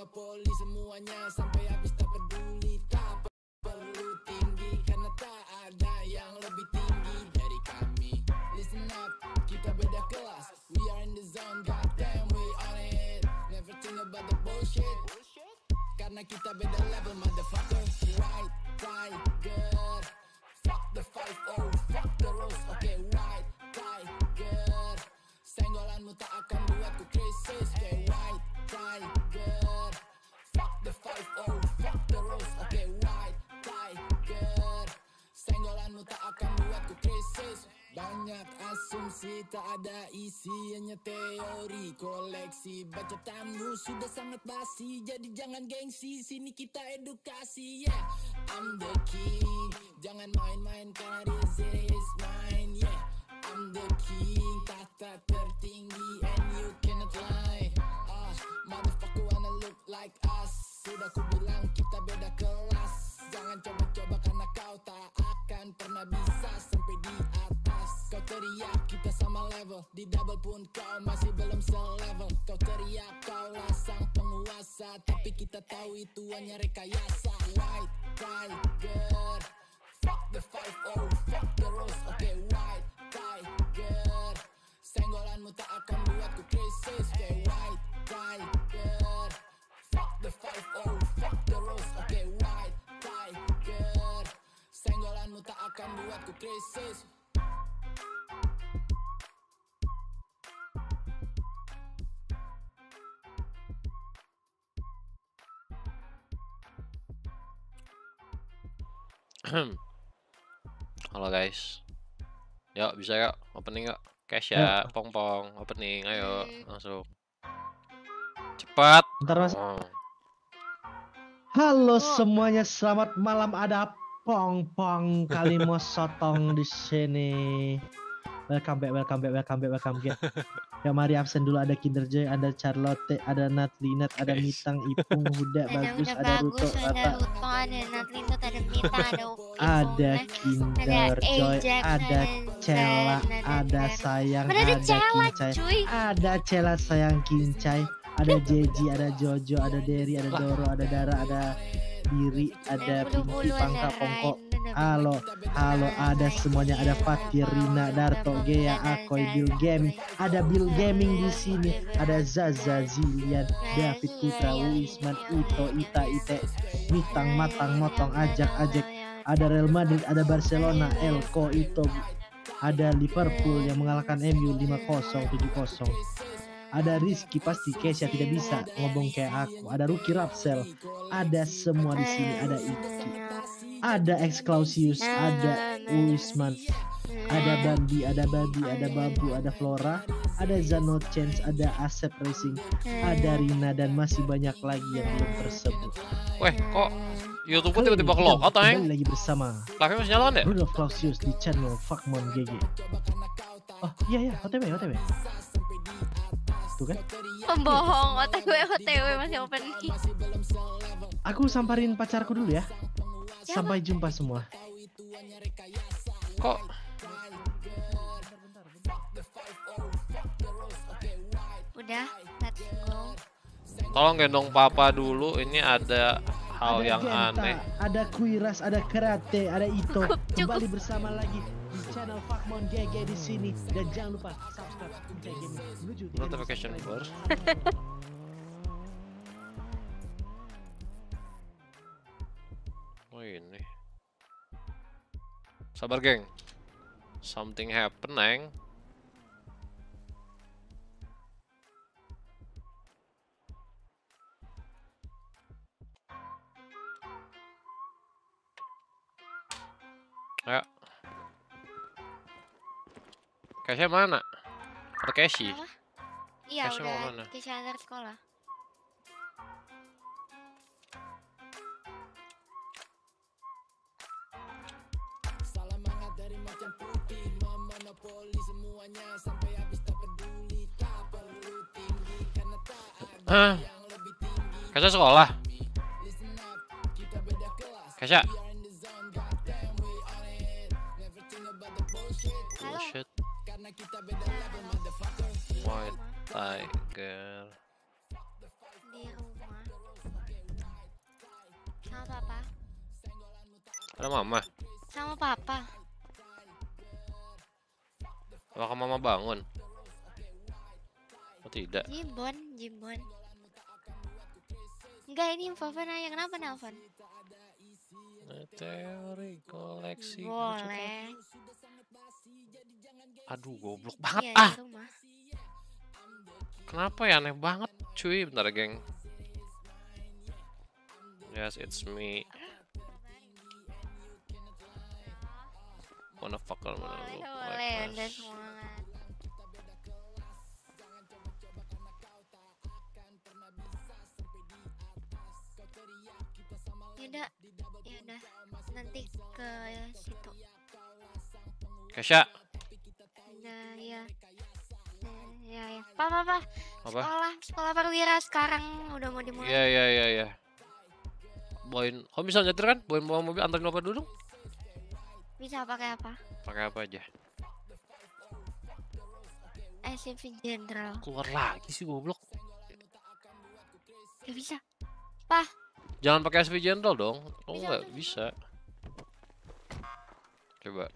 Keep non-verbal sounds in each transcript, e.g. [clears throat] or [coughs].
monopoli semuanya sampai habis tak peduli tak perlu tinggi karena tak ada yang lebih tinggi dari kami listen up kita beda kelas we are in the zone goddamn we on it never think about the bullshit karena kita beda level motherfucker right right good Banyak asumsi tak ada isi Hanya teori koleksi baca tamu sudah sangat basi Jadi jangan gengsi Sini kita edukasi Yeah, I'm the king Jangan main-main karena is mine Yeah, I'm the king Tahta tertinggi and you cannot lie Ah, uh, motherfucker wanna look like us Sudah ku bilang kita beda kelas Jangan coba-coba karena kau tak akan pernah bisa teriak kita sama level Di double pun kau masih belum selevel Kau teriak kau sang penguasa Tapi kita tahu itu hanya rekayasa White tiger Fuck the five oh fuck the rose okay, white tiger Senggolanmu tak akan buatku krisis okay, white tiger Fuck the five oh fuck the rose okay, white tiger Senggolanmu tak akan buatku krisis [clears throat] Halo guys. Yuk bisa yuk opening yuk. Cash ya, pong pong opening ayo langsung. Cepat. Bentar Mas. Oh. Halo semuanya, selamat malam. Ada pong pong kalimos sotong di sini. Welcome back, welcome back, welcome back, welcome back. [laughs] Ya Mari absen dulu ada Kinder Joy, ada Charlotte, ada Natlinet, ada Mitang, Ipung, [laughs] Huda, Bagus, ada, Ruto, ada Ruto, ada Natlinet, ada Mitang, ada Ipung, ada Kinder Joy, ada Cela, ada Sayang, ada Kincai, ada Cela Sayang Kincai, ada Jeji, ada Jojo, ada Derry, ada Doro, ada Dara, ada Diri, ada Pinky, Pangka, Pongkok, halo Halo ada semuanya ada Fakir, Rina, Darto, Gea, Akoy, Bill Gaming, ada Bill Gaming di sini, ada Zaza, Zilian, David Putra, Wisman, Ito, Ita, Ite, Mitang, Matang, Motong, Ajak, Ajak, ada Real Madrid, ada Barcelona, iya, Elko, iya, Ito, iya, ada Liverpool yang mengalahkan MU 5-0, 7-0 ada Rizky pasti Kesia tidak bisa ngomong kayak aku ada Ruki Rapsel ada semua di sini ada Iki ada Ex Clausius, ada Wisman, ada iya. Bambi, ada Babi, iya. ada Babu, ada Flora, ada Zano Chance, ada Asep Racing, iya. ada Rina dan masih banyak lagi yang belum tersebut. Weh, kok YouTube gue tiba-tiba ke lock atau yang? lagi bersama. Tapi masih jalan deh. Ya? Rudolf Clausius di channel Fuckmon GG. Oh iya iya, OTW OTW. Tuh kan? Pembohong, OTW OTW masih open. Aku samparin pacarku dulu ya. Sampai jumpa semua. Kok Udah, let's go. Tolong gendong papa dulu, ini ada hal ada yang Genta, aneh. Ada Kuiras, ada Karate, ada itu. Kembali bersama lagi di channel Fakmon GG di sini dan jangan lupa subscribe GG menuju notification first. [laughs] Oh ini. Sabar geng. Something happen, Neng. Ayo. Ya. mana? Atau Casey? Iya, Kasih mana? Kasih antar sekolah. semuanya sampai habis tak peduli tak perlu tinggi karena tak ada yang lebih tinggi Kaca sekolah Kaca Bullshit White Tiger Di rumah Sama papa Ada mama Sama papa Apakah mama bangun? Oh tidak. Jimbon, Jimbon. Enggak ini info nanya kenapa nelfon? Teori koleksi. Boleh. Aduh goblok banget iya, ah. Kenapa ya aneh banget cuy bentar geng. Yes it's me. motherfucker mana lu boleh udah semangat yaudah yaudah nanti ke situ Kesha nah ya ya ya pa pa pa Apa? sekolah sekolah perwira sekarang udah mau dimulai ya ya ya ya boin kamu bisa nyetir kan boin bawa mobil antarin bapak dulu bisa pakai apa? Pakai apa aja? SMP General. Keluar lagi sih goblok. Gak bisa. pa? Jangan pakai SMP General dong. Kamu oh, nggak bisa. Coba.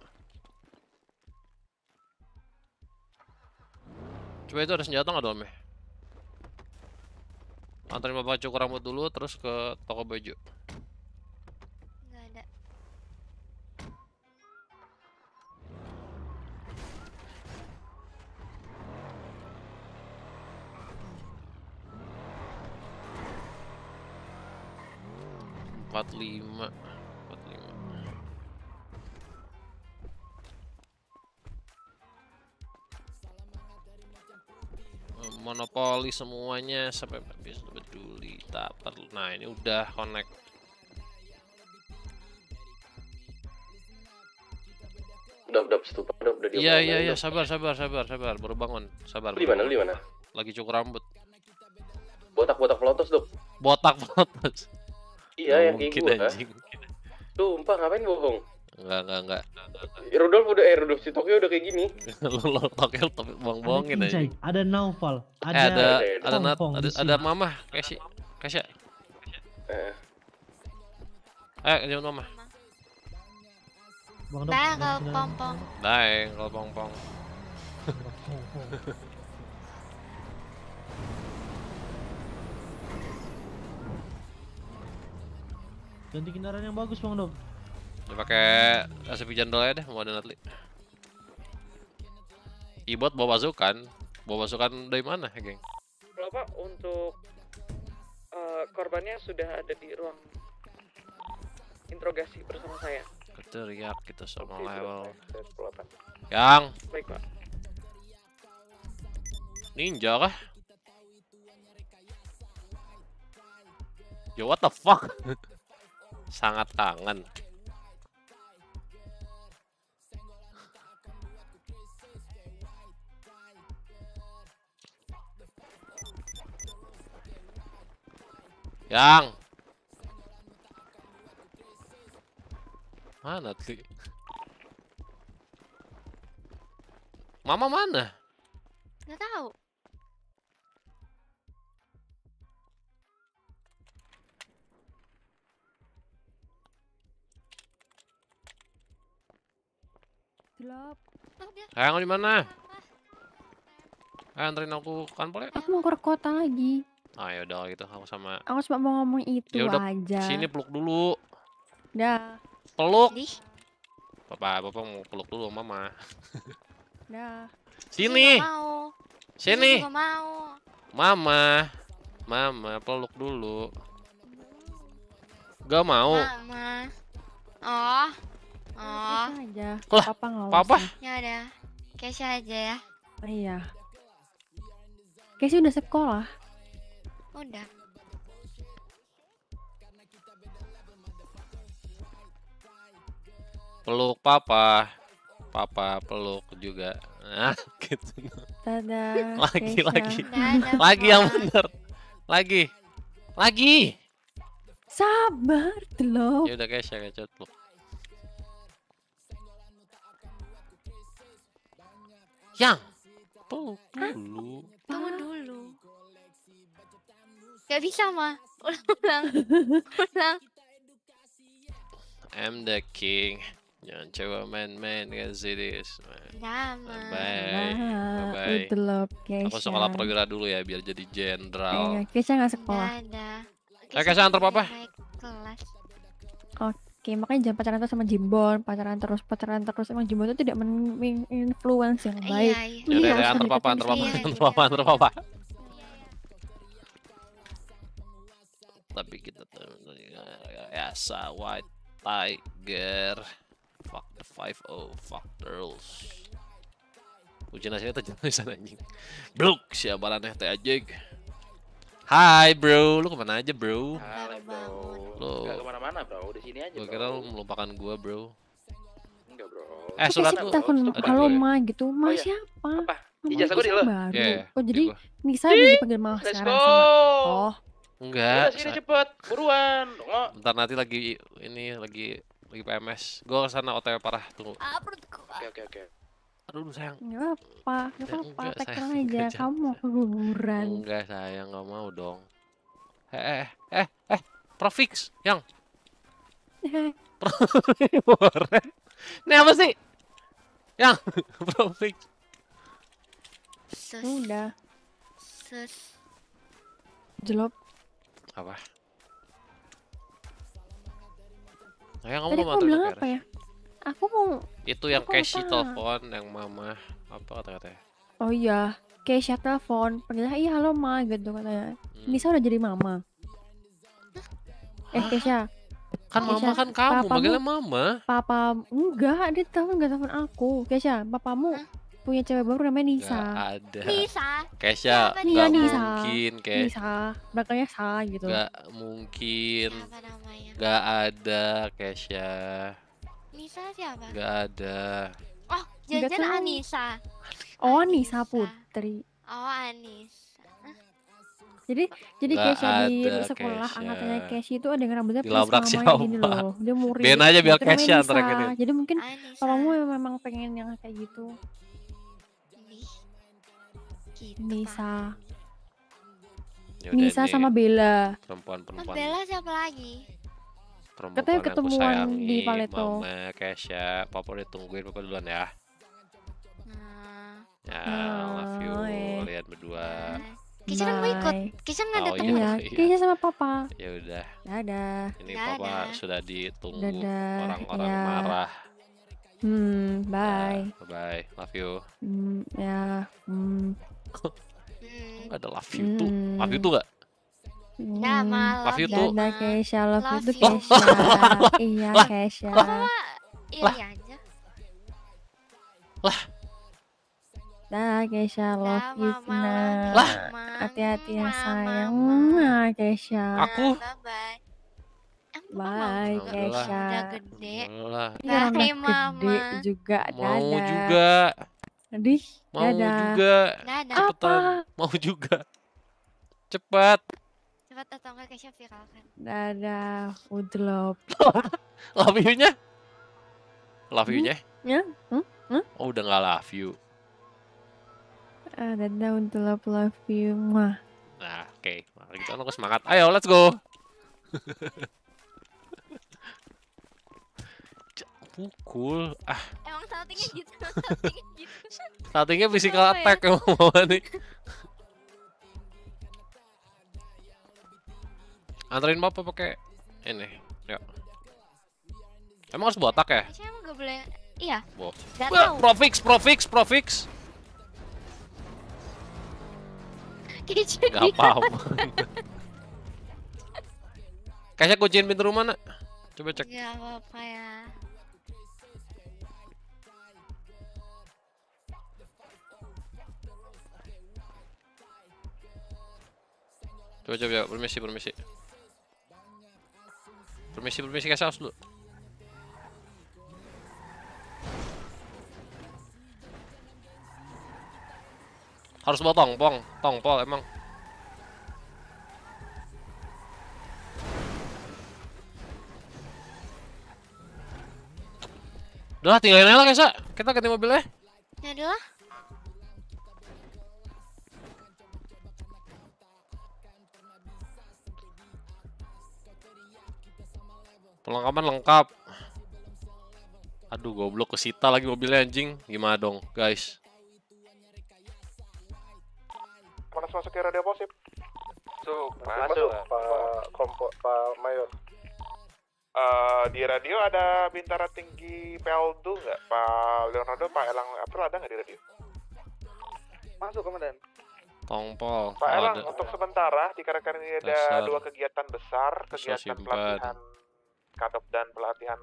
Coba itu ada senjata nggak dong, Meh? Ya? Antarin bapak cukur rambut dulu, terus ke toko baju. 45 eh, monopoli semuanya sampai habis peduli tak perlu nah ini udah connect Dap, dap, stupa, dap, udah Iya, iya, iya, sabar, sabar, sabar, sabar, baru bangun, sabar. Di mana, di mana? Lagi cukur rambut. Botak, botak, pelotos, dok. Botak, pelotos. Iya, yang kayak gue. Anjing. Ah. umpah ngapain bohong? Enggak, enggak, enggak. Rudolf udah eh Rudolf si Tokyo udah kayak gini. Lo [laughs] Tokyo tapi bohong-bohongin aja. Ada Naufal, ada eh, ada ada, ada, ada, ada ada Mama, Kasih. Kasih. Eh. Eh, jemput Mama. Bang, kalau pompong. Daeng, kalau pompong. [laughs] Ganti kendaraan yang bagus bang Dom. Ya pakai SCV Jandol aja deh, mau ada Natli. Ibot bawa masukan, bawa masukan dari mana, geng? Bapak untuk uh, korbannya sudah ada di ruang interogasi bersama saya. Keteriak kita gitu sama Oke, level. Yang. Baik pak. Ninja kah? Yo what the fuck? [laughs] sangat kangen. Yang Mana sih? Mama mana? Gak tahu. drop. Sayang di mana? Eh, anterin aku ke kantor ya? Aku mau ke kota lagi. Ah ya udah gitu aku sama. Aku cuma mau ngomong itu Yaudah, aja. Sini peluk dulu. Dah. Peluk. Dih. Papa, papa mau peluk dulu sama mama. [laughs] Dah. Sini. Sini. mau. Mama. Mama peluk dulu. Gak mau. Mama. Oh. Oh. aja. Lah, papa nggak Papa? Ya udah. Kesha aja ya. Oh, iya. Kesha udah sekolah. Udah. Peluk papa. Papa peluk juga. Nah, [laughs] gitu. Tada. Lagi Kesha. lagi. Tada, [laughs] lagi yang bener. Lagi. Lagi. Sabar, telo. Ya udah Kesha, Kesha peluk. Yang dulu. kamu dulu. Gak bisa mah. Ulang, ulang, [laughs] ulang. I'm the king. Jangan coba main-main ke sini. Bye. Bye. Bye. Love, Aku sekolah ya. perwira dulu ya biar jadi jenderal. Iya, Kesha nggak sekolah. Nggak ada. Kesha, eh, Kesha antar papa. Oke. Okay. Kayak makanya jangan pacaran terus sama Jimbon, pacaran terus, pacaran terus. Emang Jimbon itu tidak menginfluence yang iya, baik. Iya, ya, iya. Yaudah, ya, terpapa, terpapa, terpapa, iya, iya. terpapa. Tapi kita ya white tiger. Fuck the five oh fuck girls. Ujian hasilnya tuh jangan sana anjing. Bluk siaparannya teh anjing. Hai bro, lu kemana aja bro? Hai bro. Lo... Gak kemana-mana bro, di sini aja. Gue kira lo melupakan gue bro. Enggak bro. Eh surat lo. kalau halo ya? ma gitu, ma oh, iya. siapa? Apa? Ijazah gue di lo. Baru. Yeah, iya. oh jadi Nisa udah dipanggil ma sekarang sama. Oh. Enggak. sini cepet, buruan. Nggak. Bentar nanti lagi ini lagi lagi PMS. Gue kesana OTW parah tunggu. Oke oke oke. Aduh sayang. Gak apa, gak apa-apa. Tekan aja. Kamu mau keguguran. Enggak sayang, gak mau dong. Eh eh eh eh. Profix, yang. [laughs] Ini apa sih? Yang, [laughs] Profix. sudah, Udah. Sus. Jelop. Apa? Nah, yang Tadi mau kamu bilang apa ya? Aku mau Itu yang Keshi telepon, yang mama Apa kata-katanya? Oh iya, Keshi telepon pernah iya halo ma gitu katanya hmm. Nisa udah jadi mama eh Kesha kan Kesha, mama kan kamu papamu, manggilnya mama papa enggak dia tahu enggak telepon aku Kesha papamu Hah? punya cewek baru namanya Nisa gak ada Nisa Kesha enggak iya, Nisa. mungkin Kesha Nisa belakangnya Sa gitu enggak mungkin enggak ada Kesha Nisa siapa nggak ada oh jajan Anissa Oh Anissa Putri Oh Anissa jadi jadi Nggak di sekolah Kesha. angkatannya Kesha itu ada yang rambutnya plus sama gini loh. Dia murid. Ben aja biar Mungkin Kesha namanya terakhir. Jadi mungkin Anissa. papamu memang pengen yang kayak gitu. gitu Nisa. Kan. Yaudah Nisa sama Bella. Perempuan-perempuan. Bella siapa lagi? Perempuan Katanya ketemuan sayangi, di Paleto. Mama, Kesha, Papa udah tungguin Papa duluan ya. Nah. Ya, nah, love you. Nah, eh. Lihat berdua. Nah. Kisha kan mau ikut. Kisha nggak oh, datang. Iya, iya. sama Papa. Ya udah. Dadah. Ini Dadah. Papa sudah ditunggu orang-orang ya. marah. Hmm, bye. Ya, bye. Love you. Hmm, ya. Hmm. Kok ada love you hmm. tuh. Love you tuh gak Ya, malah. Hmm. Love you tuh. Dadah Keisha, love, love you tuh Keisha. [laughs] iya, Keisha. Iya, lah, iya aja. Lah kita Kesha love you nah lah hati-hati ya sayang nah Kesha. aku bye bye Keisha udah gede udah gede juga dadah mau juga Adih, mau dadah. juga dadah. apa mau juga cepat cepat atau enggak Kesha viral kan dadah food love you [laughs] nya love you nya hmm? ya hmm? Hmm? oh udah nggak love you Ah, dan daun to love, love you. Mwah. Nah, oke. Okay. Mari kita nunggu semangat. Ayo, let's go. [laughs] Pukul. Ah. Emang saltingnya gitu. Saltingnya gitu. saltingnya physical ya? attack ya? emang mau nih. Anterin apa pakai ini. Ya. Emang harus buat botak ya? Saya mau boleh. Iya. Bo. Gak Profix, profix, profix. Gak paham. [laughs] Kayaknya kunciin pintu rumah, Nak. Coba cek. Ya, apa-apa ya. Coba coba, permisi permisi. Permisi permisi kasih dulu. Harus bawa tongpong, tongpol emang. Udah tinggalin aja lah Kesa. Kita ganti mobilnya. Ya nah, udah. Perlengkapan lengkap. Aduh, goblok ke sita lagi mobilnya anjing. Gimana dong, guys? Panas masuk ke radio posip. Masuk, masuk, masuk Pak Kompo, Pak Mayor. Uh, di radio ada bintara tinggi Peldu nggak? Pak Leonardo, Pak Elang apa ada nggak di radio? Masuk komandan. Tongpol. Pak Elang, ada. untuk sementara dikarenakan ini ada besar. dua kegiatan besar, kegiatan pelatihan kadok dan pelatihan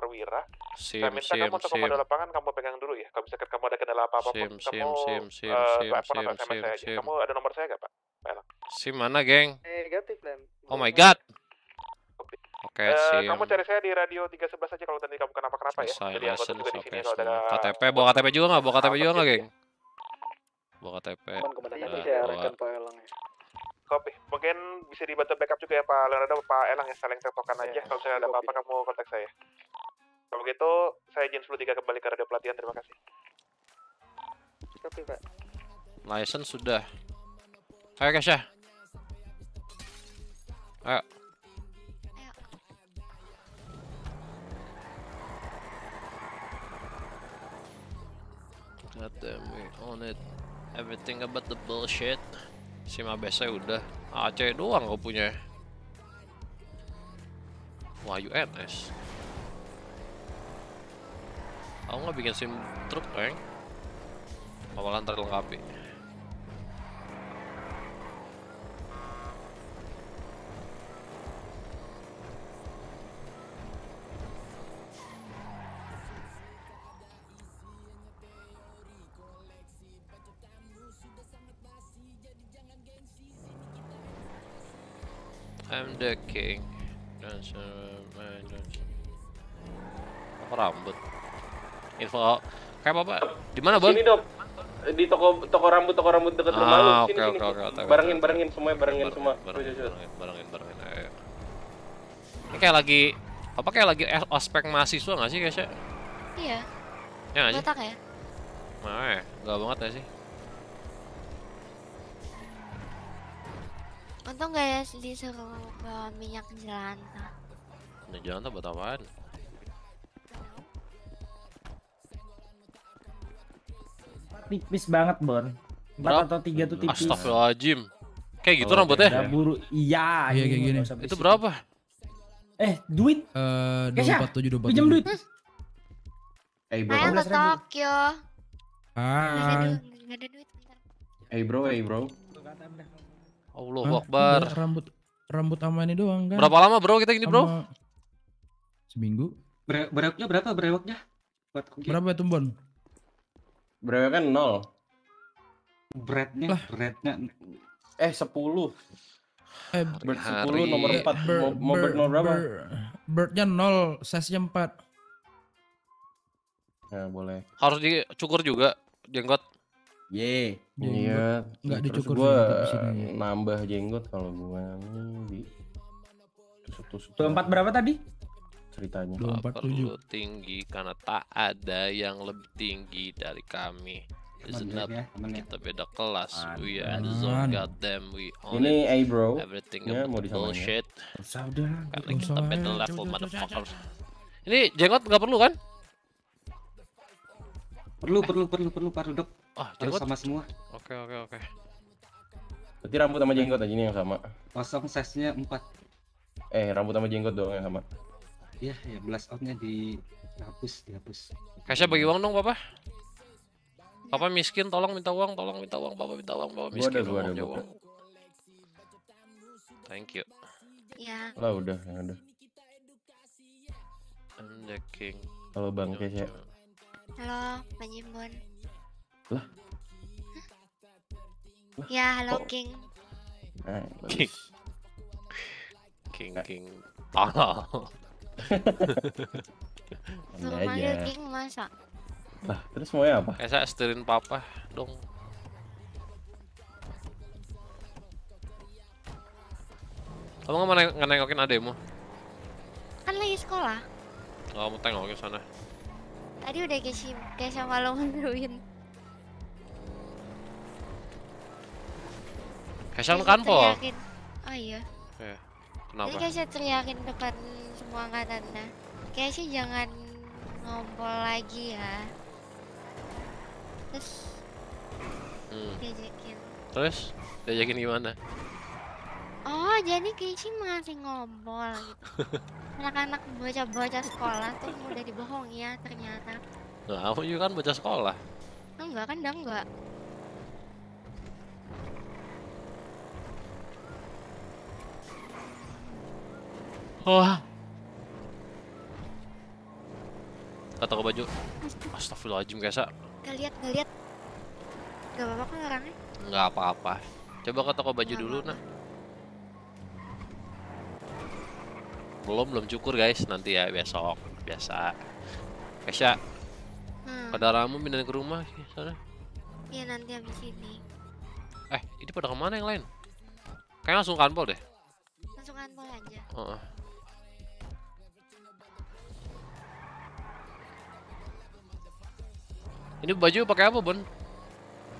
perwira. Sim, saya minta sim, kamu untuk komando lapangan kamu pegang dulu ya. Kalau misalkan kamu ada kendala apa apa sim, kamu sim, sim, uh, sim, eh, sim, sim, sim, saya aja. Sim. Kamu ada nomor saya nggak Pak? Si Sim mana, geng? Negatif, Lem. Oh my god. Oke, okay, uh, eh, Kamu cari saya di radio 311 aja kalau tadi kamu kenapa-kenapa ya. Jadi aku juga di sini kalau ada KTP, bawa KTP juga nggak? Bawa KTP juga nggak, geng? Bawa KTP. kemana rekan Pak Elang ya. Kopi. Mungkin bisa dibantu backup juga ya Pak Leonardo, Pak Elang ya saling aja. Iya, yeah, aja. Kalau saya ada apa-apa kamu kontak saya. Kalau begitu, saya izin 13 kembali ke radio pelatihan. Terima kasih. Kopi, Pak. License sudah. Ayo, Kesha. Ayo. God damn, we on it. Everything about the bullshit. Si Mabese udah. AC doang gue punya. Wah UNS, Aku nggak bikin SIM truk, Eng. Bakalan terlengkapi. info kayak apa pak di mana bang sini dok di toko toko rambut toko rambut deket ah, rumah lu okay, ah, sini, okay, sini. Okay, okay, barengin barengin semuanya barengin bareng, semua barengin barengin barengin, barengin. ini kayak lagi apa kayak lagi eh, ospek mahasiswa nggak sih Kesha? Ya? iya ya nggak sih ya nah eh, nggak banget ya sih untung nggak ya disuruh eh, bawa minyak jelantah minyak jelantah buat apaan tipis banget Bon. Empat berapa? atau tiga tuh tipis. Astagfirullahaladzim. Kayak gitu oh, rambutnya? Udah buru. Iya. Iya kayak gini. Itu berapa? Eh, duit? Eh, dua empat tujuh dua Pinjam duit. Eh, bro. Ayo ke Tokyo. Ah. Eh, bro, eh, bro. Allah ah, Akbar. Rambut rambut aman ini doang kan. Berapa lama, bro? Kita gini, bro? Seminggu. Bre berapa berapa berewoknya? Berapa ya, tuh, Bon? Beratnya kan nol. Beratnya, lah. beratnya. Eh sepuluh. Eh, bird sepuluh nomor empat. Bird, mau, bird, bird nomor berapa? Birdnya nol, size-nya empat. Ya boleh. Harus dicukur juga jenggot. Ye. Yeah. Iya. Enggak dicukur gua ya. nambah jenggot kalau gua di tusuk-tusuk. Empat berapa tadi? ceritanya. 247. Perlu tinggi karena tak ada yang lebih tinggi dari kami. Not, ya, kita beda kelas. Man. Ah, we are the zone, goddamn we own Ini A bro. Everything ya, mau bullshit. karena kita beda level motherfucker. Ini jenggot nggak perlu kan? Perlu, perlu, perlu, perlu, perlu, dok. Oh, ah, jenggot sama semua. Oke, okay, oke, okay, oke. Okay. Berarti rambut sama jenggot aja ini yang sama. Kosong size-nya 4. Eh, rambut sama jenggot doang yang sama. Iya, ya blast outnya dihapus, dihapus. Kasih bagi uang dong, Papa. Papa miskin, tolong minta uang, tolong minta uang, Papa minta uang, Papa miskin. Gua ada, gua ada, gua uang. Thank you. Ya. Lah udah, udah. I'm the king. Halo Bang Kesha. Halo, Panjimbon. Lah. Ya, halo oh. King. Nah, king. King, King. Ah. [laughs] [laughs] Suruh manggil King masa. nah terus mau ya apa? Esa eh, saya setirin papa dong. Kamu nggak mau neng nengokin ademu? Kan lagi sekolah. Oh, tengok tengokin sana. Tadi udah kesi kesi sama lo ngeruin. Kesha kan po. Oh iya. Iya. Kenapa? Tadi saya teriakin depan semua nah kayak sih jangan ngompol lagi ya terus hmm. diajakin terus diajakin gimana oh jadi sih masih ngompol gitu [laughs] anak-anak bocah-bocah sekolah tuh udah dibohongi ya ternyata nah aku juga kan bocah sekolah enggak kan dong enggak oh. Kata ke baju. Astagfirullahaladzim, Kesa. Gak lihat, gak lihat. Gak apa-apa kan orangnya? Gak apa-apa. Coba ke toko baju gak dulu, nak. Belum, belum cukur, guys. Nanti ya, besok. Biasa. Kesa. Hmm. ramu pindahin ke rumah sana. Iya, nanti habis ini. Eh, ini pada kemana yang lain? Kayaknya langsung kanpol deh. Langsung kanpol aja. Uh -uh. Ini baju pakai apa, Bon?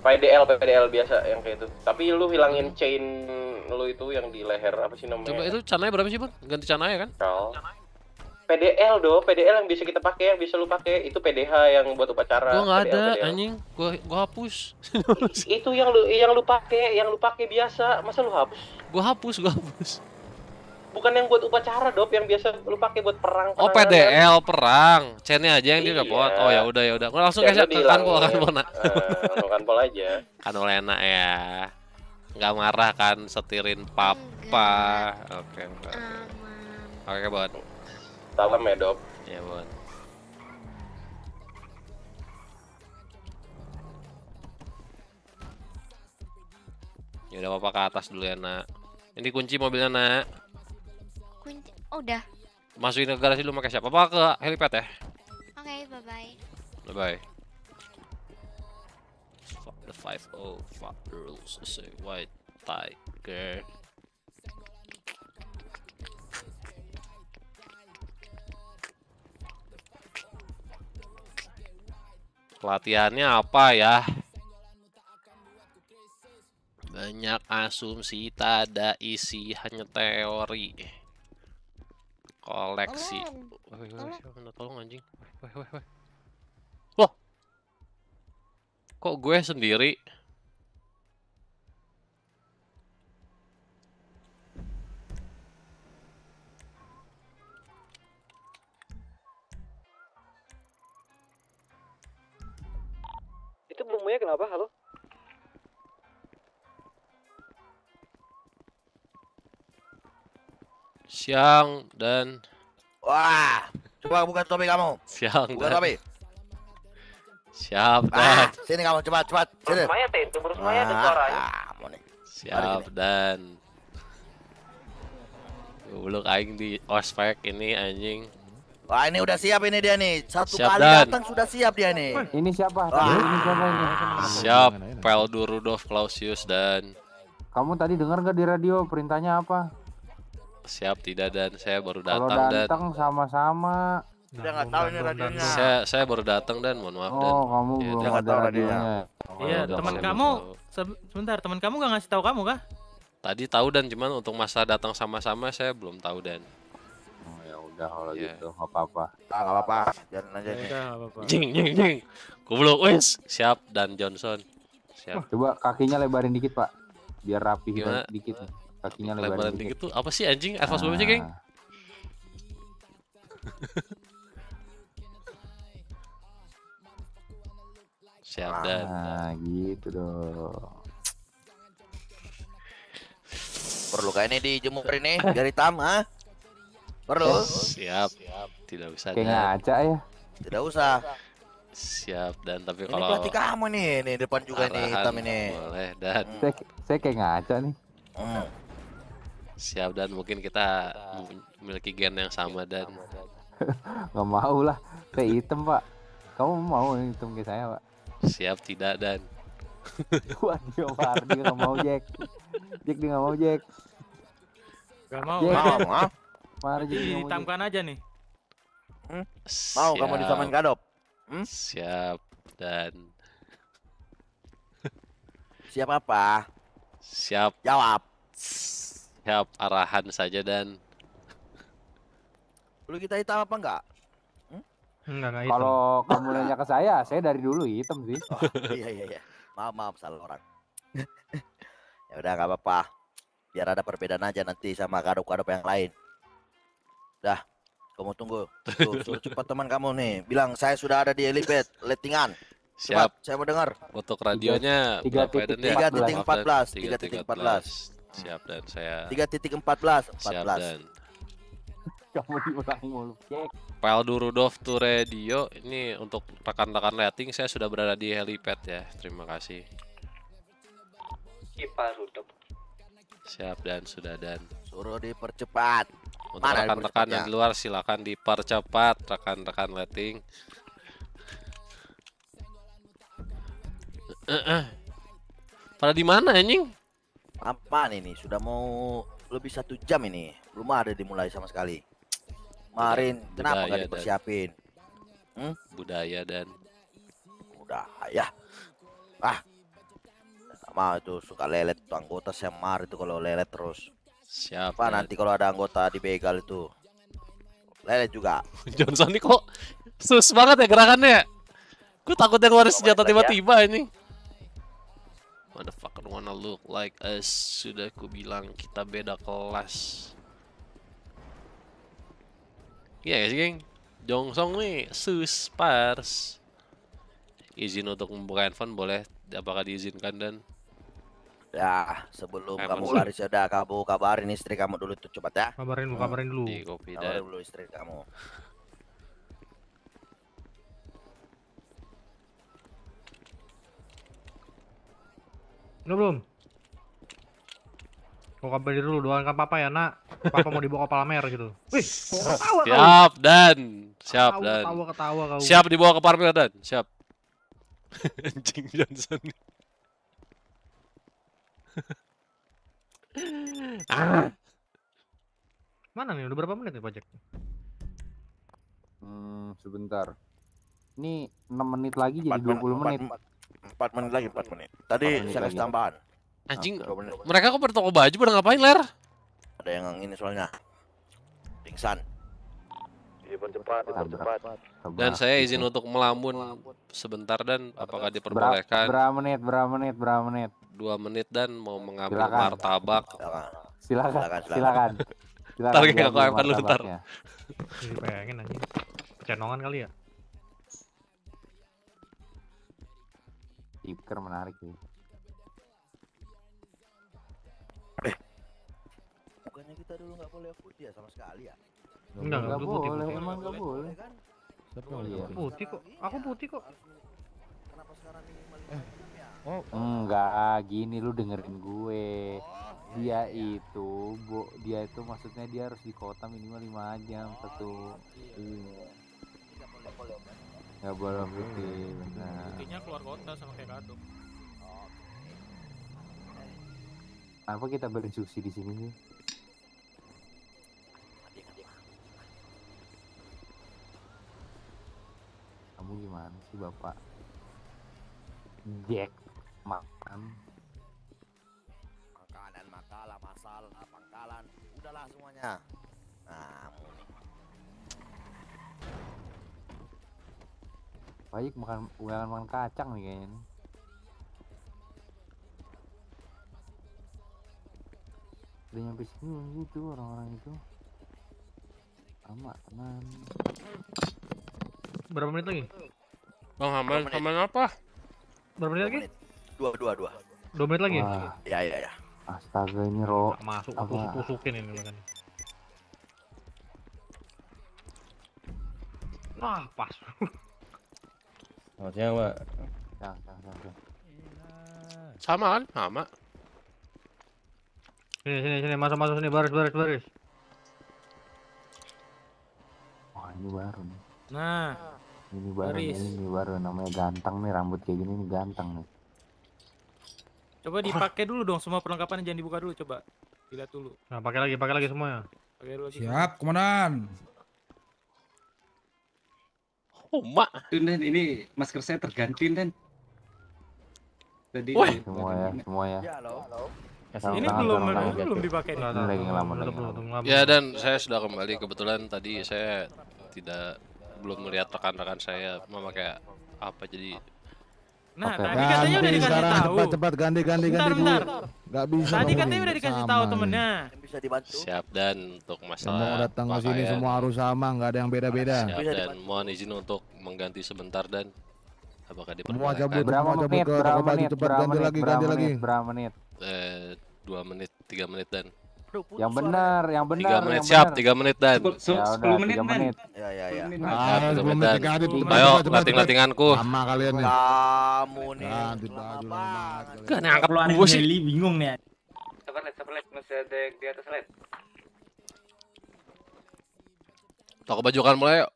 PDL, PDL biasa yang kayak itu. Tapi lu hilangin chain lu itu yang di leher apa sih namanya? Coba itu cananya berapa sih, Bon? Ganti cananya kan? Kal. PDL do, PDL yang bisa kita pakai, yang bisa lu pakai itu PDH yang buat upacara. Gua enggak ada, PDL. anjing. Gua gua hapus. itu yang lu yang lu pakai, yang lu pakai biasa. Masa lu hapus? Gua hapus, gua hapus bukan yang buat upacara dop yang biasa lu pakai buat perang, oh, perang oh PDL kan? perang chainnya aja yang iya. dia buat. oh ya udah ya udah gua langsung kasih ke kanpol kanpol nak eh, uh, kanpol aja [laughs] kanpol enak ya nggak marah kan setirin papa oke oke oke buat salam ya dop ya buat ya udah papa ke atas dulu ya nak ini kunci mobilnya nak kunci. Oh, udah. Masukin ke garasi lu pakai siapa? Apa ke helipad ya? Oke, okay, bye-bye. Bye-bye. Fuck the five oh, fuck the rules. It's white tiger. Latihannya apa ya? Banyak asumsi, tak ada isi, hanya teori koleksi. Woi, woi, tolong anjing. Woi, woi, woi. Loh. Kok gue sendiri? Itu bumbunya kenapa? Halo? siang dan wah coba buka topi kamu siang buka dan... topi siap ah, dan ah, sini kamu cepat cepat sini semuanya teh itu semuanya ada ah, siap dan Goblok aing di ospek ini anjing. Wah ini udah siap ini dia nih. Satu siap, kali dan. datang sudah siap dia nih. Ini siapa? Wah. Ini siapa ini? Siap Rudolf Clausius dan Kamu tadi dengar gak di radio perintahnya apa? Siap tidak dan saya baru datang datang dan... sama-sama. udah nggak tahu ini radionya. Saya saya baru datang dan mohon maaf oh, dan. kamu ya, belum ada radionya. Iya teman kamu sebentar teman kamu nggak ngasih tahu kamu kah? Tadi tahu dan cuman untuk masa datang sama-sama saya belum tahu dan. Oh, ya udah kalau yeah. gitu nggak apa-apa. Ah apa-apa jalan aja nih. Ya jing jing jing. Goblok wes siap dan Johnson. Siap. Coba kakinya lebarin dikit pak biar rapi dikit. Nih kakinya lebar lebaran dikit. tuh apa sih anjing advance berapa sih geng siap dan dan gitu dong perlu kayaknya dijemur ini dari tam tama perlu siap eh, siap tidak usah kayak ngaca ya tidak usah siap dan tapi ini kalau pelatih kamu nih nih depan juga nih hitam ini boleh dan saya, saya kayak ngaca nih hmm. Siap dan mungkin kita memiliki gen yang sama dan [laughs] nggak mau lah kayak hitam pak. Kamu mau hitam kayak saya pak? Siap tidak dan. [laughs] Waduh, dia nggak mau Jack. Jack dia nggak mau Jack. Gak mau. Jack. Mau, mau. Mari Ditamkan aja nih. Hmm? Mau kamu kamu taman kadop? Hmm? Siap dan. Siap apa? Siap. Jawab. Ya arahan saja dan Lu kita hitam apa enggak? Hmm? Enggak, Kalau kamu nanya ke saya, saya dari dulu hitam sih. Oh, iya iya iya. Maaf maaf salah orang. ya udah nggak apa-apa. Biar ada perbedaan aja nanti sama kado-kado yang lain. Dah, kamu tunggu. Tuh, cepat teman kamu nih. Bilang saya sudah ada di elipet Letingan. Siap. saya mau dengar. Untuk radionya tiga titik ya? empat belas. Tiga titik empat belas. Siap dan saya. 3.14 14. Siap dan. [laughs] Kamu diulang mulu. Pal Durudov to Radio ini untuk rekan-rekan rating saya sudah berada di helipad ya. Terima kasih. Siap dan sudah dan. Suruh dipercepat. Untuk rekan-rekan yang di luar silakan dipercepat rekan-rekan rating. Eh, eh. Pada di mana anjing? Apaan ini? Sudah mau lebih satu jam ini. Belum ada dimulai sama sekali. Marin, budaya kenapa nggak dipersiapin? Dan... Hmm? Budaya dan budaya. Ah, sama itu suka lelet tuh anggota semar itu kalau lelet terus. Siapa? Apa nanti kalau ada anggota di begal itu lelet juga. [laughs] Johnson nih kok sus banget ya gerakannya. Gue takutnya keluar senjata ya. tiba-tiba ini motherfucker wanna look like us sudah ku bilang kita beda kelas Ya yeah, guys geng Jongsong nih sus pars izin untuk membuka handphone boleh apakah diizinkan dan ya sebelum kamu lari sudah kamu kabarin istri kamu dulu tuh cepat ya kabarin dulu oh, kabarin dulu iya, kabarin dulu istri kamu Belum, belum? Kok kabarin dulu, doang doakan papa ya nak. Papa mau dibawa ke Palmer gitu. Wih, ketawa siap kau. dan, siap ketawa, dan. Ketawa, ketawa kau. Siap dibawa ke Palmer dan, siap. [laughs] Anjing Johnson. ah. [laughs] Mana nih? Udah berapa menit nih pajak? Hmm, sebentar. Ini 6 menit lagi 4, jadi 20 4, menit. 4, 4. 4 menit lagi 4 menit. Tadi sales tambahan. Anjing, nah, mereka kok bertoko baju pada ngapain, Ler? Ada yang ini soalnya. Pingsan. Dipercepat, iya, dipercepat. Dan saya izin untuk melamun sebentar dan apakah diperbolehkan? Berapa menit? Berapa menit? Berapa menit? Dua menit dan mau mengambil silakan. martabak. Silakan. Silakan. Silakan. silakan. silakan. kayak aku akan lu ntar. Pengen anjing. Cenongan kali ya? Iker menarik sih. Eh. Bukannya kita dulu nggak boleh putih ya sama sekali ya? Enggak, enggak boleh, emang enggak boleh. Kan? Siapa yang iya. putih kok? Aku putih kok. Kenapa sekarang ini eh. Ya? Oh, enggak gini lu dengerin gue. Oh, dia iya, iya. itu, bu, dia itu maksudnya dia harus di kota minimal 5 jam oh, satu. Iya. Enggak iya, boleh, boleh ya hmm. boleh putih benar putihnya keluar kota sama kayak kado apa kita beli di sini sih kamu gimana sih bapak Jack makan makanan makalah masalah pangkalan udahlah semuanya nah Baik makan ulangan makan kacang nih kayaknya. Udah nyampe sini belum gitu orang-orang itu. Lama teman. Berapa menit lagi? Bang hamal Hamal apa? Berapa menit lagi? Dua, dua, dua. Dua menit lagi? Wah. Ya, ya, ya. Astaga ini ro. Masuk aku tusuk-tusukin ini makan. Ah, pas. [laughs] Jawa. Sama kan? Sama. Sini sini sini masuk masuk sini baris baris baris. Wah ini baru nih. Nah. Ini baru Nih, ini baru namanya ganteng nih rambut kayak gini nih ganteng nih. Coba dipakai dulu dong semua perlengkapan jangan dibuka dulu coba. Dilihat dulu. Nah pakai lagi pakai lagi semuanya. Pakai dulu lagi. Siap komandan. Oh, mak. Tuh, ini masker saya terganti dan, Tadi Wah. semua ya, semua ya. ya. halo. halo. Ini belum belum dipakai Belum Lagi ngelamun lagi. Ya, dan saya sudah kembali kebetulan tadi saya tidak belum melihat rekan-rekan saya memakai apa jadi Nah, okay. tadi katanya ganti, udah dikasih sekarang, tahu. Cepat, cepat ganti ganti ganti bentar. Gak bisa. Tadi katanya udah dikasih tahu temennya. Bisa dibantu. Siap dan untuk masalah Mau datang ke sini semua harus sama, nggak ada yang beda-beda. Siap dan mohon izin untuk mengganti sebentar dan apakah diperbolehkan? Semua cabut, mau cabut ke berapa baju cepat ganti lagi, ganti lagi. Berapa menit? Eh, dua menit, tiga menit dan yang benar, yang benar. tiga menit siap, tiga menit dan. 10, ya menit Tiga menit, menit. Ya ya ya. Nah, 10 menit dan. Ayo latih-latihanku. Lama kalian nih. Kamu nih. Gak angkat lu gue sih. bingung nih. Sabar let, sabar let, masih ada yang di atas let. Toko baju kan mulai yuk.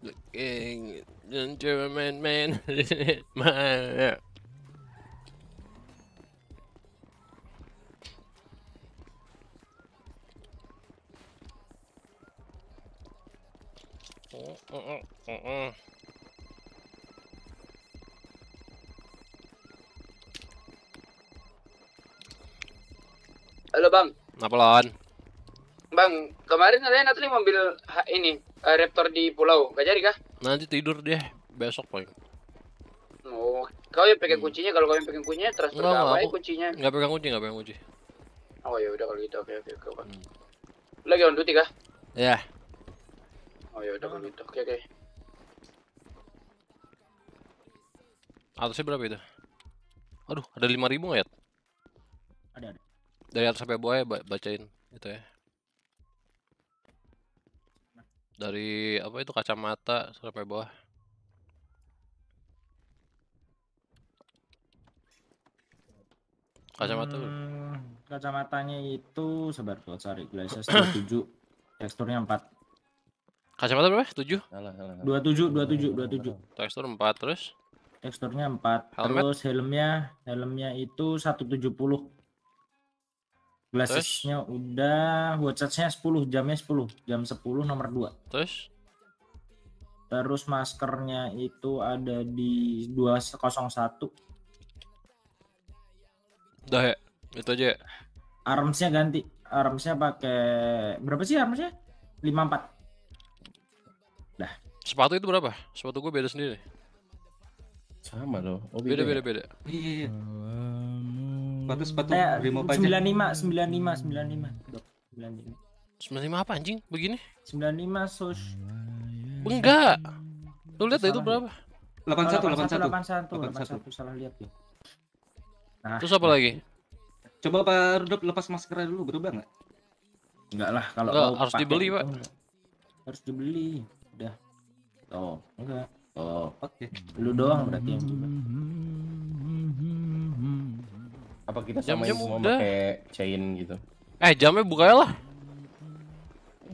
Looking, don't man, man, [laughs] man. Halo bang. Napa lawan? Bang, kemarin kalian nanti mobil ini uh, Raptor di pulau, gak jadi kah? Nanti tidur deh, besok poin. Oh, kau yang pegang hmm. kuncinya, kalau kau yang pegang kuncinya, terus berdawai kuncinya. Gak pegang kunci, gak pegang kunci. Oh ya udah kalau gitu, oke oke oke. Hmm. Lagi on duty kah? Ya. Yeah. Oh ya udah begitu. Oke oke. Atasnya berapa itu? Aduh, ada 5000 ribu ya? Ada ada. Dari atas sampai bawah ya bacain itu ya. Dari apa itu kacamata sampai bawah. Kacamata hmm, kacamatanya itu sebar kalau cari glasses 7, teksturnya 4. Kacamata berapa? 7? Salah, 27, 27, 27. Tekstur 4 terus. Teksturnya 4. Helmet. Terus helmnya, helmnya itu 170. Glassesnya udah, watchesnya 10, jamnya 10, jam 10 nomor 2. Terus? Terus maskernya itu ada di 201. Udah ya, itu aja ya. Armsnya ganti. Armsnya pakai berapa sih armsnya? 54. Nah, sepatu itu berapa? Sepatu gue beda sendiri. Sama loh. Oh, beda, beda, beda. Iya, iya. iya. Sepatu sepatu sembilan lima pajak. 95 sembilan lima sembilan lima apa anjing? Begini? sembilan lima sus. Enggak. Lu lihat itu berapa? delapan delapan satu satu delapan satu 81 81 salah lihat ya. Nah, terus apa lagi? Coba Pak Rudop lepas maskernya dulu berubah nggak? Enggak lah kalau harus dibeli, Pak. Harus dibeli udah oh enggak oh oke okay. lu doang berarti yang berubah apa kita sama semua pakai chain gitu eh jamnya bukanya lah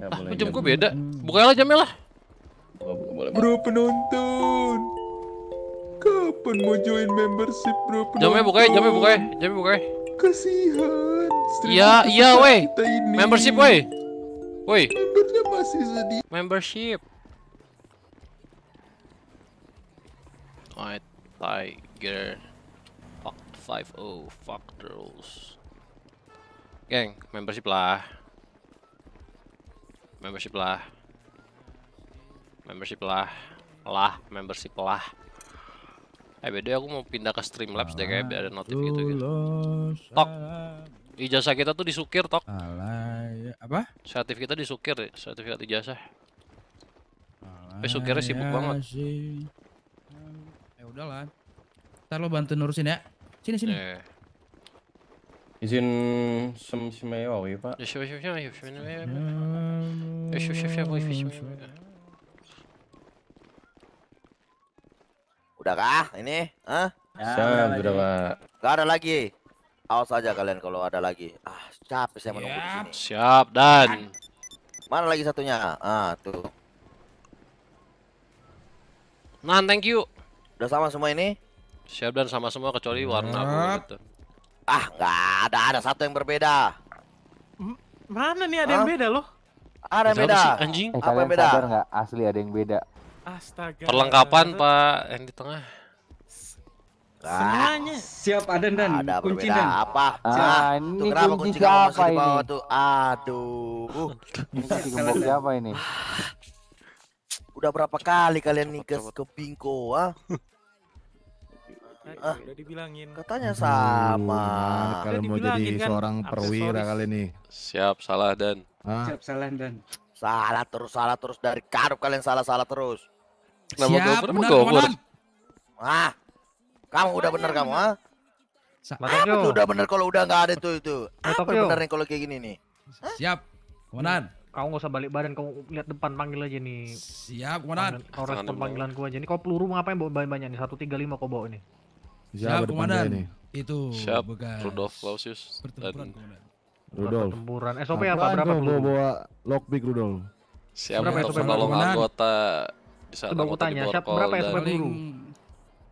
ya, ah, jam, beda bukanya lah jamnya lah oh, boleh, bro penonton kapan mau join membership bro penonton jamnya bukanya jamnya bukanya jamnya bukanya kasihan ya, iya iya weh membership weh woi membernya masih sedih membership Alright, Tiger. Oh, fuck 5 o, fuck the rules. Geng, membership lah. Membership lah. Membership lah. Lah, membership lah. Eh, beda aku mau pindah ke Streamlabs deh kayak ada notif gitu gitu. Tok. Ijazah kita tuh disukir, Tok. apa? Sertif kita disukir, sertifikat ijazah. Tapi sukirnya sibuk banget udahlah. Ntar lo bantu nurusin ya. Sini sini. eh. Izin sem semewa ya pak. Eh, eh, udah kah ini? Hah? Ya, udah pak. Gak ada lagi. Awas aja kalian kalau ada lagi. Ah, capek saya menunggu yep. sini. Siap dan. Mana lagi satunya? Ah, tuh. nah thank you. Udah sama semua ini? Siap dan sama semua kecuali warna nah. gitu. Ah, nggak ada, ada satu yang berbeda. M mana nih ada Hah? yang beda loh? Ada yang beda. Sih, anjing. Eh, Apa yang beda? Sadar gak? Asli ada yang beda. Astaga. Perlengkapan Pak yang di tengah. Nah, Semuanya. Siap ada dan ada kunci dan apa? Ah, ini tuh, kenapa kunci, kunci kamu ini? tuh? Aduh. Bisa digembok siapa ini? Ah. Udah berapa kali kalian nih ke ke ah? Ah, udah dibilangin. Katanya sama. kalau kalian mau jadi kan? seorang perwira kali ini. Siap salah dan. Ah. Siap salah dan. Salah terus, salah terus dari karup kalian salah-salah terus. Kenapa Siap, benar, Ah, kamu udah benar kamu, ah? Apa tuh udah bener kalau udah nggak ada itu itu? Apa benernya kalau kayak gini nih? Siap, Komandan. Kau nggak usah balik badan, kau lihat depan panggil aja nih. Siap, komandan. Kau respon panggilan gua aja. nih kau peluru mau ngapain bawa banyak-banyak nih? 135 kau bawa ini Siap, Siap komandan. Itu Siap, bukan. Rudolf Clausius. Pertempuran, komandan. Rudolf. Pertempuran. SOP apa? Berapa peluru? Bawa lockpick Rudolf. Siap berapa untuk menolong anggota di saat anggota tanya, siap berapa SOP peluru?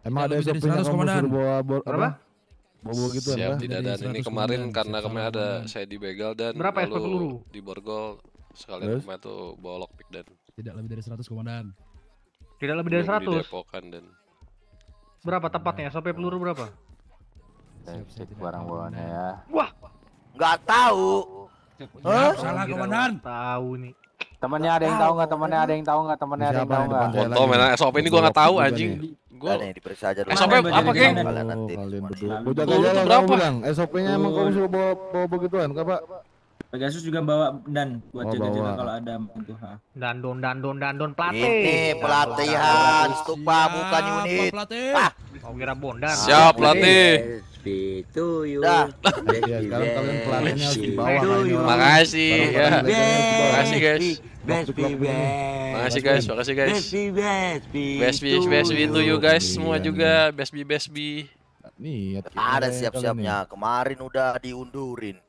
Emang ada SOP yang kamu suruh bawa berapa? Bawa gitu Siap, ya, tidak ada. Ini kemarin karena kemarin ada saya dibegal dan berapa SOP peluru? Di borgol Sekalian Terus? kemarin tuh bawa lockpick dan tidak lebih dari 100 komandan. Tidak lebih dari 100. Di Depokan dan Berapa tepatnya? Sampai peluru berapa? Cek barang bawaannya ya. Wah, nggak tahu. Hah? Salah komandan. Tahu nih. temennya ada yang tahu nggak? temennya ada yang tahu nggak? temennya ada yang tahu nggak? Foto mainan SOP ini gua nggak tahu anjing. Ya? Gua diperiksa aja SOP apa geng? Kalian berdua. berapa? SOP-nya emang kamu suruh bawa begituan, Kak, Pak? Pegasus juga bawa dan buat oh, jaga-jaga kalau ada don, ha. don, dan don pelatih. Ini pelatihan stupa bukan unit. Ah, mau kira bondan. Siap pelatih. Itu yuk. kalian sekarang kalian pelatihnya harus di bawah. Makasih ya. Makasih guys. Best Makasih guys, makasih guys. Best be best be. Best be best be to you guys semua iya, juga. Iya. Best be best be. Nih, ada siap-siapnya. Kemarin udah diundurin.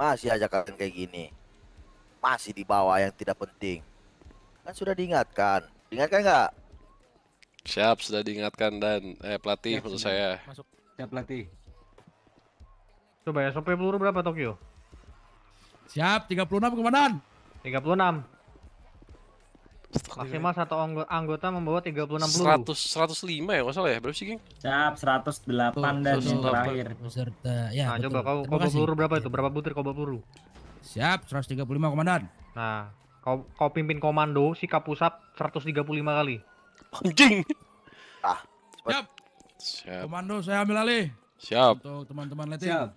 Masih aja kalian kayak gini. Masih dibawa yang tidak penting. Kan sudah diingatkan. Diingatkan nggak? Siap, sudah diingatkan dan eh pelatih siap, maksud saya. Masuk. Ya pelatih. Coba ya, sampai peluru berapa Tokyo? Siap, 36 komandan. 36. Maksimal satu anggota membawa enam 60. 100 105 ya masalah ya. Berapa sih, Geng? Cap 108 oh, dan yang terakhir. Peserta. Ya, nah, betul. coba kau kau peluru berapa ya. itu? Berapa butir kau peluru? Siap, 135 komandan. Nah, kau kau pimpin komando sikap pusat 135 kali. Anjing. Ah. Siap. Siap. Komando saya ambil alih. Siap. Untuk teman-teman letih. Siap.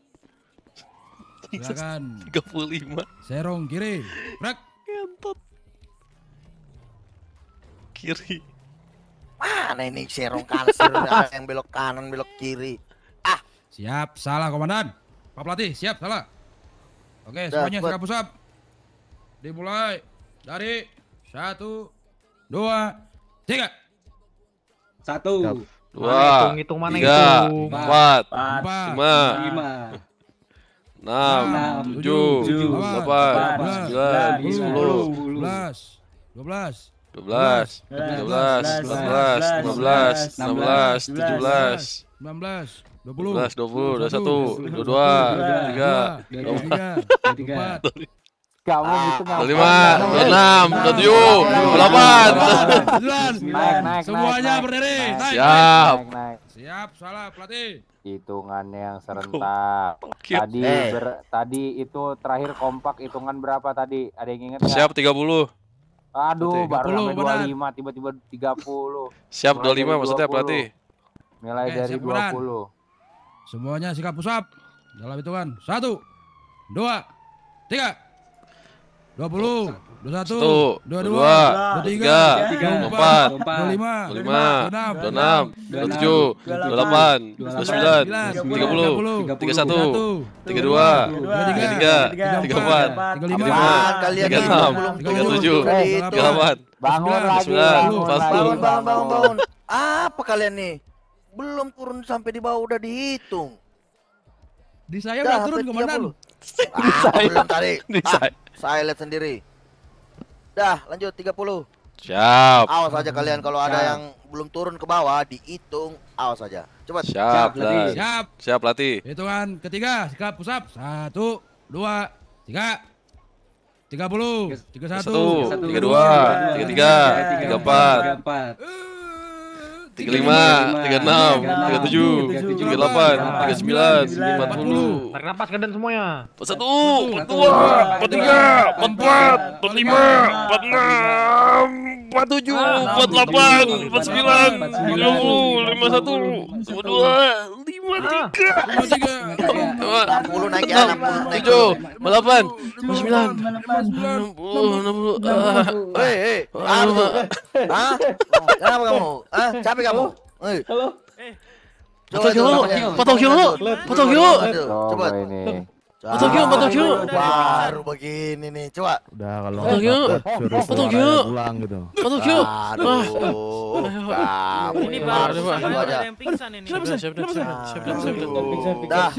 Silakan. 35. [laughs] Serong kiri. Brek. Kentot kiri. Mana ini serong kanser [laughs] yang belok kanan belok kiri. Ah. Siap, salah komandan. Pak pelatih, siap, salah. Oke, Dapat. semuanya serap pusap. Dimulai dari satu, dua, tiga. Satu, dua, hitung, hitung mana tiga, itu? Empat, empat, lima, lima enam, tujuh, delapan, sembilan, sepuluh, dua belas, 12, 13, 14, 15, 16, 17, 19, 20, 20, 21, 22, 23, 24, 25, 26, 27, 28. Naik, Semuanya berdiri. Siap. Siap, salah pelatih. Hitungannya yang serentak. Tadi eh. ber, tadi itu terakhir kompak hitungan berapa tadi? Ada yang ingat? Siap 30. Aduh, baru sampai 25 lima tiba-tiba tiga puluh Siap puluh lima maksudnya pelatih. Nilai dari dua puluh, Semuanya sikap pusap dalam hitungan. Satu, dua, tiga, dua puluh dua satu, dua dua, tiga, empat, lima, lima, dua enam, dua tujuh, dua delapan, dua sembilan, tiga puluh, tiga satu, tiga dua, tiga tiga, tiga empat, tiga lima, tiga enam, tiga tujuh, tiga delapan, bangun lagi, bangun, bangun, bangun, apa kalian nih? Belum turun sampai di bawah udah dihitung. Di saya udah turun kemana? Ah, belum tadi. Ah, saya lihat sendiri. Dah, lanjut 30. Siap. Awas aja kalian kalau ada yang belum turun ke bawah dihitung, awas aja. Coba. Siap, siap Siap. Siap latih. Hitungan ketiga, sikap pusap. Satu, dua, tiga. Tiga puluh, tiga satu, tiga dua, tiga tiga, tiga empat. Eh tiga lima, tiga enam, tiga tujuh, tiga delapan, tiga sembilan, empat puluh. Tarik nafas kalian semuanya. Empat satu, dua, empat tiga, empat empat, empat lima, empat enam, empat tujuh, empat delapan, empat sembilan, lima puluh, lima satu, lima dua, lima tiga, lima tiga, enam puluh enam puluh tujuh, enam delapan, lima sembilan, enam puluh, enam puluh. Eh, eh, ah, kenapa kamu? Ah, capek kamu? Halo. Halo. Eh. Potong kilo, potong Hilo potong kilo, lu. Coba. Potong potong Baru begini nih, coba. Udah kalau potong kilo, potong kilo, pulang gitu. Potong kilo, Aduh. Ini baru ada yang pingsan ini. Siap, siap, siap, siap. Dah,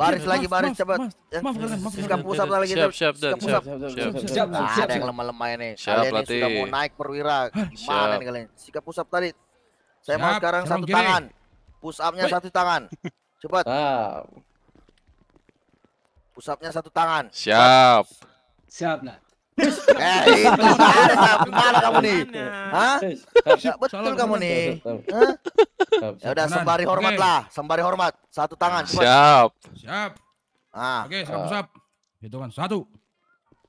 baris lagi baris cepat. Maaf, maaf. Sikap pusat lagi. Siap, siap, siap, siap, nah, siap. Ada yang lemah-lemah ini. Kalian sudah mau naik perwira. Gimana nih kalian? Sikap pusat tadi saya Siap, mau sekarang satu kiri. tangan. Push up-nya satu tangan. Cepat. Siap. Push up-nya satu tangan. Siap. Siap, nah. kamu nih? betul kamu nih. Hah? Ya udah sembari hormat lah, sembari hormat. Satu tangan. Siap. Siap. Ah. Oke, okay, siap, siap. Hitungan satu.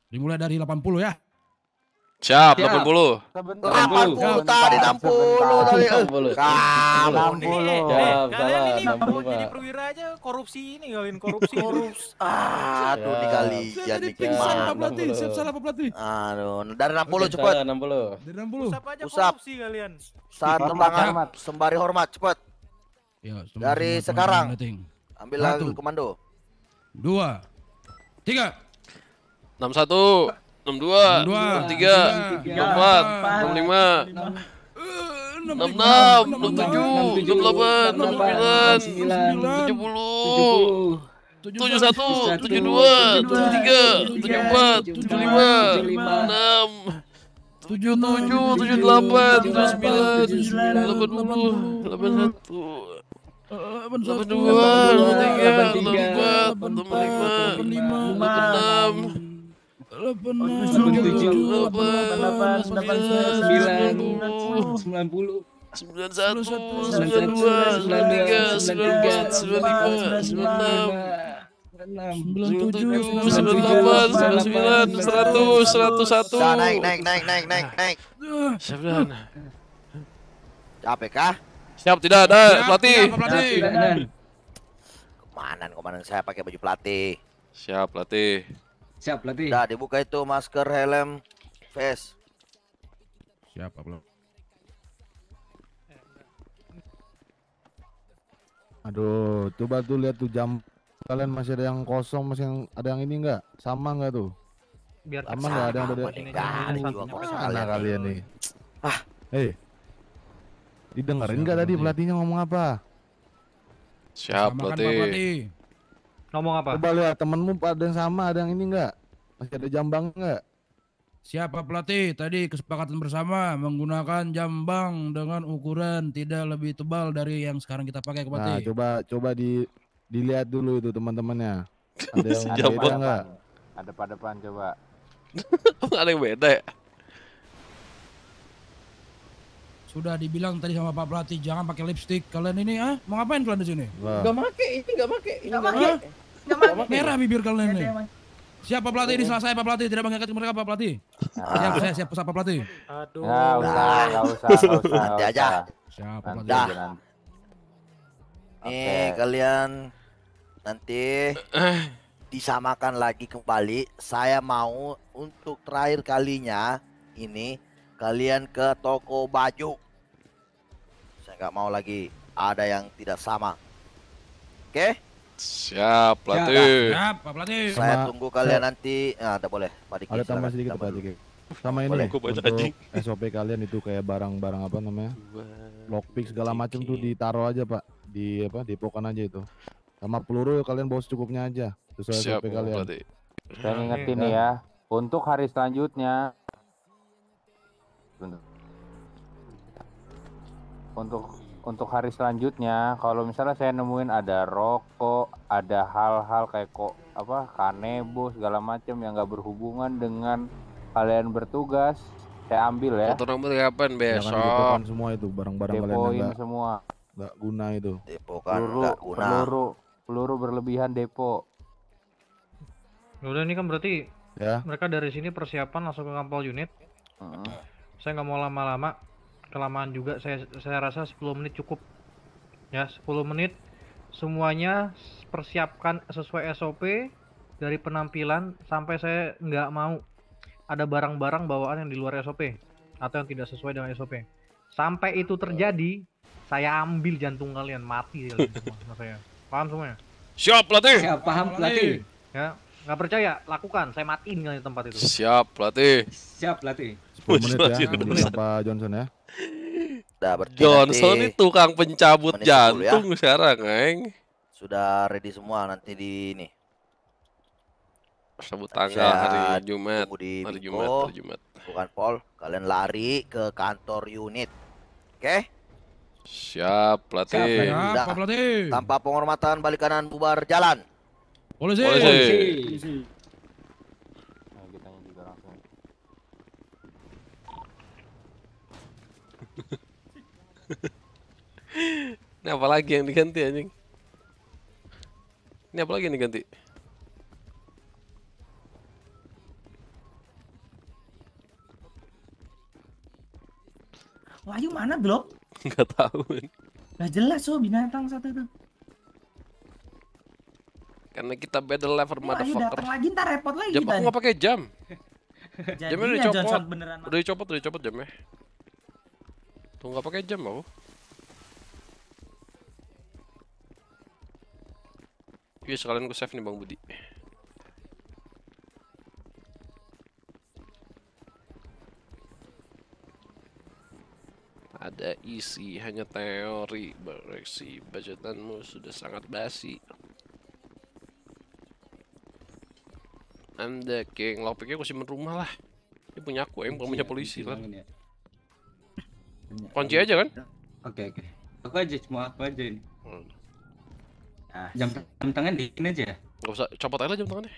Dimulai dari 80 ya. Siap, Siap. 80. Sebentar. 80 tadi 60 tadi. 60. Kamu nih. Eh, siap, eh, kalian ini mau jadi perwira aja korupsi ini kalian korupsi. Korupsi. Ah, Aduh di kali ya nih. Ya. Pingsan Pelatih, siap salah Pelatih. Aduh, dari 60 cepat. 60. Dari 60. Usap aja korupsi kalian. Saat tangan sembari hormat cepat. Ya, dari sekarang. Ambil lagu komando. Dua, tiga, enam satu enam dua enam tiga enam empat enam lima enam enam enam tujuh enam delapan enam sembilan tujuh puluh tujuh satu tujuh dua tujuh tiga tujuh empat tujuh lima enam tujuh tujuh tujuh delapan tujuh sembilan tujuh delapan puluh delapan satu delapan dua delapan tiga delapan empat delapan lima delapan enam sembilan puluh sembilan satu sembilan dua sembilan tiga sembilan empat sembilan lima sembilan enam sembilan tujuh sembilan delapan sembilan sembilan seratus seratus satu naik naik naik naik naik capek kah siap tidak ada pelatih komandan komandan saya pakai baju pelatih siap pelatih Siap, pelatih. Dah, dibuka itu masker, helm, face. Siap, belum? Aduh, coba tuh lihat tuh jam kalian masih ada yang kosong, masih yang ada yang ini enggak? Sama enggak tuh? Biar sama enggak ada yang ada. Enggak kalian nih. Ah, hei. Eh, didengerin enggak tadi pelatihnya ngomong apa? Siap, pelatih. Ngomong apa? Coba lihat temanmu ada yang sama, ada yang ini enggak? Masih ada jambang enggak? Siapa pelatih? Tadi kesepakatan bersama menggunakan jambang dengan ukuran tidak lebih tebal dari yang sekarang kita pakai pelatih. Nah, coba coba di dilihat dulu itu teman-temannya. [laughs] Ada yang beda enggak? Ada pada depan coba. [laughs] ada yang beda ya? Sudah dibilang tadi sama Pak pelatih jangan pakai lipstick. Kalian ini ah mau ngapain kalian di sini? Gak pakai, ini gak pakai, ini gak pakai. Merah bibir kalian nih. Siapa pelatih ini selesai? Pak Pelatih tidak mengangkat mereka Pak Pelatih. Ah. Siapa saya siapa Pelatih? Aduh. Enggak usah, enggak nah. usah, enggak [laughs] usah. Nanti aja. Siapa Pelatih? Nih kalian nanti disamakan lagi kembali. Saya mau untuk terakhir kalinya ini kalian ke toko baju. Saya nggak mau lagi ada yang tidak sama. Oke? Okay? Siap, ya, pelatih. Siap, Pak pelatih. Saya tunggu kalian siap. nanti. Nah, tidak boleh. Pak Ada tambah sedikit Pak Diki. Sama ini untuk SOP kalian itu kayak barang-barang apa namanya? Lockpick segala macam tuh ditaruh aja, Pak. Di apa? Depokan aja itu. Sama peluru kalian bawa secukupnya aja. Sesuai siap, SOP kalian. Saya nah, ingetin kan. ya. Untuk hari selanjutnya. Untuk untuk hari selanjutnya kalau misalnya saya nemuin ada rokok ada hal-hal kayak kok apa kanebo segala macam yang nggak berhubungan dengan kalian bertugas saya ambil ya potong rambut kapan besok Jangan semua itu barang-barang kalian enggak, semua nggak guna itu depo kan peluru, guna. peluru peluru berlebihan depo udah ini kan berarti ya mereka dari sini persiapan langsung ke kampol unit uh hmm. -huh. saya nggak mau lama-lama kelamaan juga saya saya rasa 10 menit cukup ya 10 menit semuanya persiapkan sesuai SOP dari penampilan sampai saya nggak mau ada barang-barang bawaan yang di luar SOP atau yang tidak sesuai dengan SOP sampai itu terjadi saya ambil jantung kalian mati kalian semua [laughs] saya paham semuanya siap pelatih ya, paham pelatih ya nggak percaya lakukan saya matiin kalian tempat itu siap pelatih siap pelatih 10 menit ya, ya. Pak Johnson ya Nah, berarti Johnson nanti, itu tukang pencabut ya. jantung ya. sekarang, Eng. Sudah ready semua nanti di ini. Sebut tanggal hari Jumat. Di hari Jumat, hari Jumat. Bukan Paul, kalian lari ke kantor unit. Oke? Okay? Siap, pelatih. Siap, pelatih. Tanpa penghormatan balik kanan bubar jalan. Polisi. Polisi. Polisi. Ini apa lagi yang diganti anjing? Ini apa lagi yang diganti? Wahyu mana blok? Enggak tahu. Gak jelas so oh, binatang satu itu. Karena kita battle level oh, motherfucker. Ayo lagi ntar repot lagi jam, Aku nggak pakai jam. [laughs] jamnya udah dicopot. Udah dicopot, udah dicopot jamnya. Tuh nggak pakai jam mau? Yuk iya, sekalian ku save nih Bang Budi. Ada isi, hanya teori Bereksi, budgetanmu sudah sangat basi Anda king, lo pikir aku simpen rumah lah Ini punya aku, yang eh, bukan punya iya, polisi lah Kunci aja kan? Oke, oke. Aku aja cuma aku aja ini. Hmm. Nah, jam, jam tangan di sini aja ya. Gak usah copot aja jam tangannya.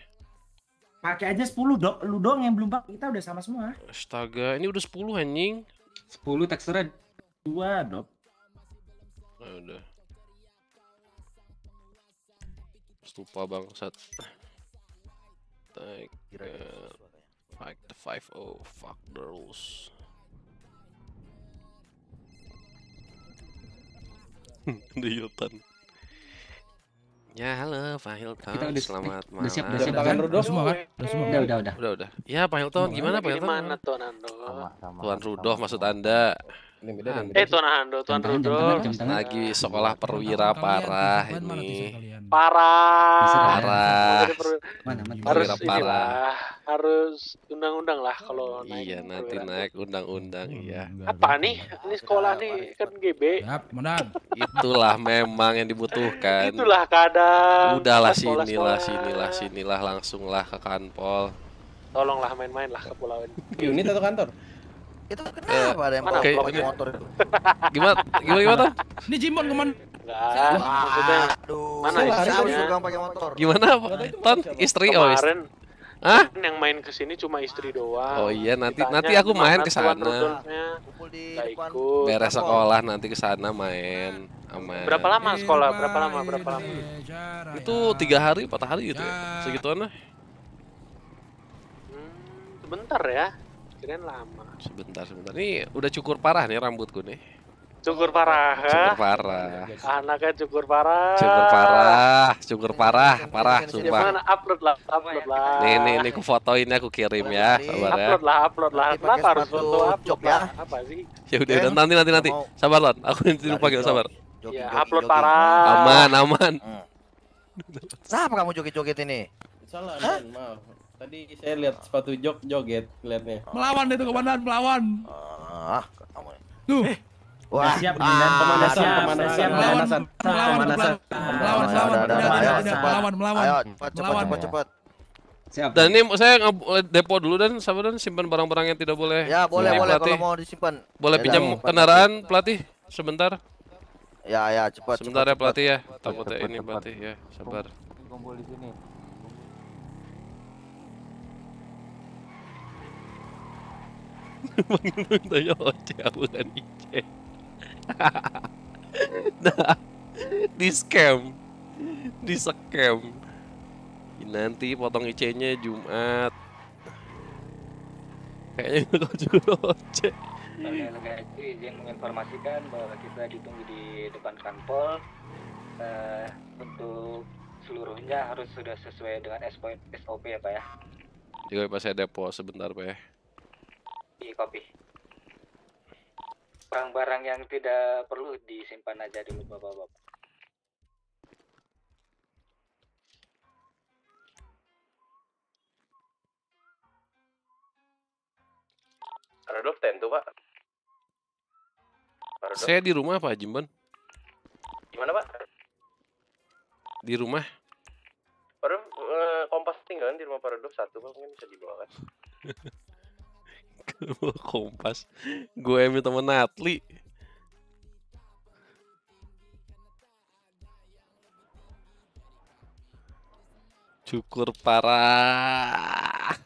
Pakai aja 10, Dok. Lu dong yang belum pakai. Kita udah sama semua. Astaga, ini udah 10 anjing. 10 teksturnya 2, Dok. Nah, udah. Stupa bangsat. Take uh, fight the five oh fuck the rules. [laughs] di Hilton. Ya halo Pak Hilton, selamat malam. Udah siap, udah siap, udah semua kan? Udah semua. Udah, udah, udah. Udah, udah. Ya Pak Hilton, gimana Pak Hilton? Gimana Tuan Rudolf? Tuan Rudolf maksud Anda? Limited. Ah. Eh Tuan Hando, Tuan Rudolf lagi sekolah perwira parah ini. Parah. Parah. Harus parah. Harus undang-undang lah kalau iya, naik. Hmm, iya nanti naik undang-undang iya. Apa nih? Ini sekolah nih kan GB. Itulah memang yang dibutuhkan. Itulah kadang. Udahlah sinilah sinilah sinilah langsunglah ke kanpol. Tolonglah main-main lah ke pulau ini. Unit atau kantor? Itu kenapa iya. ada yang pakai motor itu? [laughs] gimana? Gimana gimana Ini Jimon kemana? Aduh, mana istri yang pakai motor? Gimana, Ton? Istri oh istri. Hah? Yang main ke cuma istri doang. Oh iya, nanti nanti aku main ke sana. Beres sekolah nanti ke sana main. Aman. Berapa lama sekolah? Berapa lama? Berapa lama? Itu tiga hari, empat hari gitu ya. Segituan lah. Hmm, sebentar ya kirain lama. Sebentar, sebentar. Ini udah cukur parah nih rambutku nih. Cukur parah. Ya? Cukur parah. Anaknya cukur parah. Cukur parah, cukur parah, parah, sumpah. Gimana upload lah, upload lah. Nih, nih, nih, aku fotoin aku kirim ya, sabar ya. Upload lah, upload lah. Kenapa harus foto upload ya? Apa sih? Ya udah, eh? nanti, nanti, nanti. Sabar lon, aku nanti lupa gitu, sabar. Ya, upload parah. Aman, aman. Hmm. Siapa kamu joget-joget ini? Salah, maaf. Tadi saya lihat sepatu jok joget kelihatannya. Oh. Melawan itu komandan, melawan. Ah, Tuh. Eh, Wah, siap, ah, pemanasan, pemanasan, pemanasan, pemanasan, melawan, melawan, melawan, melawan, ayo, cepat, cepat, cepat, Siap. Dan ini saya depo dulu dan sabar dan simpan barang-barang yang tidak boleh. Ya, boleh, boleh kalau mau disimpan. Boleh ya, pinjam kendaraan pelatih sebentar. Ya, ya, cepat. Sebentar ya pelatih ya. Takutnya ini pelatih ya. Sabar. Kumpul di sini. Magluto yung oche, abulan nah, di scam. Di scam. Nanti potong ic nya Jumat. Kayaknya juga, jual Oke, Negara izin menginformasikan bahwa kita ditunggu di depan kantor uh, untuk seluruhnya harus sudah sesuai dengan SOP ya Pak ya. Juga pasti ada pos sebentar Pak ya kopi kopi. Barang-barang yang tidak perlu disimpan aja dulu bapak-bapak. Rodolf tentu pak. Rodolf. Saya di rumah pak Jimban. Gimana pak? Di rumah. Rodolf eh, kompas tinggalan di rumah Pak satu pak mungkin bisa dibawa kan. [laughs] [laughs] Kompas. Gue emi temen Natli. Cukur parah.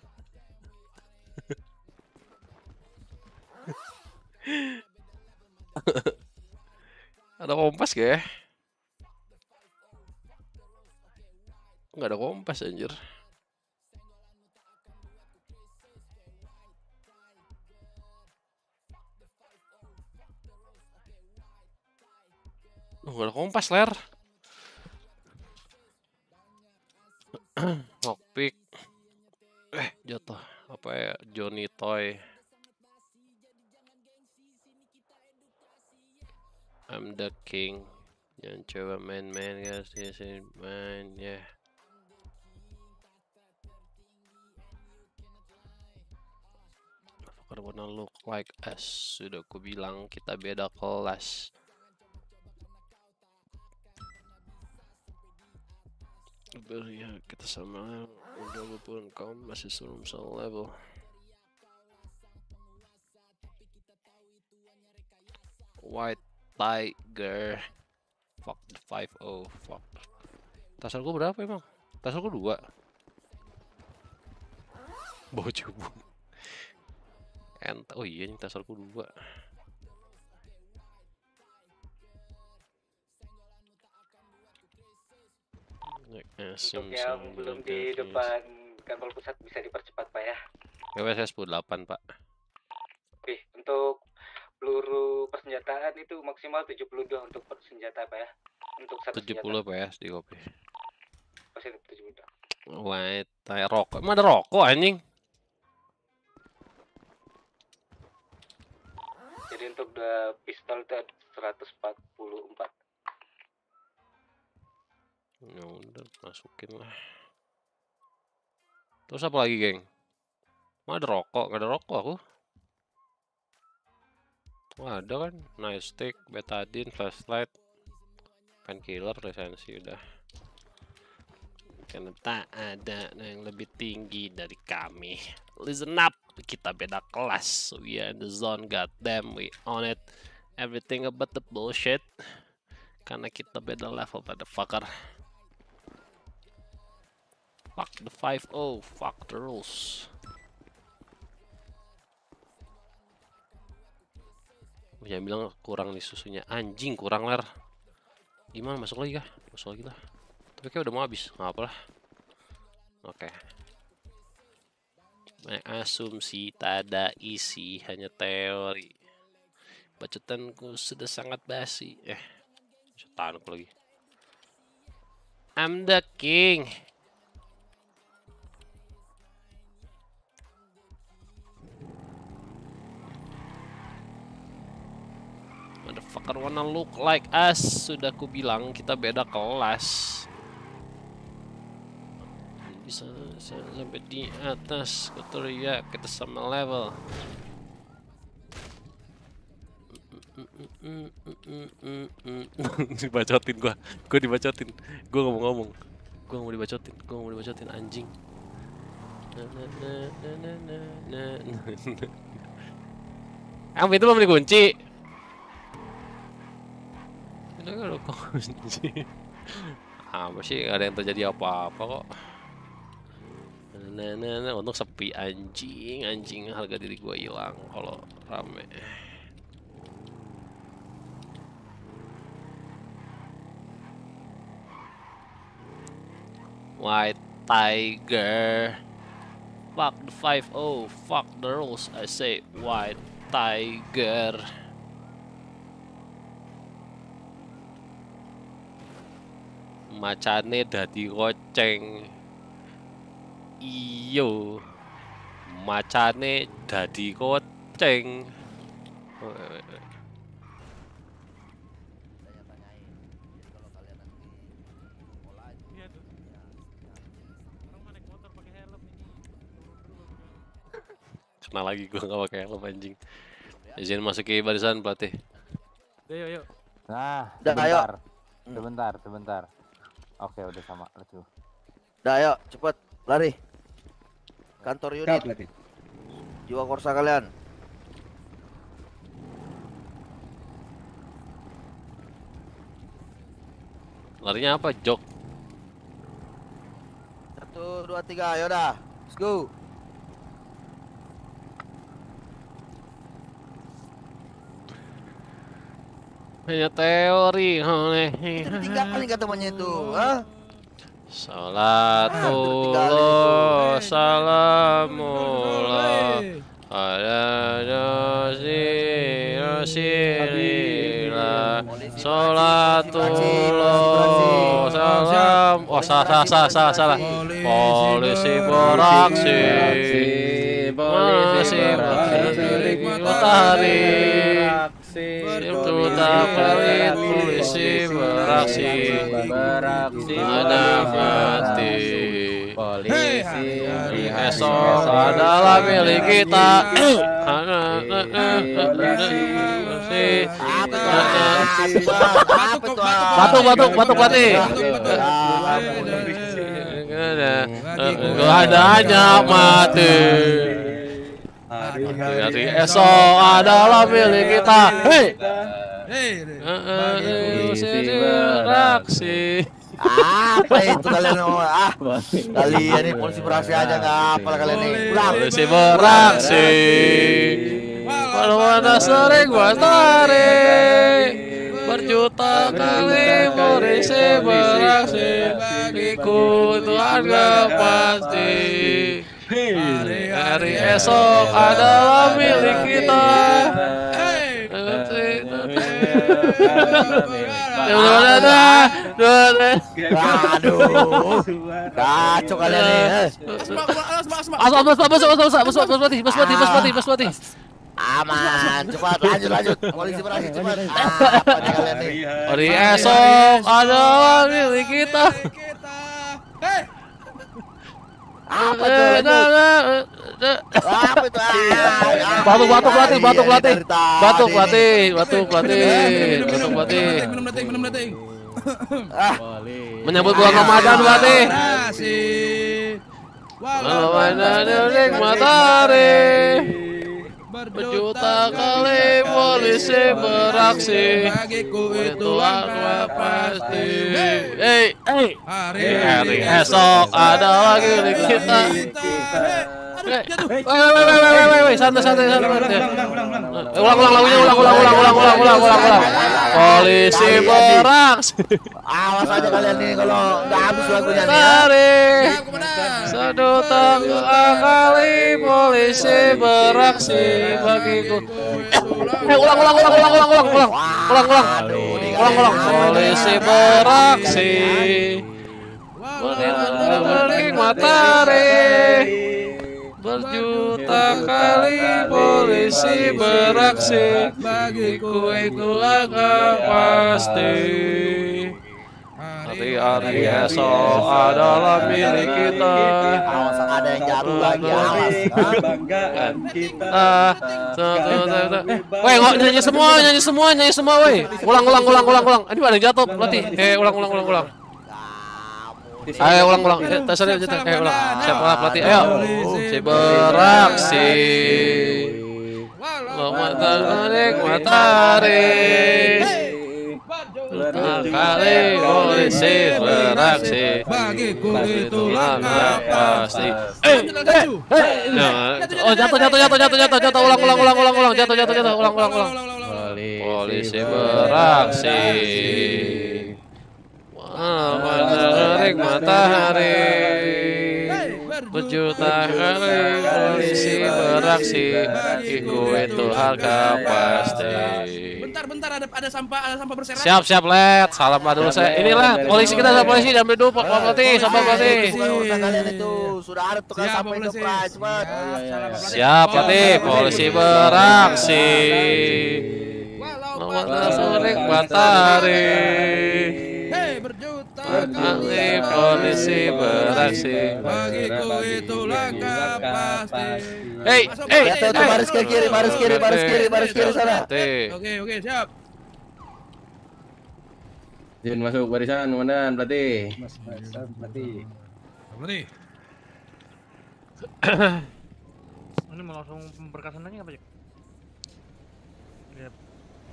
[laughs] ada kompas gak ya? Gak ada kompas anjir. Gue kompas ler. Lockpick. [clears throat] Eh, jatuh. Apa ya? Johnny Toy. I'm the king. Jangan coba main-main guys, sini main ya. Yeah. Fucker look like us. Sudah aku bilang kita beda kelas. ya kita sama udah walaupun kau masih suruh sama level White Tiger Fuck the 5 oh fuck Tasar gua berapa emang? Tasar gua 2 Bau cubu Ent oh iya ini tasar gua 2 Eh, untuk yang belum di depan kantor pusat bisa dipercepat pak ya, ya WSS 18 pak oke untuk peluru persenjataan itu maksimal 72 untuk persenjata pak ya untuk satu 70 pak ya di kopi positif 72 wah rokok emang ada rokok anjing jadi untuk the pistol itu 144 ya udah masukin lah terus apa lagi geng Mau ada rokok nggak ada rokok aku Wah oh, ada kan Nice stick, betadine, flashlight Painkiller, resensi udah Karena tak ada yang lebih tinggi dari kami Listen up Kita beda kelas We are in the zone God damn we on it Everything about the bullshit Karena kita beda level pada fucker Fuck the 5-0. Fuck the rules. Jangan bilang kurang nih susunya. Anjing kurang ler. Gimana masuk lagi kah? Masuk lagi lah. Tapi kayak udah mau habis. Nggak apa lah. Oke. Okay. Nah, asumsi, tak ada isi, hanya teori. Bacotanku sudah sangat basi. Eh, bacotanku lagi. I'm the king. Fucker wanna look like us. Sudah ku bilang kita beda kelas. Bisa sampai di atas. Kotor ya kita sama level. [laughs] dibacotin gua. Gua dibacotin. Gua ngomong-ngomong. Gua mau dibacotin. Gua mau dibacotin anjing. Ambil [laughs] itu belum dikunci ya kalau kunci [laughs] ah, apa sih ada yang terjadi apa-apa kok nah, nah, nah, untuk sepi anjing anjing harga diri gua hilang kalau rame White Tiger Fuck the five oh, Fuck the rules I say White Tiger macane dadi goceng iyo macane dadi goceng kena lagi gua nggak pakai helm anjing izin masuk ke barisan pelatih yuk yuk nah sebentar sebentar sebentar Oke, udah sama. Aduh. Dah, ayo cepet lari. Kantor unit. Kap, Jiwa korsa kalian. Larinya apa, Jok? Satu, dua, tiga, ayo dah. Let's go. Hanya teori. Itu tiga kali katanya itu. Hah? Salatullah ah, eh, salamullah ala nasi salatullah salam oh salah salah salah salah polisi beraksi polisi beraksi matahari beraksi berkulit polisi beraksi beraksi polisi esok adalah milik kita batuk batuk batuk batuk ada hanya mati Hari, hari, esok adalah milik kita. Hei. Hei. Eh, eh, eh, beraksi. Apa itu kalian mau? Ah, kalian ini polisi beraksi aja nggak apa kalian ini. Polisi beraksi. Kalau mana sering gua tarik berjuta kali polisi beraksi bagiku itu harga pasti hari esok adalah milik kita. Aduh. aman cepat lanjut lanjut polisi cepat hari esok adalah milik kita Hei! Apa tuh? Apa itu? Batuk batuk ah, batuk batuk iya, batuk batuk batuk batuk batuk batuk minum dateng minum dateng ah. menyambut bulan Ramadan berarti ah. nasi Walau mana matahari Berjuta kali polisi beraksi Bagiku itu angka pasti Hey, hey Hari, esok ada lagi di kita Wei, wei, wei, wei, santai, santai, santai. Ulang, ulang lagunya, ulang, ulang, ulang, ulang, ulang, ulang, ulang, ulang. Polisi beraks. Awas aja kalian nih kalau nggak habis lagunya nih. Tarik. Sedot kali polisi beraksi bagiku. Eh ulang ulang ulang ulang ulang ulang ulang ulang ulang ulang ulang polisi beraksi. Mening matahari. Berjuta kali polisi beraksi Bagiku itu langkah pasti Hari-hari esok adalah milik kita Awas ada yang jatuh lagi awas Kebanggaan kita Weh nyanyi semua nyanyi semua nyanyi semua woi Ulang ulang ulang ulang ulang Aduh ada yang jatuh nanti Eh ulang ulang ulang ulang Ayo ulang ulang. Eh, aja tuh. Ayo ulang. Siapa lah pelatih? Ayo. Si beraksi. Mata matari Kali oleh si beraksi. Bagiku itulah pasti. Eh, eh, Oh jatuh jatuh jatuh jatuh jatuh jatuh ulang ulang ulang ulang ulang jatuh jatuh jatuh ulang ulang ulang. Polisi beraksi awal matahari Berjuta kali polisi beraksi Iku itu harga pasti Bentar bentar ada ada sampah ada sampah Siap siap let. Salam dulu saya. Inilah polisi kita ada polisi dan dulu Pak Bupati sama Bupati. Sudah ada tukang sampah itu Siap Bupati polisi beraksi. Walau matahari Aktif polisi beraksi Bagiku itulah langkah pasti Hei, hei, hei Baris ke kiri, baris kiri, baris kiri, baris kiri sana Oke, oke, siap Jin masuk barisan, Wanan, pelatih Masuk barisan, pelatih nih? [clears throat] Ini mau langsung pemberkasan aja apa ya?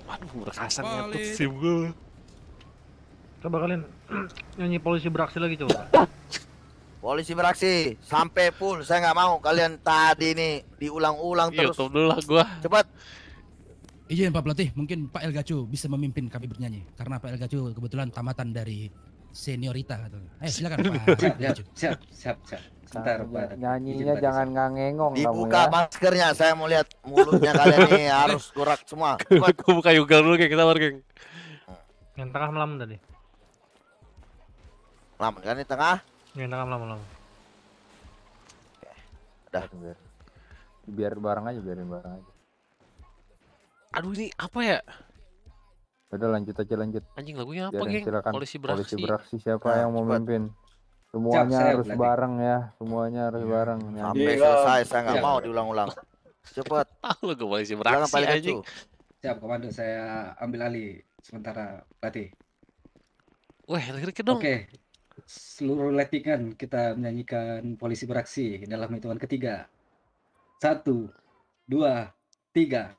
Waduh, pemberkasannya tuh sim gue Coba kalian [clears throat] nyanyi polisi beraksi lagi coba. Polisi beraksi sampai full. Saya nggak mau kalian tadi nih diulang-ulang iya, terus. YouTube dulu lah gua. Cepat. Iya Pak Pelatih, mungkin Pak El Gacu bisa memimpin kami bernyanyi karena Pak El Gacu kebetulan tamatan dari seniorita eh, silakan Pak. siap, siap, siap, siap. Sebentar, Pak. Nah, nyanyinya jangan ngangengong Dibuka ya. maskernya, saya mau lihat mulutnya kalian nih [laughs] harus kurak semua. aku buka juga dulu kayak kita wargeng. Yang tengah malam tadi lama kan di tengah? Ya, tengah lama lama. Oke. Udah. Biar, biar bareng aja, biarin bareng aja. Aduh ini apa ya? Udah lanjut aja lanjut. Anjing lagunya apa, Geng? Silakan. Polisi beraksi. Polisi beraksi siapa nah, yang mau memimpin? Semuanya Siap, harus bareng ya, semuanya harus yeah. bareng. Sampai yeah. selesai, saya nggak mau diulang-ulang. [laughs] Cepat. Tahu lu ke polisi beraksi paling anjing. Siap, komando saya ambil alih sementara pelatih. Wah, lirik dong. Oke. Okay seluruh lettingan kita menyanyikan polisi beraksi dalam hitungan ketiga. Satu, dua, tiga.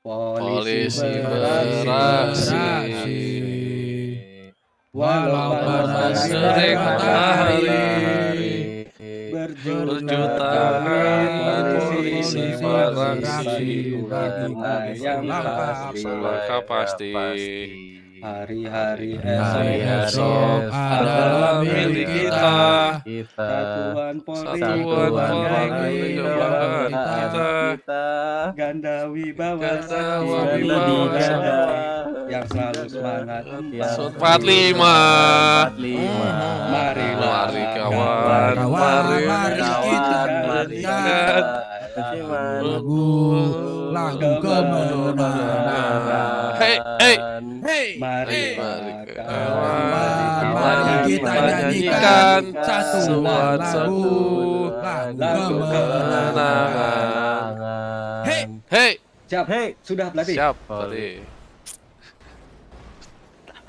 Polisi, polisi beraksi. Walau panas terik matahari Berjuta polisi beraksi Yang pasti, pasti. Hari-hari esok, adalah milik kita. kita. Satuan Polri, Satuan Polri, kebanggaan kita. kita. Ganda wibawa, ganda wibawa, yang selalu semangat. Iya. Empat lima, hmm. mari mari kawan, mari mari kita mari lagu. Lagu kemenangan. Hei, hei, hey, Mari mari, mari kita nyanyikan satu lagu. Lagu kemenangan. Hei, hei. Siap, hei. Sudah pelatih. Siap, pelatih.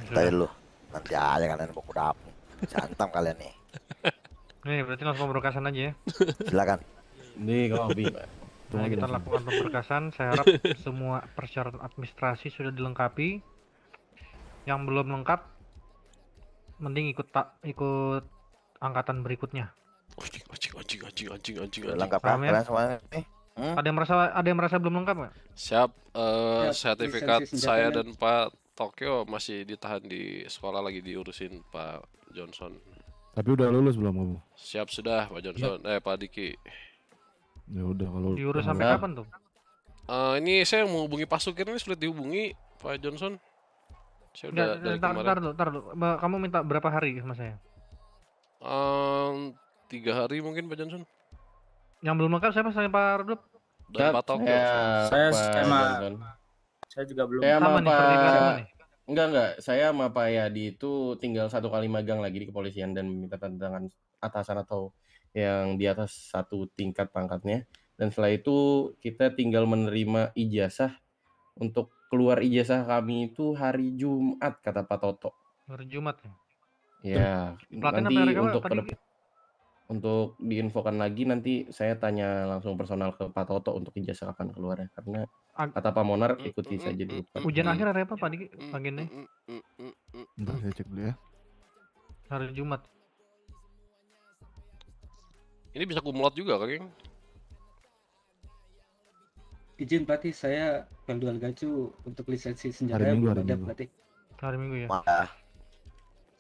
Tadi lu. Nanti aja kalian buku dapur. Santam kalian nih. Nih berarti langsung pemrokasan aja ya. Silakan. Nih bi. Gitu nah, kita lakukan pemberkasan. Saya harap [laughs] semua persyaratan administrasi sudah dilengkapi. Yang belum lengkap, mending ikut tak ikut angkatan berikutnya. Anjing, anjing, anjing, anjing, anjing, anjing. Lengkap apa? ya? Hmm? Ada yang merasa ada yang merasa belum lengkap nggak? Siap, uh, sertifikat saya dan Pak Tokyo masih ditahan di sekolah lagi diurusin Pak Johnson. Tapi udah lulus belum kamu? Siap sudah Pak Johnson, ya. eh Pak Diki. Ya udah kalau diurus sampai kapan tuh? Uh, ini saya mau hubungi Pak Sukir ini sulit dihubungi Pak Johnson. Saya udah Nggak, dari ntar, kemarin. ntar, ntar, kamu minta berapa hari sama saya? Um, tiga hari mungkin Pak Johnson. Yang belum lengkap siapa saya Pak Redup? Dan Pak Toko. Ya, saya sama saya juga belum saya sama Pak Enggak enggak, saya sama Pak Yadi itu tinggal satu kali magang lagi di kepolisian dan meminta tantangan atasan atau yang di atas satu tingkat pangkatnya dan setelah itu kita tinggal menerima ijazah untuk keluar ijazah kami itu hari Jumat kata Pak Toto. Hari Jumat ya. Ya, Pelatihan nanti untuk apa, apa untuk diinfokan lagi nanti saya tanya langsung personal ke Pak Toto untuk ijazah kapan keluarnya karena kata Pak Monar ikuti saja dulu. Ujian akhir hari apa Pak Diki? Paginya. Bentar saya cek dulu ya. Hari Jumat. Ini bisa kumlot juga kan, Geng? Izin Pati, saya penjual Gacu untuk lisensi senjata hari minggu, hari minggu. Pati. Hari minggu ya. Wah.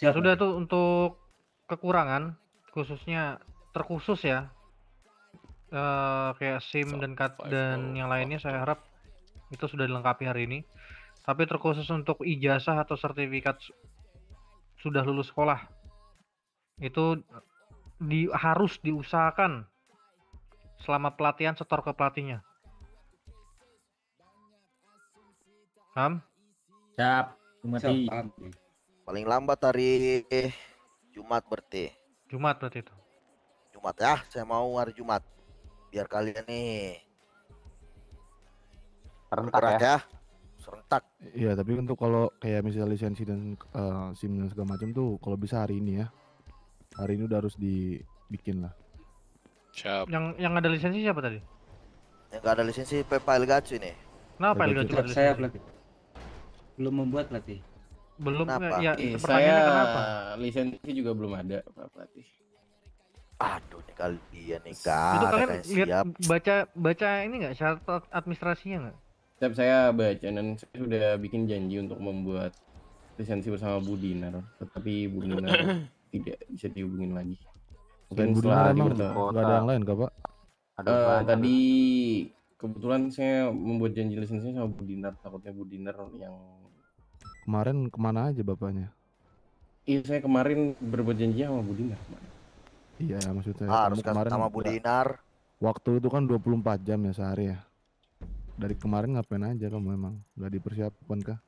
Ya sudah tuh untuk kekurangan khususnya terkhusus ya. Uh, kayak SIM so, dan card dan yang lainnya saya harap itu sudah dilengkapi hari ini. Tapi terkhusus untuk ijazah atau sertifikat sudah lulus sekolah itu di, harus diusahakan selama pelatihan setor ke pelatihnya. Ham? Siap, mati. Paling lambat hari Jumat berarti. Jumat berarti itu. Jumat ya, saya mau hari Jumat. Biar kalian nih serentak ya. ya. Serentak. Iya, tapi untuk kalau kayak misalnya lisensi dan uh, SIM dan segala macam tuh kalau bisa hari ini ya hari ini udah harus dibikin lah Siap. yang yang ada lisensi siapa tadi yang ada lisensi Pepa Elgacu ini kenapa Elgacu ada saya pelatih belum membuat pelatih belum kenapa? ya eh, saya kenapa? lisensi juga belum ada Pak pelatih aduh nih kalian nih kak itu kalian lihat baca baca ini nggak syarat administrasinya nggak siap saya baca dan saya sudah bikin janji untuk membuat lisensi bersama Budinar tetapi Budinar tidak bisa dihubungin lagi. Mungkin setelah di Enggak ada yang lain kak Pak? Ada uh, eh, tadi kebetulan saya membuat janji lisensi sama Bu Dinar, takutnya Bu Dinar yang kemarin kemana aja bapaknya? Iya, saya kemarin berbuat janji sama Bu Dinar. Iya, maksudnya ah, harus kemarin sama Bu Dinar. Waktu itu kan 24 jam ya sehari ya. Dari kemarin ngapain aja kamu emang? Gak dipersiapkan kah?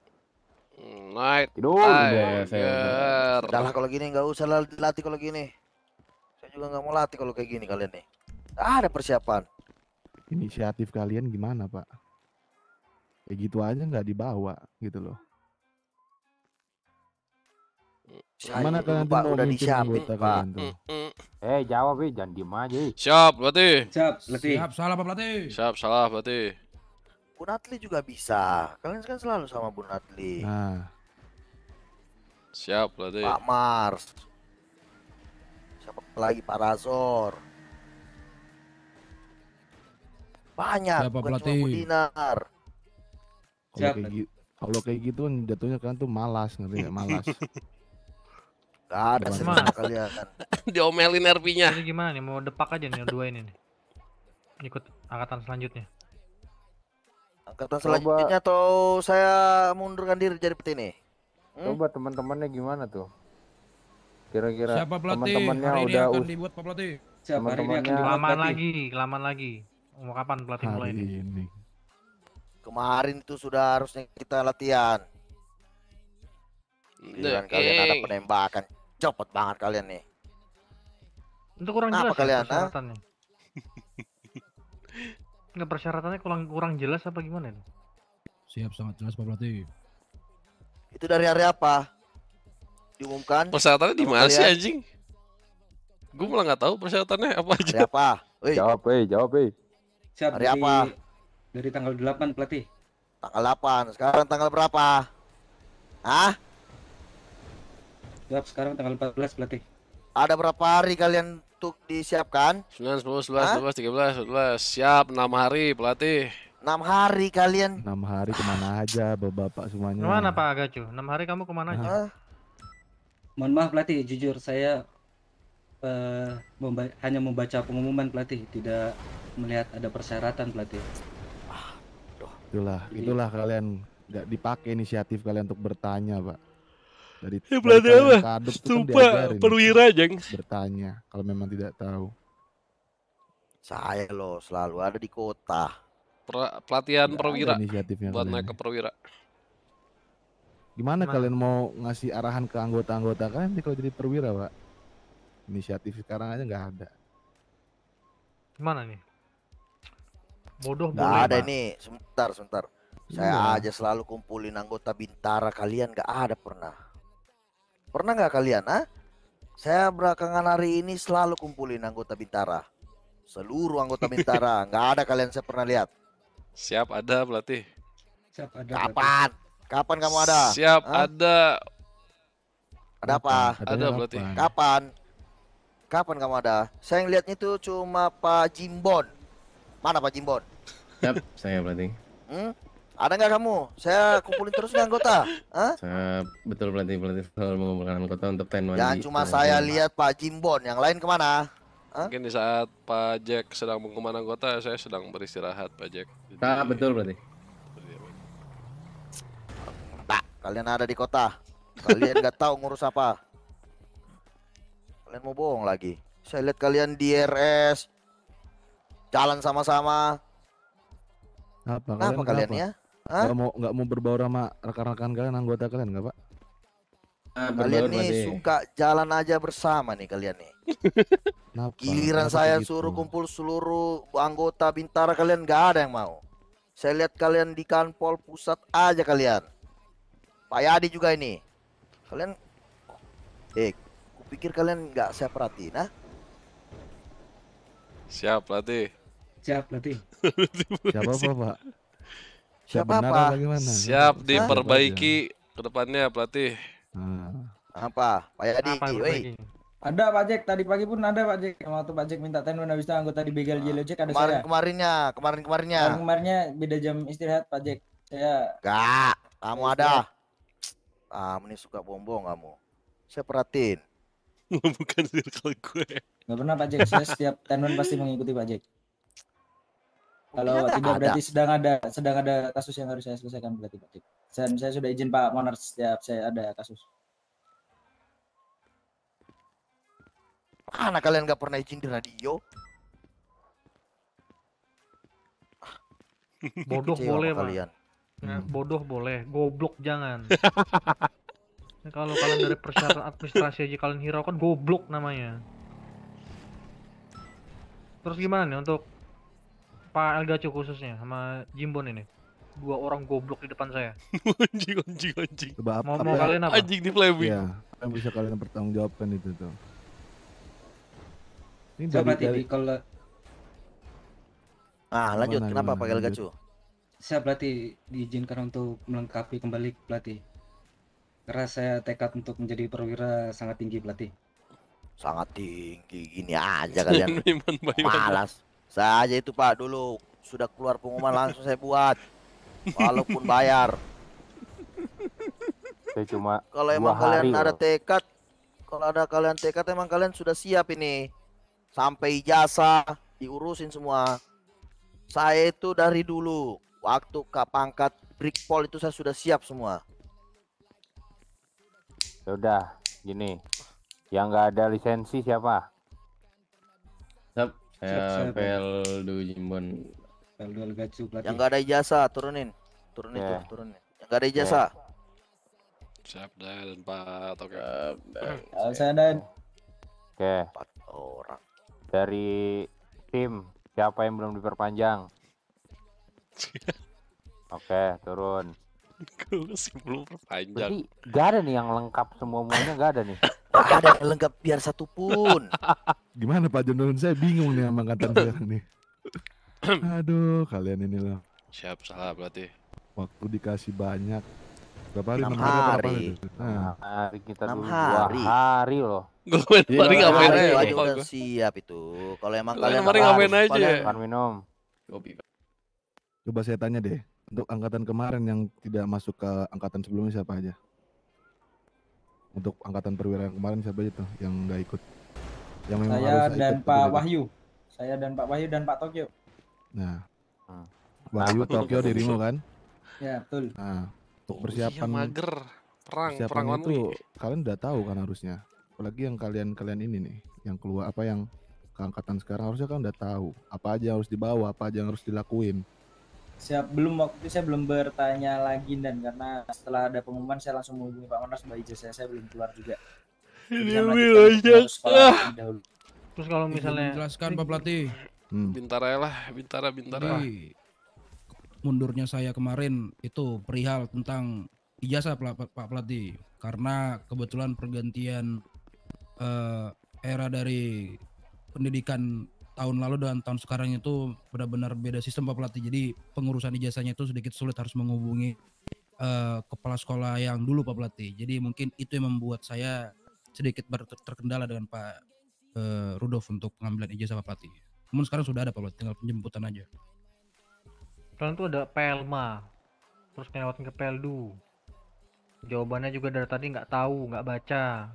Night. Tidur. Udah, lah kalau gini nggak usah latih kalau gini. Saya juga nggak mau latih kalau kayak gini kalian nih. Ada persiapan. Inisiatif kalian gimana pak? Kayak gitu aja nggak dibawa gitu loh. Mana kalian Pak udah disiapin Pak. Eh jawab sih jangan diem aja. Siap berarti. Siap pelatih. Siap salah Pak berarti. Siap salah berarti. Bu Natli juga bisa. Kalian kan selalu sama Bunatli. Natli. Nah. Siap berarti. Pak Mars. Siapa lagi Pak Razor. Banyak Siapa bukan pelatih? cuma Siap. Kalau kayak, gitu, kan jatuhnya kan tuh malas ngerti ya, malas. [laughs] Gak ada semangat kalian. [laughs] Diomelin RP-nya. Ini gimana nih mau depak aja nih dua ini nih. Ikut angkatan selanjutnya. Angkatan selanjutnya atau saya mundurkan diri jadi petini? Hmm? Coba teman-temannya gimana tuh? Kira-kira teman-temannya udah akan dibuat pelatih. Siapa hari ini akan dibuat kelamaan lagi, kelamaan lagi. Mau kapan pelatih mulai ini? ini? Kemarin itu sudah harusnya kita latihan. Iya, Giliran kalian ada penembakan. Copot banget kalian nih. Untuk kurang Kenapa jelas ya kalian, persyaratannya. Enggak persyaratannya kurang kurang jelas apa gimana nih? Siap sangat jelas Pak Pelatih. Itu dari area apa? Diumumkan? Persyaratannya di mana sih anjing? Gue malah nggak tahu persyaratannya apa aja. Hari apa? Wey. Jawab, wey, jawab, wey. Siap, dari, apa? Dari tanggal 8 pelatih. Tanggal 8. Sekarang tanggal berapa? Hah? Siap, sekarang tanggal 14 pelatih. Ada berapa hari kalian untuk disiapkan? 9, 10, 11, 12, 13, 14. Siap, 6 hari pelatih enam hari kalian enam hari kemana aja bapak-bapak semuanya Mana pak Agacu enam hari kamu kemana aja ah. mohon maaf pelatih jujur saya uh, memba hanya membaca pengumuman pelatih tidak melihat ada persyaratan pelatih ah, itulah itulah kalian nggak dipakai inisiatif kalian untuk bertanya pak dari ya, pelatih apa stupa kan perwira jeng bertanya kalau memang tidak tahu saya loh selalu ada di kota pelatihan perwira buat naik ke perwira. Gimana, Gimana kalian mau ngasih arahan ke anggota-anggota kalian? nanti kalau jadi perwira, Pak? Inisiatif sekarang aja nggak ada. Gimana nih? Bodoh nggak boleh. ada Pak. ini. Sebentar, sebentar. Saya ya. aja selalu kumpulin anggota bintara kalian nggak ada pernah. Pernah nggak kalian, ah? Saya belakangan hari ini selalu kumpulin anggota bintara. Seluruh anggota bintara, [laughs] nggak ada kalian saya pernah lihat. Siap ada pelatih. Siap ada. Kapan? Kapan kamu ada? Siap Hah? ada. Ada apa? Ada, ada pelatih. Kapan? Kapan kamu ada? Saya lihatnya itu cuma Pak Jimbon. Mana Pak Jimbon? Siap, saya pelatih. Hmm? Ada nggak kamu? Saya kumpulin terus nih anggota. Hah? Saya betul pelatih pelatih selalu mengumpulkan anggota untuk tenwan. Jangan cuma saya lihat Pak Jimbon, yang lain kemana? Hah? Mungkin di saat Pak Jack sedang mengumumkan anggota, saya sedang beristirahat, Pak Jack. Jadi... Nah, betul berarti. Tak, nah, kalian ada di kota. Kalian nggak tahu ngurus apa. Kalian mau bohong lagi. Saya lihat kalian di RS, jalan sama-sama. Apa, Kenapa kalian, kalian ya? Hah? Gak mau gak mau berbaur sama rekan-rekan kalian anggota kalian nggak pak? Nah, kalian nih suka jalan aja bersama nih kalian nih. [laughs] Kenapa? Giliran Kenapa saya gitu? suruh kumpul seluruh anggota Bintara kalian gak ada yang mau. Saya lihat kalian di kanpol pusat aja kalian. Pak Yadi juga ini. Kalian eh kupikir kalian nggak saya perhatiin nah. Siap latih Siap latih [laughs] Siapa apa, Pak? Siapa, Siapa apa? Siap diperbaiki kedepannya pelatih. Hmm. Apa? Pak Yadi, woi. Ada Pak Jack, tadi pagi pun ada Pak Jack. Waktu Pak Jack minta tenun habis itu anggota di begal Yellow Jack ada kemarin, saya. Kemarinnya, kemarin kemarinnya. Kemarin kemarinnya beda jam istirahat Pak Jack. Saya gak kamu ada. Kamu ah, ini suka bombong kamu. Saya perhatiin. [laughs] Oh, bukan kalau gue. Gak pernah Pak Jack, saya setiap tenun pasti mengikuti Pak Jack. Kalau tidak berarti sedang ada sedang ada kasus yang harus saya selesaikan berarti Pak Jack. Dan saya sudah izin Pak Moner setiap saya ada kasus. Mana kalian nggak pernah izin di radio? [laughs] Bodoh Kecewa boleh kalian. Pak. Ya, hmm. Bodoh boleh, goblok jangan. [laughs] Kalau kalian dari persyaratan administrasi aja kalian hiraukan goblok namanya. Terus gimana nih untuk Pak Elgacu khususnya sama Jimbon ini? dua orang goblok di depan saya. [laughs] anjing, anjing, anjing. Coba apa, mau, apa, mau kalian apa? Anjing di flaming. Iya, apa yang bisa kalian pertanggungjawabkan itu tuh? Ini Coba dari, dari... kalau Ah, lanjut. Mana, Kenapa Pak Gacu? Saya berarti diizinkan untuk melengkapi kembali pelatih. Karena saya tekad untuk menjadi perwira sangat tinggi pelatih. Sangat tinggi gini aja [laughs] kalian. Malas. Saya itu Pak dulu sudah keluar pengumuman langsung saya buat walaupun bayar. Saya cuma kalau emang kalian loh. ada tekad, kalau ada kalian tekad emang kalian sudah siap ini. Sampai jasa diurusin semua. Saya itu dari dulu waktu ke pangkat itu saya sudah siap semua. Sudah, ya gini. Yang nggak ada lisensi siapa? Sep, saya Peldu Jimbon. Dual gacu pelatih. Yang gak ada ijazah turunin. Turunin yeah. tuh, ya. turunin. Yang gak ada ijazah. Yeah. Siap dan empat oke. Okay. dan. Oke. Empat orang. Dari tim siapa yang belum diperpanjang? [laughs] oke, turun. Gue belum perpanjang. Berarti gak ada nih yang lengkap semua semuanya gak ada nih. [laughs] Gak ada yang lengkap biar satu pun. [laughs] Gimana Pak Jonon? Saya bingung nih sama angkatan sekarang nih. [clears throat] Aduh, kalian ini inilah. Siap salah berarti. Waktu dikasih banyak. Berapa hari? 6 hari. Nah, hari kita 6 hari. hari loh. Gue kemarin iya, ngapain aja. Aja udah siap itu. Kalau emang kalian kemarin ngapain aja. Kan minum. Coba saya tanya deh. Untuk angkatan kemarin yang tidak masuk ke angkatan sebelumnya siapa aja? Untuk angkatan perwira yang kemarin siapa aja tuh yang nggak ikut? Yang memang saya dan Pak Wahyu. Saya dan Pak Wahyu dan Pak Tokyo. Nah. Nah. Tokyo Tokyo dirimu kan? Ya, betul. Nah, untuk persiapan iya, mager perang persiapan perang itu kalian udah tahu kan harusnya. Apalagi yang kalian kalian ini nih, yang keluar apa yang keangkatan sekarang harusnya kan udah tahu apa aja harus dibawa, apa aja yang harus dilakuin. Siap, belum waktu saya belum bertanya lagi dan karena setelah ada pengumuman saya langsung menghubungi Pak Monas mbak saya, saya belum keluar juga. Ini Terus kalau misalnya jelaskan Pak Pelatih. Hmm. Bintara lah, Bintara, Bintara. Jadi, mundurnya saya kemarin itu perihal tentang ijazah Pak, Pelatih karena kebetulan pergantian uh, era dari pendidikan tahun lalu dan tahun sekarang itu benar-benar beda sistem Pak Pelatih. Jadi pengurusan ijazahnya itu sedikit sulit harus menghubungi uh, kepala sekolah yang dulu Pak Pelatih. Jadi mungkin itu yang membuat saya sedikit terkendala dengan Pak uh, Rudolf untuk pengambilan ijazah Pak Pelatih. Namun sekarang sudah ada Pak Blat, tinggal penjemputan aja. Kalian tuh ada Pelma, terus ngelewatin ke Peldu. Jawabannya juga dari tadi nggak tahu, nggak baca.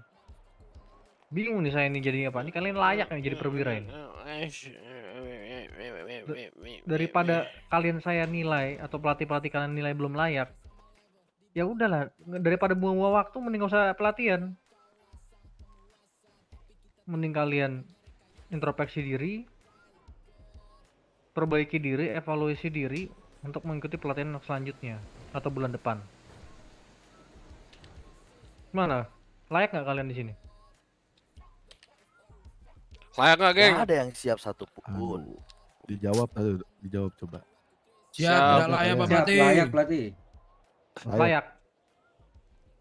Bingung nih saya ini jadi apa? Ini kalian layak nih jadi perwira ini. Daripada kalian saya nilai atau pelatih-pelatih kalian nilai belum layak, ya udahlah daripada buang-buang waktu mending gak usah pelatihan mending kalian introspeksi diri perbaiki diri, evaluasi diri untuk mengikuti pelatihan selanjutnya atau bulan depan. Mana? Layak nggak kalian di sini? Layak nggak, geng? Gak ada yang siap satu pun. Aduh. Dijawab, aduh, dijawab coba. Siap, siap tidak layak, Pak Pelatih. Layak, Pelatih. Layak. layak.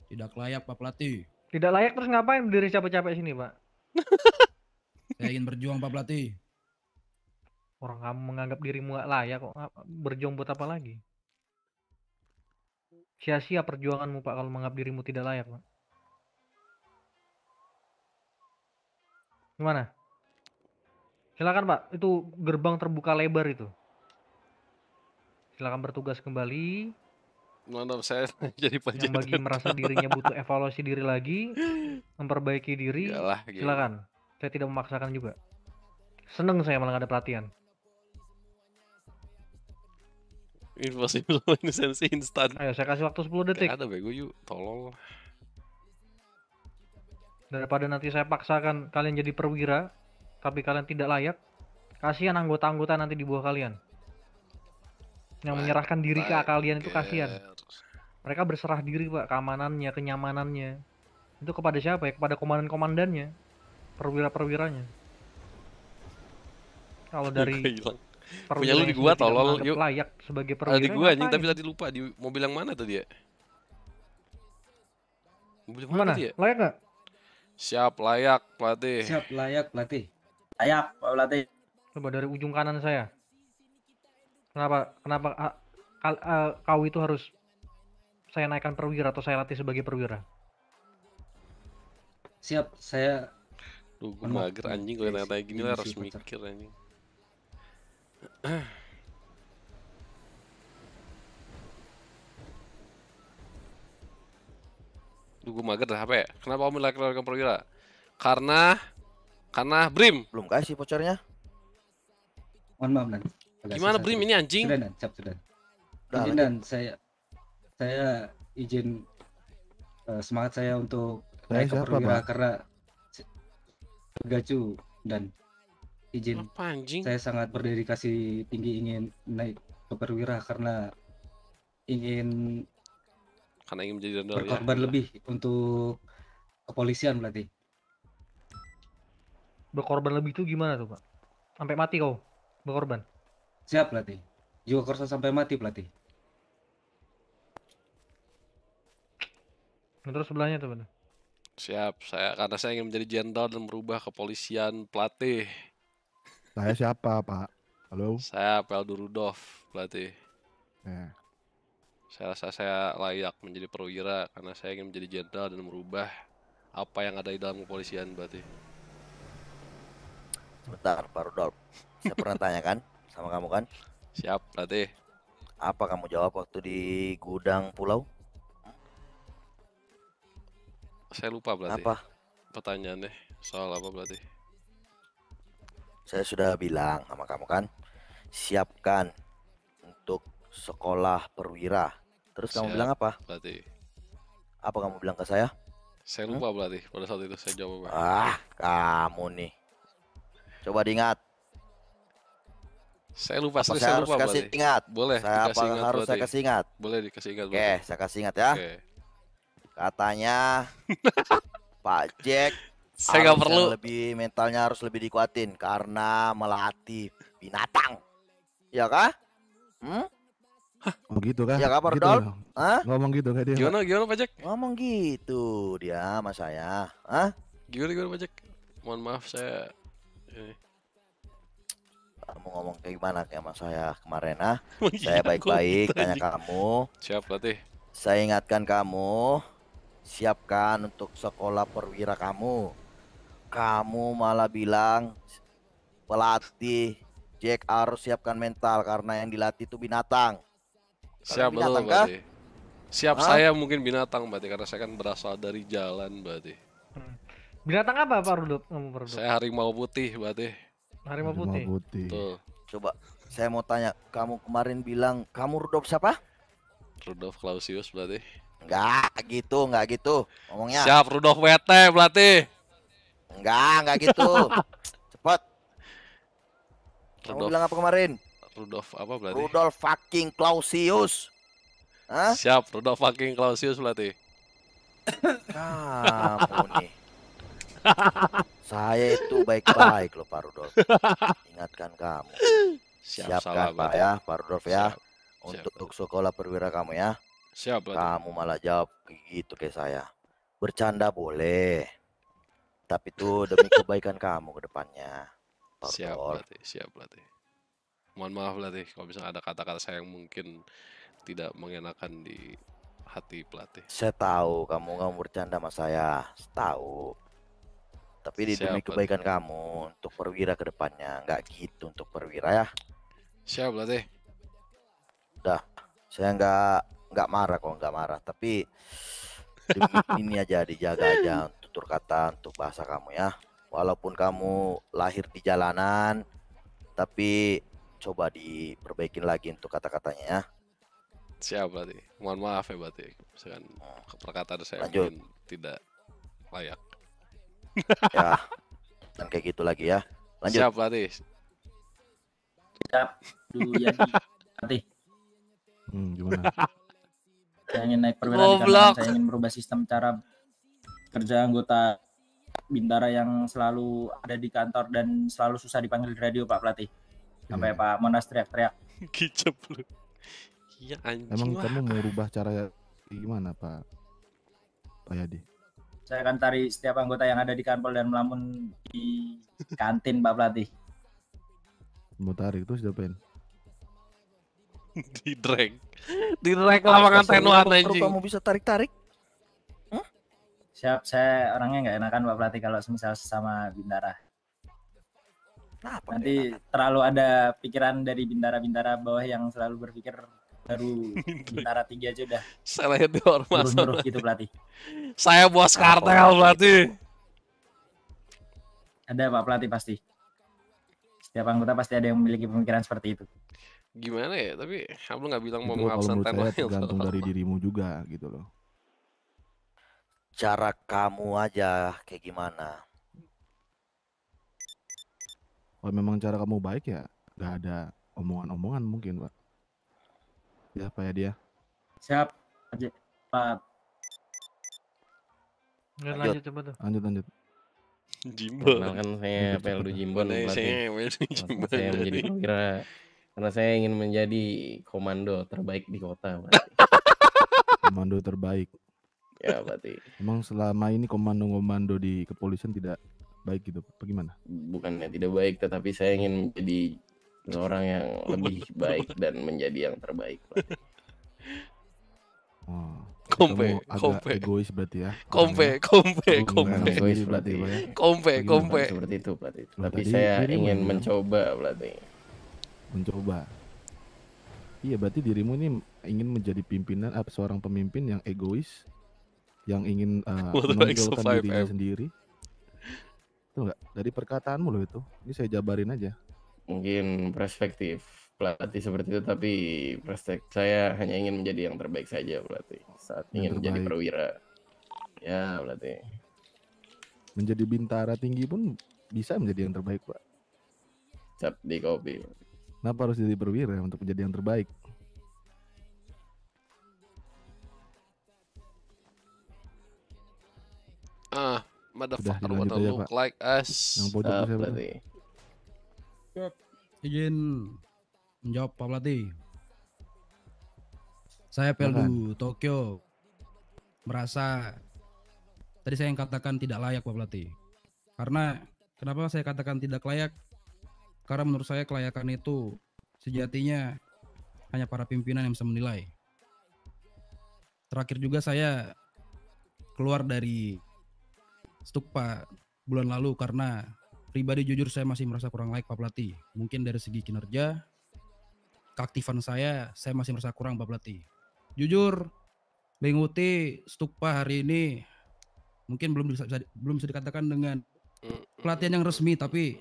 Tidak layak, Pak Pelatih. Tidak layak terus ngapain berdiri capek-capek sini, Pak? Saya ingin berjuang, Pak Pelatih. Orang kamu menganggap dirimu gak layak kok berjuang buat apa lagi? Sia-sia perjuanganmu Pak kalau menganggap dirimu tidak layak Pak. Gimana? Silakan Pak, itu gerbang terbuka lebar itu. Silakan bertugas kembali. Mantap, saya [laughs] jadi Yang bagi [laughs] merasa dirinya butuh evaluasi diri lagi, memperbaiki diri, Yalah, gitu. silakan. Saya tidak memaksakan juga. Seneng saya malah ada pelatihan. Impossible [laughs] sensi instan. Ayo saya kasih waktu 10 detik. Gak ada bego yuk, tolol. Daripada nanti saya paksakan kalian jadi perwira, tapi kalian tidak layak, kasihan anggota-anggota nanti di bawah kalian. Yang Baik, menyerahkan diri ke kalian itu kasihan. Mereka berserah diri pak, keamanannya, kenyamanannya. Itu kepada siapa ya? Kepada komandan-komandannya, perwira-perwiranya. Kalau [laughs] dari Punya lu di gua tolol. Yuk. Layak sebagai ah, perwira. Di gua anjing tapi tadi lupa di mobil yang mana tadi ya? mobil yang mana, mana? Layak gak? Siap layak pelatih. Siap layak pelatih. Layak pelatih. Coba dari ujung kanan saya. Kenapa kenapa a, ah, a, ah, kau itu harus saya naikkan perwira atau saya latih sebagai perwira? Siap, saya lu gue mager anjing kalau nanya gini lah harus mikir anjing. [clears throat] Duh, gue mager dah HP. Kenapa kamu melakukan perwira? Karena karena Brim belum kasih pocornya. Mohon maaf, Dan. Gimana Brim ini anjing? Sudah, Dan. Cap, sudah. Izin, Dan. Saya saya izin uh, semangat saya untuk naik ke perwira karena gacu dan izin. Apa anjing? Saya sangat berdedikasi tinggi ingin naik ke perwira karena ingin karena ingin menjadi dendol ya? berkorban ya. lebih untuk kepolisian berarti. Berkorban lebih itu gimana tuh, Pak? Sampai mati kau berkorban. Siap pelatih. juga korsa sampai mati pelatih. Nah, terus sebelahnya tuh, Siap, saya karena saya ingin menjadi jenderal dan merubah kepolisian pelatih. Saya siapa, Pak? Halo? Saya Peldu Rudolf, pelatih. Eh. Saya rasa saya layak menjadi perwira karena saya ingin menjadi jenderal dan merubah apa yang ada di dalam kepolisian berarti. Sebentar, Pak Rudolf. Saya pernah [laughs] tanya kan sama kamu kan? Siap, berarti Apa kamu jawab waktu di gudang pulau? Saya lupa berarti. Apa? Pertanyaannya soal apa berarti? saya sudah bilang sama kamu kan siapkan untuk sekolah perwira terus Siap, kamu bilang apa berarti apa kamu bilang ke saya saya lupa hmm? berarti pada saat itu saya jawab apa ah kamu nih coba diingat saya lupa apa saya, saya harus lupa kasih berarti? ingat boleh saya apa ingat, harus berarti. saya kasih ingat boleh dikasih ingat oke okay, saya kasih ingat ya okay. katanya [laughs] Pak Jack saya nggak perlu lebih mentalnya harus lebih dikuatin karena melatih binatang ya kah hmm? Hah? begitu kah ya kah Pardol gitu Hah? ngomong gitu kah dia gimana gimana Pak ngomong gitu dia sama saya Hah? gimana gimana Pak mohon maaf saya eh. kamu ngomong kayak gimana kayak sama saya kemarin ah [laughs] saya iya, baik-baik gitu, tanya kamu siap latih saya ingatkan kamu siapkan untuk sekolah perwira kamu kamu malah bilang pelatih Jack harus siapkan mental karena yang dilatih itu binatang. Siap binatang betul, kah? Siap Hah? saya mungkin binatang berarti karena saya kan berasal dari jalan berarti. Hmm. Binatang apa Pak Rudut? Saya harimau putih berarti. Harimau putih. putih. Tuh. Coba saya mau tanya, kamu kemarin bilang kamu Rudolf siapa? Rudolf Clausius berarti. Enggak gitu, enggak gitu. Ngomongnya. Siap Rudolf WT berarti. Enggak, enggak gitu. [laughs] Cepet. Kamu bilang apa kemarin? Rudolf apa berarti? Rudolf fucking Clausius. Hah? Siap, Rudolf fucking Clausius berarti. Kamu [laughs] nih. Saya itu baik-baik loh Pak Rudolf. Ingatkan kamu. Siap, Siapkan Pak ya, Pak Rudolf ya. Siap. Untuk Siap. sekolah perwira kamu ya. Siap. Kamu malah jawab gitu kayak saya. Bercanda boleh tapi itu demi kebaikan kamu ke depannya. Tor -tor. Siap Latih, siap Latih. Mohon maaf Latih kalau misalnya ada kata-kata saya yang mungkin tidak mengenakan di hati pelatih. Saya tahu kamu nggak mau bercanda sama saya, tahu. Tapi di demi kebaikan kamu untuk perwira ke depannya, nggak gitu untuk perwira ya. Siap pelatih. Dah, saya nggak nggak marah kok nggak marah, tapi [laughs] ini aja dijaga aja tutur kata untuk bahasa kamu ya. Walaupun kamu lahir di jalanan, tapi coba diperbaikin lagi untuk kata-katanya ya. Siap berarti. Mohon maaf ya berarti. Misalkan hmm. perkataan saya Lanjut. mungkin tidak layak. ya. Dan kayak gitu lagi ya. Lanjut. Siap berarti. Siap. Dulu ya. Nanti. Hmm, gimana? saya ingin naik perwira oh, di saya ingin merubah sistem cara kerja anggota Bintara yang selalu ada di kantor dan selalu susah dipanggil di radio Pak Pelatih. Sampai iya. hmm. Ya, Pak Monas teriak-teriak. [laughs] Kicep lu. Iya anjing. Emang wah. kamu mau rubah cara gimana Pak? Pak oh, Yadi. Saya akan tarik setiap anggota yang ada di kantor dan melamun di kantin Pak Pelatih. Mau tarik terus diapain? [laughs] di drag. Di drag lapangan tenuan anjing. Kamu bisa tarik-tarik? Siap, saya orangnya nggak enakan Pak Pelatih kalau semisal sama Bintara. Kenapa Nanti enakan? terlalu ada pikiran dari Bintara-Bintara bawah yang selalu berpikir baru [laughs] Bintara tiga aja udah. Saya lihat di ormas. gitu pelatih. Saya buat bos kalau pelatih. Ada Pak Pelatih pasti. Setiap anggota pasti ada yang memiliki pemikiran seperti itu. Gimana ya? Tapi kamu nggak bilang itu mau mengabsen Tergantung dari [laughs] dirimu juga gitu loh cara kamu aja kayak gimana. Kalau memang cara kamu baik ya nggak ada omongan-omongan mungkin pak. Ya pak ya dia. Siap aja pak. Lanjut, lanjut, tuh. lanjut, lanjut. Jimbo. saya Peldu Jimbon, saya Peldu Jimbon. Saya menjadi kira karena saya ingin menjadi komando terbaik di kota. komando terbaik ya berarti. Emang selama ini komando-komando di kepolisian tidak baik gitu, apa gimana? Bukannya tidak baik, tetapi saya ingin menjadi seorang yang lebih baik dan menjadi yang terbaik. Oh, kompe, kompe. egois berarti ya. Kompe, kompe, kompe. Egois berarti ya. ya. ya. Kompe, iya, kompe. Seperti itu berarti. Tapi saya ingin mencoba berarti. Mencoba. Iya berarti dirimu ini ingin menjadi pimpinan eh, seorang pemimpin yang egois yang ingin uh, menampilkan dirinya sendiri. Itu enggak dari perkataanmu loh itu. Ini saya jabarin aja. Mungkin perspektif pelatih seperti itu tapi perspektif saya hanya ingin menjadi yang terbaik saja pelatih saat ingin menjadi perwira. Ya, pelatih. Menjadi bintara tinggi pun bisa menjadi yang terbaik, Pak. Cap di kopi. Kenapa harus jadi perwira untuk menjadi yang terbaik? Ah, motherfucker what gitu ya, look like us. Yang pojok siapa? Izin menjawab Pak Pelatih. Saya Peldu Tokyo merasa tadi saya yang katakan tidak layak Pak Pelatih. Karena kenapa saya katakan tidak layak? Karena menurut saya kelayakan itu sejatinya hanya para pimpinan yang bisa menilai. Terakhir juga saya keluar dari Stupa bulan lalu karena pribadi jujur saya masih merasa kurang like Pak Pelatih. Mungkin dari segi kinerja, keaktifan saya, saya masih merasa kurang Pak Pelatih. Jujur, mengikuti stupa hari ini mungkin belum bisa, bisa belum bisa dikatakan dengan pelatihan yang resmi tapi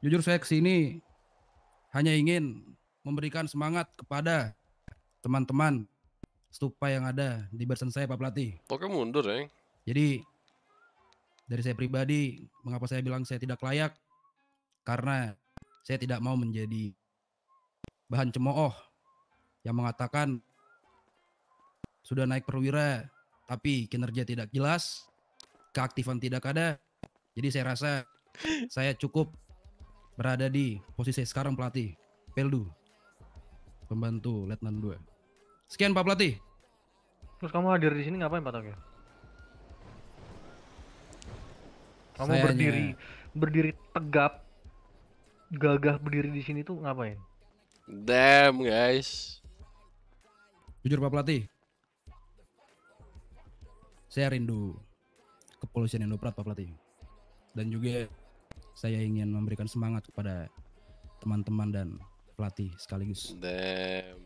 jujur saya kesini hanya ingin memberikan semangat kepada teman-teman stupa yang ada di barisan saya Pak Pelatih. Oke mundur ya. Jadi dari saya pribadi mengapa saya bilang saya tidak layak karena saya tidak mau menjadi bahan cemooh yang mengatakan sudah naik perwira tapi kinerja tidak jelas, keaktifan tidak ada. Jadi saya rasa saya cukup berada di posisi sekarang pelatih Peldu pembantu Letnan 2. Sekian Pak Pelatih. Terus kamu hadir di sini ngapain Pak Tokyo? kamu Sayanya. berdiri berdiri tegap gagah berdiri di sini tuh ngapain damn guys jujur pak pelatih saya rindu kepolisian yang pak pelatih dan juga saya ingin memberikan semangat kepada teman-teman dan pelatih sekaligus. Damn.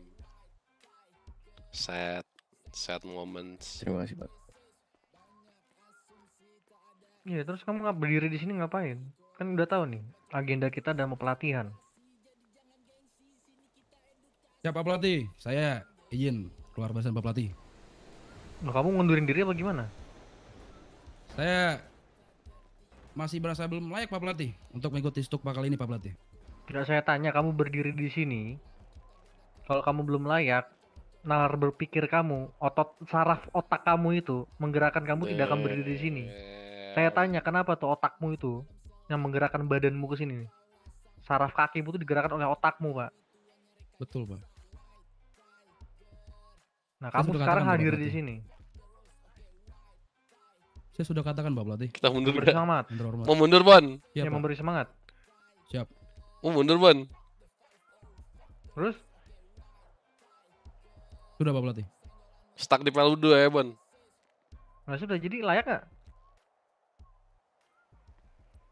Sad, sad moments. Terima kasih, Pak. Iya, terus kamu nggak berdiri di sini ngapain? Kan udah tahu nih, agenda kita ada mau pelatihan. Siapa ya, pelatih? Saya izin keluar barisan Pak Pelatih. Nah, kamu ngundurin diri apa gimana? Saya masih berasa belum layak Pak Pelatih untuk mengikuti stok bakal ini Pak Pelatih. Tidak saya tanya kamu berdiri di sini. Kalau kamu belum layak, nalar berpikir kamu, otot saraf otak kamu itu menggerakkan kamu tidak akan berdiri di sini. Eh, Iya. Saya tanya kenapa tuh otakmu itu yang menggerakkan badanmu ke sini? Saraf kakimu itu digerakkan oleh otakmu, Pak. Betul, Pak. Nah, Saya kamu sekarang hadir di sini. Saya sudah katakan, Pak Pelatih. Kita mundur, Pak. semangat. Mundur, Mau mundur, Bon. Ya, ya memberi semangat. Siap. Mau mundur, Bon. Terus? Sudah, Pak Pelatih. Stuck di Palu 2 ya, Bon. Nah, sudah jadi layak nggak?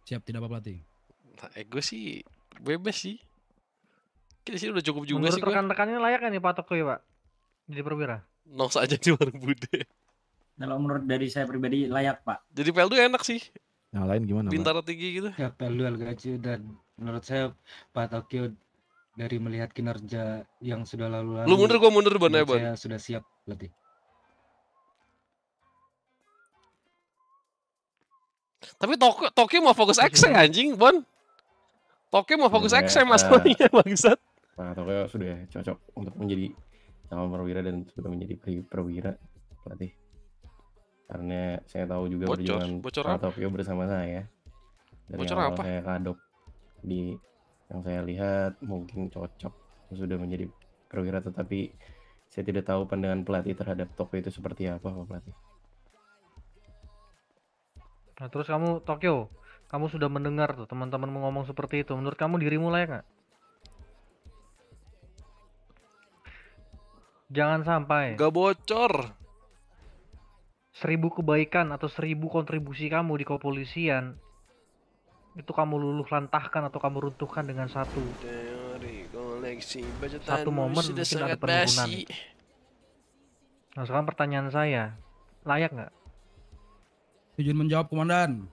Siap, tidak apa-apa pelatih. Nah, ego eh, sih bebas sih. Kita sih udah cukup juga Menurut sih. rekan-rekannya layak kan nih Pak Tokyo ya Pak? Jadi perwira. Nong saja di warung bude. Kalau menurut dari saya pribadi layak Pak. Jadi pel enak sih. Yang lain gimana? Pintar Pak? tinggi gitu. Ya pel 2 Algaji dan menurut saya Pak Tokyo dari melihat kinerja yang sudah lalu lalu. Lu mundur, gua mundur ban ya ban. sudah siap berarti. Tapi Tokyo Tokyo mau fokus XM iya. anjing, Bon. Tokyo mau fokus ya, XM masalahnya bangsat. Nah, Tokyo sudah cocok untuk menjadi nama perwira dan sudah menjadi perwira pelatih. Karena saya tahu juga bocor, perjuangan bocor Tokyo bersama saya. dari bocor apa? Saya kadok di yang saya lihat mungkin cocok sudah menjadi perwira tetapi saya tidak tahu pandangan pelatih terhadap Tokyo itu seperti apa Pak pelatih. Nah, terus kamu Tokyo, kamu sudah mendengar tuh teman-teman ngomong seperti itu. Menurut kamu dirimu layak nggak? Jangan sampai. Gak bocor. Seribu kebaikan atau seribu kontribusi kamu di kepolisian itu kamu luluh lantahkan atau kamu runtuhkan dengan satu koleksi, satu momen mungkin ada penurunan. Nah sekarang pertanyaan saya, layak nggak Izin menjawab komandan.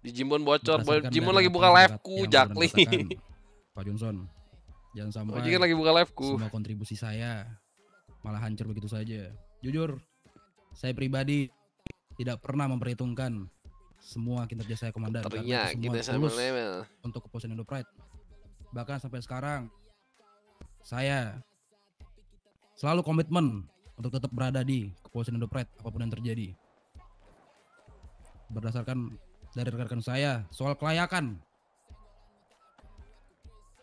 Di Jimbon bocor, Jimbon lagi buka liveku, Jakli. Pak Johnson, jangan sampai. Oh, lagi buka liveku. Semua kontribusi saya malah hancur begitu saja. Jujur, saya pribadi tidak pernah memperhitungkan semua kinerja saya komandan. Ternyata kita sama level. Untuk kepuasan Indo Pride. Bahkan sampai sekarang saya selalu komitmen untuk tetap berada di kepuasan Indo Pride apapun yang terjadi berdasarkan dari rekan-rekan saya soal kelayakan.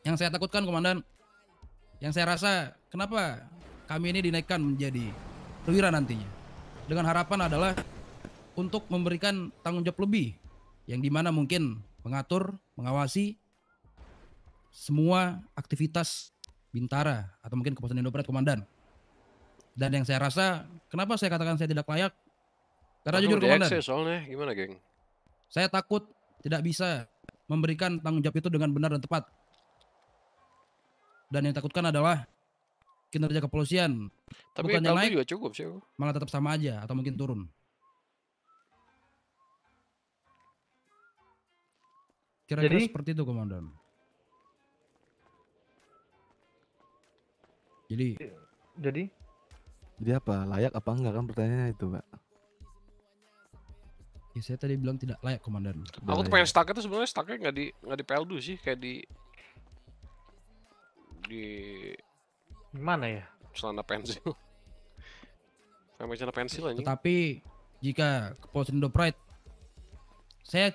Yang saya takutkan komandan, yang saya rasa kenapa kami ini dinaikkan menjadi perwira nantinya. Dengan harapan adalah untuk memberikan tanggung jawab lebih yang dimana mungkin mengatur, mengawasi semua aktivitas Bintara atau mungkin kepolisian independen komandan. Dan yang saya rasa, kenapa saya katakan saya tidak layak? Karena Aduh, jujur komandan. soalnya gimana, geng? Saya takut tidak bisa memberikan tanggung jawab itu dengan benar dan tepat. Dan yang takutkan adalah kinerja kepolisian. Tapi kalau naik juga cukup sih. Malah tetap sama aja atau mungkin turun. Kira-kira Jadi... seperti itu, komandan. Jadi. Jadi. Jadi apa? Layak apa enggak kan pertanyaannya itu, Pak? Ya saya tadi bilang tidak layak komandan. Tidak aku tuh pengen stuck itu sebenarnya stucknya nggak di nggak di Peldu sih kayak di di mana ya? Celana pensil. [laughs] Sama celana pensil aja. Tapi jika ke Posindo Pride saya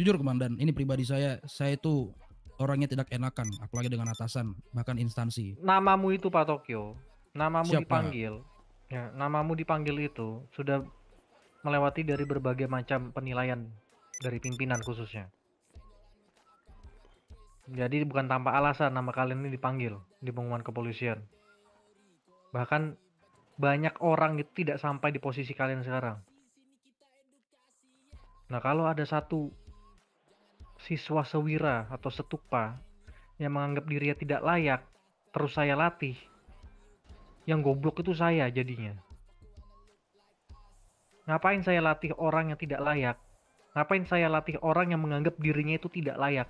jujur komandan, ini pribadi saya, saya itu orangnya tidak enakan, apalagi dengan atasan, bahkan instansi. Namamu itu Pak Tokyo, namamu Siapa? dipanggil. Ya, namamu dipanggil itu sudah melewati dari berbagai macam penilaian dari pimpinan khususnya. Jadi bukan tanpa alasan nama kalian ini dipanggil di pengumuman kepolisian. Bahkan banyak orang itu tidak sampai di posisi kalian sekarang. Nah kalau ada satu siswa sewira atau setupa yang menganggap dirinya tidak layak, terus saya latih, yang goblok itu saya jadinya. Ngapain saya latih orang yang tidak layak? Ngapain saya latih orang yang menganggap dirinya itu tidak layak?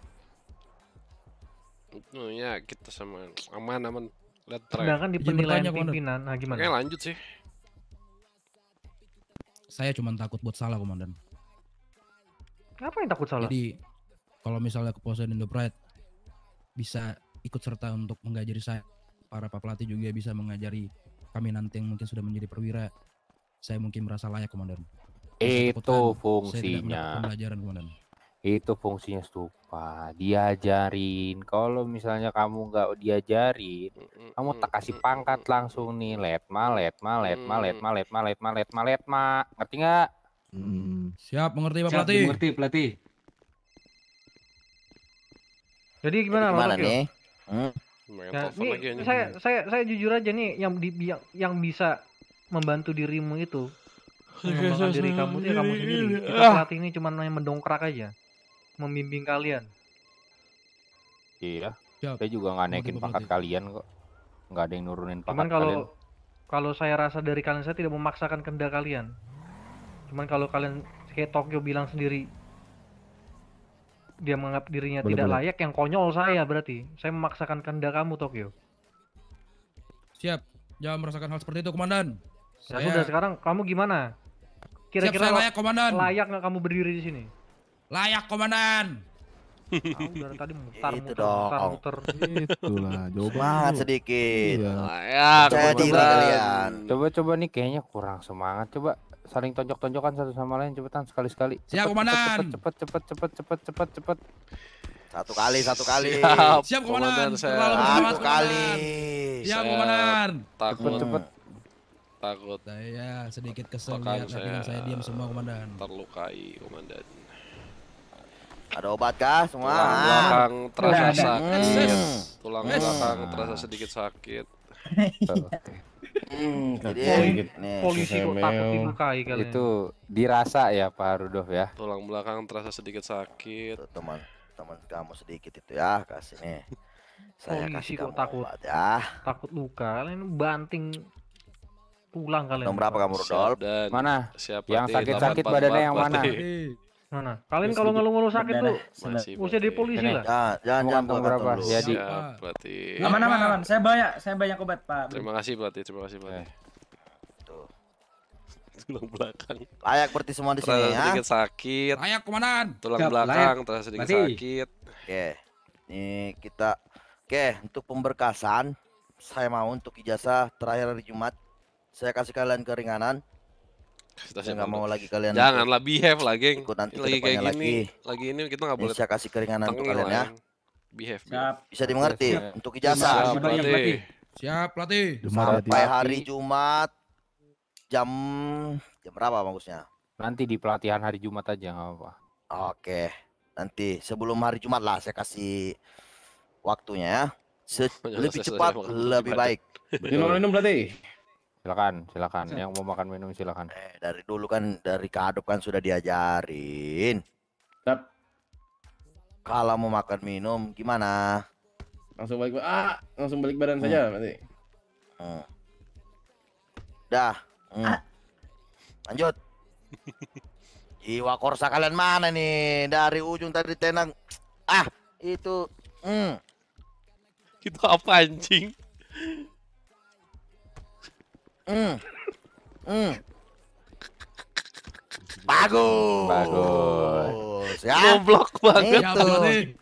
Oh, ya kita sama aman aman. Lihat Sedangkan di iya, penilaian ya, pimpinan, nah gimana? Oke, lanjut sih. Saya cuma takut buat salah, Komandan. Kenapa yang takut salah? Jadi kalau misalnya kepuasan Indo Pride bisa ikut serta untuk mengajari saya, para pelatih juga bisa mengajari kami nanti yang mungkin sudah menjadi perwira saya mungkin merasa layak komandan itu fungsinya pelajaran komandan itu fungsinya stupa diajarin kalau misalnya kamu nggak diajarin kamu tak kasih pangkat langsung nih let malet, malet, malet, malet, malet, malet, malet, letma ngerti nggak hmm. siap mengerti pak pelatih mengerti pelatih jadi gimana, jadi nih hmm? Nah, ini saya, saya saya jujur aja nih yang di yang, yang bisa membantu dirimu itu mengembangkan diri kamu itu ya kamu sendiri kita ah. pelatih ini cuma mendongkrak aja membimbing kalian iya ya. saya juga nggak naikin pangkat kalian kok nggak ada yang nurunin pangkat cuman kalau kalian. kalau saya rasa dari kalian saya tidak memaksakan kendak kalian cuman kalau kalian kayak Tokyo bilang sendiri dia menganggap dirinya boleh, tidak boleh. layak yang konyol saya berarti saya memaksakan kendal kamu Tokyo siap jangan merasakan hal seperti itu komandan Ya sudah sekarang kamu gimana? Kira-kira layak komandan. Layak nggak kamu berdiri di sini? Layak komandan. Kamu dari tadi mutar, itu mutar, dong. mutar, mutar. Itulah, coba [laughs] sedikit. Iya. coba coba kalian. Coba-coba nih kayaknya kurang semangat. Coba saling tonjok-tonjokan satu sama lain cepetan sekali-sekali. Siap komandan. Cepet, cepet, cepet, cepet, cepet, cepet. Satu kali, satu kali. Siap, Siap komandan. Satu kali. Siap komandan. Siap, komandan. Cepet, cepet takut saya nah, sedikit kesel lihat kan saya, saya diam semua komandan terlukai komandan ada obat kah semua tulang ah. belakang terasa nah, sakit nah. tulang nah. belakang terasa sedikit sakit [laughs] iya. Hmm, jadi gitu. polisi kok takut dilukai kali itu dirasa ya Pak Rudolf ya tulang belakang terasa sedikit sakit teman teman kamu sedikit itu ya kasih nih saya polisi kasih kok takut ya takut luka ini banting tulang kalian. Nomor berapa kamu Rudolf? Mana? Siapa yang sakit-sakit badannya yang mana? Mana? Kalian kalau ngeluh-ngeluh sakit tuh usia di polisi lah. Jangan jangan jangan berapa? Jadi. Aman aman aman. Saya banyak saya banyak obat Pak. Terima kasih Berarti, terima kasih Berarti eh. tulang belakang. Layak seperti semua di sini ya. Sedikit sakit. Layak kemanaan? Tulang belakang layak. terasa sedikit Mati. sakit. Oke. Nih kita Oke, untuk pemberkasan saya mau untuk ijazah terakhir hari Jumat saya kasih kalian keringanan saya nggak mau lagi kalian janganlah behave lah geng ikut nanti lagi kayak gini lagi. lagi ini kita nggak boleh saya kasih keringanan untuk kalian ya behave, bisa dimengerti siap. untuk ijazah siap pelatih siap pelatih sampai hari Jumat jam jam berapa bagusnya nanti di pelatihan hari Jumat aja nggak apa oke nanti sebelum hari Jumat lah saya kasih waktunya ya [laughs] iya, lebih cepat lebih baik minum minum berarti silakan silakan yang mau makan minum silakan eh, dari dulu kan dari kadop kan sudah diajarin Tap. kalau mau makan minum gimana langsung balik ah langsung balik badan hmm. saja nanti hmm. dah hmm. Ah. lanjut jiwa korsa kalian mana nih dari ujung tadi tenang ah itu hmm. kita apa anjing Hmm. Hmm. Bagus. Bagus. Ya. Goblok banget. Itu.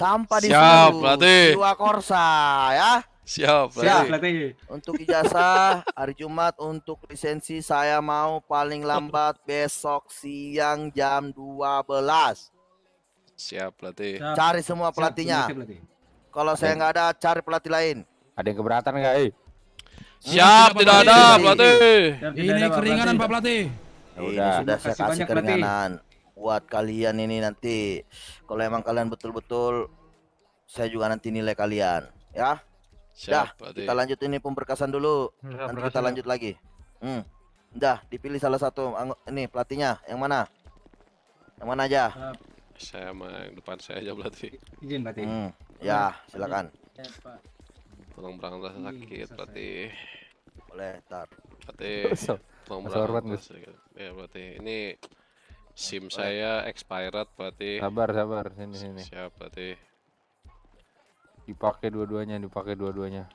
Tanpa di Siap, latih. Dua korsa ya. Siap, latih. Siap, latih. Untuk ijazah hari Jumat untuk lisensi saya mau paling lambat besok siang jam 12. Siap, latih. Cari semua pelatihnya. Kalau saya nggak ada, cari pelatih lain. Ada yang keberatan nggak, eh? Siap, tidak ada pelatih. Ini keringanan Pak pelatih. Ya udah, sudah saya kasih keringanan buat kalian ini nanti. Kalau emang kalian betul-betul saya juga nanti nilai kalian, ya. Dah, kita lanjut ini pemberkasan dulu. Hmm, nanti kita ya. lanjut lagi. Hmm. Dah, dipilih salah satu ini pelatihnya. Yang mana? Yang mana aja? Saya mah depan saya aja pelatih. Izin pelatih. Hmm. Ya, silakan. Ya, tolong belakang rasa sakit berarti boleh tar berarti tulang belakang iya, sakit ya berarti ini sim saya expired berarti sabar sabar sini sini siap berarti dipakai dua-duanya dipakai dua-duanya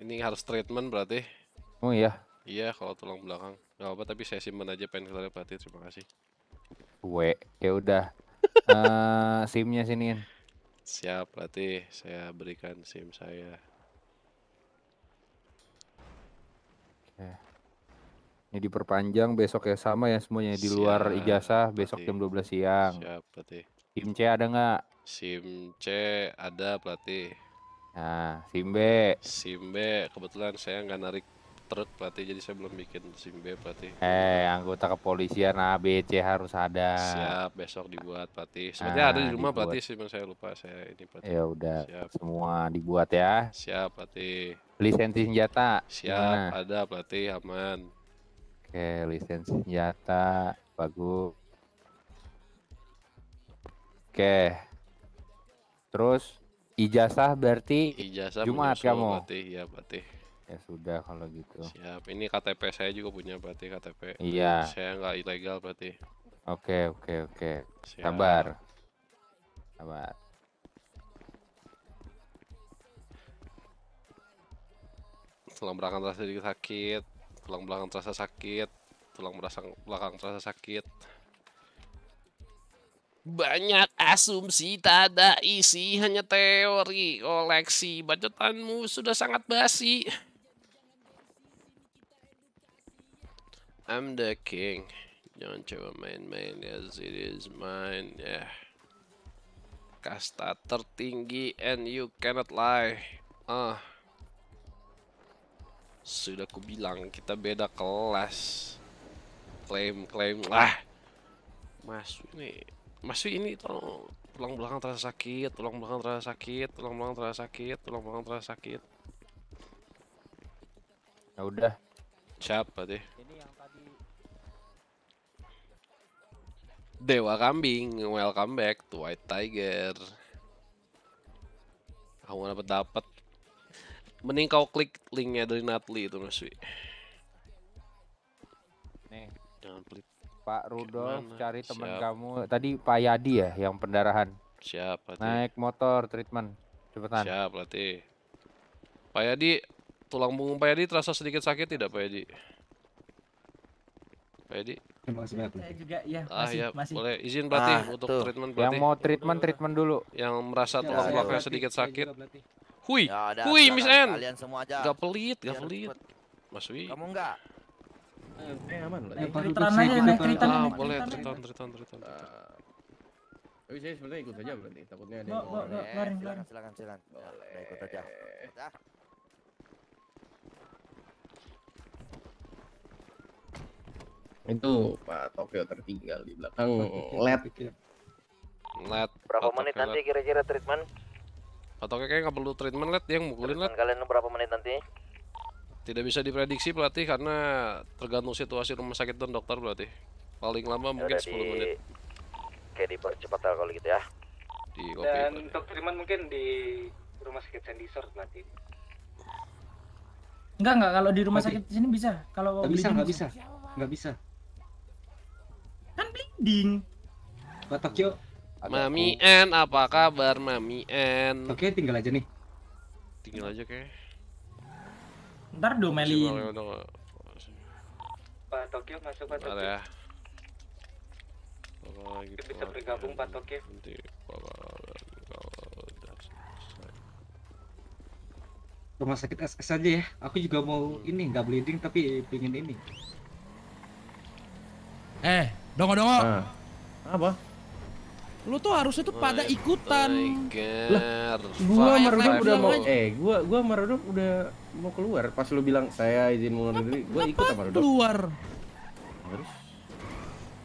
ini harus treatment berarti oh iya iya kalau tolong belakang nggak apa tapi saya simpen aja pengen painkiller berarti terima kasih we ya udah uh, [laughs] simnya siniin siap berarti saya berikan sim saya Ya. Ini diperpanjang besok ya sama ya semuanya di luar ijazah besok jam 12 siang. Siap, pelatih. Sim C ada nggak? Sim C ada pelatih. Nah, Sim B. Sim B kebetulan saya nggak narik Truk, pelatih jadi saya belum bikin sim B pelatih. Eh anggota kepolisian ABC harus ada. Siap besok dibuat pelatih. Ah, Sebenarnya nah, ada di rumah dibuat. pelatih sih saya lupa saya ini pelatih. Ya udah Siap. semua dibuat ya. Siap pelatih. Lisensi senjata. Siap nah. ada pelatih aman. Oke lisensi senjata bagus. Oke. Terus ijazah berarti ijazah Jumat menyusul, kamu. Berarti ya berarti. Ya sudah kalau gitu. Siap. Ini KTP saya juga punya berarti KTP. Iya. Saya nggak ilegal berarti. Oke oke oke. Siap. Sabar. Sabar. Tulang belakang terasa sedikit sakit. Tulang belakang terasa sakit. Tulang belakang belakang terasa sakit. Banyak asumsi tak ada isi, hanya teori. Koleksi bacotanmu sudah sangat basi. I'm the king. Jangan coba main-main as it is mine. Yeah. Kasta tertinggi and you cannot lie. Ah. Uh. Sudah ku bilang kita beda kelas. Klaim-klaim lah. Masuk ini, Masuk ini tolong tulang belakang terasa sakit, tulang belakang terasa sakit, tulang belakang terasa sakit, tulang belakang terasa sakit. Ya udah. Siapa deh? Dewa Kambing, welcome back to White Tiger. Aku Kamu dapat dapat. Mending kau klik linknya dari Natli itu Mas Wi. Nih. Jangan pelit. Pak Rudolf cari teman kamu. Tadi Pak Yadi ya yang pendarahan. Siapa? Lati. Naik motor treatment. Cepetan. Siap, Lati. Pak Yadi, tulang punggung Pak Yadi terasa sedikit sakit tidak Pak Yadi? Pak Yadi? Terima kasih juga ya, ah, ya boleh izin berarti nah, untuk tuh. treatment berarti. Yang mau treatment treatment dulu. Yang merasa tulang ya, iya, sedikit sakit. Gitu hui, ya, hui Miss N. Kalian semua aja. Gak pelit, gak pelit. Mas Wi. Kamu enggak? Eh, eh aman lah. Naik triton aja, naik triton. Ah, boleh triton, triton, triton. Tapi saya sebenarnya ikut saja berarti, takutnya ada. Boleh, silakan, silakan, silakan. Boleh, ikut aja. Itu Pak Tokyo tertinggal di belakang LED. LED. Berapa Pak menit nanti kira-kira treatment? Pak Tokyo kayaknya nggak perlu treatment LED, yang mukulin LED. Kalian berapa menit nanti? Tidak bisa diprediksi pelatih karena tergantung situasi rumah sakit dan dokter berarti. Paling lama ya mungkin 10 di... menit. kayak dipercepat kalau gitu ya. Di dan berarti. untuk treatment mungkin di rumah sakit sendisor berarti. Enggak, enggak. Kalau di rumah sakit sini bisa. Kalau enggak bisa, enggak bisa. Enggak bisa kan bleeding kotak Tokyo Mami N apa kabar Mami N oke tinggal aja nih tinggal aja kayak ntar domelin Pak Tokyo masuk Pak Tokyo ya. Lagi, bisa bergabung Pak Tokyo nanti rumah sakit SS aja ya aku juga mau hmm. ini nggak bleeding tapi pingin ini eh Dongo-dongo. Nah. Apa? Lu tuh harusnya tuh pada ikutan. Lah, gua meruduk udah mau aja. eh gua gua meruduk udah mau keluar pas lu bilang saya izin mundur diri, gua ikut apa meruduk. Keluar. Harus.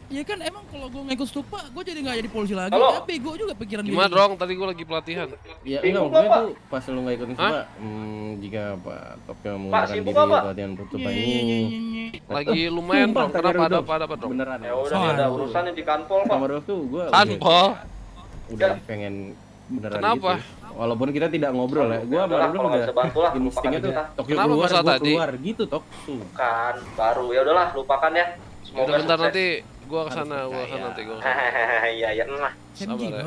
Iya kan emang kalau gue ngikut stupa, gue jadi nggak jadi polisi lagi. Halo? Tapi gue juga pikiran Gimana dong? Tadi gue lagi pelatihan. Iya, enggak maksudnya tuh pas lu nggak ikutin stupa, hmm, jika Pak yang menggunakan diri pelatihan stupa iya, ini. Iya, iya, lagi lumayan dong, kenapa ada apa ada apa dong? Beneran. Ya udah, ada urusan di kanpol, Pak. Nomor tuh gue kanpol. Udah pengen beneran Kenapa? gitu. Walaupun kita tidak ngobrol ya. Gua baru dulu udah instingnya tuh Tokyo Kenapa keluar, gua keluar gitu, Tok. Bukan, baru ya udahlah, lupakan ya. Semoga bentar nanti Gua kesana, gua kesana nanti gua [laughs] Iya, iya lah. SMG ya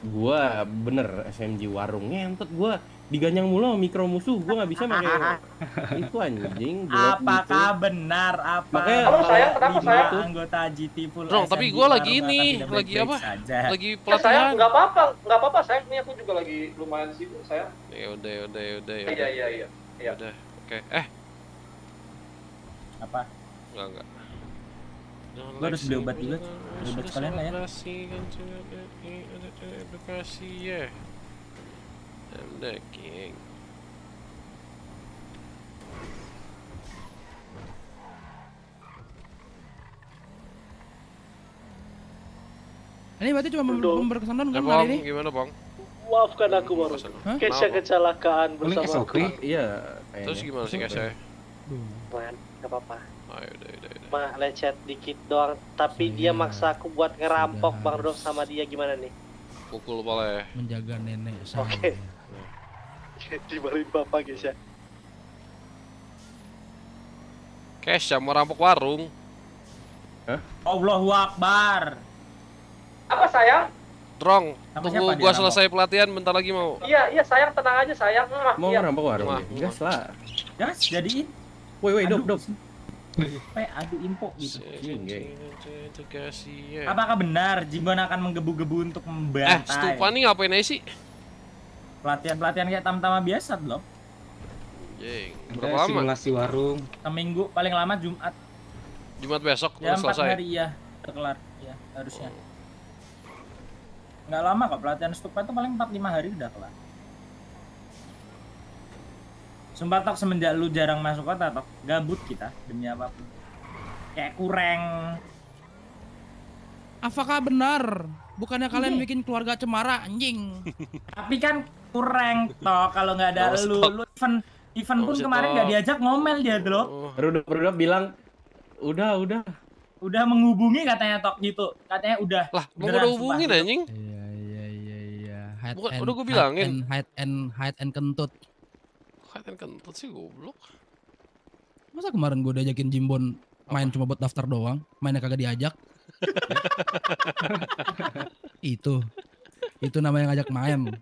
Gua bener SMG warung ngentot gua diganyang mulu mikro musuh gua nggak bisa pakai [laughs] itu anjing apakah gitu. benar apa Makanya, Halo, sayang, kenapa saya anggota GT full Rong, tapi gua lagi ini lagi apa lagi ya, pelatihan saya nggak apa-apa nggak apa-apa sayang ini aku juga lagi lumayan sibuk saya ya udah ya udah ya udah ya iya iya, iya iya udah oke eh apa enggak enggak Gue harus beli obat juga. Beli obat sekalian lah ya. Edukasi kan, ya. Anda king. Ini berarti cuma pemberkesan kan kali eh, ini? Gimana bang? Maafkan aku baru. Kesya kecelakaan bersama. Ini Iya. Terus gimana sih Kesya? Bukan, gak apa-apa. Oh, Ayo, iya, lecet dikit doang, tapi dia maksa aku buat ngerampok Bang Rudolf sama dia gimana nih? Pukul boleh. Ya? Menjaga nenek Oke. Okay. [laughs] bapak guys ya. Kesha mau rampok warung. Hah? Allahu Akbar. Apa sayang? Drong, tunggu gua selesai pelatihan bentar lagi mau. Iya, iya sayang tenang aja sayang. mau ngerampok iya. warung? Gas salah. Gas, jadiin. Woi, woi, dop, dop sampai adu info gitu. Apakah benar Jimbon akan menggebu-gebu untuk membantai? Eh, Stupa nih ngapain aja sih? Pelatihan-pelatihan kayak tam-tama biasa belum? Jeng, berapa lama? Simulasi warung. Seminggu paling lama Jumat. Jumat besok ya, baru selesai. hari ya, terkelar ya harusnya. Oh. Nggak lama kok pelatihan stupa itu paling 4 5 hari udah kelar. Sumpah tok semenjak lu jarang masuk kota tok gabut kita demi apapun. Kayak kurang. Apakah benar? Bukannya Ini. kalian bikin keluarga cemara anjing? [laughs] Tapi kan kurang tok kalau nggak ada lu. Lu event event pun kemarin nggak diajak ngomel dia loh. Baru udah bilang udah udah udah menghubungi katanya tok gitu katanya udah lah mau udah hubungin gitu. anjing iya iya iya iya Bukan, and, udah gue bilangin hide and hide and, hide and kentut latihan kentut sih goblok. Masa kemarin gue diajakin Jimbon main Apa? cuma buat daftar doang, mainnya kagak diajak. [laughs] itu. Itu namanya ngajak main.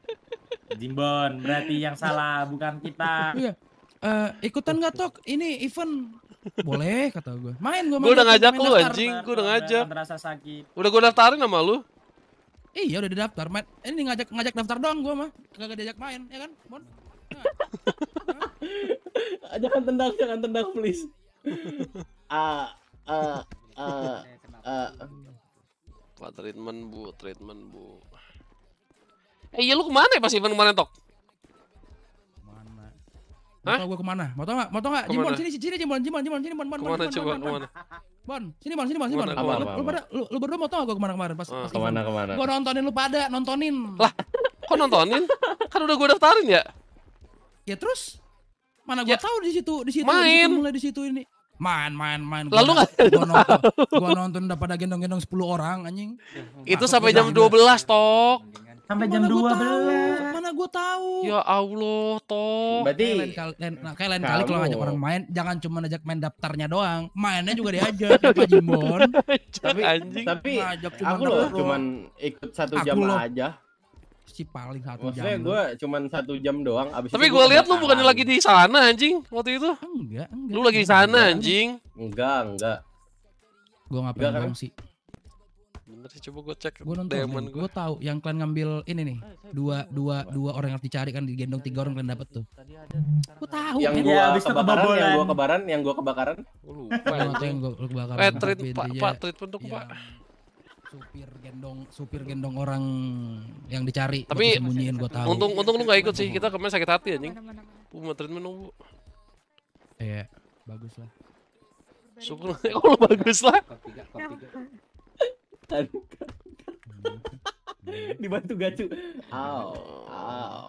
Jimbon, berarti yang salah bukan kita. Iya. Uh, ikutan nggak tok ini event boleh kata gue main gue gue udah ngajak lu anjing gue udah ngajak udah gue daftarin sama lu iya udah didaftar main ini ngajak ngajak daftar doang gue mah kagak diajak main ya kan bon [laughs] jangan tendang, jangan tendang please. [laughs] Ah, ah, ah, ah. Pak treatment bu, treatment bu. Eh iya lu kemana ya pas event kemarin tok? Mana? Hah? Mau gua gue kemana? Mau tau gak? Mau tau gak? Jimon sini sini Jimon Jimon Jimon sini Bon Bon Bon Bon Bon Bon Bon sini Bon sini Bon sini Bon. Lu pada lu, lu berdua mau tau gak gue kemana kemarin pas? Kemana kemana? Gue nontonin lu pada nontonin. Lah kok nontonin? kan udah gue daftarin ya. Ya terus mana gue ya. tahu di situ di situ main. mulai di situ ini. Main main main. Gua Lalu nggak? gue nonton, gue nonton udah pada gendong-gendong 10 orang anjing. Itu Aku sampai jam 12 belas tok. Sampai jam dua belas Mana gue tahu? Ya Allah tok. Berarti lain kali, lain, nah, kayak lain kali kalau ngajak orang main jangan cuma ngajak main daftarnya doang, mainnya juga diajak Pak Jimbon. tapi anjing. Tapi ngajak aku loh cuma ikut satu jam loh. aja sih paling satu Maksudnya jam. gue cuman satu jam doang. Abis Tapi gue lihat lu bukannya lagi di sana anjing waktu itu? Enggak, enggak. Lu lagi di sana anjing? Enggak, enggak. Gue nggak pernah kan? sih. Bener sih coba gue cek. Gue nonton. Gue tahu yang kalian ngambil ini nih dua dua dua orang yang harus dicari kan digendong tiga orang kalian dapet tuh. Gue tahu. Yang kan? gue ya, abis kebakaran, yang gue kebakaran. yang gue kebakaran. lupa. yang gue kebakaran. patrit treat, pak, pak, pak. Iya supir gendong supir gendong orang yang dicari tapi sembunyiin gua tahu untung untung lu gak ikut sih kita kemarin sakit hati anjing puma treatment nunggu iya bagus lah syukur [laughs] lu bagus lah dibantu gacu aw aw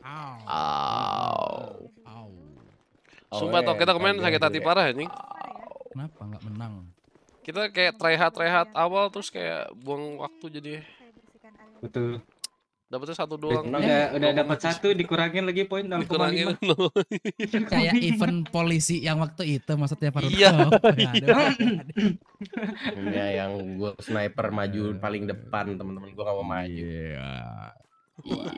aw aw aw sumpah toh kita kemarin sakit hati parah anjing kenapa nggak menang kita kayak tryhard tryhard awal terus kayak buang waktu jadi betul dapatnya satu doang udah ya, udah dapat satu dikurangin lagi poin dong dikurangin [laughs] kayak event polisi yang waktu itu maksudnya Pak iya ya yang gua sniper maju paling depan teman-teman gua gak mau maju iya yeah.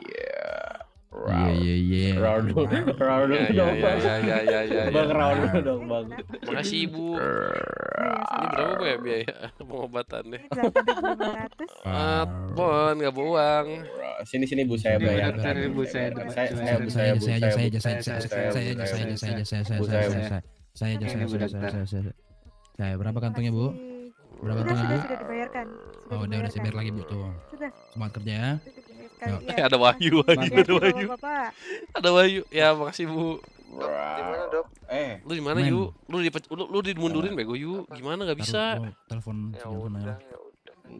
yeah. Iya iya iya. round dulu, Raul dulu dong Iya Iya iya iya iya. Bang Raul dulu dong bang. Makasih ibu. Ini berapa bu ya biaya pengobatannya? Ah, bon nggak bohong. Sini sini bu saya bayar. Saya bu saya saya bu saya bu saya saya saya saya saya saya saya saya saya saya saya saya saya aja saya saya saya saya saya berapa kantongnya bu? Berapa kantongnya bu? Oh udah udah saya bayar lagi bu tuh. Semangat kerja ya kali ya. ada Wahyu, Wahyu, ya, ada Wahyu. Bapak. Ada Wahyu. Ya, makasih Bu. Wow. Dimana, Dok? Eh, lu di mana, Yu? Lu di lu, lu dimundurin ya. bego, Yu. Gimana gak bisa? Telepon telepon aja.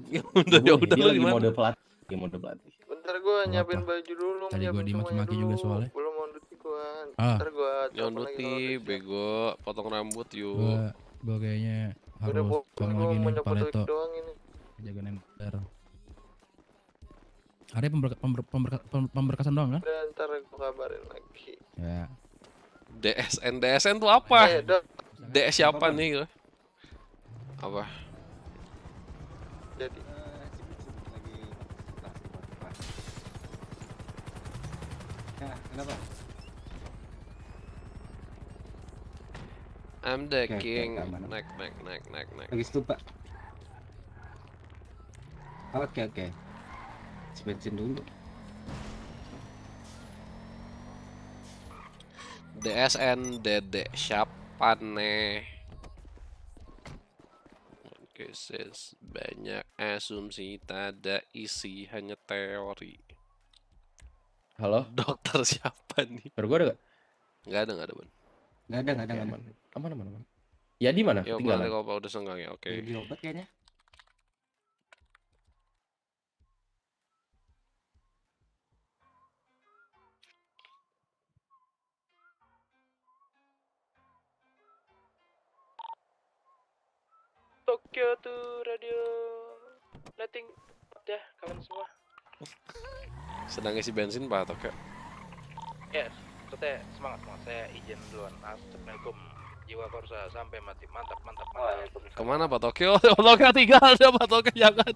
Ya, ya udah, ya udah [laughs] ya lu di mode pelatih, di mode pelatih. Bentar gua nyiapin baju dulu, Tadi gua dimaki-maki juga soalnya. Belum onduti gua. Ah. Bentar gua onduti bego, potong rambut, Yu. Gua, gua kayaknya harus potong lagi nih paleto. Jaga nempel. Hari pember pember, pember pember pemberkasan doang kan? Udah ntar gue kabarin lagi. Ya. DSN DSN tuh apa? Eh, DS siapa nih? Gue? Apa? Jadi nah, kenapa? I'm the okay, king. Naik, naik, naik, naik, naik. Lagi stupa. Oke, okay, oke. Okay bensin dulu DSN Dede siapa nih Oke sis banyak asumsi tada isi hanya teori Halo dokter siapa nih Baru gue ada gak? Gak ada gak ada bun Gak ada gak ada, gak ada. Aman aman aman, Ya di mana? Yo, tinggal. Kalau udah senggang ya, oke. Okay. Di obat kayaknya. Tokyo to Radio Nothing ya kalian semua Senangnya si bensin Pak Tokyo yes, saya semangat, semangat Saya izin duluan Assalamualaikum Jiwa Korsa sampai mati Mantap, mantap, mantap Kemana Pak Tokyo? [laughs] Tokyo tinggal ada Pak Tokyo, jangan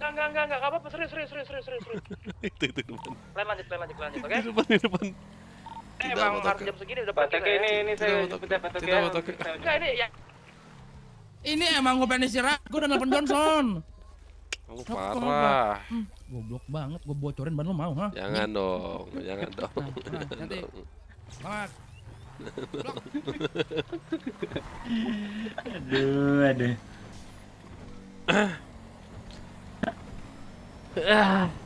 Enggak, enggak, enggak, enggak apa-apa, serius, serius, serius, serius, serius. itu, itu, depan. Lain lanjut, lain lanjut, lanjut, oke? Di depan, di depan. Eh, emang harus jam segini udah pasti. Ya. Ini, ini saya, Pak Enggak, ini ya. Ini emang gue pengen istirahat, gue udah nelfon Johnson. Lu parah. Hmm, goblok banget, gue bocorin ban lo mau, ha? Jangan Nih. dong, jangan dong. Nah, nah, Selamat. aduh, aduh. Ah. Ya,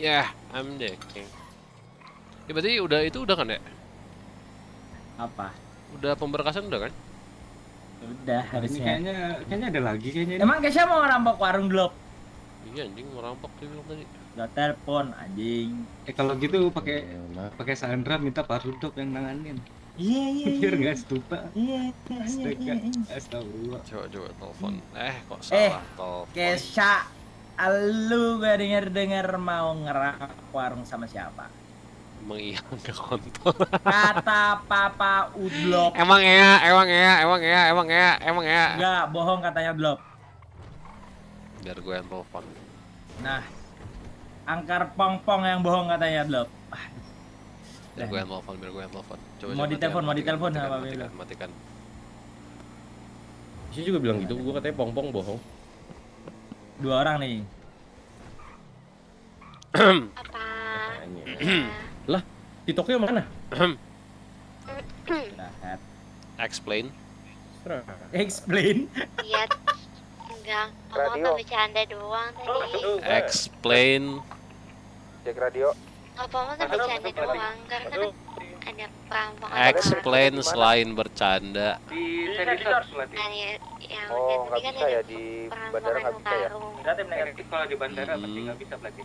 Yeah, I'm the king. Ya berarti udah itu udah kan ya? Apa? Udah pemberkasan udah kan? Udah harusnya. kayaknya kayaknya ada lagi kayaknya. Emang Kesha mau ngerampok warung Glob? Iya anjing mau rampok dia bilang tadi. Udah telepon anjing. Eh kalau gitu iya, pakai iya, iya, pakai Sandra minta Pak Rudok yang nanganin. Iya iya. [laughs] iya, nggak stupa. Iya. Astaga. Astagfirullah. Coba coba telepon. Hmm. Eh kok eh, salah eh, telepon. Kesha, lu gak denger denger mau ngerak warung sama siapa? mengiang ke kontol. Kata Papa Udlop. Emang ya, emang ya, emang ya, emang ya, emang ya. Enggak, bohong katanya Udlop. Biar gue yang telepon. Nah, angkar pong-pong yang bohong katanya Udlop. Ah. Biar gue yang telepon, biar gue yang telepon. Coba mau ditelepon, mau ditelepon apa matikan, matikan, sih juga bilang gitu, gue katanya pong-pong bohong. Dua orang nih. [clears throat] [clears throat] Lah, di Tokyo mana? Explain. Explain. Iya. Enggak, mau sama bercanda doang tadi. Oh, Explain. Cek radio. mau sama bercanda doang, karena kan ada perampokan. Explain selain bercanda. Di sensor ya, oh, nggak kan bisa ya di bandara nggak bisa ya. Berarti kalau di bandara pasti nggak bisa berarti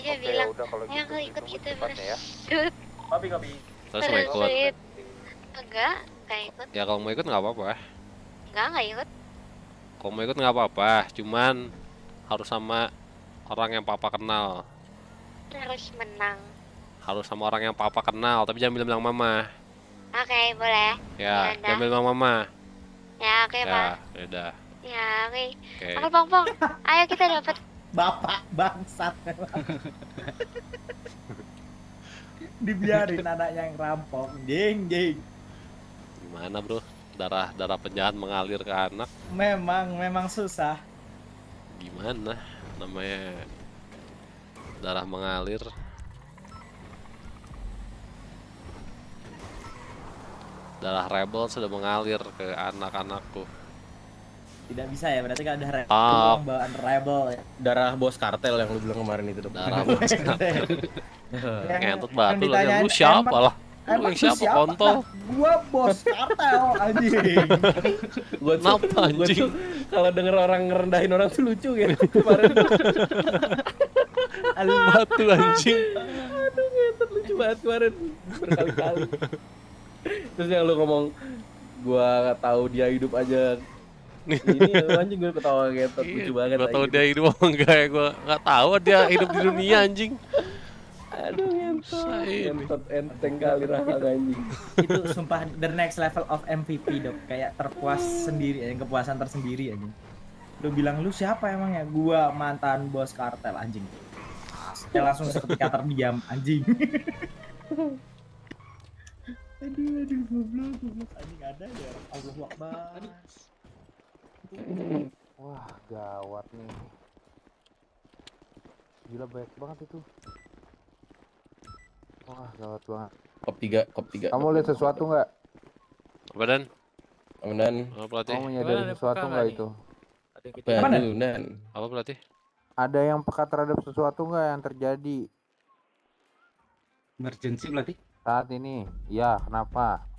aja Oke, bilang yang gitu, ikut kita ya. bersut kopi kopi terus mau ikut enggak kayak ikut ya kalau mau ikut nggak apa-apa enggak nggak ikut kalau mau ikut nggak apa-apa cuman harus sama orang yang papa kenal harus menang harus sama orang yang papa kenal tapi jangan bilang, -bilang mama oke okay, boleh ya, ya jangan bilang mama ya oke okay, ya, pak ya udah ya oke okay. oke okay. [laughs] ayo kita dapat bapak bangsat dibiarin anaknya yang rampok jeng jeng gimana bro darah darah penjahat mengalir ke anak memang memang susah gimana namanya darah mengalir darah rebel sudah mengalir ke anak-anakku tidak bisa ya, berarti kan ada rebel, uh, ah. bawaan rebel ya. Darah bos kartel yang lu bilang kemarin itu Darah bos [laughs] kartel. Ngentot batu lah, lu siapa lah? lu siapa, siapa kontol? Gua bos kartel anjing. [laughs] gua tuh, Napa, anjing? kalau denger orang ngerendahin orang tuh lucu gitu [laughs] kemarin. Alu batu anjing. Aduh ngentot lucu banget kemarin berkali-kali. Terus yang lu ngomong gua tahu dia hidup aja ini anjing gue ketawa kayak lucu iya, banget gak tau dia hidup apa enggak ya gue gak tau dia hidup di dunia anjing aduh ngentot ngentot enteng kali rata anjing itu sumpah the next level of MVP dok kayak terpuas sendiri yang eh, kepuasan tersendiri anjing lu bilang lu siapa emang ya Gue mantan bos kartel anjing saya langsung seketika terdiam anjing [laughs] aduh aduh goblok goblok anjing ada ya Allah wakbar Wah, gawat nih. Gila banyak banget itu. Wah, gawat banget. Kop 3, kop 3. Kamu lihat sesuatu nggak? Kemudian. Kemudian. Apa pelatih? Kamu menyadari sesuatu nggak itu? Apa yang dulu, Dan? Apa pelatih? Ada yang peka terhadap sesuatu nggak yang terjadi? Emergency pelatih? Saat ini, ya kenapa?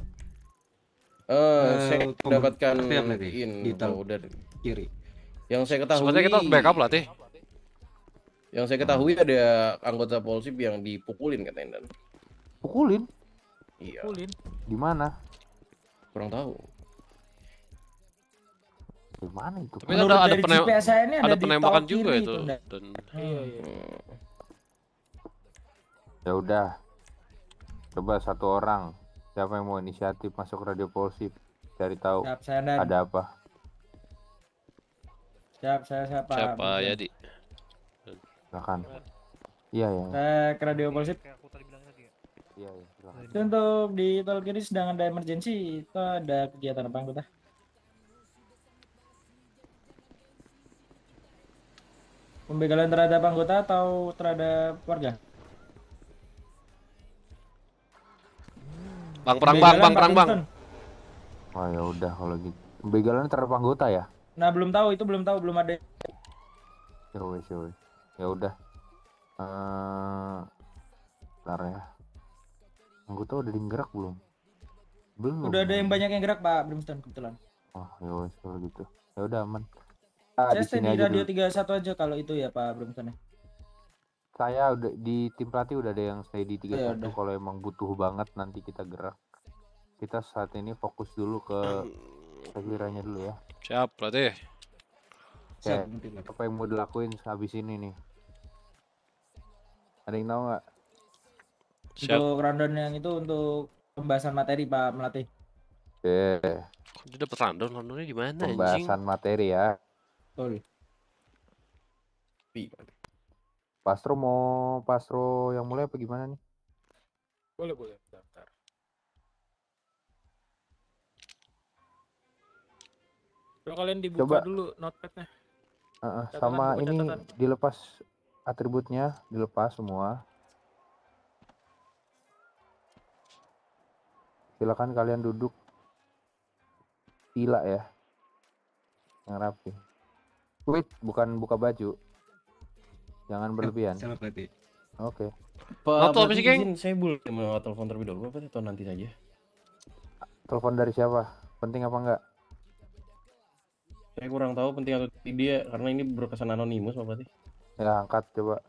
Uh, saya mendapatkan info tahu dari kiri. Yang saya ketahui. Sebenarnya kita backup lah, teh. Yang saya ketahui ada anggota polisi yang dipukulin katanya dan. Pukulin? Iya. Pukulin. Di mana? Kurang tahu. Di mana itu? Tapi ada, ada, penem ada, penembakan juga itu. Gitu, dan... Iya, iya. Hmm. Ya udah. Coba satu orang siapa yang mau inisiatif masuk radio polsif cari tahu siap, saya dan... ada apa siap saya siapa siapa ya di silakan iya ya saya ke radio polsif ya. iya ya silakan untuk di tol kiri sedang ada emergency itu ada kegiatan apa anggota pembegalan terhadap anggota atau terhadap warga Bang perang bang, bang perang bang. Oh ya udah kalau gitu. Begalan terhadap anggota ya? Nah, belum tahu itu belum tahu, belum ada. Ya wes, ya, ya udah. Eh, uh, ya. Anggota udah digerak belum? Belum. Udah ada yang banyak yang gerak, Pak Brimstone kebetulan. Oh, ya udah kalau gitu. Ya udah aman. Ah, Saya di radio tiga satu aja kalau itu ya, Pak Brimstone. Ya saya udah di tim pelatih udah ada yang stay di iya, tiga ya, kalau emang butuh banget nanti kita gerak kita saat ini fokus dulu ke hmm. sekiranya dulu ya siap pelatih Siap, apa yang mau dilakuin habis ini nih ada yang tahu nggak untuk rundown yang itu untuk pembahasan materi pak melatih Oke. Kok dia dapat Rundownnya gimana Pembahasan anjing? materi ya. Sorry. Pastro mau Pastro yang mulai apa gimana nih? Boleh boleh daftar. Coba kalian dibuka Coba. dulu notepadnya. Uh, uh, sama catatan. ini dilepas atributnya, dilepas semua. Silakan kalian duduk pila ya. Yang rapi. Wait, bukan buka baju. Jangan eh, berlebihan. Sama berarti. Oke. Okay. Noto apa sih, Geng? Saya belum mau telepon terlebih dahulu, apa atau nanti saja? Telepon dari siapa? Penting apa enggak? Saya kurang tahu penting atau tidak karena ini berkesan anonimus apa sih? Ya, angkat coba.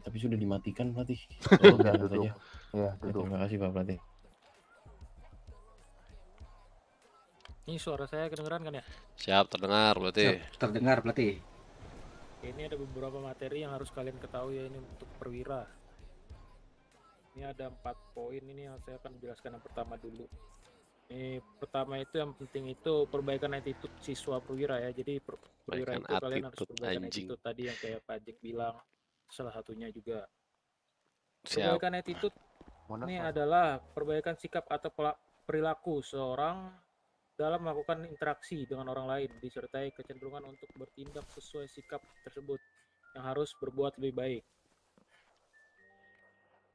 Tapi sudah dimatikan Pak, Oh, [laughs] ya, duduk. Ya, ya, duduk. terima kasih Pak berarti. Ini suara saya kedengeran kan ya? Siap, terdengar berarti. Siap, terdengar berarti ini ada beberapa materi yang harus kalian ketahui ya ini untuk perwira ini ada empat poin ini yang saya akan jelaskan yang pertama dulu ini pertama itu yang penting itu perbaikan attitude siswa perwira ya jadi per perwira Baikan itu kalian harus perbaikan anjing. attitude tadi yang kayak Pak Jik bilang salah satunya juga Siap. perbaikan attitude ini adalah perbaikan sikap atau perilaku seorang dalam melakukan interaksi dengan orang lain disertai kecenderungan untuk bertindak sesuai sikap tersebut yang harus berbuat lebih baik.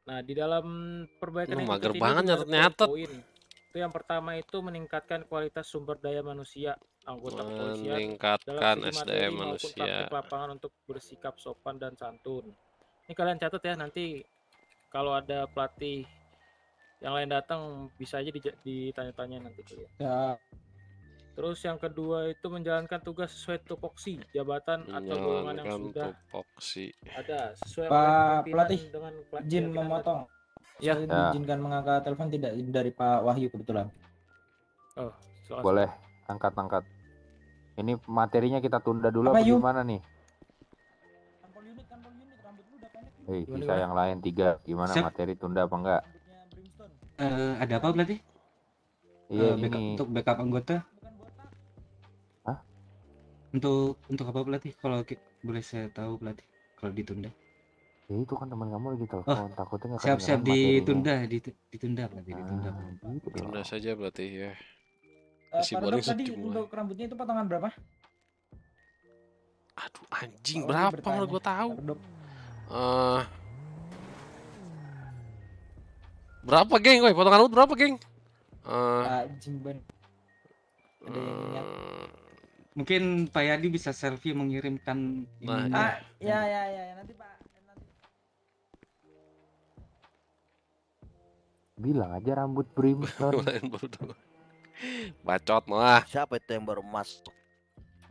Nah, di dalam perbaikan ini mager banget nyatet-nyatet. Itu yang pertama itu meningkatkan kualitas sumber daya manusia anggota kepolisian meningkatkan SDM manusia lapangan untuk bersikap sopan dan santun. Ini kalian catat ya nanti kalau ada pelatih yang lain datang bisa aja ditanya-tanya nanti ya. ya. Terus yang kedua itu menjalankan tugas sesuai tupoksi jabatan iya, atau golongan yang sudah tupoksi. ada sesuai Pak pelatih dengan Jin memotong. Ya. Saya diizinkan mengangkat telepon tidak dari Pak Wahyu kebetulan. Oh, soal boleh angkat-angkat. Ini materinya kita tunda dulu apa, gimana nih? Hei, eh, sisa yang lain tiga gimana Siap. materi tunda apa enggak? uh, ada apa berarti? Iya, uh, backup, ini... untuk backup anggota? Hah? Untuk untuk apa berarti? Kalau boleh saya tahu berarti kalau ditunda? Ya itu kan teman kamu lagi gitu. telepon, oh, takutnya Siap-siap gitu. ditunda, ditunda, ditunda berarti, ditunda. Ah, gitu ditunda saja berarti ya. uh, tadi untuk rambutnya itu potongan berapa? Aduh anjing, oh, berapa kalau gue tahu? Eh uh, Berapa geng? Woi, potongan rambut berapa geng? Uh, Anjing ban. Uh, mungkin Pak Yadi bisa selfie mengirimkan ini. Ah, ya ya ya, ya. nanti Pak nanti. Bilang aja rambut [laughs] beribu Bacot lah. Siapa itu yang baru masuk?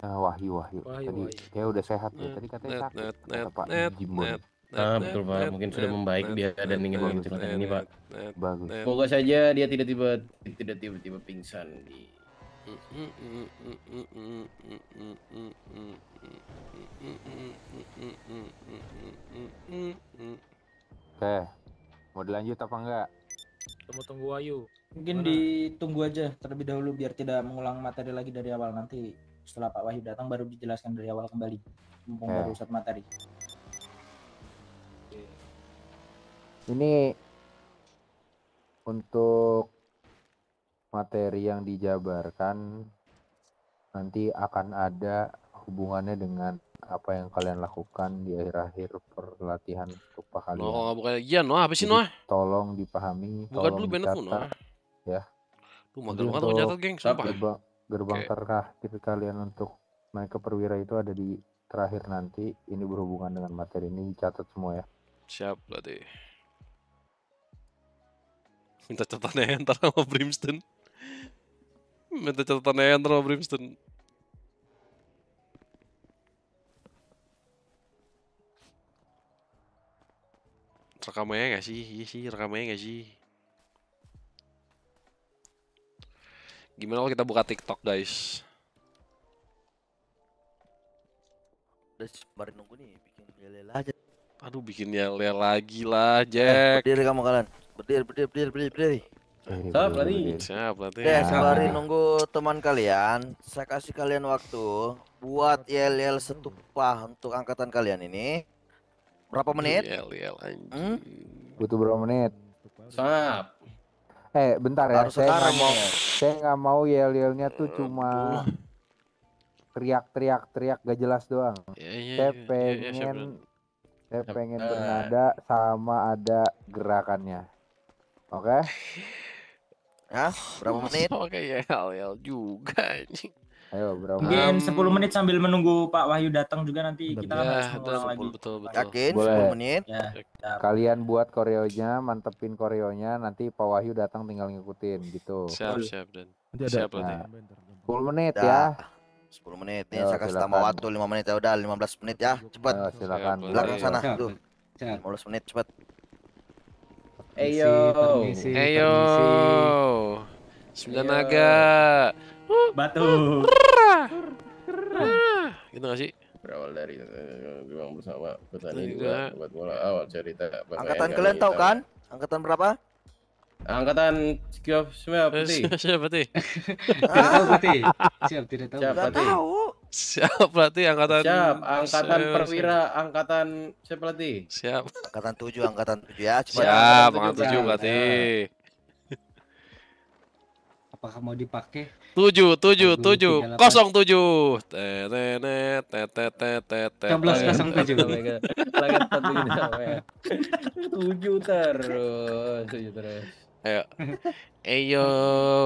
Ah, wahyu, wahyu, Wahyu. Tadi wahyu. kayak udah sehat ya. net, ya. Tadi katanya net, sakit. Net, kata net, Pak net, Net. Nah, betul Pak. Mungkin sudah membaik dia dan ingin mengiklankan ini, Pak. Bagus. Semoga saja dia tidak tiba tidak tiba-tiba pingsan di Oke, eh, mau dilanjut apa enggak? Tunggu tunggu Ayu. Mungkin Mana? ditunggu aja terlebih dahulu biar tidak mengulang materi lagi dari awal nanti setelah Pak Wahyu datang baru dijelaskan dari awal kembali. Mumpung eh. baru satu materi. ini untuk materi yang dijabarkan nanti akan ada hubungannya dengan apa yang kalian lakukan di akhir-akhir perlatihan untuk kalian. Oh, bukan ya, Noah, apa sih Noah? Tolong dipahami, bukan dulu benar pun, Noah. ya. Tuh, mager banget nyatat, geng, sumpah. Gerbang, gerbang okay. terakhir kalian untuk naik ke perwira itu ada di terakhir nanti. Ini berhubungan dengan materi ini, dicatat semua ya. Siap, berarti minta catatannya Enter sama Brimston minta catatannya Enter sama Brimston Rekamnya nggak sih iya sih rekamnya nggak sih gimana kalau kita buka TikTok guys udah baru nunggu nih bikin lele aja aduh bikin lele lagi lah Jack Berdiri kamu kalian Berdiri, berdiri, berdiri, berdiri, berdiri. Siap, lari. Siap, lari. Oke, sembari nunggu teman kalian, saya kasih kalian waktu buat yel-yel setupah untuk angkatan kalian ini. Berapa menit? Yel-yel Hmm? Butuh berapa menit? Siap. Eh, bentar ya. saya nggak mau, saya nggak mau yel-yelnya tuh cuma teriak-teriak teriak gak jelas doang. Iya, iya, iya. saya pengen saya pengen bernada sama ada gerakannya. Oke. Okay. Ya, Berapa menit? [laughs] Oke ya, ya, juga anjing. Ayo berapa? Mungkin um, 10 menit sambil menunggu Pak Wahyu datang juga nanti betul. kita ya, harus ngulang lagi. Betul, betul. Yakin Boleh. 10 menit? Ya. Siap. Kalian buat koreonya, mantepin koreonya, nanti Pak Wahyu datang tinggal ngikutin gitu. Siap, siap dan. Nanti ada siap, nah, 10 menit ya. ya. 10 menit nih, saya kasih tambah waktu 5 menit ya udah 15 menit ya. Cepat. Silakan. Belakang sana tuh. 15 menit cepat. Ayo. Permisi, Eyo. Sembilan naga. Uh. Batu. Ah. Gitu gak sih? Berawal dari juang eh, bersama petani juga gitu. buat bola awal cerita. Angkatan kalian tahu kan? Angkatan berapa? Angkatan siapa putih? Siapa [laughs] putih? [laughs] Tidak tahu putih. Ah. Siap tidak Siapa tahu? Siap pelatih angkatan Siap, angkatan siap, perwira, siap. angkatan siap pelatih? Siap. Angkatan 7, angkatan 7 ya. Cuma siap, angkatan 7 kan. pelatih. Ya. Apakah mau dipakai? 7 7 7 07. te tetet tetet. 1607. Lagi tentu 7 terus, 7 terus. Ayo. Eyo,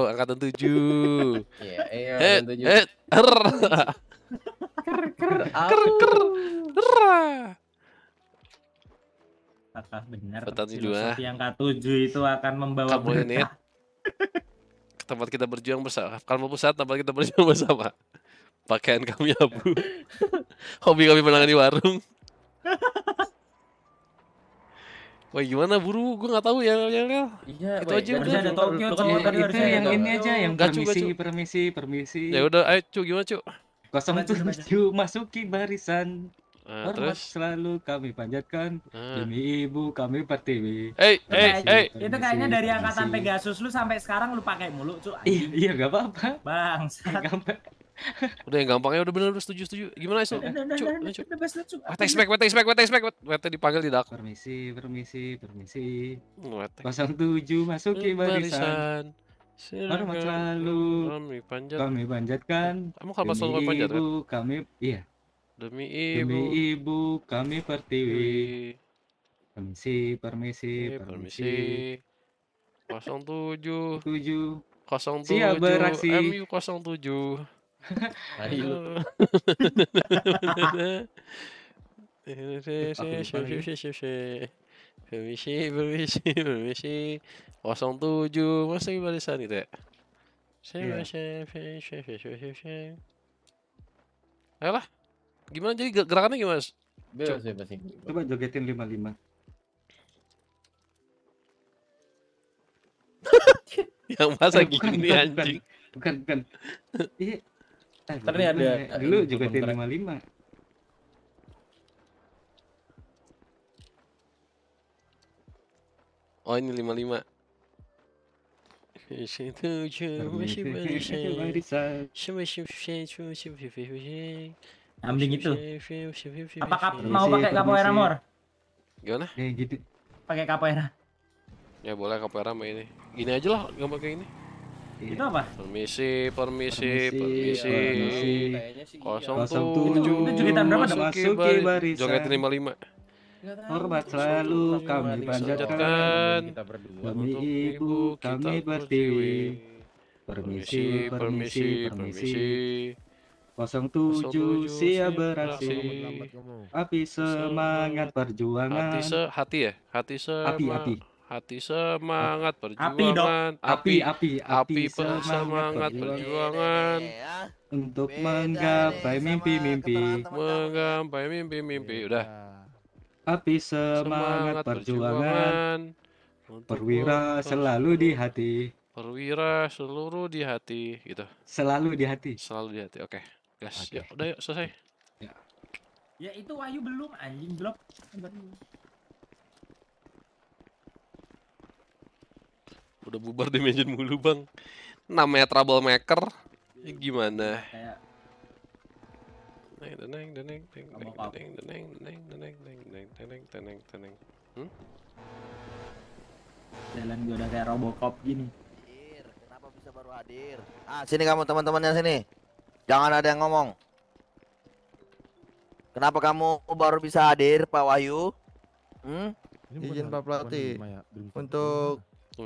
angkatan tujuh. Iya, yeah, eyo, eh, angkatan tujuh. Eh, ker ker Apakah benar filosofi yang K7 itu akan membawa Kamu ini [laughs] tempat kita berjuang bersama. Kalau pusat tempat kita berjuang bersama. Pakaian kami abu. [laughs] Hobi kami menangani warung. Wah gimana buru? Gue nggak tahu ya Iya, Ya. Iya, itu aja udah. Ada Tokyo, iya, itu yang ini aja yang permisi, permisi, permisi. Ya udah, ayo cu gimana cu? Kosong 077 masuki barisan. Uh, terus? selalu kami panjatkan uh. demi ibu kami pertiwi. Eh, hey hey Itu kayaknya dari angkatan Pegasus lu sampai sekarang lu pakai mulu, cuy Iya, iya gak apa-apa. Bang, udah yang gampangnya udah bener udah setuju setuju gimana sih cu cu spek wete spek wete spek wete dipanggil tidak permisi permisi permisi hmm, Kosong tujuh masuki hmm, barisan. Selamat selalu kami panjat kami panjatkan. Kamu kalau pas kami panjat kan? Ibu kami iya. Demi ibu. Demi ibu kami pertiwi. Permisi, permisi, permisi. kosong tujuh 7 07 Siap beraksi. MU 07. [laughs] Ayo. Ayo. [laughs] [laughs] Permisi, permisi, [laughs] permisi. 07 masih barisan gitu ya. Saya saya Ayolah. Gimana jadi gerakannya gimana? Coba saya bebas. Coba jogetin 55. [laughs] Yang masa eh, bukan, gini bukan, anjing. Bukan, bukan. Iya. Eh, ada eh, dulu jogetin 55. Oh ini 55 Ambil gitu. Apa kap mau pakai kapoeira mor? Gimana? Kayak eh, gitu. Pakai kapoeira. Ya boleh kapoeira mah ini. Gini aja lah, nggak pakai ini. Iya. Itu apa? Permisi, permisi, permisi. Iya, Kosong tujuh. Itu julitan berapa? Masuki baris. Joget lima lima. Hormat selalu kami panjatkan Demi ibu kami bertiwi Permisi, permisi, permisi 07 siap beraksi Api semangat perjuangan Hati se, hati ya? Hati semangat Api, api Hati semangat perjuangan Api, api, api, api semangat perjuangan Untuk menggapai mimpi-mimpi Menggapai mimpi-mimpi, udah iya api semangat, perjuangan, perwira selalu di hati perwira seluruh di hati gitu selalu di hati selalu di hati oke okay. gas okay. ya udah yuk selesai ya. ya itu Wahyu belum anjing blok udah bubar di mulu bang namanya troublemaker ya gimana kayak teneng teneng teneng teneng teneng teneng teneng teneng teneng teneng teneng. Jalan gue udah kayak Robocop gini. kenapa bisa baru hadir? Ah, sini kamu teman-temannya sini. Jangan ada yang ngomong. Kenapa kamu baru bisa hadir, Pak Wahyu? Hmm? Izin Pak Pelatih untuk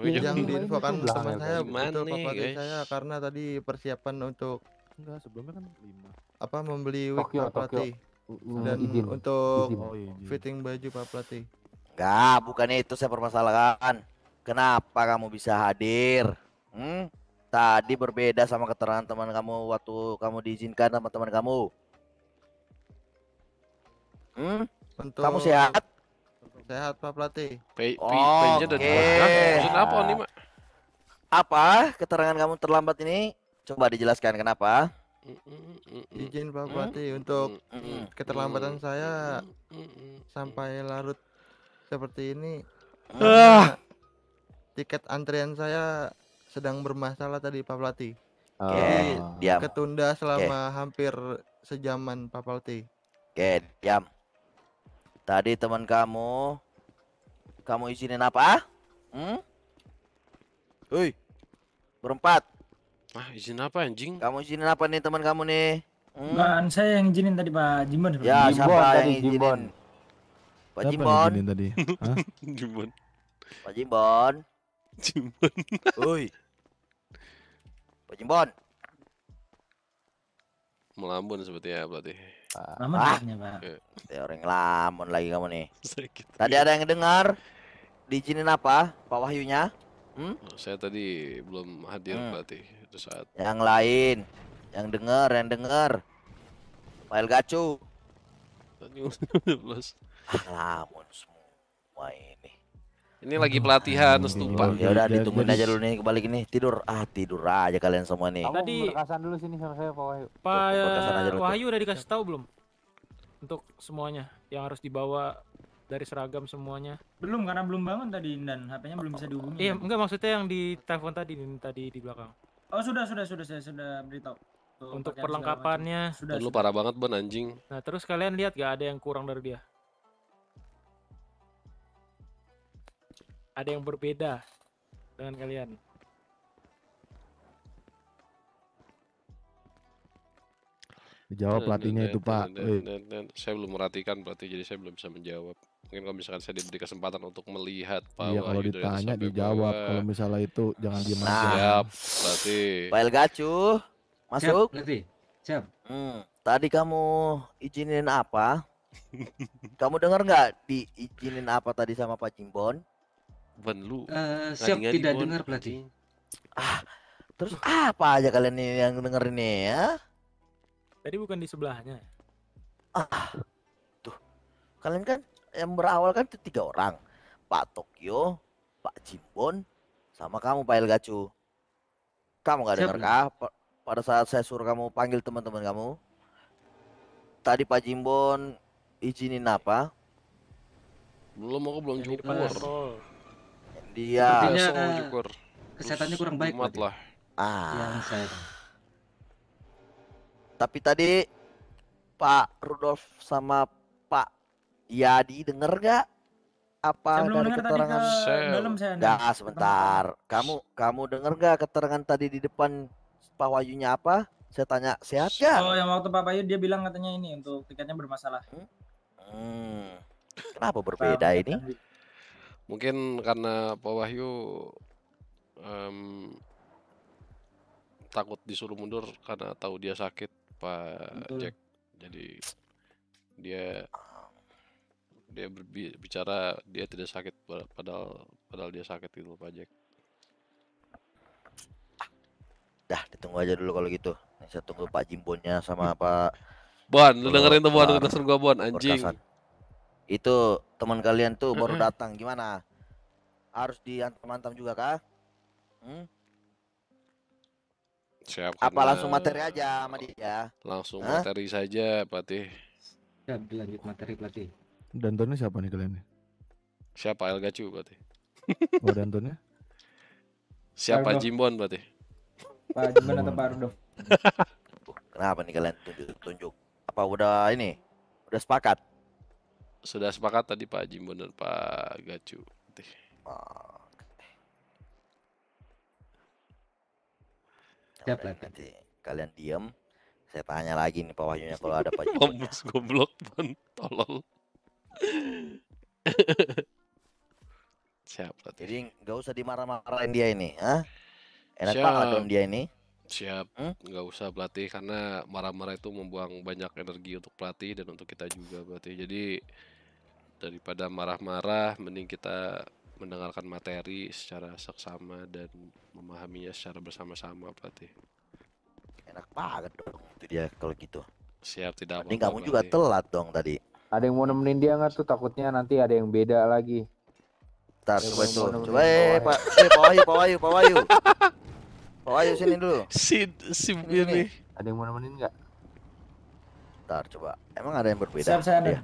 yang diinfokan teman saya untuk Pak Pelatih saya karena tadi persiapan untuk enggak sebelumnya kan lima apa membeli wig Pak pelatih mm, mm, dan mm, izin. untuk oh, iya, izin. fitting baju Pak pelatih? Enggak, bukan itu saya permasalahkan. Kenapa kamu bisa hadir? Hmm? Tadi berbeda sama keterangan teman kamu waktu kamu diizinkan sama teman kamu. Hmm? Untuk... Kamu sehat? Sehat Pak pelatih. oh, Oke. Okay. nih, Apa keterangan kamu terlambat ini? Coba dijelaskan kenapa? Izin Pak hmm? Bupati untuk hmm, hmm, keterlambatan saya sampai larut seperti ini. Ah. Tiket antrian saya sedang bermasalah tadi Pak Bupati Oh. Jadi ketunda selama okay. hampir sejaman Pak Bupati Oke, diam. Tadi teman kamu kamu izinin apa? Hmm? Hei, berempat. Ah, izin apa anjing? Kamu izinin apa nih teman kamu nih? Hmm. saya yang izinin tadi Pak Jimbon. Ya, siapa yang izinin? Jimbon. Pak Jimbon. Yang tadi? [laughs] Hah? Jimbon. Pak Jimbon. Jimbon. Woi. Pak Jimbon. seperti ya berarti. Lama ah. ah. Pak. Eh. Ya, orang lamun lagi kamu nih. Tadi ada yang dengar? Diizinin apa Pak Wahyunya? Hmm? Oh, saya tadi belum hadir hmm. berarti itu saat. Yang lain, yang dengar, yang dengar. file gacu. Lamun semua ini. Ini lagi pelatihan stupa. Ya udah ditungguin aja dulu nih kebalik ini tidur. Ah, tidur aja kalian semua nih. Tadi perkasan dulu sini sama saya Pak Wahyu. Pak eh, Wahyu udah dikasih tahu belum? Untuk semuanya yang harus dibawa dari seragam semuanya. Belum karena belum bangun tadi dan HP-nya belum bisa dihubungi. Iya, enggak maksudnya yang di telepon tadi tadi di belakang. Oh sudah sudah sudah saya sudah beritahu. Tuh, Untuk perlengkapannya. Sudah. Lu parah banget ban anjing. Nah terus kalian lihat gak ada yang kurang dari dia? Ada yang berbeda dengan kalian. Jawab pelatihnya itu Pak. Saya belum merhatikan berarti jadi saya belum bisa menjawab mungkin kalau misalkan saya diberi kesempatan untuk melihat iya, Pak Iya kalau ditanya dijawab kalau misalnya itu jangan diem nah. siap berarti Pak Gacu masuk siap, siap hmm. tadi kamu izinin apa kamu dengar nggak diizinin apa tadi sama Pak Cimbon Ben lu uh, siap tidak dengar berarti ah terus apa aja kalian yang denger ini ya tadi bukan di sebelahnya ah tuh kalian kan yang berawal kan itu tiga orang. Pak Tokyo, Pak Jimbon, sama kamu Pak Elgacu. Kamu gak dengar kah? Pada saat saya suruh kamu panggil teman-teman kamu, tadi Pak Jimbon izinin apa? Belum aku belum jukur. cukur. Dia Artinya, cukur. kesehatannya kurang baik lah. Ah. Ya, saya. Tapi tadi Pak Rudolf sama Ya, didengar gak? Apa saya dari keterangan? ke dalam saya. Nah, sebentar. Kamu kamu dengar gak keterangan tadi di depan Pak Wayunya apa? Saya tanya sehat gak? Oh, yang waktu Pak Wayu dia bilang katanya ini untuk tiketnya bermasalah. Hmm. hmm. Kenapa berbeda ini? Mungkin karena Pak Wahyu um, takut disuruh mundur karena tahu dia sakit Pak Betul. Jack. Jadi dia dia berbicara dia tidak sakit padahal padahal dia sakit itu Pak Jack dah ditunggu aja dulu kalau gitu nah, saya tunggu Pak Jimbonnya sama hmm. Pak Bon lu dengerin tuh Bon penjelasan gua Bon anjing itu teman kalian tuh baru datang gimana harus diantam-antam juga kah hmm? Siap, apa langsung materi aja sama dia langsung materi saja Patih Siap ya, lanjut materi Patih Dantonnya siapa nih kalian? Siapa El Gacu berarti? [laughs] Oh Dantonnya? Siapa Pardo. Jimbon berarti? Pak [laughs] Jimbon atau Pak Ardo? Kenapa nih kalian tunjuk tunjuk? Apa udah ini? Udah sepakat? Sudah sepakat tadi Pak Jimbon dan Pak Gacu. Oh. Siap nanti kalian diam. Saya tanya lagi nih Pak Wahyunya kalau ada Pak [laughs] Jimbon. Mampus goblok, Bon. Tolol. [laughs] Siap Jadi nggak usah dimarah-marahin dia ini, ah? Enak banget dong dia ini. Siap, hmm? nggak hmm? usah pelatih karena marah-marah itu membuang banyak energi untuk pelatih dan untuk kita juga berarti. Jadi daripada marah-marah, mending kita mendengarkan materi secara seksama dan memahaminya secara bersama-sama pelatih. Enak banget dong itu dia kalau gitu. Siap tidak ini kamu juga telat dong tadi. Ada yang mau nemenin dia nggak tuh? Takutnya nanti ada yang beda lagi. Tar coba itu. Coba eh Pak, eh Pak Wahyu, Pak Wahyu, Pak Wahyu. Pak Wahyu sini dulu. Si si ini. Ada yang mau nemenin nggak? Tar coba. Emang ada yang berbeda? Siap, saya ada. Ya.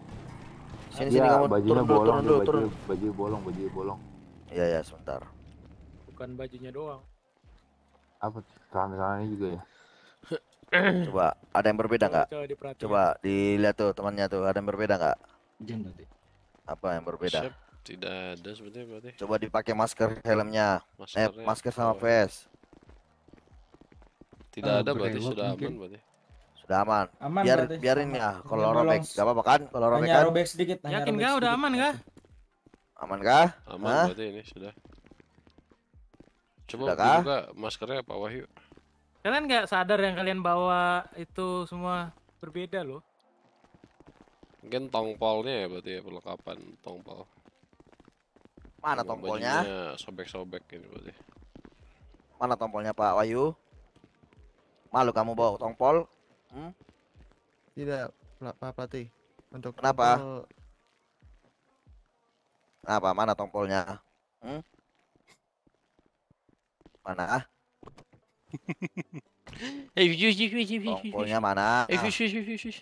Sini ya, sini iya, kamu bajunya turun, bolong, turun, dulu, baju, turun. baju bolong, baju bolong. Iya ya, sebentar. Bukan bajunya doang. Apa celana-celananya juga ya? Coba ada yang berbeda nggak? Coba, dilihat tuh temannya tuh ada yang berbeda nggak? Apa yang berbeda? Tidak ada sebetulnya berarti. Coba dipakai masker helmnya. eh, masker sama oh, iya. face Tidak ah, ada berarti sudah aman berarti. Sudah aman. aman Biar biarin ya kalau robek nggak apa-apa kan? Kalau robek kan. robek sedikit. Yakin enggak udah aman nggak Aman kah? Aman berarti ini sudah. Coba sudah buka maskernya Pak Wahyu. Kalian nggak sadar yang kalian bawa itu semua berbeda loh. Mungkin tongpolnya ya berarti ya perlengkapan tongpol. Mana tongpolnya? Sobek-sobek ini berarti. Mana tongpolnya Pak Wayu? Malu kamu bawa tongpol? Hmm? Tidak, Pak Pati. Untuk Kenapa? Tongpol... Kenapa? Mana tongpolnya? Hmm? Mana ah? Eh, jus, jus, jus, jus, Tongkolnya mana? Eh, jus, jus, jus, jus.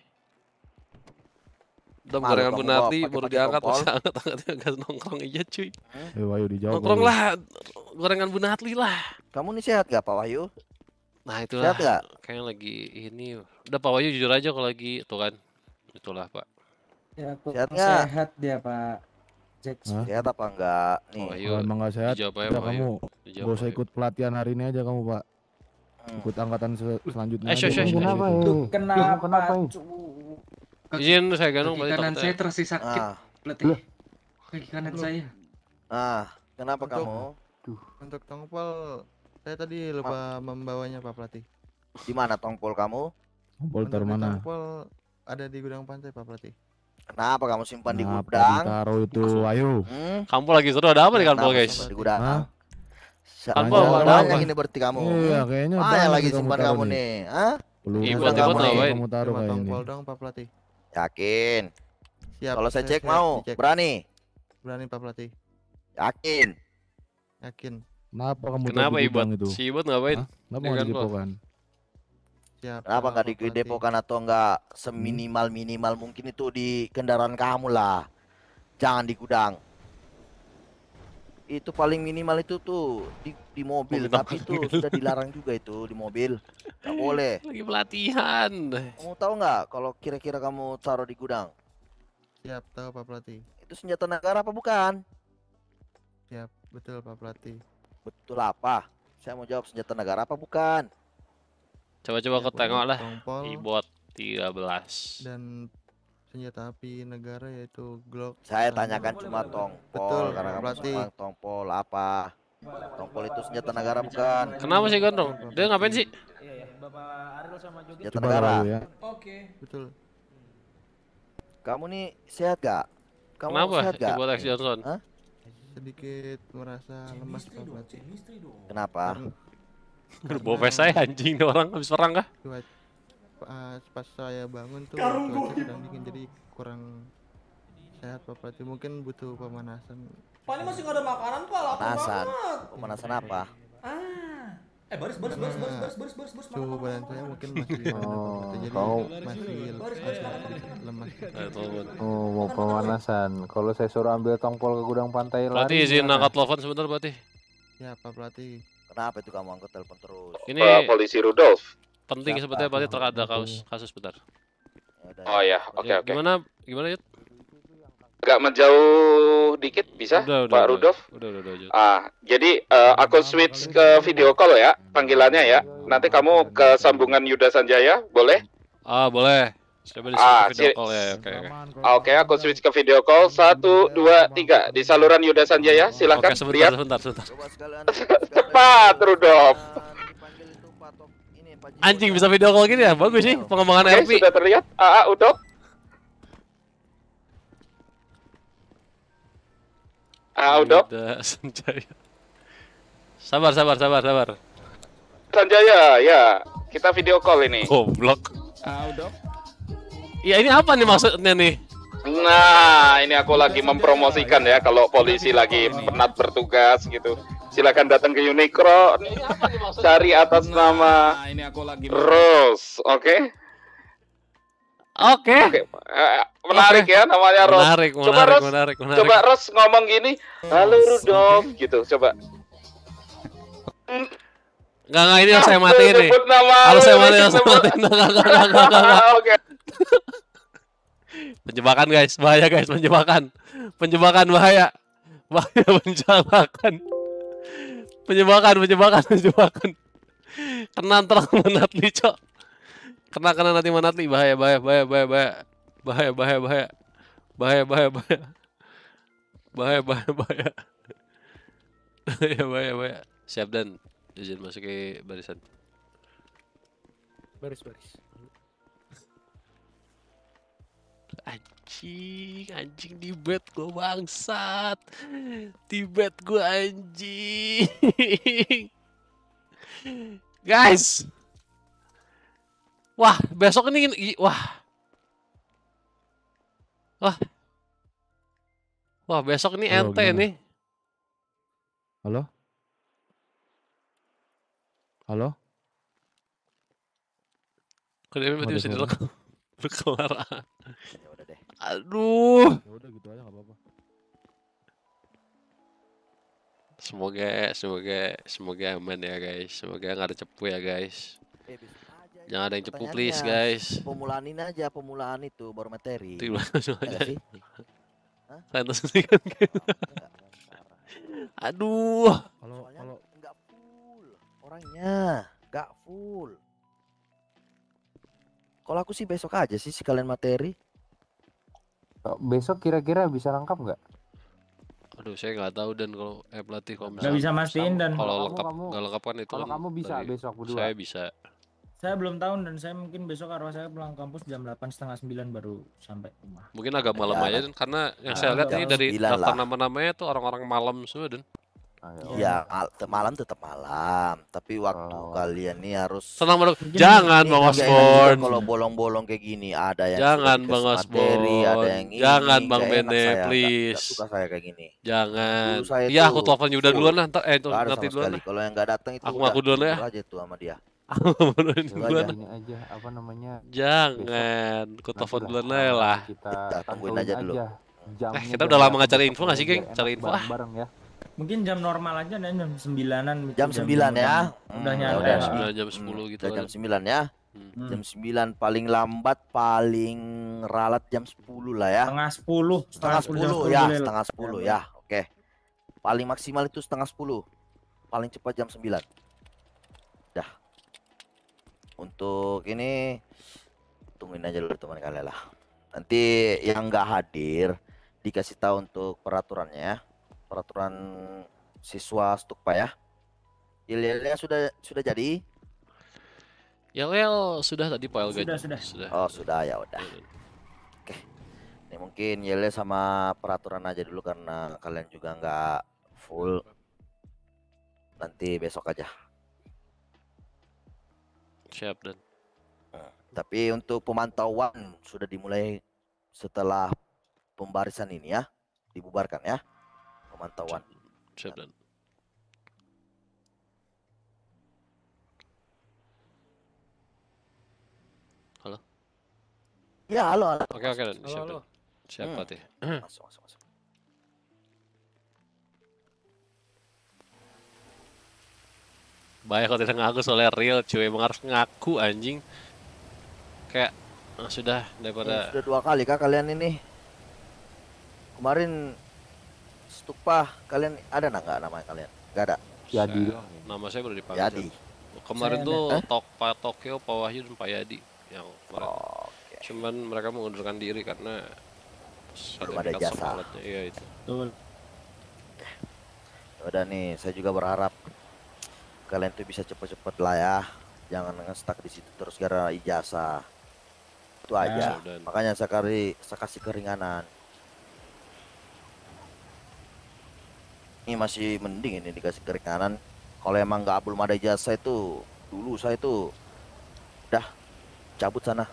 gorengan Bu Nardi baru diangkat masih angkat angkatnya gas nongkrong aja cuy. Eh Wahyu dijawab. Nongkrong lah gorengan Bu natli lah. Kamu nih sehat gak Pak Wahyu? Nah itulah. Sehat gak? Kayaknya lagi ini. Udah Pak Wahyu jujur aja kalau lagi tuh kan. Itulah Pak. Ya, aku sehat, sehat dia Pak. Jack. Sehat apa enggak? Nih. Oh, emang enggak sehat. Jawab aja, ya, kamu. Gak usah ikut pelatihan hari ini aja kamu, Pak. Hmm. ikut angkatan sel selanjutnya. Eh, syo, syo, syo. Kenapa, itu? kenapa, kenapa, Izin iya, saya ganung masih kanan saya tersisa sakit. Ah. Letih. Kaki kanan Loh. saya. Ah, kenapa untuk, kamu? Duh. Untuk tongpol saya tadi lupa Ma membawanya Pak Pelatih. Di mana tongpol kamu? Tongpol taruh mana? Tongpol ada di gudang pantai Pak Pelatih. Kenapa kamu simpan Kenapa di gudang? Taruh itu, ayo. Hmm? Kamu lagi seru ada apa di kampung guys? Di gudang. Hah? Apa banyak ini berarti kamu? Iya, kayaknya ah, yang lagi simpan kamu nih. Hah? Ibu kamu tahu kamu taruh kayak ini. Pak Pelatih. Yakin? Siap. Kalau saya cek mau, berani. Berani Pak Pelatih. Yakin. Yakin. Kenapa kamu Kenapa Ibot? Itu? Si Ibot ngapain? Kenapa nggak kan dipokan? Siap. Kenapa enggak di depokan atau enggak seminimal-minimal mungkin itu di kendaraan kamu lah. Jangan di gudang itu paling minimal itu tuh di, di mobil, mobil tapi itu sudah dilarang juga itu di mobil nggak boleh lagi pelatihan kamu tahu nggak kalau kira-kira kamu taruh di gudang siap tahu pak pelatih itu senjata negara apa bukan siap betul pak pelatih betul apa saya mau jawab senjata negara apa bukan coba-coba kau tengok lah ibot 13 dan senjata api negara yaitu Glock. Saya tanyakan cuma tongpol Betul, karena berarti tongpol apa? Tongpol itu senjata negara bukan? Kenapa sih Gondrong? Dia ngapain sih? Iya, iya. Bapak Ariel sama Jogi. negara. Ya. Oke. Betul. Kamu nih sehat gak? Kamu Kenapa? sehat gak? Kenapa? Ibu Johnson. Sedikit merasa lemas Kenapa? Berbawa saya anjing orang habis perang kah? Cuaca pas, pas saya bangun tuh sedang jadi kurang sehat Pak Pati. Mungkin butuh pemanasan. Pak ini masih nggak ada makanan Pak, lapar banget. Pemanasan apa? Ah. Eh baris baris baris baris baris baris baris baris. baris badan saya mungkin masih oh, baris kau masih baris, baris, lemas. Iya, iya, iya, oh mau pemanasan. Kalau saya suruh ambil tongpol ke gudang pantai lari. Berarti izin angkat telepon sebentar berarti. Ya Pak baris Kenapa itu kamu angkat telepon terus? Ini baris polisi Rudolf penting sebetulnya berarti terkait ada kasus kasus benar. Oh ya, oke okay, oke. Gimana Okay. Gimana gimana ya? Gak menjauh dikit bisa udah, udah, Pak Rudolf? Udah udah udah. udah. Ah, jadi uh, aku switch ke video call ya, panggilannya ya. Nanti kamu ke sambungan Yuda Sanjaya, boleh? Ah, boleh. Coba di ah, video call ya. ya oke, okay, oke. Okay. okay, aku switch ke video call. Satu, dua, tiga. Di saluran Yuda Sanjaya, silahkan. Oke, okay, sebentar, sebentar, sebentar, [laughs] sebentar. Cepat, Rudolf. Anjing bisa video call gini ya, bagus sih pengembangan okay, RP. sudah terlihat AA Utok. AA Utok. Sabar, sabar, sabar, sabar. Sanjaya, ya. Kita video call ini. Goblok. AA Utok. Ya ini apa nih maksudnya nih? Nah, ini aku lagi mempromosikan ya kalau polisi lagi penat bertugas gitu silakan datang ke Unicron cari atas nah, nama ini aku lagi Rose oke Oke. Eh, menarik okay. ya namanya Rose. Menarik, menarik, coba Rose, menarik, menarik. Coba Rose ngomong gini, "Halo Rudolf" okay. gitu. Coba. Enggak, enggak ini harus saya mati ini. Harus saya mati, harus saya matiin. Enggak, enggak, enggak, enggak. Oke. Penjebakan guys, bahaya guys, penjebakan. Penjebakan bahaya. Bahaya penjebakan menyebalkan menyebalkan menyebalkan kena terang manatli cok kena kena nanti manatli bahaya bahaya bahaya bahaya bahaya bahaya bahaya bahaya bahaya bahaya bahaya bahaya bahaya bahaya bahaya bahaya bahaya siap dan izin masuk ke barisan baris baris anjing anjing di bed gue bangsat di bed gue anjing [laughs] guys wah besok ini wah wah wah besok ini halo, ente nih halo halo kalau bisa direkam [laughs] kelar Aduh. Ya udah gitu aja gak apa-apa. Semoga, semoga, semoga aman ya guys. Semoga gak ada cepu ya guys. Eh, Jangan ada yang cepu please guys. Pemulaanin aja, pemulaan itu baru materi. Tiba aja. Iya kan. Aduh. Kalau kalau nggak full orangnya, nggak full. Kalau aku sih besok aja sih sekalian materi. Oh, besok kira-kira bisa lengkap nggak? Aduh, saya nggak tahu dan kalau eh pelatih kalau misalnya nggak bisa mastiin dan kalau lengkap nggak lengkap kan itu. Kalau kan kamu bisa tadi, besok berdua. Saya bisa. Saya belum tahu dan saya mungkin besok arwah saya pulang kampus jam delapan setengah sembilan baru sampai rumah. Mungkin agak malam ya, aja dan karena yang nah, saya lihat ini dari daftar nama-namanya tuh orang-orang malam semua dan. Ah, ya, ya malam tetap malam, tapi waktu oh. kalian nih harus senang menurut. Jangan Bang Osborn. Kalau bolong-bolong kayak gini ada yang Jangan Bang Osborn. Ada yang ini, Jangan Bang Bene, please. Gak, gak suka saya kayak gini. Jangan. Iya, aku telepon Yuda duluan lah, entar eh nanti duluan. Kalau yang nggak datang itu aku ngaku duluan ya. aja tuh sama dia. aja. [laughs] aja apa namanya? Jangan, aku telepon duluan lah. Kita tungguin aja dulu. Eh, Jamnya eh, kita udah lama nggak info nggak sih, geng? Cari info ah. Bareng ya mungkin jam normal aja dan jam sembilanan gitu. jam sembilan ya hmm, udah ya nyala udah, jam sepuluh hmm, gitu kan. jam sembilan ya hmm. jam sembilan paling lambat paling ralat jam sepuluh lah ya setengah sepuluh setengah sepuluh ya setengah sepuluh ya oke paling maksimal itu setengah sepuluh paling cepat jam sembilan dah untuk ini tungguin aja dulu teman kalian lah nanti yang nggak hadir dikasih tahu untuk peraturannya ya peraturan siswa stupa ya. yel sudah sudah jadi. yel ya, well sudah tadi Pak Sudah, sudah. sudah. Oh, sudah ya udah. Oke. Ini mungkin yel sama peraturan aja dulu karena kalian juga nggak full. Nanti besok aja. Siap dan. Nah, tapi untuk pemantauan sudah dimulai setelah pembarisan ini ya, dibubarkan ya pemantauan. Siap, Halo. Ya, halo. halo. Oke, oke, Halo, siap, halo. Siap, hmm. Fatih. Masuk, masuk, masuk. Baik kalau tidak ngaku soalnya real cuy emang harus ngaku anjing Kayak oh, sudah daripada ya, Sudah dua kali kah kalian ini Kemarin stupa kalian ada nggak nama kalian nggak ada jadi nama saya baru dipanggil jadi kemarin tuh eh? Tok Pak Tokyo Pak Wahyu dan Pak Yadi yang kemarin oh, okay. cuman mereka mengundurkan diri karena belum ada jasa iya itu betul ya udah nih saya juga berharap kalian tuh bisa cepet-cepet lah ya jangan ngestak di situ terus gara ijazah itu ya. aja makanya saya, kari, saya kasih keringanan ini masih mending ini dikasih kiri kanan kalau emang nggak belum ada jasa itu dulu saya itu dah cabut sana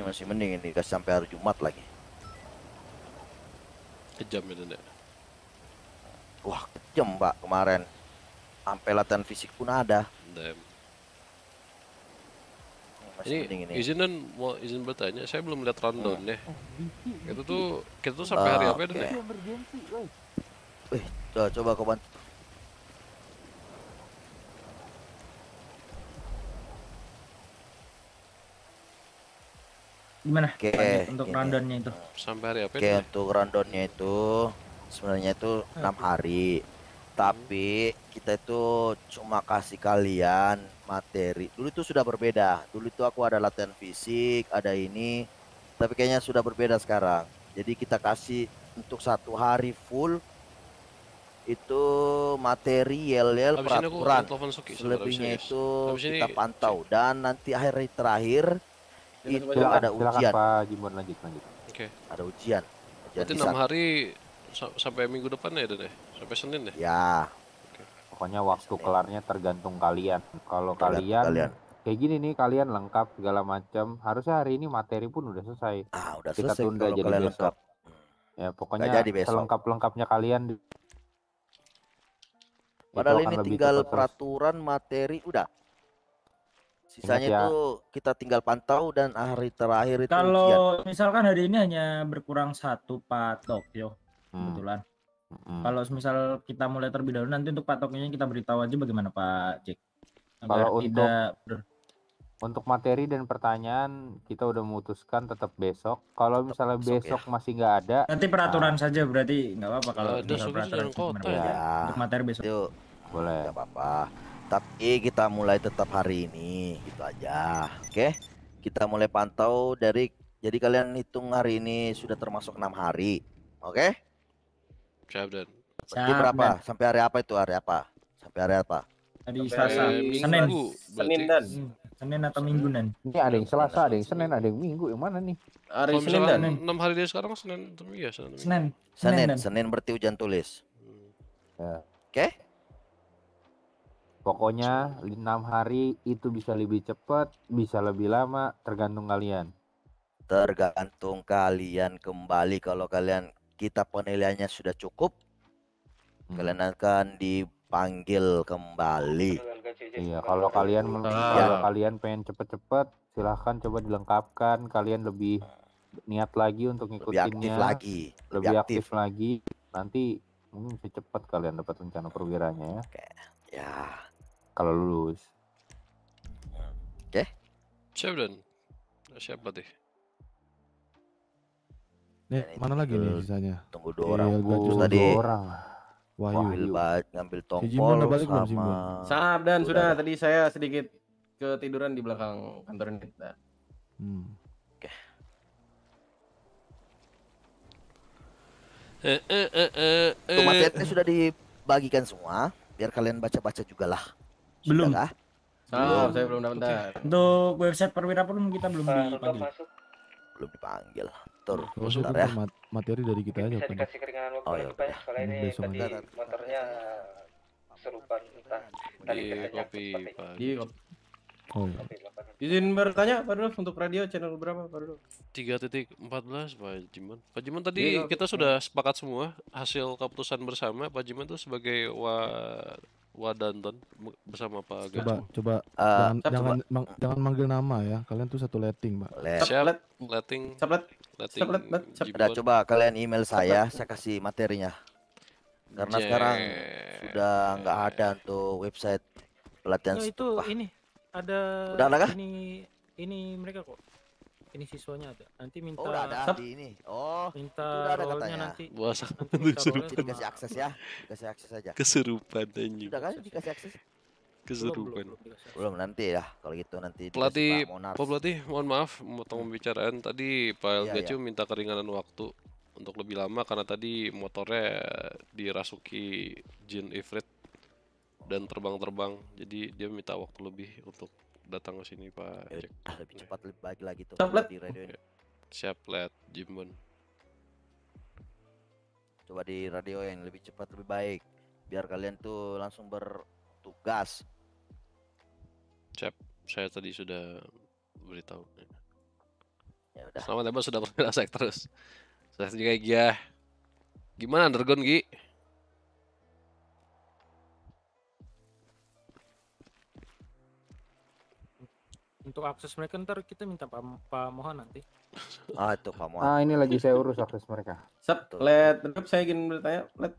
ini masih mending ini dikasih sampai hari Jumat lagi kejam ya Dede wah kejam pak kemarin sampai latihan fisik pun ada Damn ini, ini. dan mau izin bertanya saya belum lihat rundown ya itu tuh kita tuh sampai uh, hari ah, apa okay. ya Eh, coba kau bantu gimana oke okay, untuk rundownnya itu sampai hari apa oke okay, ya? untuk rundownnya itu sebenarnya itu enam hari tapi hmm. kita itu cuma kasih kalian materi. Dulu itu sudah berbeda. Dulu itu aku ada latihan fisik, ada ini, tapi kayaknya sudah berbeda sekarang. Jadi kita kasih untuk satu hari full itu materi yel-yel peraturan. Suki, Selebihnya itu kita pantau dan nanti akhir terakhir itu ada ujian. Pak Jimon Ada ujian. Jadi enam hari sampai minggu depan ya deh. Sampai Senin deh. Ya. ya. Pokoknya waktu kelarnya tergantung kalian. Kalau kalian, kalian kayak gini nih kalian lengkap segala macam. Harusnya hari ini materi pun udah selesai. Ah, udah Kita selesai tunda jadi besok. Lengkap. Ya, pokoknya jadi selengkap-lengkapnya kalian di... Padahal ini tinggal peraturan terus. materi udah. Sisanya ya. tuh ya. itu kita tinggal pantau dan hari terakhir itu Kalau misalkan hari ini hanya berkurang satu patok, Yo, hmm. kebetulan. Hmm. Kalau misal kita mulai terlebih dahulu nanti untuk patoknya kita beritahu aja bagaimana Pak Jack. Kalau untuk tidak... untuk materi dan pertanyaan kita udah memutuskan tetap besok. Kalau misalnya besok, ya. besok ya. masih nggak ada, nanti peraturan nah. saja berarti nggak apa-apa kalau ya, misal peraturan kota, ya. Untuk materi besok. Yuk. Boleh. Nggak apa-apa. Tapi kita mulai tetap hari ini gitu aja. Oke. Kita mulai pantau dari jadi kalian hitung hari ini sudah termasuk enam hari. Oke? Sabdan. Itu berapa? Sampai hari apa itu? Hari apa? Sampai hari apa? Tadi Selasa, Senin. Senin dan. Hmm. Senin atau Minggu nan? Ini ada yang Selasa, ada yang Senin, ada yang Minggu. Yang mana nih? Hari Senin dan. enam hari dari sekarang Senin tapi ya Senin. Senin. Senin, Senin berarti hujan tulis. Ya. Oke. Okay? Pokoknya 6 hari itu bisa lebih cepat, bisa lebih lama, tergantung kalian. Tergantung kalian kembali kalau kalian kita penilaiannya sudah cukup hmm. kalian akan dipanggil kembali iya kalau kalian iya. men- kalian pengen cepet-cepet silahkan coba dilengkapkan kalian lebih niat lagi untuk ngikutinnya lebih aktif lagi lebih, aktif. aktif lagi nanti mungkin hmm, cepat kalian dapat rencana perwiranya ya Oke. ya kalau lulus oke okay. siap dan siap berarti Nih, nah, mana lagi nih sisanya? Tunggu dua iya, orang. Iya, Gus tadi. Dua orang. Wahyu. Wahyu. ngambil tongkol sama. Saab dan sudah tadi saya sedikit ketiduran di belakang kantor kita. Hmm. Oke. Eh eh eh eh. eh. Tuh sudah dibagikan semua. Biar kalian baca-baca juga lah. Belum. Sudah, belum. saya belum dapat. Untuk website perwira pun kita belum dipanggil. Belum dipanggil tur. Oh, itu ya. mat materi dari kita aja. Bisa dikasih keringanan waktu oh, lagi iya, pak ya. Soalnya ini tadi bentar. motornya eh, serupan entah tadi iya, kopi pak. Di iya, Oh. Izin bertanya Pak Dulu untuk radio channel berapa Pak Dulf? 3.14 Pak Jiman. Pak Jiman tadi yeah, kita sudah sepakat semua hasil keputusan bersama Pak Jiman itu sebagai wa Wadanton bersama Pak Gatot. Coba coba uh, jangan, siap, jangan, coba. Mang, jangan manggil nama ya. Kalian tuh satu letting, Pak. Let. Siap, letting. Siap, let. Sudah coba kalian email saya, saya kasih materinya. Karena Jee. sekarang sudah nggak ada untuk website pelatihan. Oh, itu Wah. ini ada. Udah ada kah? Ini ini mereka kok. Ini siswanya ada. Nanti oh, minta. Oh, udah ada di ini. Oh, minta ada katanya. nanti. Wah, nanti akses ya. Kasih akses aja. Kesurupan aja. Sudah kan dikasih akses. Kesurupan. Belum nanti ya, kalau gitu nanti. Pelatih, Pak Pelatih, mohon maaf memotong hmm. pembicaraan. Tadi Pak iya, Elgacu iya. Gacu minta keringanan waktu untuk lebih lama karena tadi motornya dirasuki jin ifrit dan terbang-terbang. Jadi dia minta waktu lebih untuk datang ke sini Pak. ya, Cek. Ah, lebih iya. cepat lebih baik lagi tuh di radio ini. Siap, Let Jimbon. Coba di radio yang lebih cepat lebih baik biar kalian tuh langsung ber tugas. Cep, saya tadi sudah beritahu. Ya udah. Selamat lebar sudah berpindah terus. Saya juga ya. Gimana Dragon Gi? Untuk akses mereka ntar kita minta Pak, Pak Mohan nanti. Ah itu Pak Mohan. Ah ini lagi saya urus akses mereka. Sep, let, saya ingin bertanya, let.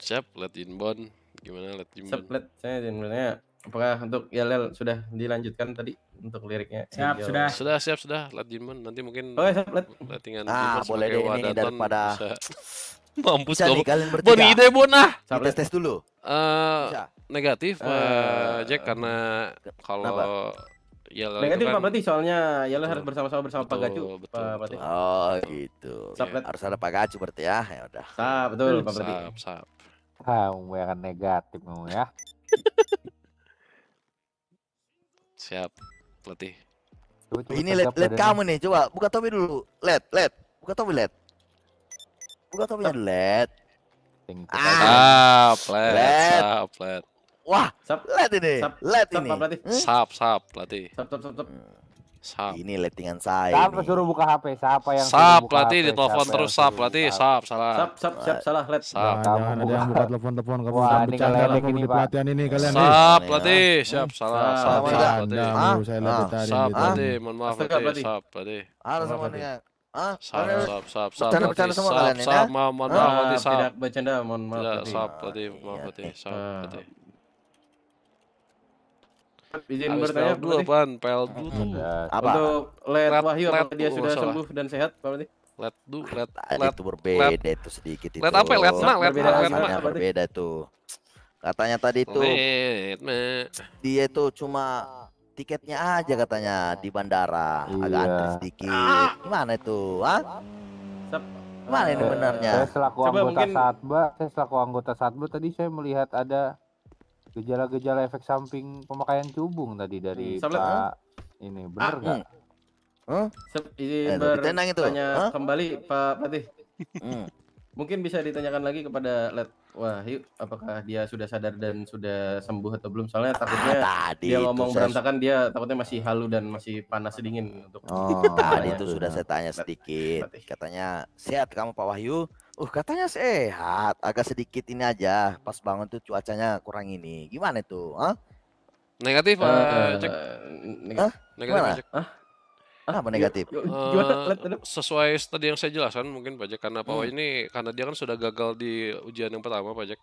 Sep, let inbound. Gimana Let Jimban? Seplet saya sebenarnya apakah untuk Yalel sudah dilanjutkan tadi untuk liriknya? Siap, sudah. Sudah, siap, sudah. Let Jimban nanti mungkin Oke, siap, Let. Latihan ah, boleh deh ini daripada bisa... [laughs] Mampus Jadi kalian bertiga. boni ide bon ah. Tes tes dulu. Uh, negatif uh, uh, Jack karena kalau ya negatif kan. berarti soalnya ya harus bersama-sama bersama Pak Gaju betul, Pak betul. oh gitu harus ada Pak Gacu berarti ya ya udah betul Pak Berarti sah Ah, yang negatif mau ya. Siap, pelatih. Ini led, led kamu nih, coba buka topi dulu. Led, led, buka topi led. Buka topinya led. Ah, led, led. led. Wah, sap, led ini, sap, led ini. Sap, pelatih. Sap, sap, pelatih. Sap, sap, sap, sap. Sap. Ini lettingan saya. Siapa suruh buka HP? Siapa yang Sap, pelatih ditelepon terus Sap, pelatih Sap, salah. Sap, Sap, Sap, salah, let. Sap. Jangan ada yang buka telepon-telepon kamu Wah, ini kalian di pelatihan ini kalian. Sap, pelatih, siap, salah, Sap, pelatih. Sap, pelatih, ah, mohon maaf pelatih, Sap, pelatih. Halo sama Ah, sap, sap, sap, sap, sab sab sab sap, sab ya? sap, sab ah, Sap, sab sab ah, iya, sap. sab sab sab sab sab sap, sab sab sab sap, sab izin bertanya dulu apaan? Pel dulu tuh. Apa? Untuk Led, Wahyu apa dia sudah sembuh dan sehat apa nih? Led du, led, ah, led itu berbeda itu sedikit itu. Led apa? Led mak, led mak led Berbeda tuh. Katanya tadi tuh dia tuh cuma tiketnya aja katanya di bandara iya. agak antri sedikit. Gimana itu? Ah, Mana ini eh, benarnya? Saya selaku anggota Satba, saya selaku anggota Satba tadi saya melihat ada Gejala-gejala efek samping pemakaian cubung tadi dari hmm, Pak huh? ini benar hmm. nggak? Ah, Huh? ini eh, bertanya itu. Huh? kembali Pak Patih. hmm. Mungkin bisa ditanyakan lagi kepada Let. Wahyu apakah dia sudah sadar dan sudah sembuh atau belum? Soalnya takutnya ah, tadi dia ngomong saya... berantakan dia takutnya masih halu dan masih panas dingin untuk Oh, [laughs] tadi itu sudah saya tanya sedikit. Katanya, "Sehat kamu Pak Wahyu?" Uh, katanya sehat. Agak sedikit ini aja. Pas bangun tuh cuacanya kurang ini. Gimana itu? Hah? Negatif, uh, uh, cek. Neg eh, huh? Negatif, Negatif, cek. Ah, Kenapa iya. negatif? Uh, sesuai tadi yang saya jelaskan mungkin pajak karena Pak hmm. ini karena dia kan sudah gagal di ujian yang pertama pajak Jack.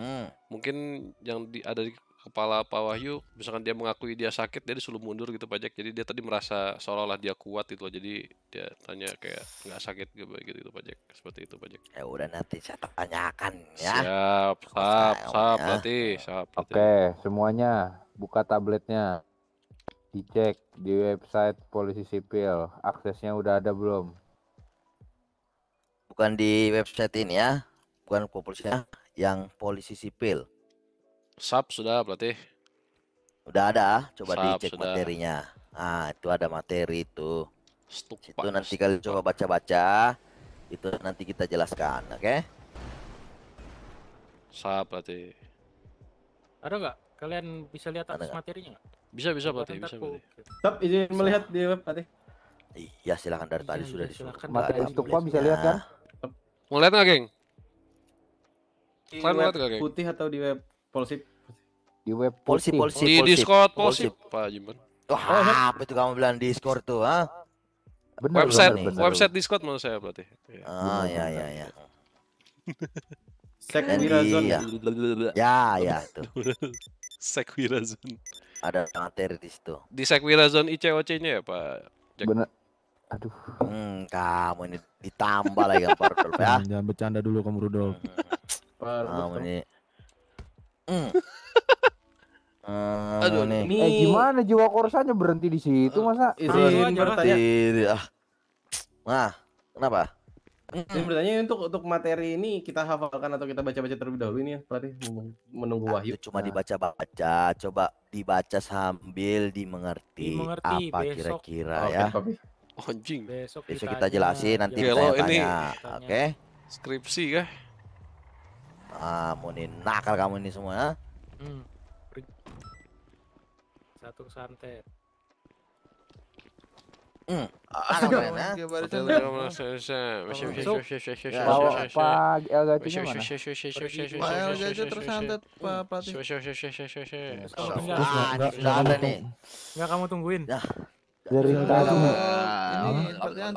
Hmm. Mungkin yang di, ada di kepala Pak Wahyu misalkan dia mengakui dia sakit jadi disuruh mundur gitu pajak Jadi dia tadi merasa seolah-olah dia kuat gitu loh. Jadi dia tanya kayak nggak sakit gitu gitu Pak Jack. Seperti itu pajak. Jack. Ya udah nanti saya tanyakan ya. Siap, siap, siap, ya. siap, siap, Oke, semuanya buka tabletnya dicek di website polisi sipil aksesnya udah ada belum bukan di website ini ya bukan polisinya yang polisi sipil sub sudah berarti udah ada coba sub, dicek sudah. materinya ah itu ada materi itu Stupa, itu nanti kalian coba baca-baca itu nanti kita jelaskan oke okay? sub berarti ada nggak kalian bisa lihat atas materinya nggak bisa bisa pelatih, bisa pelatih. Stop, izin melihat di web pelatih. Iya, silakan dari tadi iya, sudah disuruh. Mata pak bisa lihat kan? Mau lihat nggak, geng? Kalian lihat nggak, geng? Putih atau di web polsip? Di web polsip, polsip, Di Discord polsip, Pak Jiman. Wah, oh, iya. apa itu kamu bilang Discord tuh, ha? Bener, website, bener, bener, website Discord maksud saya berarti. Iya. Ah, ya, ya, ya. [laughs] Sek Wirazon. Ya, ya, itu. Sek ada materi di situ. Di Sekwira Zone ICOC-nya ya, Pak? Jack? Benar. Aduh. Hmm, kamu ini ditambah lagi Pak Rudolf ya. Jangan bercanda dulu kamu Rudolf. Hmm. kamu ini. Hmm. [laughs] Hmm, Aduh, nih. Eh gimana jiwa korsanya berhenti di situ eh, masa? Izin berhenti. Ah. Nah, kenapa? Ini mm. bertanya untuk untuk materi ini kita hafalkan atau kita baca-baca terlebih dahulu ini ya pelatih menunggu nah, wahyu. Cuma nah. dibaca-baca, coba dibaca sambil dimengerti, dimengerti apa kira-kira ya. oh, anjing. Besok, besok kita, kita jelasin nanti saya tanya. Oke. Okay? Skripsi kah? Ah, mau nakal kamu ini semua. Hmm. Satu santet. Mm. ada nih. kamu tungguin. Jaring tadi. Ini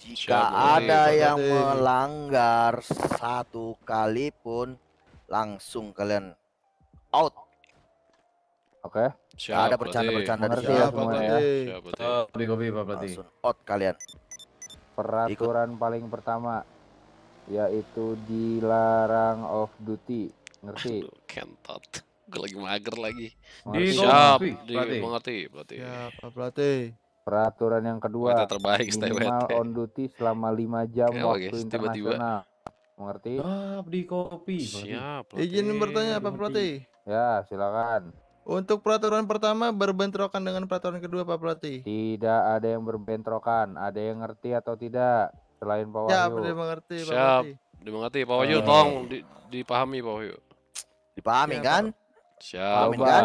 Jika ada iya, yang melanggar satu kali pun langsung kalian out. Oke. Okay. ada bercanda-bercanda ngerti ya. ya. Kopi out kalian. Peraturan Ikut. paling pertama yaitu dilarang off duty. Ngerti? kentot. Gue lagi mager lagi. Kan? Siap, di, mengerti, berarti. Siap, berarti. Peraturan yang kedua, Mata terbaik minimal on duty selama 5 jam Kenapa waktu guys, gitu, internasional. Tiba Mengerti? Ah, di kopi. Siap. Izin bertanya Pak Proti. Ya, silakan. Untuk peraturan pertama berbentrokan dengan peraturan kedua Pak Proti. Tidak ada yang berbentrokan, ada yang ngerti atau tidak selain Pak Wahyu. Siap, dimengerti Pak Siap, mengerti Pak Wahyu, tolong dipahami Pak Wahyu. Dipahami kan? Siap. Pahami, kan?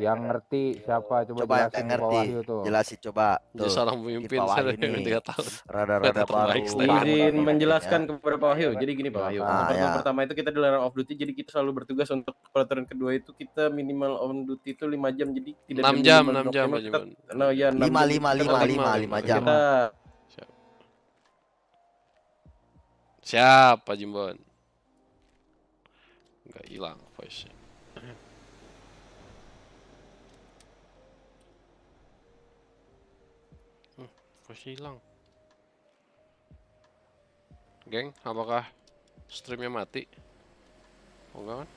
yang ngerti siapa coba, coba jelasin yang ngerti jelasin coba tuh. seorang pemimpin saya yang tiga tahun rada-rada baru izin menjelaskan ya. kepada Pak Wahyu jadi gini Pak Wahyu nah, pertama, ya. pertama itu kita dilarang off duty jadi kita selalu bertugas untuk peraturan kedua itu kita minimal on duty itu 5 jam jadi tidak 6 jam 6 jam kita, no, nah, ya, 5, 5, 5, 5, 5 jam kita siap Pak Jimbon enggak hilang voice-nya Masih hilang. Geng, apakah streamnya mati? Oh, enggak kan?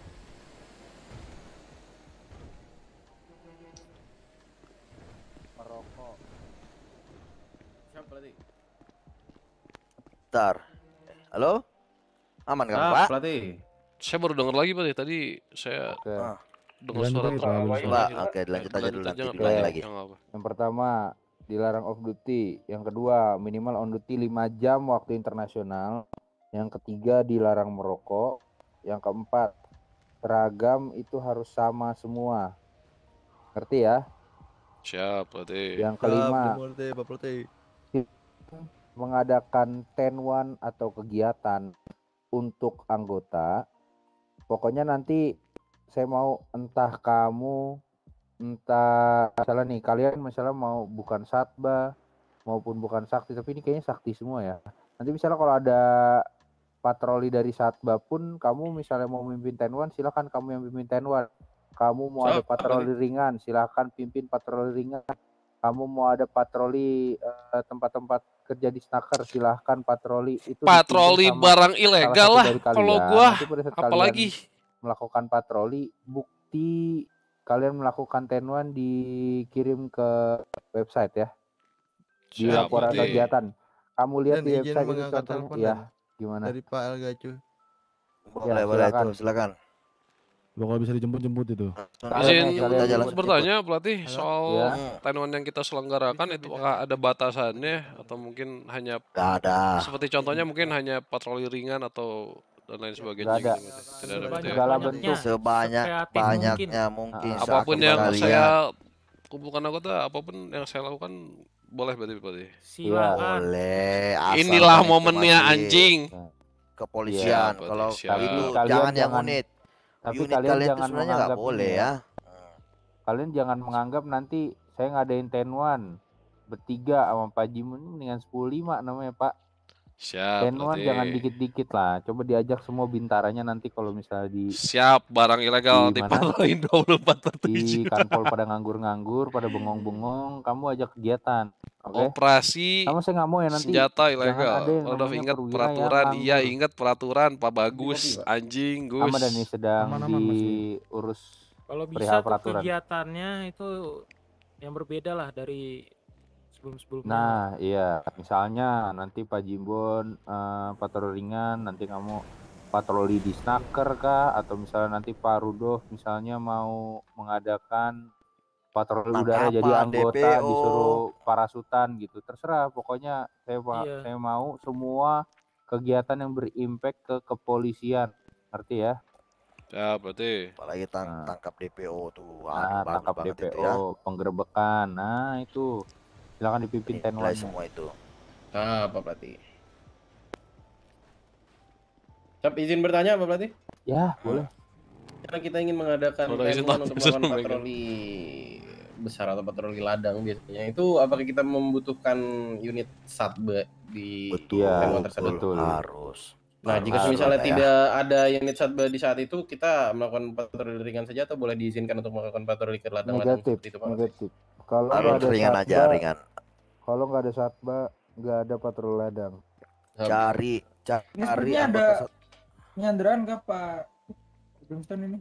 Merokok. Siapa berarti. Bentar. Halo? Aman kan, Pak? Pelatih. Saya baru dengar lagi, Pak. Tadi saya okay. dengar suara terawih. oke, lanjut aja dulu nanti lagi. Yang pertama, dilarang off duty. Yang kedua, minimal on duty 5 jam waktu internasional. Yang ketiga, dilarang merokok. Yang keempat, seragam itu harus sama semua. Ngerti ya? Siapa Prote. Yang kelima, mengadakan ten one atau kegiatan untuk anggota. Pokoknya nanti saya mau entah kamu entah misalnya nih kalian misalnya mau bukan satba maupun bukan sakti tapi ini kayaknya sakti semua ya nanti misalnya kalau ada patroli dari satba pun kamu misalnya mau memimpin tenwan silahkan kamu yang pimpin tenwan kamu mau ada patroli ringan silahkan pimpin patroli ringan kamu mau ada patroli eh, tempat-tempat uh, kerja di snacker silahkan patroli itu patroli barang ilegal lah kalau gua apalagi melakukan patroli bukti kalian melakukan tenuan dikirim ke website ya di laporan ya, kegiatan kamu lihat Dan di website ini contoh ya iya, gimana dari Pak El Gacu boleh ya, boleh silakan. itu silakan lo kalau bisa dijemput-jemput itu izin bertanya pelatih soal ya. tenuan yang kita selenggarakan itu apakah ada batasannya atau mungkin hanya Gak ada seperti contohnya mungkin hanya patroli ringan atau dan lain iya. sebagainya. Gitu, ada. Tidak ada sebanyak ya. Segala bentuk sebanyak banyaknya ah, mungkin. mungkin. Ah, apapun yang kalian. saya kumpulkan aku tuh apapun yang saya lakukan boleh berarti berarti. Iya, boleh. Inilah momennya anjing. Kepolisian. Ya, Kalau itu jangan yang unit. Tapi unit kalian, kalian jangan sebenarnya nggak boleh ya. ya. Kalian jangan menganggap nanti saya ngadain ten one bertiga sama Pak Jimun dengan sepuluh lima namanya Pak. Siap. jangan dikit-dikit lah. Coba diajak semua bintaranya nanti kalau misalnya di Siap, barang ilegal di dipaloin 24 per 7. Di kanpol pada nganggur-nganggur, pada bengong-bengong, kamu ajak kegiatan. Okay? Operasi. Kamu saya nggak mau ya nanti. Senjata ilegal. Udah ingat ya, peraturan, ya, iya ingat peraturan Pak Bagus, tiba, anjing, Gus. Sama dan sedang aman, aman, diurus kalau bisa peraturan. kegiatannya itu yang berbeda lah dari sebelum sebelum nah iya misalnya nanti Pak Jimbon uh, patroli ringan nanti kamu patroli di snacker kah atau misalnya nanti Pak Rudolf misalnya mau mengadakan patroli Maka udara jadi anggota DPO. disuruh parasutan gitu terserah pokoknya saya iya. saya mau semua kegiatan yang berimpact ke kepolisian ngerti ya Ya, berarti. Apalagi tang nah. tangkap DPO tuh. nah, tangkap DPO, ya. penggerbekan. Nah, itu silakan dipimpin one semua ya. itu nah Pak Prati Cap izin bertanya Pak Prati ya boleh karena kita ingin mengadakan one untuk melakukan patroli besar atau patroli ladang biasanya itu apakah kita membutuhkan unit satbe di betul, Tenwan iya, tersebut betul. harus Nah, jika misalnya ya. tidak ada unit satbe di saat itu, kita melakukan patroli ringan saja atau boleh diizinkan untuk melakukan patroli ke ladang-ladang seperti itu, Pak? Kalau ada ringan satba, aja ringan. Kalau nggak ada satba, nggak ada patroli ladang. Cari, cari. Ini ada Nyandran nggak Pak Brimstone ini?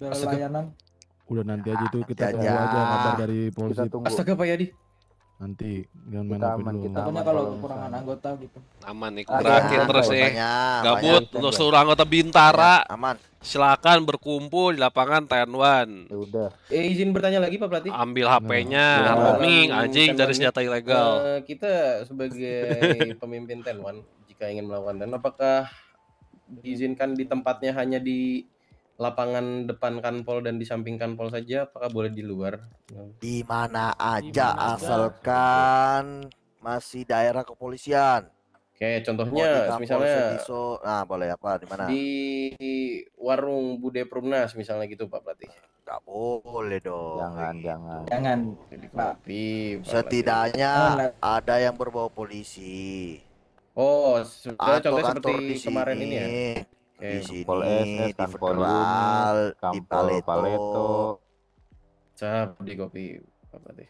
Ada layanan. Udah nanti aja itu kita tunggu aja kabar dari polisi. Astaga Pak Yadi nanti jangan main kita aman, dulu. Kita Pokoknya kalau kekurangan anggota gitu. Aman nih, terakhir terus nih. Gabut untuk seluruh anggota Bintara. Ya, aman. Silakan berkumpul di lapangan one Ya udah. Eh, izin bertanya lagi Pak Pelatih. Ambil HP-nya, nah, roaming, anjing dari senjata ilegal. Eh, kita sebagai [laughs] pemimpin one jika ingin melawan dan apakah diizinkan di tempatnya hanya di lapangan depan kanpol dan di samping kanpol saja apakah boleh di luar di mana aja Dimana asalkan aja. masih daerah kepolisian Oke, contohnya misalnya Sediso. nah boleh apa di mana? Di warung Bude Prumnas misalnya gitu Pak Pelatih. Enggak boleh dong. Jangan, gitu. jangan. Jangan. Tapi Setidaknya Pak ada yang berbawa polisi. Oh, contoh seperti kemarin ini ya di Kampol sini, SS, di Federal, di Paleto. Paleto. cep, di kopi apa deh.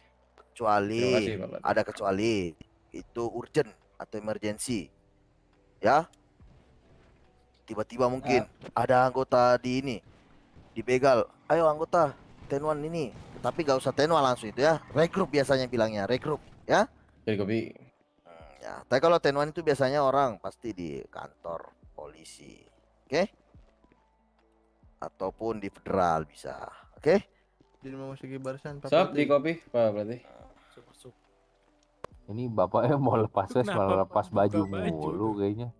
Kecuali kasih, ada kecuali itu urgent atau emergency. Ya. Tiba-tiba mungkin ah. ada anggota di ini dibegal. Ayo anggota tenuan ini, tapi gak usah tenuan langsung itu ya. Regroup biasanya bilangnya, regroup ya. Jadi kopi. Hmm, ya, tapi kalau tenuan itu biasanya orang pasti di kantor polisi Oke. Okay? Ataupun di federal bisa. Oke. Okay? Jadi memasuki barisan Pak. Sob di kopi Pak berarti. Sup, nah, sup. Ini bapaknya mau lepas wes malah lepas baju mulu kayaknya.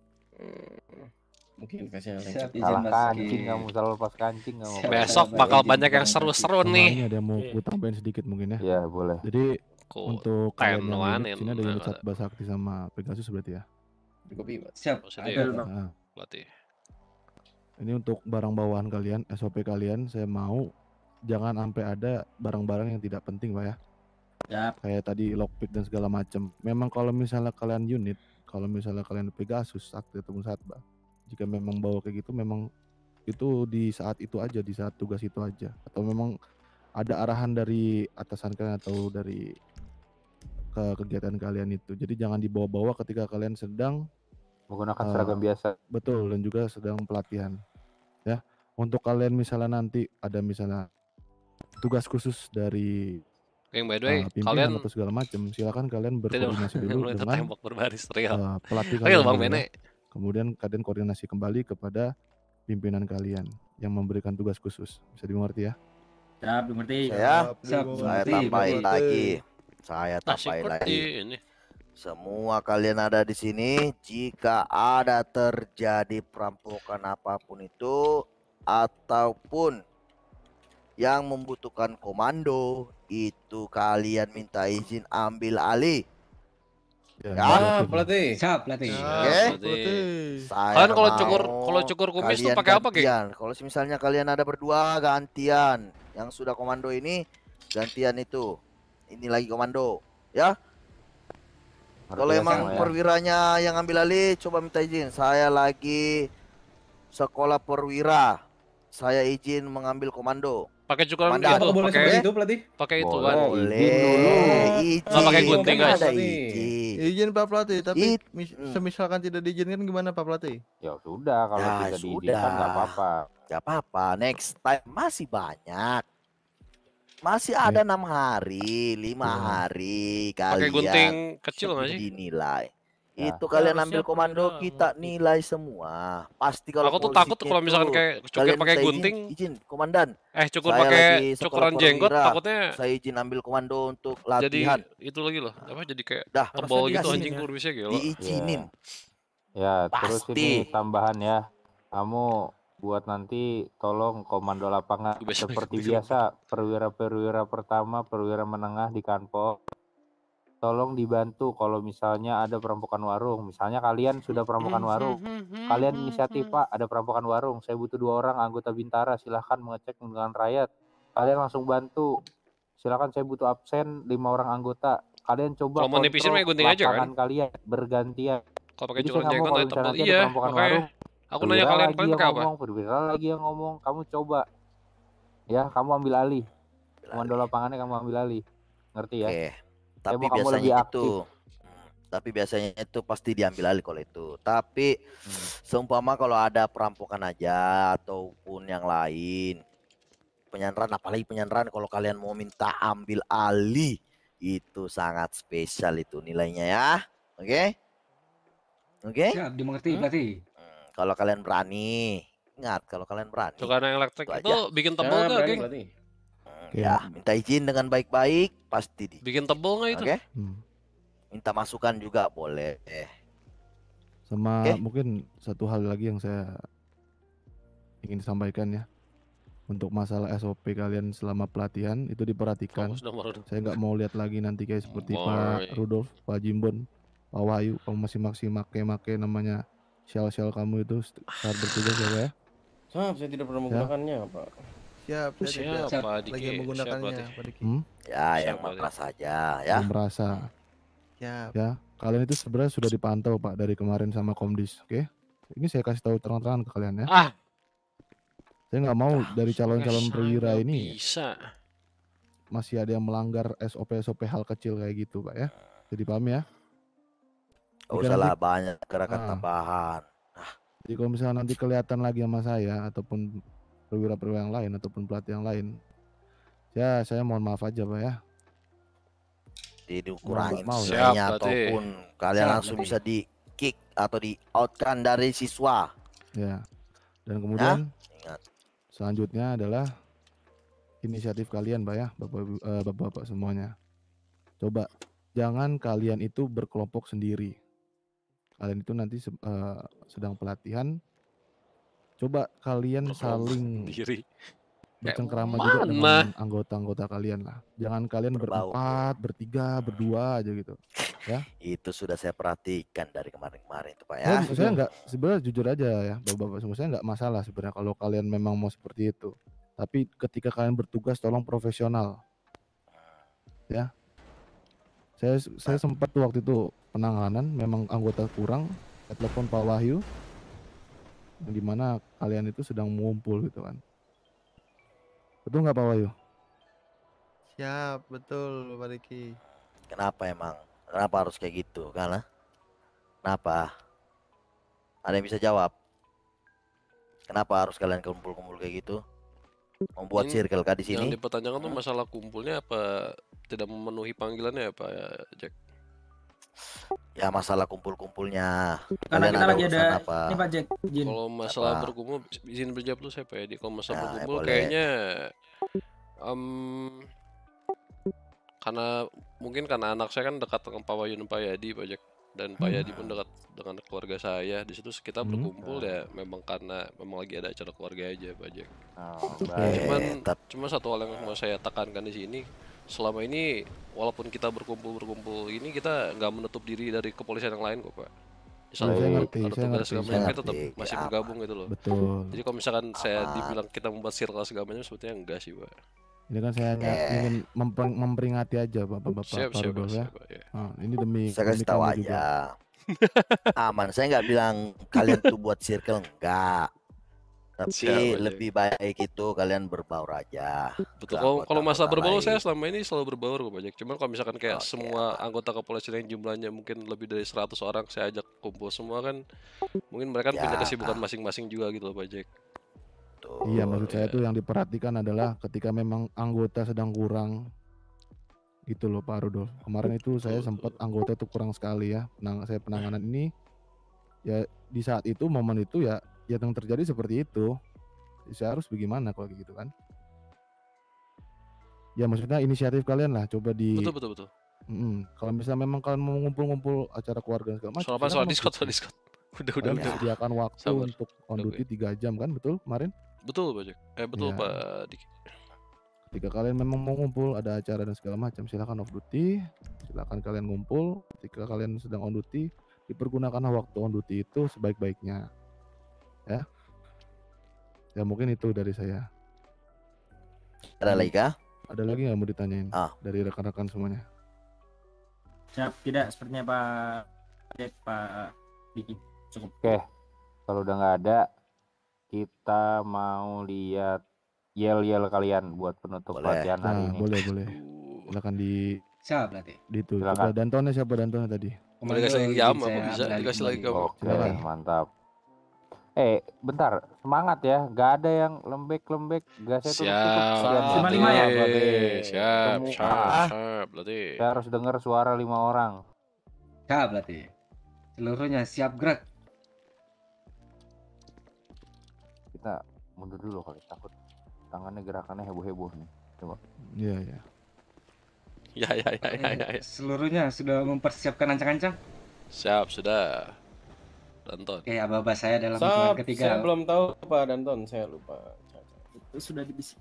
mungkin kasih lecet izin kancing kamu selalu lepas kancing kamu besok bakal banyak yang seru-seru iya. nih ada mau gue tambahin sedikit mungkin ya ya boleh jadi untuk kalian yang sini ada yang bahasa Basakti sama Pegasus berarti ya kopi siap berarti ini untuk barang bawaan kalian, SOP kalian, saya mau jangan sampai ada barang-barang yang tidak penting, Pak ya. Yep. Kayak tadi lockpick dan segala macam. Memang kalau misalnya kalian unit, kalau misalnya kalian Pegasus, Sakti ataupun Satba, jika memang bawa kayak gitu memang itu di saat itu aja, di saat tugas itu aja. Atau memang ada arahan dari atasan kalian atau dari ke kegiatan kalian itu. Jadi jangan dibawa-bawa ketika kalian sedang menggunakan eh, seragam biasa. Betul, dan juga sedang pelatihan ya untuk kalian misalnya nanti ada misalnya tugas khusus dari yang by the way, uh, kalian atau segala macam, silakan kalian berkoordinasi [laughs] dulu dengan berbaris real. Uh, eh, pelatih real Bang ya. Bene. Kemudian kalian koordinasi kembali kepada pimpinan kalian yang memberikan tugas khusus. Bisa dimengerti ya? Siap, dimengerti. Saya, Siap, saya tambahin lagi. Saya nah, tambahin lagi. Ini. Semua kalian ada di sini, jika ada terjadi perampokan apapun itu ataupun yang membutuhkan komando, itu kalian minta izin ambil alih. Ya, ya pelatih. Siap, pelatih. Oke. Kalian kalau cukur kalau cukur kumis tuh pakai apa, Ge? Kalau misalnya kalian ada berdua gantian, yang sudah komando ini gantian itu. Ini lagi komando, ya. Kalau emang ya. perwiranya yang ambil alih, coba minta izin. Saya lagi sekolah perwira. Saya izin mengambil komando. Pakai cukur Komandan. Gitu? itu, boleh pakai itu pelatih. Pakai itu kan. Boleh. Izin. Enggak pakai gunting, kan guys. izin. Izin Pak Pelatih, tapi It... Hmm. semisalkan tidak diizinkan gimana Pak Pelatih? Ya sudah, kalau ya, tidak diizinkan enggak apa-apa. Enggak apa-apa. Next time masih banyak. Masih iya. ada enam hari, lima hmm. hari kalian. Pakai gunting kecil masih Dinilai. Nah. Itu kalian ambil komando kita gitu. nilai semua. Pasti kalau aku tuh takut kalau misalkan kayak cukur pakai gunting. Izin, izin, komandan. Eh cukur pakai cukuran jenggot takutnya. Saya izin ambil komando untuk latihan. Jadi itu lagi loh. Apa jadi kayak Dah, tebal gitu anjing kurbisnya gitu. Diizinin. Ya, ya terus ini tambahan ya. Kamu buat nanti tolong komando lapangan Bisa, seperti biasa perwira-perwira pertama, perwira menengah di kampung tolong dibantu kalau misalnya ada perampokan warung. Misalnya kalian sudah perampokan hmm, hmm, warung, hmm, kalian inisiatif Pak, ada perampokan warung. Saya butuh dua orang anggota bintara, silahkan mengecek dengan rakyat. Kalian langsung bantu. Silahkan saya butuh absen lima orang anggota. Kalian coba kalau mau nipisin aja kan? kalian bergantian. Kalau pakai jurnal nggak mau kalau iya, perampokan warung, Aku nanya kalian kalian pakai apa? Ngomong, perwira lagi yang ngomong, kamu coba. Ya, kamu ambil alih. Komando lapangannya kamu ambil alih. Ngerti ya? Oke. Tapi Emang biasanya itu tapi biasanya itu pasti diambil alih kalau itu. Tapi hmm. seumpama kalau ada perampokan aja ataupun yang lain penyandaran apalagi penyandaran kalau kalian mau minta ambil alih itu sangat spesial itu nilainya ya. Oke? Okay? Oke? Okay? Siap, dimengerti hmm? berarti. Kalau kalian berani, ingat kalau kalian berani. yang elektrik itu, itu bikin tebel nggak, geng? Hmm, iya. Ya, minta izin dengan baik-baik, pasti di. Bikin tebel nggak itu? Oke. Okay? Hmm. Minta masukan juga boleh. Eh. Sama okay. mungkin satu hal lagi yang saya ingin sampaikan ya untuk masalah SOP kalian selama pelatihan itu diperhatikan. Saya nggak mau lihat lagi nanti kayak seperti Pak Rudolf, Pak Jimbon, Pak Wahyu, kamu masih maksimal make make namanya shell-shell kamu itu saat bertugas ya Pak ya? Siap, ah, saya tidak pernah ya. menggunakannya Pak. Siap, saya siap, tidak siap, Pak lagi menggunakannya siap, Pak Diki. Hmm? Ya, siap, yang merasa aja ya. Yang merasa. Siap. Ya, kalian itu sebenarnya sudah dipantau Pak dari kemarin sama Komdis, oke? Okay? Ini saya kasih tahu terang-terangan ke kalian ya. Ah. Saya nggak mau ah, dari calon-calon perwira ini bisa. masih ada yang melanggar SOP-SOP hal kecil kayak gitu Pak ya. Jadi paham ya? Gak usah lah banyak gerakan ah, tambahan. Nah. Jadi kalau misalnya nanti kelihatan lagi sama saya ataupun perwira-perwira yang lain ataupun pelatih yang lain, ya saya mohon maaf aja pak ya. Jadi dikurangin mau, ya. siap, ya. ataupun kalian siap, langsung bisa di kick atau di outkan dari siswa. Ya. Dan kemudian ya? Ingat. selanjutnya adalah inisiatif kalian pak ya eh, bapak-bapak semuanya. Coba jangan kalian itu berkelompok sendiri kalian itu nanti uh, sedang pelatihan coba kalian saling diri bercengkrama eh, juga dengan anggota-anggota kalian lah. Jangan kalian Berbau. berempat, bertiga, berdua aja gitu. Ya. Itu sudah saya perhatikan dari kemarin-kemarin itu Pak ya. Nah, saya nggak sebenarnya jujur aja ya, Bapak-bapak semua saya nggak masalah sebenarnya kalau kalian memang mau seperti itu. Tapi ketika kalian bertugas tolong profesional. Hmm. Ya saya saya sempat waktu itu penanganan memang anggota kurang saya telepon Pak Wahyu di mana kalian itu sedang mengumpul gitu kan betul nggak Pak Wahyu siap betul Pak Riki kenapa emang kenapa harus kayak gitu karena ah? kenapa ada yang bisa jawab kenapa harus kalian kumpul-kumpul kayak gitu membuat ini circle kah di sini? Yang dipertanyakan tuh masalah kumpulnya apa tidak memenuhi panggilannya ya, ya Jack? Ya masalah kumpul-kumpulnya. Karena kita lagi ada apa? ini Pak Jack. Kalau masalah apa? berkumpul izin berjawab tuh saya Pak ya, Di Kalau masalah ya, berkumpul ya kayaknya um, karena mungkin karena anak saya kan dekat dengan Pak dan Pak Yadi Pak Jack dan Pak Yadi pun hmm. dekat dengan keluarga saya di situ kita hmm. berkumpul ya memang karena memang lagi ada acara keluarga aja Pak Jack. Oh, Cuman cuma satu hal yang mau saya tekankan di sini selama ini walaupun kita berkumpul berkumpul ini kita nggak menutup diri dari kepolisian yang lain kok Pak. Iya, Misalnya ada tugas segala kita tetap masih iya. bergabung gitu loh. Betul. Jadi kalau misalkan saya dibilang kita membuat circle segamanya sebetulnya enggak sih Pak. Ini kan saya ingin memperingati aja bapak-bapak siap, siap, siap, ya. Siap, ya. Ah, ini demi saya kasih tahu aja. Juga. [laughs] Aman, saya nggak bilang kalian tuh buat circle enggak. Tapi siap, lebih aja. baik itu kalian berbaur aja. Betul. Kalau, kalau masa berbaur lain. saya selama ini selalu berbaur kok banyak. Cuman kalau misalkan kayak oh, semua iya. anggota kepolisian yang jumlahnya mungkin lebih dari 100 orang saya ajak kumpul semua kan mungkin mereka ya. punya kesibukan masing-masing juga gitu loh Pak Jack. Betul. Iya, maksud ya. saya itu yang diperhatikan adalah ketika memang anggota sedang kurang gitu loh Pak Rudolf. Kemarin itu saya sempat anggota itu kurang sekali ya. Penang saya penanganan ini ya di saat itu momen itu ya ya yang terjadi seperti itu. Saya harus bagaimana kalau gitu kan? Ya maksudnya inisiatif kalian lah coba di Betul betul betul. Mm, kalau misalnya memang kalian mau ngumpul-ngumpul acara keluarga segala macam. Soal apa? Soal kan Discord, soal Discord. [laughs] Udah, udah, udah. waktu Sabar. untuk on duty 3 jam kan, betul kemarin? Betul Pak Eh betul ya. Pak Diki. Ketika kalian memang mau ngumpul, ada acara dan segala macam, silakan off duty, silakan kalian ngumpul. Ketika kalian sedang on duty, dipergunakanlah waktu on duty itu sebaik-baiknya. Ya. Ya mungkin itu dari saya. Ada lagi kah? Ada lagi nggak mau ditanyain ah. dari rekan-rekan semuanya? Siap, tidak sepertinya Pak Jack, Pak Diki. Cukup. Oke. Kalau udah nggak ada, kita mau lihat yel-yel kalian buat penutup boleh. latihan hari nah, ini. Boleh, boleh. Silakan di Siap berarti. Di itu. Silakan. Dantone siapa Dantone tadi? Mereka oh, dikasih lagi jam apa bisa dikasih lagi kamu. Oke, okay, mantap. Eh, bentar, semangat ya. Gak ada yang lembek-lembek. Gak saya siap. Siap. lima ya. Siap, Siap, siap, ah. siap berarti. Saya harus dengar suara lima orang. Siap berarti. Seluruhnya siap gerak. kita mundur dulu kali takut tangannya gerakannya heboh heboh nih coba iya iya ya ya ya ya eh, ya ya seluruhnya sudah mempersiapkan ancang-ancang siap sudah Danton kayak abah saya dalam Sob, ketiga saya belum tahu pak Danton saya lupa itu sudah dibisik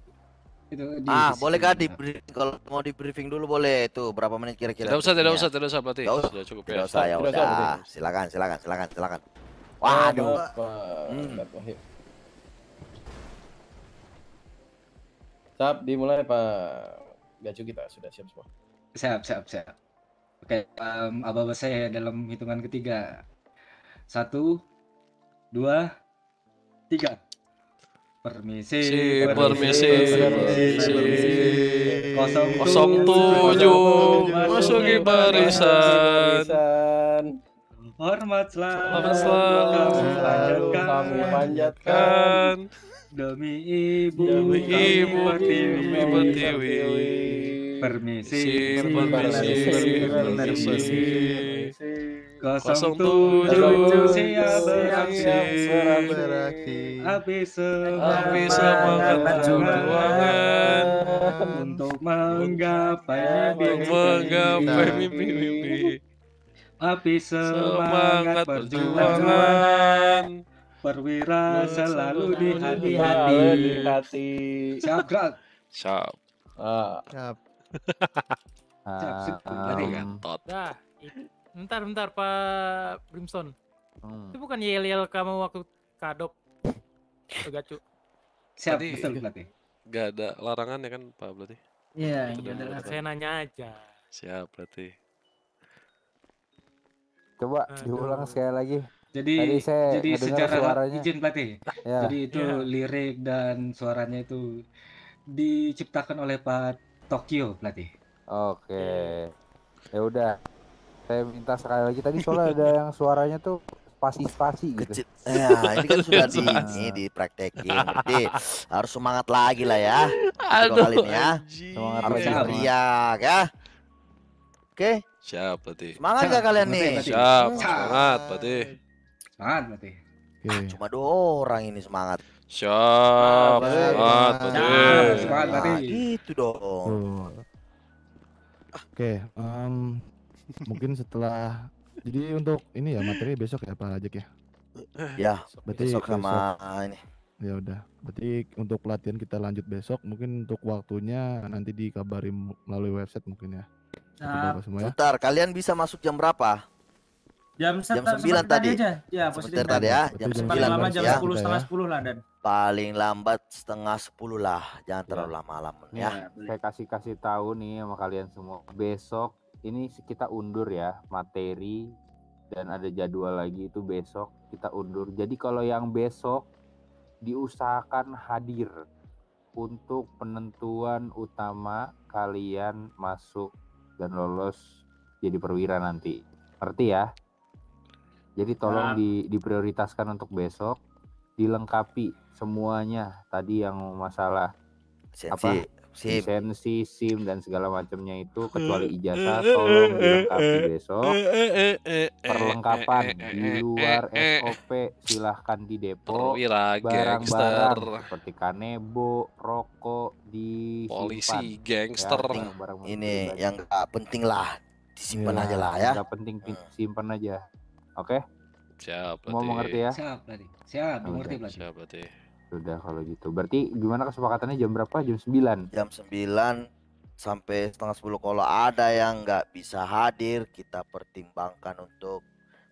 itu di ah boleh kah di briefing kalau mau di briefing dulu boleh itu berapa menit kira-kira tidak usah tidak usah tidak usah berarti usah. sudah cukup tidak ya usah ya usah silakan silakan silakan silakan waduh hmm. Siap, dimulai Pak Gacu kita sudah siap semua. Siap, siap, siap. Oke, um, bahasa saya dalam hitungan ketiga. Satu, dua, tiga. Permisi, si, permisi, permisi, permisi. Kosong tujuh, masuki barisan. Hormat selalu, hormat selalu, kami selalu, Kami panjatkan. Demi ibu, demi ibu, demi pertiwi. Permisi, permisi, permisi. Kosong tujuh siap beraksi, habis habis semua, semangat perjuangan untuk menggapai menggapai mimpi-mimpi. Api semangat perjuangan Perwira selalu, di hati. hati. hati. Siap, Grat. Siap. Uh. Siap. Siap. Siap. Ah, um. Nah, bentar, bentar, Pak Brimson, Hmm. Itu bukan yel-yel kamu waktu kadop Gacu. Siap, Tadi, betul, Gak ada larangan ya kan, Pak Berarti? Iya, iya. saya nanya aja. Siap, Berarti. Coba diulang sekali lagi. Jadi jadi secara suaranya. izin pelatih. Ya. Jadi itu ya. lirik dan suaranya itu diciptakan oleh Pak Tokyo pelatih. Oke. Ya. ya udah. Saya minta sekali lagi tadi soalnya ada [laughs] yang suaranya tuh spasi-spasi gitu. Ya, ini kan sudah di [laughs] ini dipraktekin. Jadi harus semangat lagi lah ya. Aduh, kali ini ya. Semangat harus ya. ya. Oke. Okay. Siap, Pati. Semangat gak kalian nih? Siap, semangat, Pati. Semangat berarti. Okay. Ah, cuma dua orang ini semangat. Siap. Semangat. Semangat, semangat tadi. Iya. Nah, gitu dong. Oke, okay, um, mungkin setelah jadi untuk ini ya materi besok ya Pak Rajek ya. Ya, berarti besok sama besok. ini. Ya udah, berarti untuk pelatihan kita lanjut besok. Mungkin untuk waktunya nanti dikabari melalui website mungkin ya. Nah, sebentar, ya. kalian bisa masuk jam berapa? Jam, jam 9 tadi. Aja. Ya, positif tadi ya. Jam 9 paling lama jam 10 gitu setengah 10 ya. lah dan. Paling lambat setengah 10 lah, jangan iya. ya. terlalu lama-lama ya. ya. Saya kasih-kasih tahu nih sama kalian semua. Besok ini kita undur ya materi dan ada jadwal lagi itu besok kita undur. Jadi kalau yang besok diusahakan hadir untuk penentuan utama kalian masuk dan lolos jadi perwira nanti. Ngerti ya? Jadi tolong di, diprioritaskan untuk besok, dilengkapi semuanya tadi yang masalah Sensi. apa SIM. lisensi SIM dan segala macamnya itu kecuali ijazah tolong dilengkapi besok perlengkapan di luar SOP silahkan di depo ya, barang-barang seperti kanebo rokok di polisi gangster ya, barang -barang ini yang penting lah simpan iya, aja lah ya gak penting simpan aja Oke? Okay? Siap, Mau mengerti ya? Siap, berarti. Siap, mengerti berarti. Siap, berarti. Sudah kalau gitu. Berarti gimana kesepakatannya jam berapa? Jam sembilan. Jam sembilan sampai setengah sepuluh. kalau ada yang nggak bisa hadir kita pertimbangkan untuk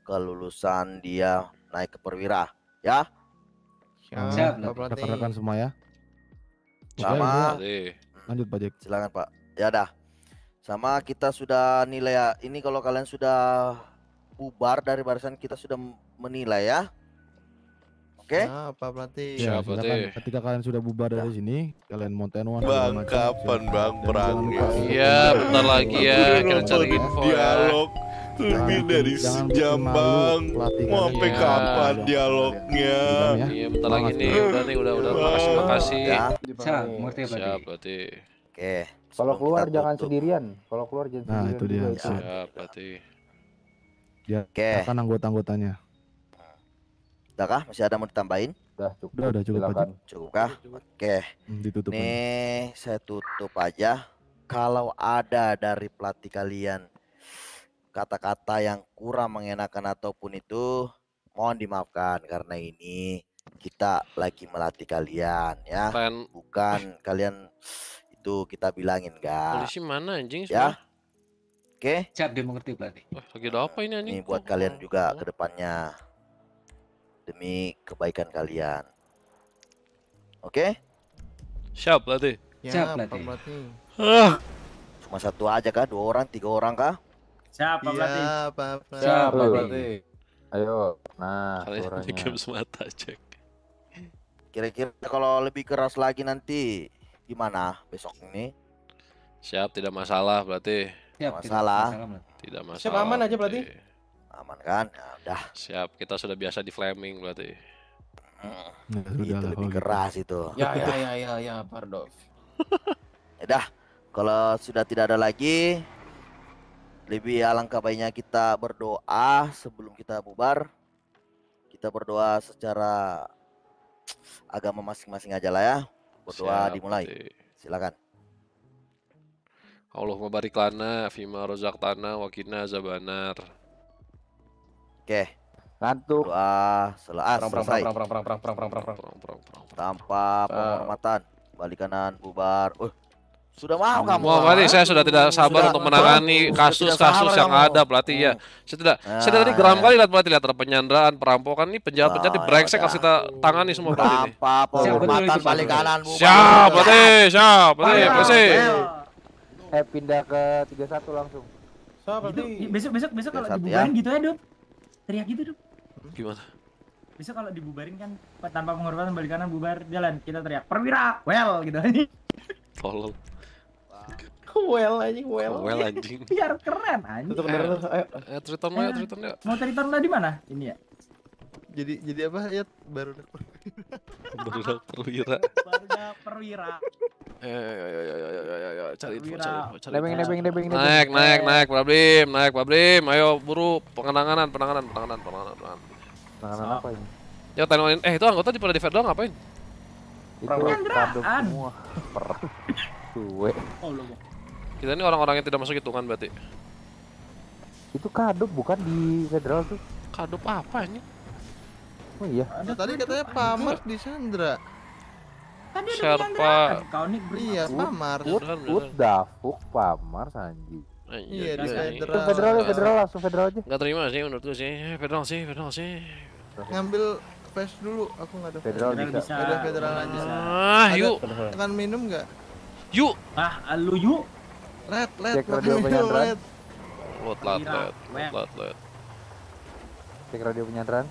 kelulusan dia naik ke perwira ya siap Kita rekan semua ya sama hmm. lanjut Pak Jack silakan Pak ya dah sama kita sudah nilai ya. ini kalau kalian sudah bubar dari barisan kita sudah menilai ya. Oke. Okay? Nah, Pak Pelatih. Ya, Pelatih. Ketika kalian sudah bubar dari ya. sini, kalian mau one. Bang, kapan Bang perang? Iya, bentar lagi ya. Kita cari info ya. dialog. Ya. Lebih dari sejam bang Mau sampai kapan dialognya ya. Iya bentar lagi nih Udah nih udah udah Makasih makasih Siap ngerti Siap berarti Oke Kalau keluar jangan sendirian Kalau keluar jangan nah, sendirian Nah itu dia Siap berarti Ya, Oke. okay. anggota-anggotanya. Udah kah? Masih ada mau ditambahin? Udah cukup. Udah, udah cukup aja. Cukup kah? Oke. Okay. Hmm, ditutup Nih, saya tutup aja. Kalau ada dari pelatih kalian kata-kata yang kurang mengenakan ataupun itu mohon dimaafkan karena ini kita lagi melatih kalian ya. Bukan kalian itu kita bilangin enggak. Polisi mana anjing? Ya. Oke. Okay? Siap dimengerti berarti. Wah, lagi ada apa ini anjing? Ini buat kalian juga ke depannya. Demi kebaikan kalian. Oke? Okay? Siap berarti. Ya, Siap berarti. Ah. Cuma satu aja kah? Dua orang, tiga orang kah? Siap berarti. Siap berarti. Ayo. Nah, kalian game semata cek. Kira-kira kalau lebih keras lagi nanti gimana besok ini? Siap, tidak masalah berarti. Siap, masalah. Tidak masalah. Tidak Siap aman aja berarti. Aman kan? Ya udah. Siap, kita sudah biasa di flaming berarti. Hmm, nah, itu lebih gitu. keras gitu. itu. Ya ya [laughs] ya ya ya, pardon ya dah, kalau sudah tidak ada lagi lebih alangkah baiknya kita berdoa sebelum kita bubar. Kita berdoa secara agama masing-masing aja lah ya. Berdoa Siap, dimulai. Silakan. Allahumma barik lana fima rozak wa qina azabannar. Oke. Ngantuk. Ah, setelah perang, perang Perang perang perang perang perang perang perang perang perang perang perang perang tanpa penghormatan. Balik kanan bubar. Uh. Sudah mau kamu. Mau balik saya sudah tidak sabar sudah, untuk menangani kasus-kasus yang kamu. ada pelatih ya. Hmm. Saya tidak nah, saya tadi nah. geram kali lihat pelatih lihat ada penyanderaan, perampokan ini penjahat-penjahat di brengsek ya harus kita tangani semua pelatih ini. Tanpa penghormatan balik kanan bubar. Siap pelatih, siap pelatih, pelatih eh pindah ke 31 langsung. So, berarti gitu, besok besok besok kalau dibubarin ya. gitu ya, Dok. Teriak gitu, Dok. Gimana? Bisa kalau dibubarin kan tanpa pengorbanan balik kanan bubar jalan, kita teriak perwira, well gitu anjing. [laughs] Tolol. Well anjing, well. Well anjing. Biar keren anjing. Itu benar. Eh, ayo, eh, ayo, ayo. Mau teriton lah di mana? Ini ya jadi jadi apa ya baru dak perwira baru dak perwira eh cari info cari info cari naik naik naik problem naik problem ayo buru penanganan penanganan penanganan penanganan penanganan apa ini ya tanyain eh itu anggota di pada di doang ngapain itu kado semua per suwe oh, kita ini orang-orang yang tidak masuk hitungan berarti itu kado bukan di federal tuh kado apa ini Oh iya. Ada tadi katanya pamar di Sandra. Tadi ada Sherpa. Iya, pamar. Ut, ut dafuk pamar Sanji. Eh, iya, iya, di iya, iya. federal. federal, ya, federal langsung federal aja. Gak terima sih menurut sih. Eh, federal sih, federal sih. Ngambil pes dulu, aku nggak ada federal. bisa. Ada federal ah, aja. Ah, yuk. akan minum nggak? Yuk. Ah, lu yuk. Red, red, red, red. red, Lot, lot, lot, lot, lot. Cek radio penyandaran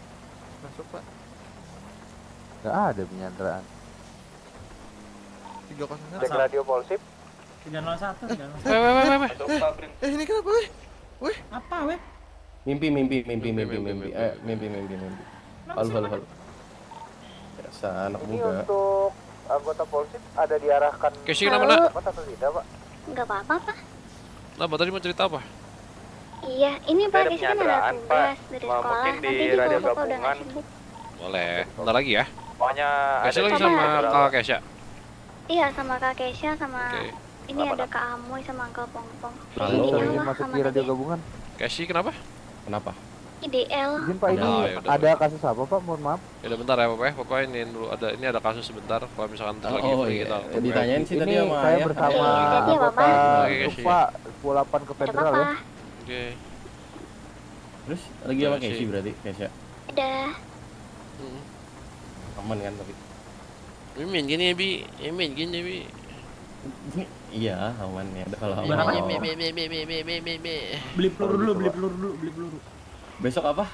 masuk pak nggak ada penyanderaan 301 cek radio polsip tiga nol satu tiga nol satu [laughs] eh ini kenapa weh weh apa weh mimpi mimpi mimpi mimpi mimpi mimpi mimpi mimpi halo halo halo biasa anak muda ini untuk anggota polsip ada diarahkan ke sini mana atau tidak pak nggak apa-apa pak lah tadi mau cerita apa Iya, ini Pak Desi kan ada tugas dari sekolah. Nanti juga Bapak gabungan. udah ngasih Boleh, ntar lagi ya. Pokoknya kasih lagi sama Kak Kesha. Iya, sama Kak Kesha sama okay. ini ada Kak Amoy sama iya, kak Pongpong. ini Halo. masuk di radio gabungan. Kesha kenapa? Kenapa? IDL. Izin Pak oh, ini ya, ya, ada kasus apa Pak? Mohon maaf. Ya bentar ya Pak ya. Pokoknya ini dulu ada ini ada kasus sebentar kalau misalkan oh, lagi oh, iya. kita. Ditanyain sih tadi sama saya bersama iya, Bapak Lupa 28 ke Federal ya. Oke. Terus lagi apa Casey berarti, Casey? Ada. Hmm. Aman kan tapi. Emin gini ya bi, Emin eh, gini ya bi. Iya, aman ya. Kalau aman. Berapa? Ya. Beli peluru dulu, beli gitu, peluru dulu, beli peluru. Besok apa?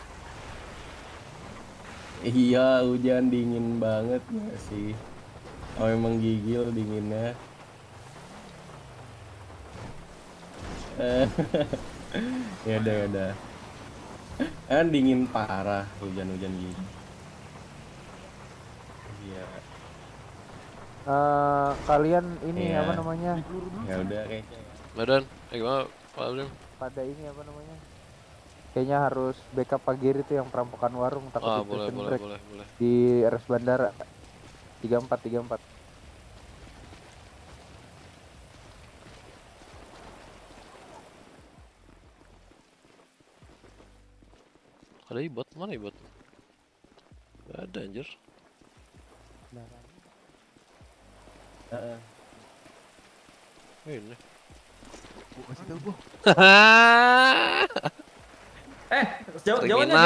Iya, hujan dingin banget gak sih? Oh, emang gigil dinginnya. Eh. [laughs] ya udah ya udah kan dingin parah hujan-hujan gini iya uh, kalian ini ya. apa namanya ya udah kayaknya badan eh gimana pak Abdul pada ini apa namanya kayaknya harus backup pagi itu yang perampokan warung takut ah, di boleh, boleh, boleh, boleh. di RS Bandara empat Ada ibot, mana ibot? Gak ada anjir. Nah, uh, Ini. Gua kasih gua. [laughs] eh, jauh jauh aja.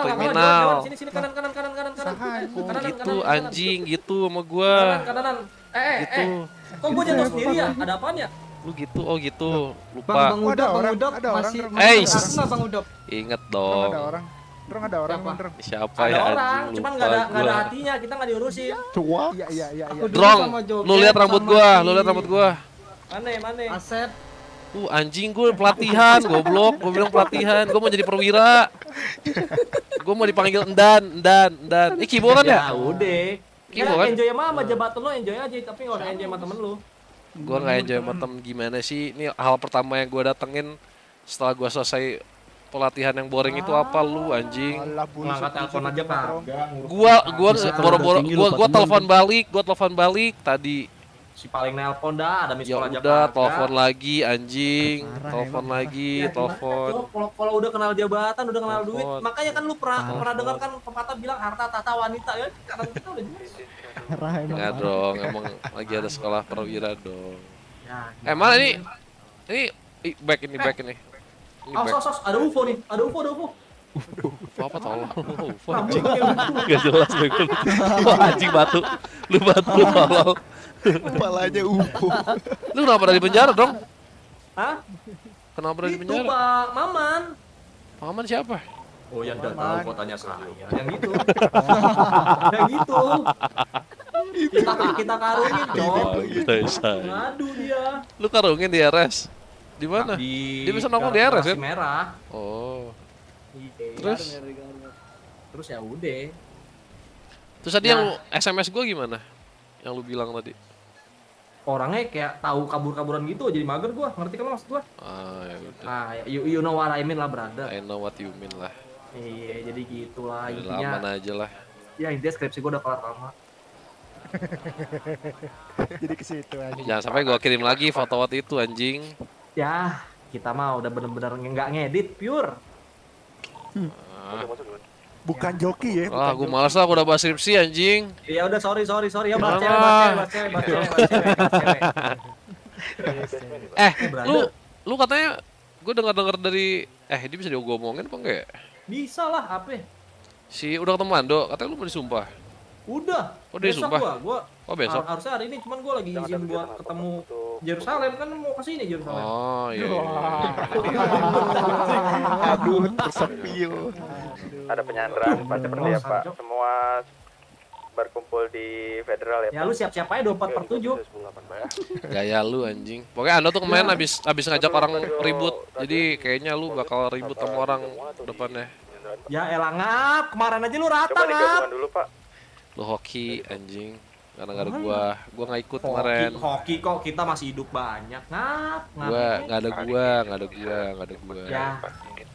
Kriminal. sini kanan kanan kanan kanan kanan. Eh, kanan gitu anjing gitu sama gua. Kanan kanan. Eh eh, eh. gitu. eh. Kok gua jatuh gitu. sendiri ya? Ada apaan ya? Lu gitu, oh gitu. Lupa. Bang, bang Udop, Bang Udop masih. Eh, Ingat dong. Ada orang. Terus ada orang siapa? Siapa ada ya? Ada orang, cuman nggak ada nggak ada hatinya, kita nggak diurusin. Tua. Iya iya iya. iya. Drong, lu lihat rambut gua, lu lihat rambut gua. Mana ya, mana? Ya? Asep. Uh anjing gue pelatihan, goblok. Gue bilang pelatihan, gue mau jadi perwira. gue mau dipanggil Endan, Endan, Endan. kibo kiboran ya? Ya udah. Kibo kan? enjoy sama sama jabatan lo, enjoy aja, tapi nggak usah enjoy sama temen lu. Gue nggak enjoy sama temen gimana sih? Ini hal pertama yang gue datengin setelah gue selesai pelatihan yang boring itu ah, apa lu anjing? Ngangkat telepon aja pak. Gua gua boro-boro gua gua telepon balik, gua telepon balik tadi. Si paling nelpon dah, ada miss call ya aja. udah, telepon lagi ya, anjing, telepon lagi, telepon. Kalau kalau udah kenal jabatan, udah kenal duit, makanya kan lu pernah pernah dengar kan pepatah bilang harta tata wanita ya, karena kita udah Parah Ya dong, emang lagi ada sekolah perwira dong. Ya, eh, malah ini ini back ini back ini. Awas, ah, awas, ada UFO nih, ada UFO, ada UFO. UFO apa tau? UFO anjing. Gak jelas anjing batu. Lu batu lu tolol. Kepalanya UFO. Lu kenapa dari penjara dong? Hah? Kenapa dari penjara? Itu Pak Maman. Maman siapa? Oh yang datang, tahu kotanya saya. Yang itu. [laughs] yang itu. Kita kita karungin, iya, dong. Ngadu iya, iya. dia. Lu karungin di RS. Di mana? Di... Dia bisa nongkrong di RS ya? merah. Oh. Iya, iya, terus? Terus ya udah. Terus tadi nah, yang SMS gue gimana? Yang lu bilang tadi? Orangnya kayak tahu kabur-kaburan gitu, jadi mager gue. Ngerti kan maksud gue? Ah, ya udah. Nah, you, you know what I mean lah, brother. I know what you mean lah. Iya, jadi gitulah intinya. mana aja lah. Ya, intinya skripsi gue udah kelar lama. [laughs] Jadi ke situ aja. Jangan sampai gua kirim lagi foto waktu itu anjing ya kita mah udah bener-bener nggak ngedit pure hmm. bukan ya. joki ya bukan ah gue malas lah aku udah bahas skripsi anjing iya udah sorry sorry sorry ya bahas cewek bahas cewek bahas cewek bahas cewek eh lu lu katanya gue dengar dengar dari eh ini bisa diomongin apa enggak ya? bisa lah apa si udah ketemu Ando katanya lu mau disumpah Udah. Oh, besok sumpah. gua, gua oh, besok. Har harusnya hari ini cuman gua lagi izin buat ketemu Jerusalem kan mau ke sini Jerusalem. Oh, iya. iya. iya. Aduh, tersepil. Ada penyanderaan pasti seperti oh, ya, Pak. Semua berkumpul di federal ya. Ya lu siap-siap aja 24 per 7. Gaya lu anjing. Pokoknya Anda tuh kemarin iya. habis habis ngajak orang ribut. Jadi kayaknya lu bakal ribut sama orang depannya. Ya elah ngap, kemarin aja lu rata ngap. Coba dulu Pak. Lu hoki anjing. Karena gak ada gua, gua nggak ikut hoki, kemarin. Hoki kok kita masih hidup banyak. Ngap, ngap. Gua nggak ada gua, nggak ada gua, nggak ada gua. Ya.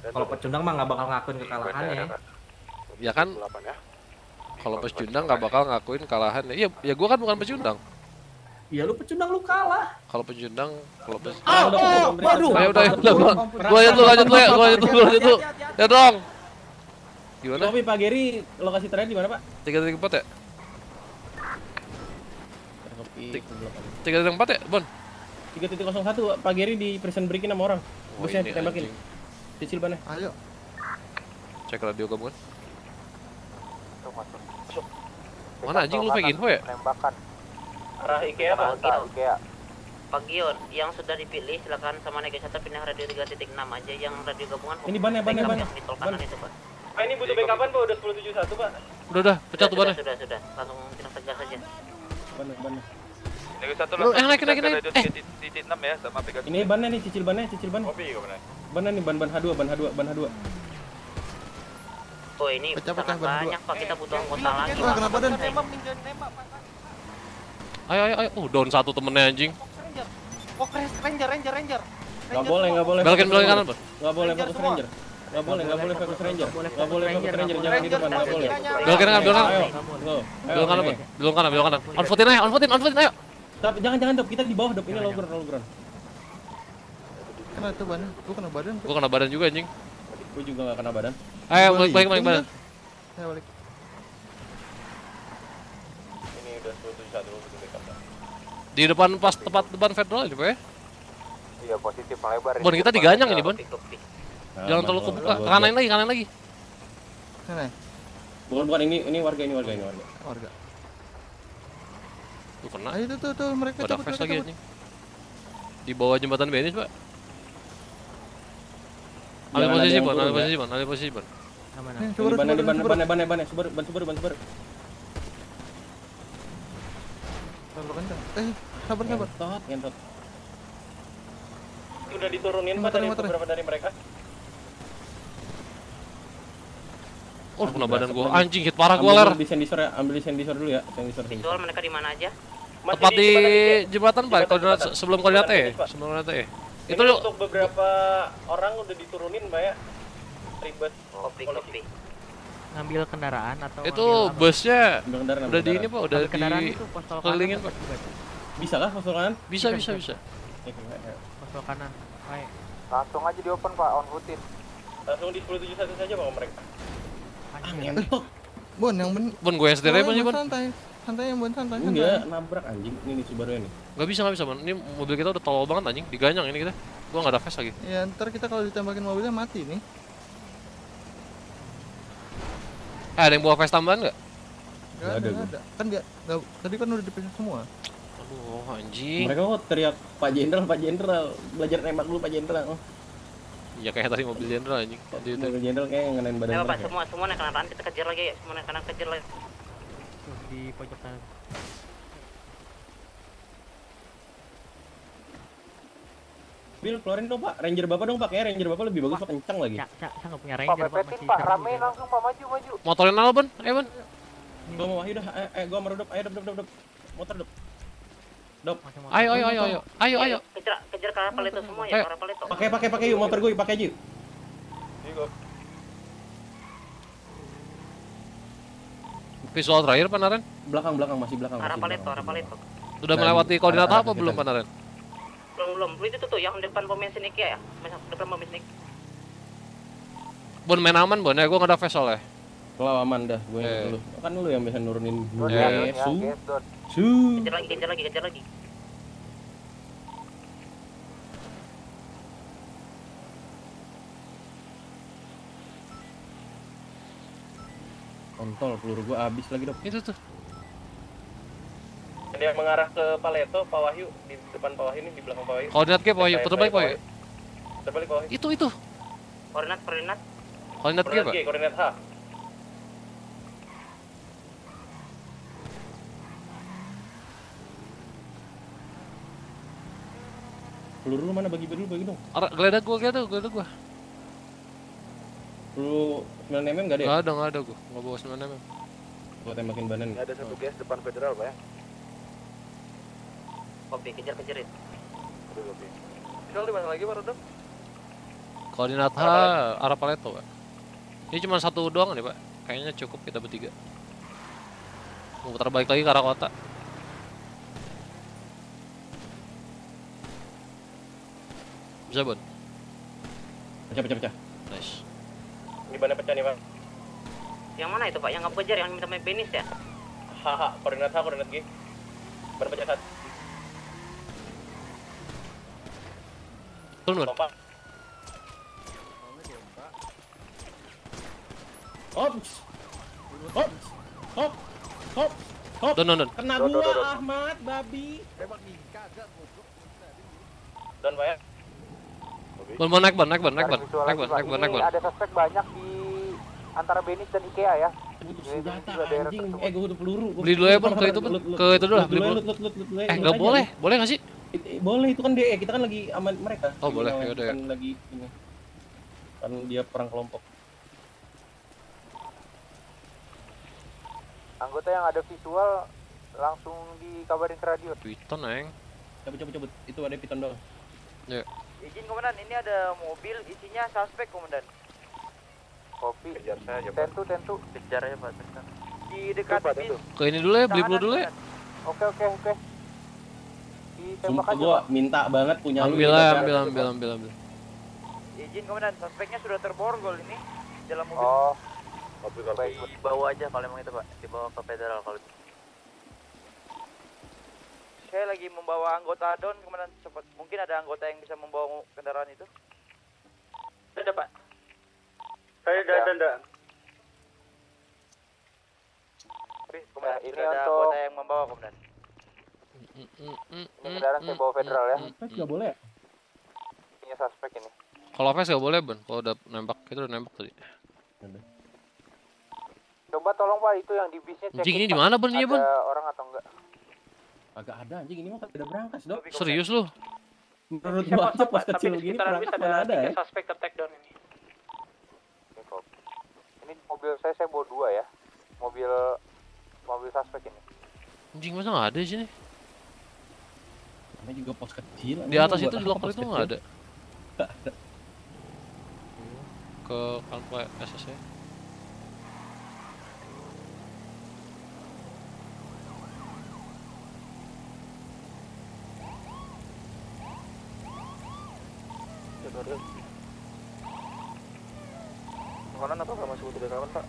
Kalau pecundang mah nggak bakal ngakuin kekalahan ya. Ya kan? Kalau pecundang nggak bakal ngakuin kalahan ya. Iya, ya gua kan bukan pecundang. Iya lu pecundang lu kalah. Kalau pecundang kalau pecundang. Ah, oh, waduh. Ayo udah, udah, gua lanjut lu lanjut lu, gua lanjut lu lanjut lu. Ya dong. Gimana? Tapi Pak Geri, lokasi terakhir di mana, Pak? Tiga tiga empat ya? Eh, tiga tiga empat ya, Bon? Tiga titik kosong satu, Pak Geri di prison breakin sama orang. Oh, Bosnya ditembakin. Cicil mana? Ayo. Cek radio gabungan. Mana anjing lu pengen info ya? Tembakan. Arah IKEA, Pak. IKEA. Pak Gion, yang sudah dipilih silakan sama Nega Sata pindah radio 3.6 aja yang radio gabungan. Ini ban ya, ban ya, ban. tol kanan itu, Pak. Pak ah, ini butuh backupan Pak udah 1071 Pak. Udah udah, pecah tuh barang. Sudah, sudah, langsung kita tegas aja. Benar, benar. satu Eh, naik, naik, naik. Eh, titik ya sama Ini bannya nih, cicil bannya, cicil bannya Kopi nih, ban ban H2, ban H2, ban H2. Oh, ini pecah, pecah, banyak Pak, kita butuh anggota lagi. Wah, kenapa dan? Ayo, ayo, ayo. uh down satu temennya anjing. Fokus Ranger, Ranger, Ranger. Gak boleh, gak boleh. Balikin, balikin kanan, Pak. Gak boleh, fokus Ranger. Gak boleh, gak boleh fokus ranger. Gak boleh fokus ranger, jangan di depan, gak boleh. Belok kanan, belok kanan. Belok kanan, belok kanan, belok kanan. On footin aja, on footin, on footin ayo. Tapi jangan jangan dok, kita di bawah dok. Ini low ground, low ground. Kena tuh badan, gua kena badan. Gua kena badan juga anjing. Gua juga gak kena badan. Ayo balik balik balik badan. Ayo balik. Ini udah 171 Di depan pas tepat depan federal itu ya? Iya, positif melebar. Bon, kita diganyang ini, Bon. Nah, Jalan terlalu kebuka. Kanan lagi, kanan lagi. Kanan. Bukan bukan ini ini warga ini warga ini warga. Warga. Tuh kena. Ayo tuh tuh, tuh mereka Ada flash lagi anjing. Di bawah jembatan BNI, Pak. Ada posisi, Bang. Ada posisi, Bang. Ya. Ada posisi, Bang. Sabar, Sabar Eh, sabar sabar. Tot, diturunin Pak beberapa dari mereka. Oh, kena badan gua. Anjing hit parah gua ler. Ambil sensor ya, ambil sensor dulu ya, sensor. Sensor mereka di mana aja? Tepat ya? di jembatan, ya, Pak. Koordinat sebelum koordinat E. Ya. Sebelum koordinat E. Itu untuk beberapa orang udah diturunin, Pak ya. Ribet. Oh, kopi, kopi. Ngambil kendaraan atau Itu busnya udah di ini, Pak, udah di Kendaraan itu kelilingin, Pak. Bisa lah pos kanan? Bisa, bisa, bisa. Pos kanan. Langsung aja di open, Pak, on rutin. Langsung di 1071 saja, Pak, mereka ah ngentot eh, Bon yang ben Bon gue SD aja Bon santai santai yang Bon santai enggak nabrak anjing ini nih Subaru ini nggak bisa nggak bisa Bon ini mobil kita udah tolol banget anjing diganyang ini kita gua nggak ada fast lagi ya ntar kita kalau ditembakin mobilnya mati nih eh ada yang bawa flash tambahan nggak Gak ada, gak ada. Kan dia, gak, tadi kan udah dipencet semua. Aduh, anjing. Mereka kok teriak, Pak Jenderal, Pak Jenderal. Belajar nembak dulu, Pak Jenderal. Ya kayak tadi mobil jenderal anjing. Mobil jenderal kayak ngenain badan. Ya, apa semua semua naik kanan kita kejar lagi ya. Semua naik kanan kejar lagi. Tuh di pojok sana. Bil keluarin dong pak, ranger bapak dong pak, ya ranger bapak lebih bagus pak, kencang lagi Cak, cak, cak punya ranger pak, masih pak, rame langsung pak, maju, maju Motorin apa ben, ayo ben Gua mau wahyu dah, eh, gue eh, gua merudap, ayo dap, dap, dap, dap Motor dap Dop. Ayo ayo ayo ayo. Ayo iya, ayo. Kejar kejar ke arah paleto semua ya, arah paleto. Pakai pakai pakai yuk motor gue, pakai aja. Yuk. Visual terakhir Panaren? Belakang belakang masih belakang. Arah paleto, arah paleto. Sudah melewati nah, koordinat nah, apa belum Panaren? Belum belum. Itu tuh, tuh yang depan pom bensin ya, depan pom bensin Bon main aman Bon ya, gue nggak ada visual ya kelawaman dah, gue yang eh. dulu. Kan lu yang bisa nurunin gue. Eh. Su. Su. Kejar lagi, kejar lagi, kejar lagi. Kontol, peluru gue habis lagi dok. Itu tuh. ini yang mengarah ke Paleto, Pak Wahyu di depan Pak Wahyu ini di belakang Pak Wahyu. Koordinat ke Pak Wahyu, putar balik Pak Wahyu. Putar balik Pak Wahyu. Itu itu. Koordinat, koordinat. Koordinat, koordinat G, Pak. Koordinat H. peluru lu mana bagi dulu bagi dong Ar geledah gua geledah gua geledah gua peluru 9 mm gak ada enggak gak ada gak ada gua enggak bawa 9 mm gua tembakin banan ada satu gas depan federal pak ya kopi kejar kejarin aduh kopi federal di mana lagi pak Rodok? koordinat H arah paleto pak ini cuma satu doang nih pak kayaknya cukup kita bertiga mau putar balik lagi ke arah kota Bisa, Bun? Pecah, pecah, pecah. Nice. Di mana pecah nih, Bang? Yang mana itu, Pak? Yang kamu kejar, yang minta main penis ya? Haha, koordinat aku koordinat G. Baru pecah satu. Turun, Bun. Ops. Ops. Hop. Hop. Hop. Don, don, don. Kena gua, Ahmad, babi. Don, bayar. Bon bon naik bon naik bon naik bon naik bon naik bon naik bon. Ada suspek banyak di antara Benis dan IKEA ya. eh gue udah peluru. Beli dulu ya pun ke itu pun ke itu dulu lah. Beli dulu. Eh nggak boleh, boleh nggak sih? Boleh itu kan dia, eh, kita kan lagi aman mereka. Oh boleh, ya. Lagi ini, kan dia perang kelompok. Anggota yang ada visual langsung dikabarin ke radio. Piton, Neng. Cabut, cabut, cabut. Itu ada piton dong. Ya. Yeah. Izin komandan, ini ada mobil isinya suspek komandan. Kopi. Kejar aja. Tentu, tentu. Kejar aja pak. Di dekat bis. Ke ini dulu ya, beli dulu ya. Oke, oke, oke. Sumpah gua minta banget punya ambil lu. Ambil, ambil, ambil, ambil, Izin komandan, suspeknya sudah terborgol ini dalam mobil. Oh. Kopi, kopi. Dibawa aja kalau emang itu pak, dibawa ke federal kalau saya lagi membawa anggota don kemana cepat mungkin ada anggota yang bisa membawa kendaraan itu ada pak saya ada ada, ada. Nah, ini ada untuk... anggota yang membawa komandan ini kendaraan saya bawa federal ya suspek nggak boleh ya? ini suspek ini kalau fes nggak boleh ben kalau udah nembak itu udah nembak tadi coba tolong pak itu yang di bisnya cek ini di mana ben ya ben orang atau enggak Agak ada anjing ini mah tidak berangkas dong. Serius lu? Menurut gua aja pas kecil gini berangkas mana ada ada ya. Suspek ke take down ini. Ini mobil saya saya bawa dua ya. Mobil mobil suspek ini. Anjing masa nggak ada sini? ini juga pos kecil. Di atas itu di locker itu nggak ada. Iya, ke kantor SS e. Darwin makanan apa nggak masuk ke kawan pak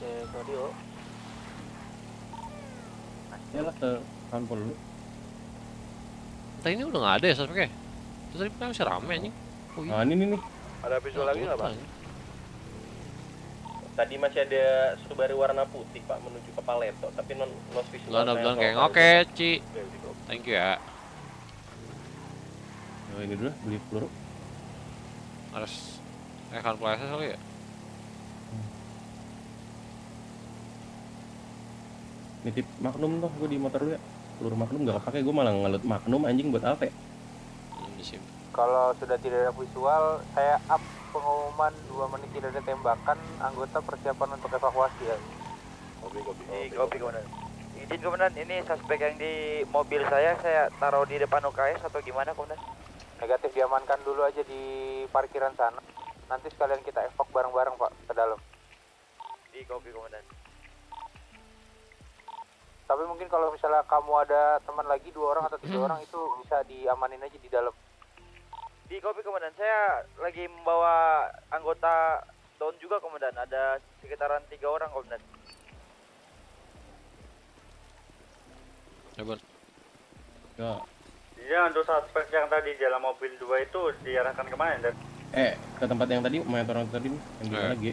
cek radio ya lah ke lu Entah ini udah nggak ada ya sosmednya Terus tadi kan masih rame anjing oh, iya. Nah ini nih nih Ada visual nah, lagi nggak pak? Tadi masih ada Subaru warna putih pak menuju ke Paleto Tapi non, lost visual Gak ada bilang kayak oke Ci gitu. Thank you ya oh, ini dulu beli peluru harus akan eh, plaza kali ya hmm. nitip magnum tuh gue di motor dulu ya peluru magnum gak kepake gue malah ngelut magnum anjing buat apa ya hmm, kalau sudah tidak ada visual saya up pengumuman dua menit tidak ada tembakan anggota persiapan untuk evakuasi ya kopi kopi kopi eh, izin komandan ini suspek yang di mobil saya saya taruh di depan UKS atau gimana komandan Negatif diamankan dulu aja di parkiran sana. Nanti sekalian kita evok bareng-bareng Pak ke dalam. Di kopi komandan. Tapi mungkin kalau misalnya kamu ada teman lagi dua orang atau tiga hmm. orang itu bisa diamanin aja di dalam. Di kopi komandan saya lagi membawa anggota down juga komandan. Ada sekitaran tiga orang komandan. Coba. Ya. Ya, untuk suspek yang tadi di dalam mobil dua itu diarahkan kemana, Dan? Eh, ke tempat yang tadi, monitor yang tadi, yang di lagi.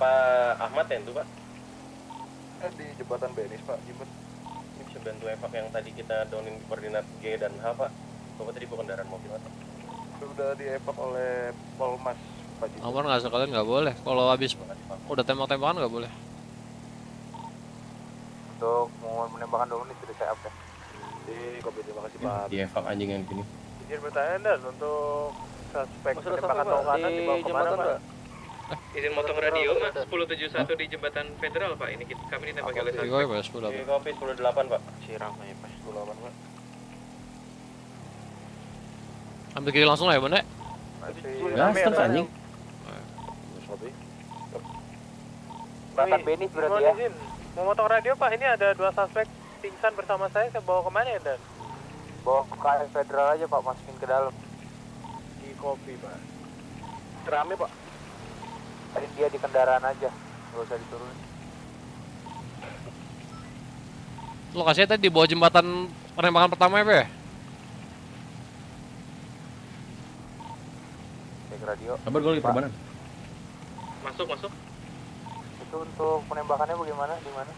Pak Ahmad yang itu, Pak? Eh, di jembatan Benis, Pak. Jembat. Ini bisa bantu evak ya, yang tadi kita downing koordinat G dan H, Pak. Bapak tadi bawa kendaraan mobil apa? Sudah di dievak oleh Polmas, Pak Nomor nggak sekalian nggak boleh. Kalau habis udah tembak-tembakan nggak boleh untuk menembakkan dulu nih sudah saya update. Di kopi terima kasih iya, Pak. Di iya, evak anjing yang gini. Izin bertanya dan untuk suspek Maksud penembakan di bawah kemana Pak? Eh, izin motong radio Mas 1071 di jembatan federal Pak ini kita, kami ditembak oleh suspek. Di kopi 108 Pak. Siram ya Pak 108 Pak. Ambil kiri langsung lah ya, Bunda. Ya, nah, stop anjing. Bakat nah, Beni berarti ya. Memotong radio Pak, ini ada dua suspek pingsan bersama saya, saya bawa kemana ya Dan? Bawa ke KM Federal aja Pak, masukin ke dalam. Di kopi Pak. Terame Pak. Tadi dia di kendaraan aja, nggak usah diturunin. Lokasinya tadi di bawah jembatan penembakan pertama ya, Pak? Ya? Cek radio. Kabar gue lagi perbanan. Masuk, masuk itu untuk penembakannya bagaimana? Di mana?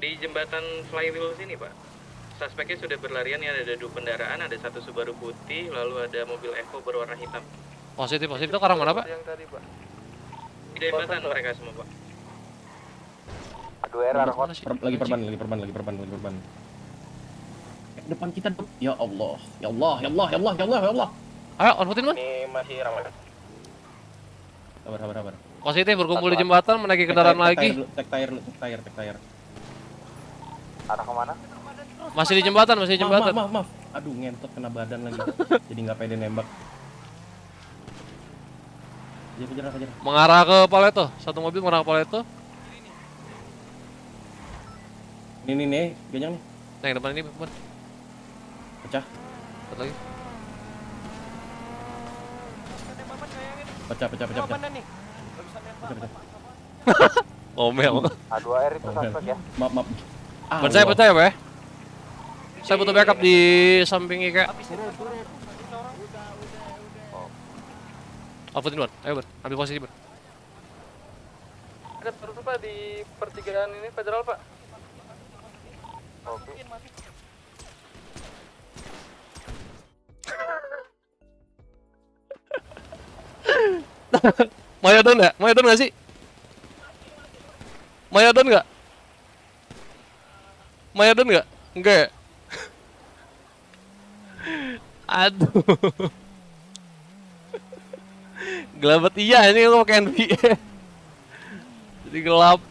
Di jembatan Flywheel sini, Pak. Suspeknya sudah berlarian ya ada dua kendaraan, ada satu Subaru putih, lalu ada mobil Evo berwarna hitam. Positif, positif itu karang mana, Pak? Yang tadi, Pak. Di jembatan mereka semua, Pak. Aduh, error Per lagi perban, lagi perban, lagi perban, lagi perban. Depan kita, ya Allah, ya Allah, ya Allah, ya Allah, ya Allah, ya Allah. Ayo, on putin, Ini masih ramai. Sabar, sabar, sabar. Positif berkumpul Satu di jembatan, menaiki kendaraan lagi. Cek tire, cek tayar, cek tayar. Arah kemana? Masih di jembatan, masih di jembatan. Maaf, maaf, maaf. Aduh, ngentot kena badan lagi. [laughs] Jadi nggak pede nembak. Kejar, iya, kejar, kejar. Mengarah ke Paleto. Satu mobil mengarah ke Paleto. Ini nih, nih, ganyang nih. Nah, yang depan ini, depan. Pecah. Satu lagi. Pecah, pecah, pecah, pecah. pecah. Omel. A2R itu suspek ya. Maaf, maaf. percaya, ah, percaya, iya. Pak. Ya. Saya butuh backup di samping Ika. Oh, oh. Bar, ayo Bar, ambil posisi Bar Ada perusuh Pak di pertigaan ini federal Pak Oke okay. [laughs] gak? nggak? down gak sih? gak? nggak? down gak? Enggak ya? [laughs] Aduh Gelabat iya ini aku pakai NV. [laughs] Jadi gelap [laughs]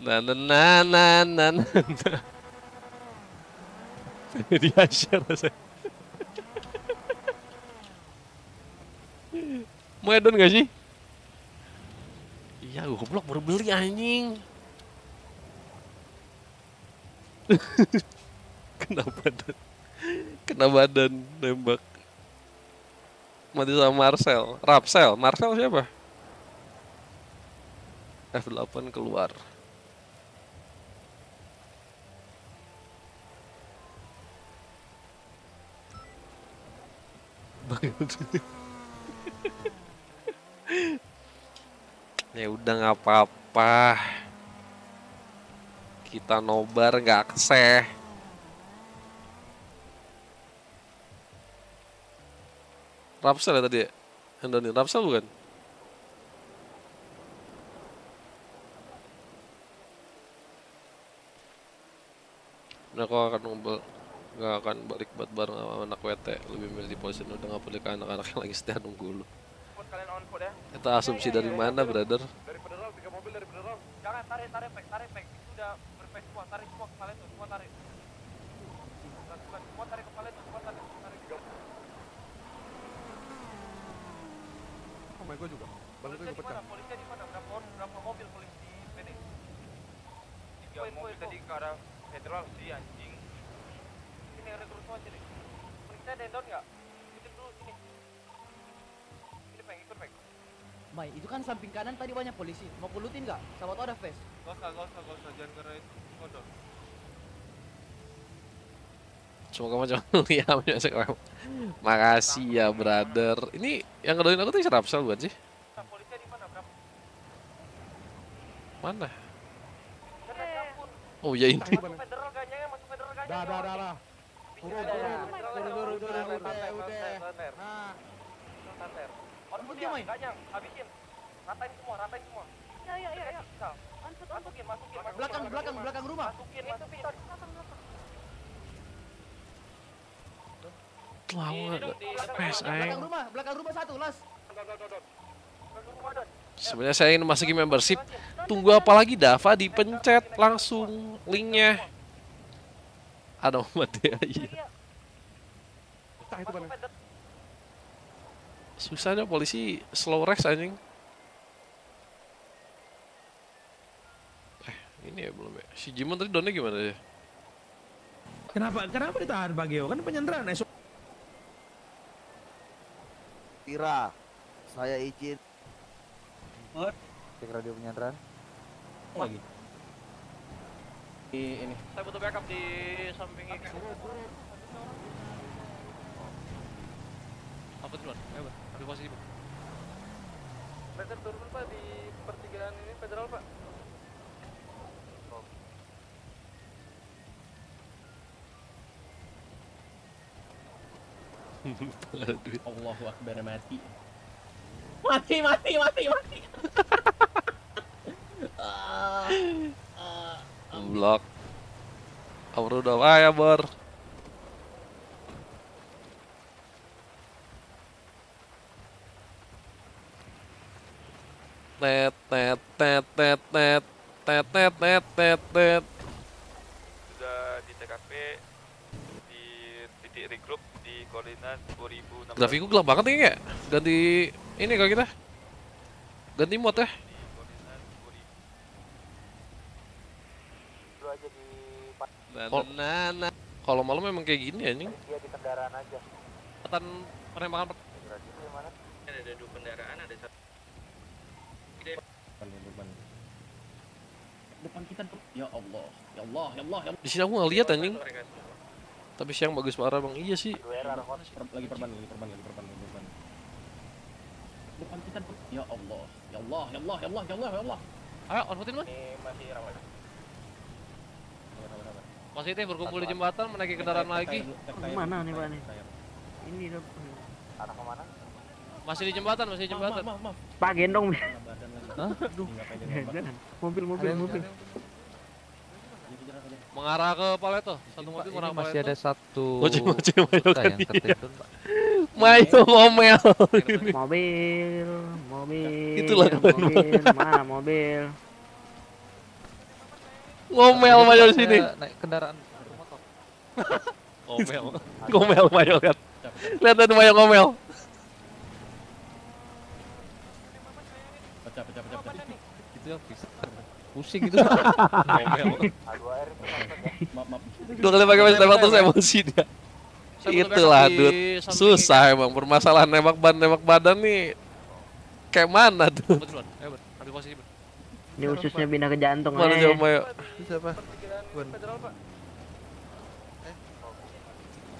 na na na na na na [laughs] Dia share rasanya. add-on gak sih? Iya, gue goblok baru beli anjing. [laughs] kena badan. Kena badan nembak. Mati sama Marcel. Rapsel, Marcel siapa? F8 keluar. banget [laughs] ya udah nggak apa-apa kita nobar nggak keseh Rapsel ya tadi ya? Andoni Rapsel bukan? Nah, kok akan ngumpul? Gak akan balik buat bareng sama anak WT Lebih milih di position udah gak peduli ke anak-anak yang lagi setia nunggu lu ya. Kita asumsi iya, iya, dari iya, mana brother? Dari federal, tiga mobil dari federal Jangan tarik, tarik, tarik, tarik, tarik Itu udah berpek semua, tarik semua ke Palembang, semua tarik Semua tarik kepala Palembang, semua tarik, tarik Oh my god juga, balik gue pecah Polisinya di mana? Berapa, berapa mobil polisi di PD? Tiga mobil tadi ke arah federal sih anjing sini rekrut semua sini deh kita ada down nggak ikut dulu sini ini peng ikut peng Mai, itu kan samping kanan tadi banyak polisi. Mau kulutin nggak? Sama tau ada face. Gak usah, gak usah, gak usah. Jangan karena itu. Kodok. Semoga macam ya menyelesaikan orang. Makasih ya, brother. Ini yang kedoin aku tuh serapsel buat sih? Nah, mana? Oh ya ini. Dah, dah, dah, dah. Turun, turun, turun, turun, udah, udah. rumah, belakang rumah satu, las. Sebenarnya saya ingin memasuki membership. Tunggu apa lagi Dava dipencet langsung linknya. Ah não, matei aí. Susah polisi slow race anjing. Eh, ini ya belum ya. Si Jimon tadi donnya gimana ya? Kenapa kenapa ditahan pak Geo Kan penyanderaan esok. Eh, Tira, saya izin. Cek radio penyanderaan. Lagi di ini. Saya butuh backup di samping ini. Apa duluan? Ayo, Pak. Di posisi, Pak. Mereka turun, Pak, di pertigaan ini federal, Pak. [laughs] Allah Akbar mati. Mati, mati, mati, mati. [laughs] Ah, ah blok, Auro udah vai, Bor. Tet, tet, tet, tet, tet, tet, tet, tet, tet, tet. Sudah di TKP, di titik regroup di koordinat 2006. Grafiku gelap banget nih ya, ganti ini kalau kita. Ganti mod ya. Kalau malam memang kayak gini anjing. Dia di kendaraan aja. Petan penembakan per ada dua kendaraan ada satu depan depan depan kita ya Allah ya Allah ya Allah ya di sini aku nggak lihat anjing tapi siang bagus parah bang iya sih lagi perban lagi perban lagi perban lagi perban depan kita ya Allah ya Allah ya Allah ya Allah ya Allah ya Allah ayo onfutin mah masih ramai. Positif berkumpul di jembatan, menaiki kendaraan lagi. Mana nih, Pak nih? Ini dong. Arah ke mana? Masih di jembatan, masih di jembatan. Pak gendong. Hah? Mobil, mobil, mobil. Mengarah ke Paleto. Satu mobil mengarah Paleto. Masih ada satu. Mojo, mojo, mojo kan dia. Mayo ngomel. Mobil, mobil. Itulah mobil. Mana mobil? Ngomel Mayor di sini. Naik kendaraan motor. [laughs] ngomel. ngomel Mayor lihat. Lihat tuh Mayor ngomel. Pecah pecah pecah pecah. itu yang bisa. Pusing itu ngomel. [laughs] Dua kali pakai tembak terus emosi dia. Itulah, Dud Susah emang permasalahan nembak ban nembak badan nih. Kayak mana tuh? Ambil posisi ini ususnya pindah ke jantung. Mana ya. siapa eh? Siapa? Gun.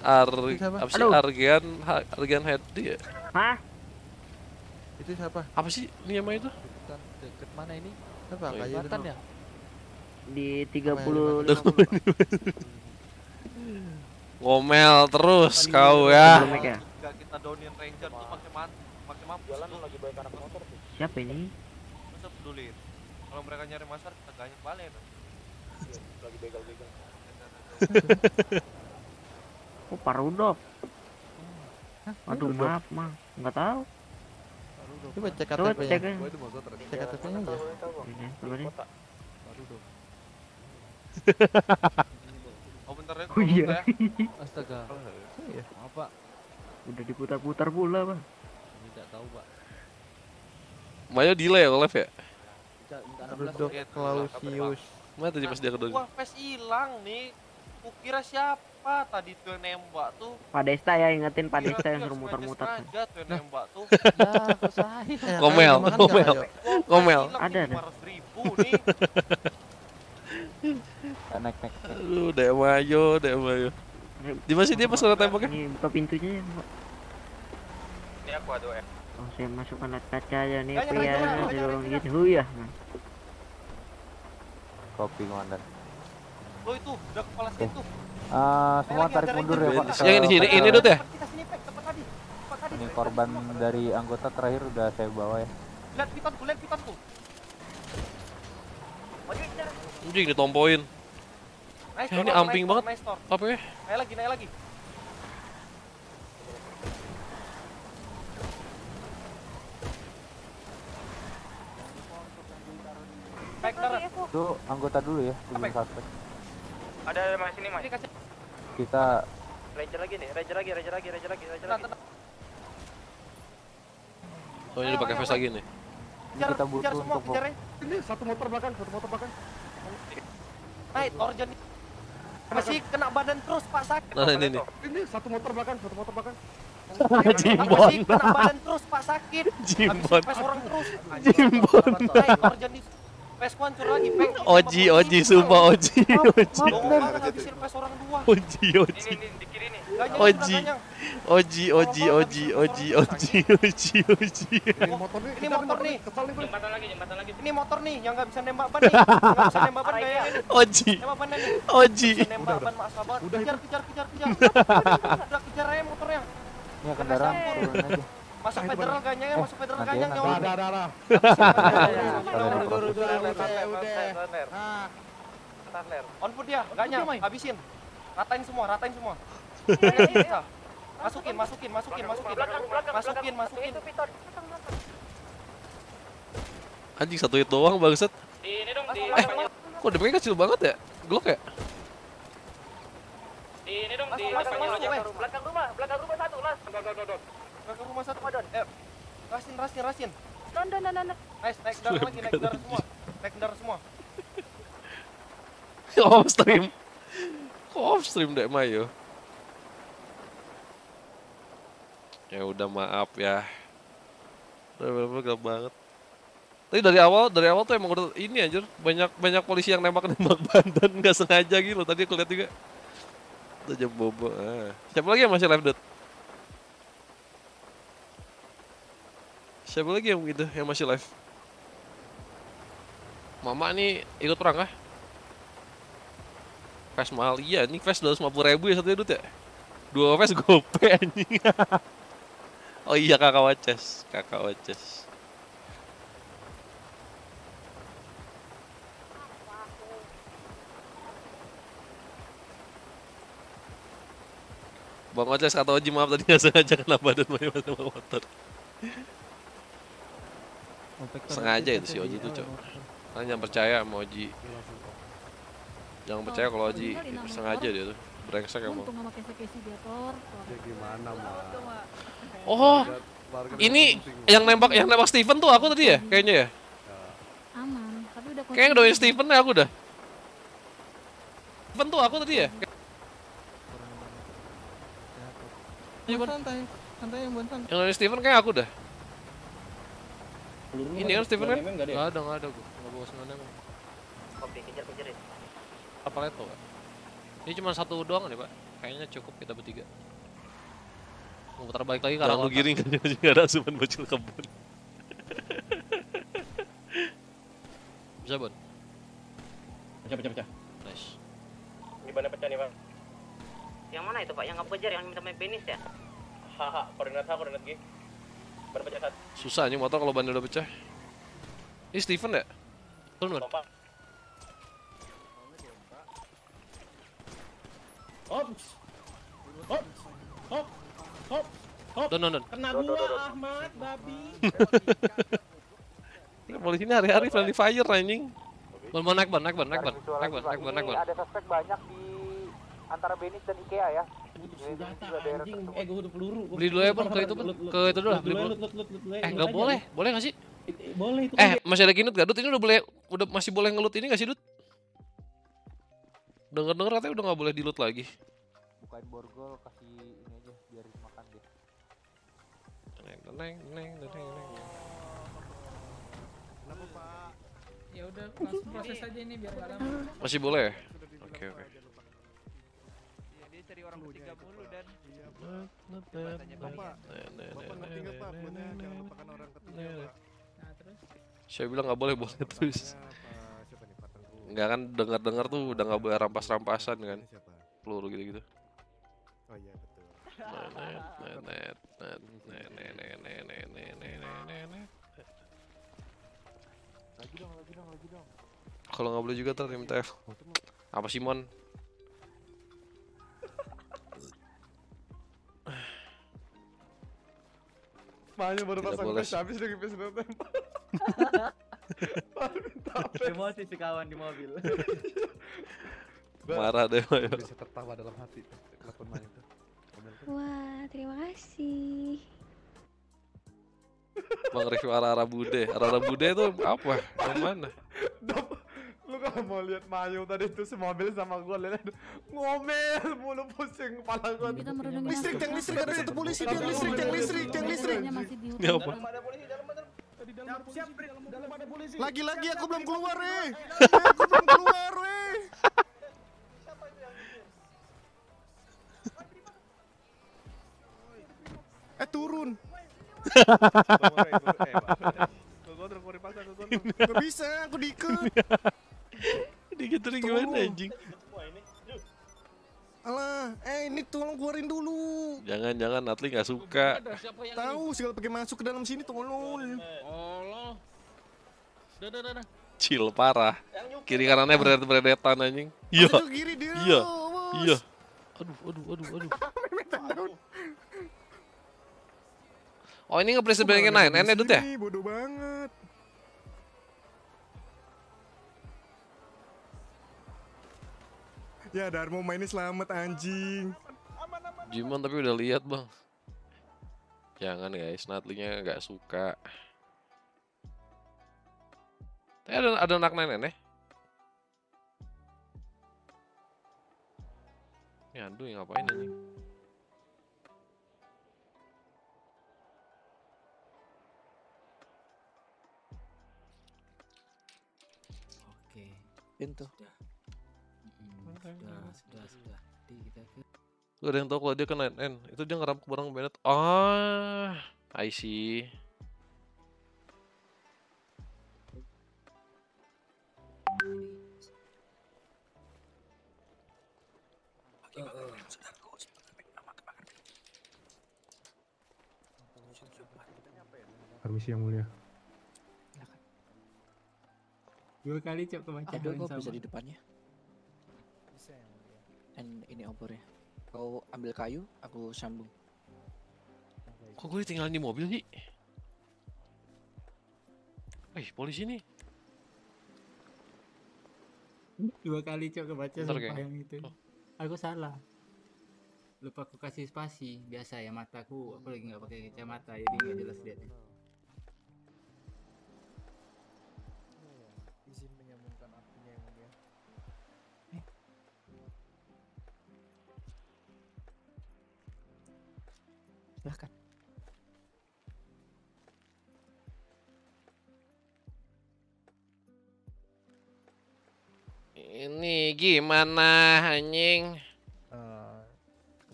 Ar apa sih Argian Argian Hedi ya? Hah? Itu siapa? Apa sih ini yang itu? Deket mana ini? Siapa? Oh, iya, ya? Di 30 ngomel terus kau ya. ya? Kita Ranger tuh pakai pakai mampu. Jalan lagi motor tuh. Siapa ini? mereka nyari pasar tegaknya balik ya, iya, lagi begal-begal [laughs] oh parudok Aduh maaf mah, nggak tahu. Coba cek KTP-nya. Cek KTP-nya ya Ini sebenarnya. [laughs] Oh bentar ya. Oh iya. Ya. Astaga. Ya? iya. Maaf Pak. Udah diputar-putar pula, Pak. Tidak tahu, Pak. Mayo delay ya live ya? Rudolf Clausius. Mana tadi pas dia kedua? Wah, pes hilang nih. Kukira siapa tadi tuh yang nembak tuh? Pak ya, ingetin Pak yang iya, suruh muter-muter. tuh yang nembak tuh. Ya, Komel, komel, komel. Ada, ada. nih. Naik, naik, naik. Aduh, Demayo, Demayo. Di masih dia pas suara temboknya? Ini buka pintunya ya, Mbak. Ini aku aduh ya. Oh, saya masukkan kaca ya nih, pria dorong gitu ya. Kopi, Komandan. Oh itu, udah kepala okay. situ. Uh, eh, semua tarik mundur ya Pak. Yang ini sini, ini dulu ya? Ini korban dari anggota terakhir udah saya bawa ya. Lihat pitonku, lihat pitonku. Eh, ini ditompoin. Nice, ini amping banget. Apa ya? Naik lagi, naik lagi. Itu anggota dulu ya, dulu suspek. Ada masih mas ini mas. Kita Ranger lagi nih, Ranger lagi, Ranger lagi, Ranger lagi, Ranger lagi. Oh ini pakai face lagi nih. Ini kita butuh semua, kejar, ya. Ini satu motor belakang, satu motor belakang. night orjan masih kena badan terus Pak sakit. Nah, ini, ini. ini satu motor belakang, satu motor belakang. Jimbon. Masih kena badan terus Pak sakit. Jimbon. Habis orang terus. Jimbon. Naik, Torjon PES ku hancur lagi, Peng. Oji, Oji, sumpah Oji, Oji. Oji, Oji. Oji. Oji, Oji, Oji, Oji, Oji, Oji, Oji. Ini motor nih, ini motor nih. Jembatan lagi, jembatan lagi. Ini motor nih yang enggak bisa nembak ban nih. Enggak bisa nembak ban kayak Oji. Nembak ban nih. Oji. Nembak ban Sabar. Kejar, kejar, kejar, kejar. Kejar aja motornya. Ya kendaraan aja. Masuk federal kayaknya, masuk federal kayaknya. Udah, udah, udah. Udah, udah, udah. dia, habisin. Ratain semua, ratain semua. [laughs] Masukin, masukin, masukin, masukin. Masukin, masukin. Anjing satu hit doang bangset. Ini dong di eh, kok demnya kecil banget ya? Glock ya? Ini dong di belakang rumah, belakang rumah satu, las ke rumah satu padan Eh, rasin, rasin, rasin. Dan, dan, dan, dan. Nice, naik dar lagi, naik dar semua. Naik dar semua. [laughs] off stream. Kok off stream Dek Mayo? Ya udah maaf ya. Berapa gak banget. Tapi dari awal, dari awal tuh emang udah ini anjir, banyak banyak polisi yang nembak-nembak [laughs] Bandan nggak sengaja gitu. Tadi aku lihat juga. Udah jam bobo. Ah. Siapa lagi yang masih live, Dot? Siapa lagi yang gitu yang masih live? Mama nih ikut perang kah? Fes mahal iya, ini Fes puluh ribu ya satu dut ya? Dua Fes gope anjing [laughs] Oh iya kakak waces, kakak waces Bang Oces kata Oji maaf tadi nggak sengaja kena badan Maya sama motor sengaja itu si Oji tuh cok kalian jangan percaya sama Oji jangan percaya kalau Oji sengaja dia tuh brengsek emang ya gimana mah oh ini yang nembak yang nembak Steven tuh aku tadi ya iya. kayaknya ya aman tapi udah kayaknya doain Steven ya aku udah Steven tuh aku tadi ya iya, santai santai yang Steven kayak aku dah. Ini kan Steven kan? Gak ada. Enggak ada, gue Gak bawa 9 mm. Kopi kejar-kejarin. Ya. Apa leto? Pak Ini cuma satu doang nih, Pak. Kayaknya cukup kita bertiga. Mau putar balik lagi kalau [laughs] lu giring kan enggak ada asupan bocil kebun. Bisa, Bun. Pecah, pecah, pecah. Nice. Gimana pecah nih, Bang? Yang mana itu, Pak? Yang aku kejar yang minta main penis ya? Haha, koordinat H, koordinat G. Baru satu. Susah anjing motor kalau bandel udah pecah. Ini Steven ya? Turun, Bang. Kan? Hop. Hop. Hop. Hop. Don, don, don. Kena gua Ahmad babi. Ini Polisi ini hari-hari friendly fire anjing. Mau naik ban, naik ban, naik ban, naik ban, naik ban, naik ban. Ada suspek banyak di antara Benis dan IKEA ya. eh peluru. Beli dulu ya, pun ke itu, ke itu dulu lah, beli dulu. Eh, enggak boleh. Boleh enggak sih? Boleh itu. Eh, masih ada kinut gak, Dut? Ini udah boleh udah masih boleh ngelut ini nggak sih, Dut? Dengar-dengar katanya udah nggak boleh dilut lagi. Bukain borgol kasih ini aja biar makan dia. Neng, neng, neng, neng, neng. Kenapa, Pak? Ya udah, langsung proses aja ini biar gak lama. Masih boleh. Ya? Oke, oke orang ketiga mulu dan iya pak bapak bapak ngerti nggak pak punya jangan lupakan orang ketiga pak nah terus saya bilang nggak boleh boleh terus nggak kan dengar dengar tuh udah nggak boleh rampas rampasan kan peluru gitu gitu oh iya kalau nggak boleh juga ntar minta F apa Simon Makanya baru pasang flash habis lagi pesen tempat. Emosi si kawan di mobil. Marah deh Mayo. Bisa tertawa dalam hati telepon main itu. Kan? Wah, terima kasih. Bang Rifki arah-arah bude. Arah-arah bude itu apa? Yang mana? lu gak mau lihat Mayu tadi itu semobil sama gua lihat ngomel mulu pusing kepala gua listrik yang listrik ada satu polisi dia listrik yang listrik yang listrik ya apa lagi-lagi eh. aku belum keluar eh aku belum keluar eh eh turun [laughs] eh, eh. Gak bisa, aku diikat. [laughs] Digituin gimana anjing? Alah, eh ini tolong keluarin dulu. Jangan jangan Atli nggak suka. Tahu segala pakai masuk ke dalam sini tolong. Allah. Dah dah dah. Cil parah. Kiri kanannya berderet beredetan anjing. Iya. Iya. Iya. Aduh aduh aduh aduh. oh ini nge-press bengkel 9 n ya? Bodoh banget. Ya Darmo mainnya selamat anjing. Jiman tapi udah lihat bang. Jangan guys, Natlinya nggak suka. Tapi eh, ada ada anak nenek. nih. Ya aduh yang ngapain ini? Oke. Pintu. Sudah sudah sudah kita Gak ada yang tahu kalau dia ke NN n Itu dia ngerampok barang Bennett Ah I see Permisi yang mulia. Dua kali cok kemacetan. Aduh, kok bisa di depannya? And ini obornya Kau ambil kayu, aku sambung. Kok gue tinggal di mobil sih? Eh, polisi nih. Dua kali coba kebaca Bentar, sumpah yang itu. Oh. Aku salah. Lupa aku kasih spasi. Biasa ya mataku, aku lagi nggak pakai kacamata jadi nggak jelas lihatnya. Nih gimana anjing? Uh,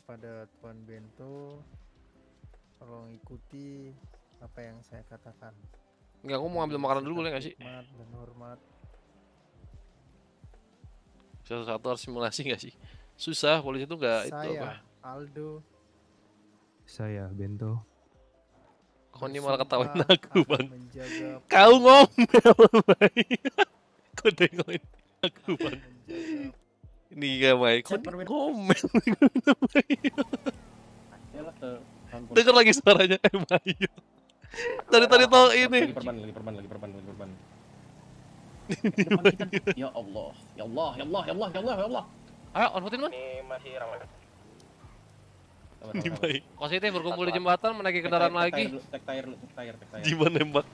kepada Tuan Bento, tolong ikuti apa yang saya katakan. Enggak, aku mau ambil makanan dulu boleh nggak sih? Hormat dan hormat. Satu-satu harus simulasi nggak sih? Susah, polisi itu nggak itu apa? Aldo. Saya Bento. Kau ini malah ketawain aku bang. Kau ngomel, [laughs] Kau dengerin aku bang. Ini gak baik. Kok komen? [laughs] Dengar lagi suaranya Emayo. Eh, tadi tadi tol ini. Lagi perban, lagi perban, lagi perban, lagi perban. Kan ya Allah, ya Allah, ya Allah, ya Allah, ya Allah, ya Allah. Ayo, ah, onputin man. Ini masih ramai. Ini baik. Positif berkumpul di jembatan, menaiki kendaraan lagi. Tek tire lu, tek tire, tek tire. nembak.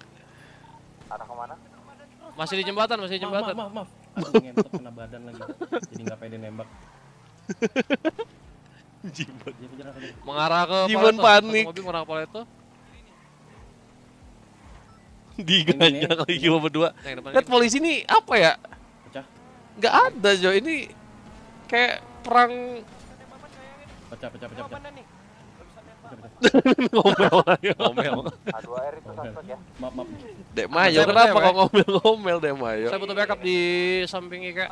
Arah kemana? Masih di jembatan, masih di jembatan. Maaf, maaf, maaf kena badan lagi jadi nggak pede nembak mengarah ke Jibon panik mobil mengarah ke Paleto lagi cuma berdua lihat polisi ini apa ya nggak ada Jo ini kayak perang pecah pecah pecah pecah ngomel ngomel A2R itu suspek ya maaf maaf Dek Mayo kenapa kok ngomel-ngomel Dek Mayo saya butuh backup di samping Ika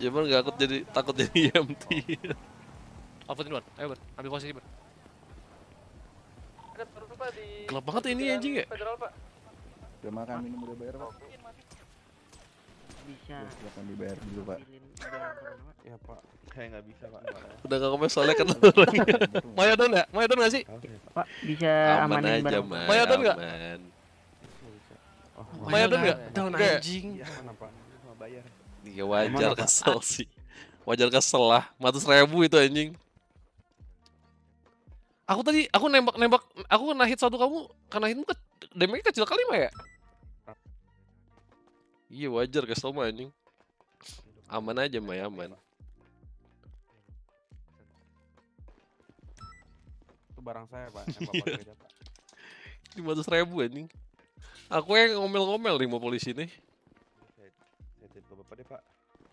cuman ya, gak takut jadi takut jadi EMT Alfutin buat ayo buat ambil posisi buat gelap banget ini anjing ya udah makan minum udah bayar pak bisa. silakan dibayar dulu pak. Ya pak, saya nggak bisa pak. Udah nggak komen soalnya kan orangnya. [laughs] Mayadon ya? Mayadon nggak sih? Pak bisa aman amanin aja, barang. Man, Mayadon nggak? Oh, Mayadon nggak? Down anjing. Ya mana pak? bayar. Iya, wajar kesel sih. Wajar kesel lah. Matus ribu itu anjing. Aku tadi aku nembak nembak aku kena hit satu kamu karena hitmu ke damage kecil kali mah ya? Iya wajar ke semua ini, Aman aja mah ya, aman. Itu barang saya iya. pak. Lima ratus ribu anjing. Aku yang ngomel-ngomel nih mau polisi nih. Saya bapak deh pak.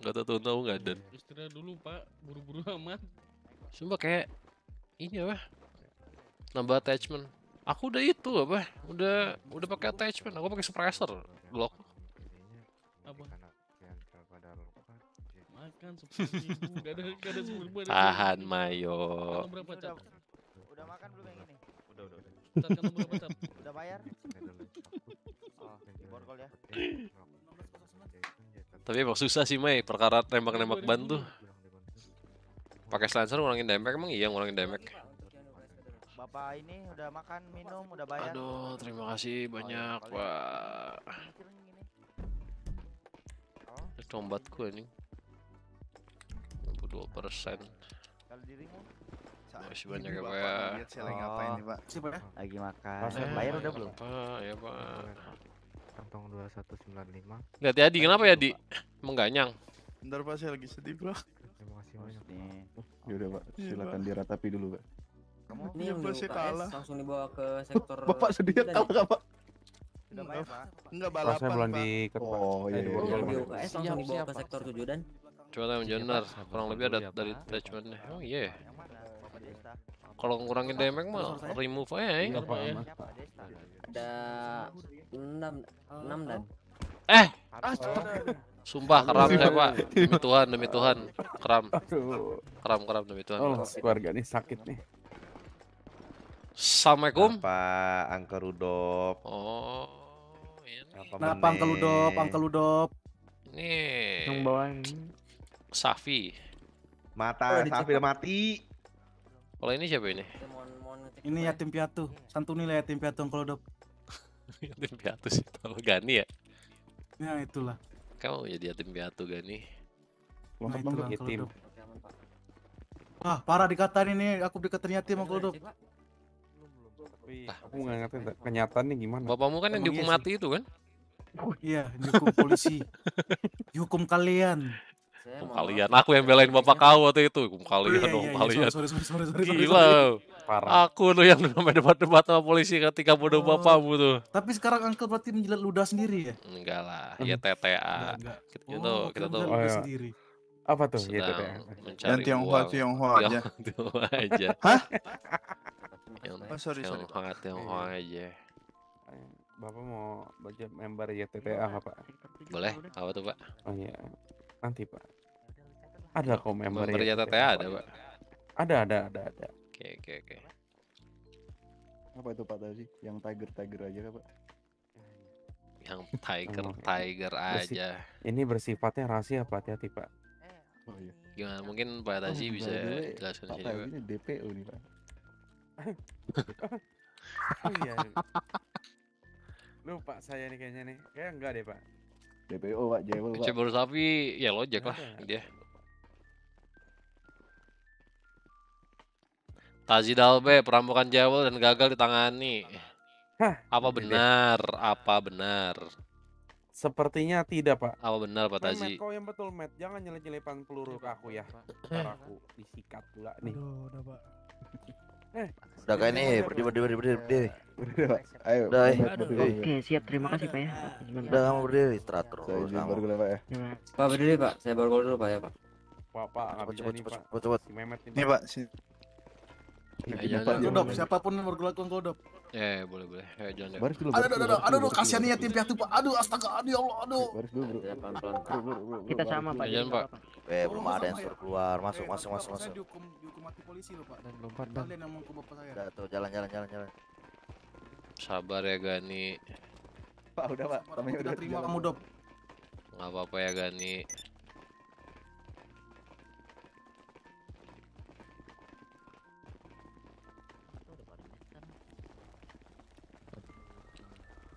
Gak tahu tahu nggak dan. Iya. Istirahat dulu pak, buru-buru amat. Sumpah kayak ini apa? Nambah attachment. Aku udah itu apa? Udah udah pakai attachment. Aku pakai suppressor. Glock apa makan sepuluh ribu gak ada gak ada sepuluh ribu tahan mayo kantong berapa cap udah, makan belum yang ini udah udah udah cap kantong berapa cap udah bayar oh di borgol ya tapi emang susah sih May perkara tembak-tembak ban tuh pakai slancer ngurangin damage emang iya ngurangin damage iya, Bapak ini udah makan, minum, udah bayar. Aduh, terima kasih banyak, Pak oh, iya. Ini ini dua persen masih banyak ya, ya. apa oh. ya lagi makan eh, bayar udah belum pak ya pak kantong sembilan lima ya tadi kenapa ya di mengganyang bentar pak saya lagi sedih bro terima kasih banyak ya udah pak oh, iya, silakan diratapi dulu pak kamu ini ya, kalah langsung dibawa ke sektor bapak sedih ya, kalah pak Enggak balapan, Saya belum di Oh, iya. Belum di UKS langsung dibawa ke sektor 7 dan. Coba tanya jenar kurang lebih ada ya, dari attachmentnya Oh iya. Kalau ngurangin damage mah remove aja ya. Ada 6 6 dan. Eh, Sumpah keram saya pak, demi Tuhan, demi Tuhan, keram, keram, keram demi Tuhan. Oh, keluarga ini sakit nih. Assalamualaikum. Pak Angkerudop. Oh. Kenapa nah, Uncle keludop. Uncle Keludop. Nih. Yang bawah ini. Safi. Mata oh, Safi mati. Kalau ini siapa ini? Ini yatim piatu. Santuni lah yatim piatu Uncle keludop. [laughs] yatim piatu sih kalau Gani ya. Ya itulah. Kamu jadi yatim piatu Gani. Nah, itulah, yatim. Wah, parah dikatain ini, aku dikatain yatim Keludop. Tapi aku nggak ngerti kenyataannya gimana. Bapakmu kan yang iya dihukum mati itu kan? Oh, iya, dihukum polisi. dihukum kalian. Hukum kalian. Aku yang belain bapak kau waktu itu. Hukum kalian oh, dong, iya, kalian. Sorry, sorry, sorry, sorry, Gila. Parah. Aku tuh yang sampai debat-debat sama polisi ketika kan, bodoh oh, bapakmu tuh. Tapi sekarang Uncle berarti menjilat ludah sendiri ya? Enggak lah, ya TTA. Gitu, oh, kita tuh. Oh, oh sendiri apa tuh ya sedang gitu mencari dan Tionghoa Tionghoa aja. Tionghoa aja. Hah? [laughs] yang, oh, sorry, yang sorry. hangat yang iya. hangat aja eh, Bapak mau baca member YTTA apa iya, Pak? Iya, boleh, apa tuh Pak? Oh iya, nanti Pak Ada kok member, member YTTA, YTTA ada ya? Pak? Ada, ada, ada, ada Oke, oke, oke Apa itu Pak tadi? Yang tiger-tiger aja kak Pak? Yang tiger-tiger aja Ini bersifatnya rahasia Pak, hati-hati Pak eh, Oh iya Gimana mungkin Pak Taji oh, bisa jelaskan sih Pak Taji ini DPO nih Pak oh iya. Lupa saya nih kayaknya nih. Kayak enggak deh, Pak. DPO Pak Jewel Pak. Jebol sapi ya lojek lah iya. dia. Tazi Dalbe perampokan Jewel dan gagal ditangani. Hah, apa benar? Apa benar? Sepertinya tidak, Pak. Apa benar, Pak Tazi? kau yang betul, Matt. Jangan nyelip-nyelipan peluru ke aku ya. Ntar aku disikat pula nih. Aduh, udah, Pak. Eh. Udah kayak nih, berdiri berdiri berdiri berdiri. berdiri Ayo. Udah. Eh. Oke, siap terima kasih Pak ya. Udah kamu berdiri istirahat terus. Saya izin bergolak Pak ya. Pak berdiri Pak, saya bergol dulu Pak ya Pak. Pak, Pak, cepat cepat cepat cepat cepat. Nih Pak, sini. Iya, Kodok, siapapun nomor gelakuan kodok eh boleh boleh. Ayo jalan deh. Baris dulu. Aduh, aduh, aduh, aduh, kasihan ya tim pihak tuh, Aduh, astaga, aduh ya Allah, aduh. Baris dulu, ya, Bro. Kita sama, Pak. Jalan, Pak. Eh, belum ada yang ya. suruh keluar. Eh, masuk, masuk, masuk, masuk. Dihukum, dihukum mati polisi loh, Pak. Dan lompat, Bang. Kalian yang mau bapak saya. Udah tuh, jalan, jalan, jalan, jalan. Sabar ya, Gani. Pak, udah, Pak. Kami udah terima kamu, Dop. Enggak apa-apa ya, Gani.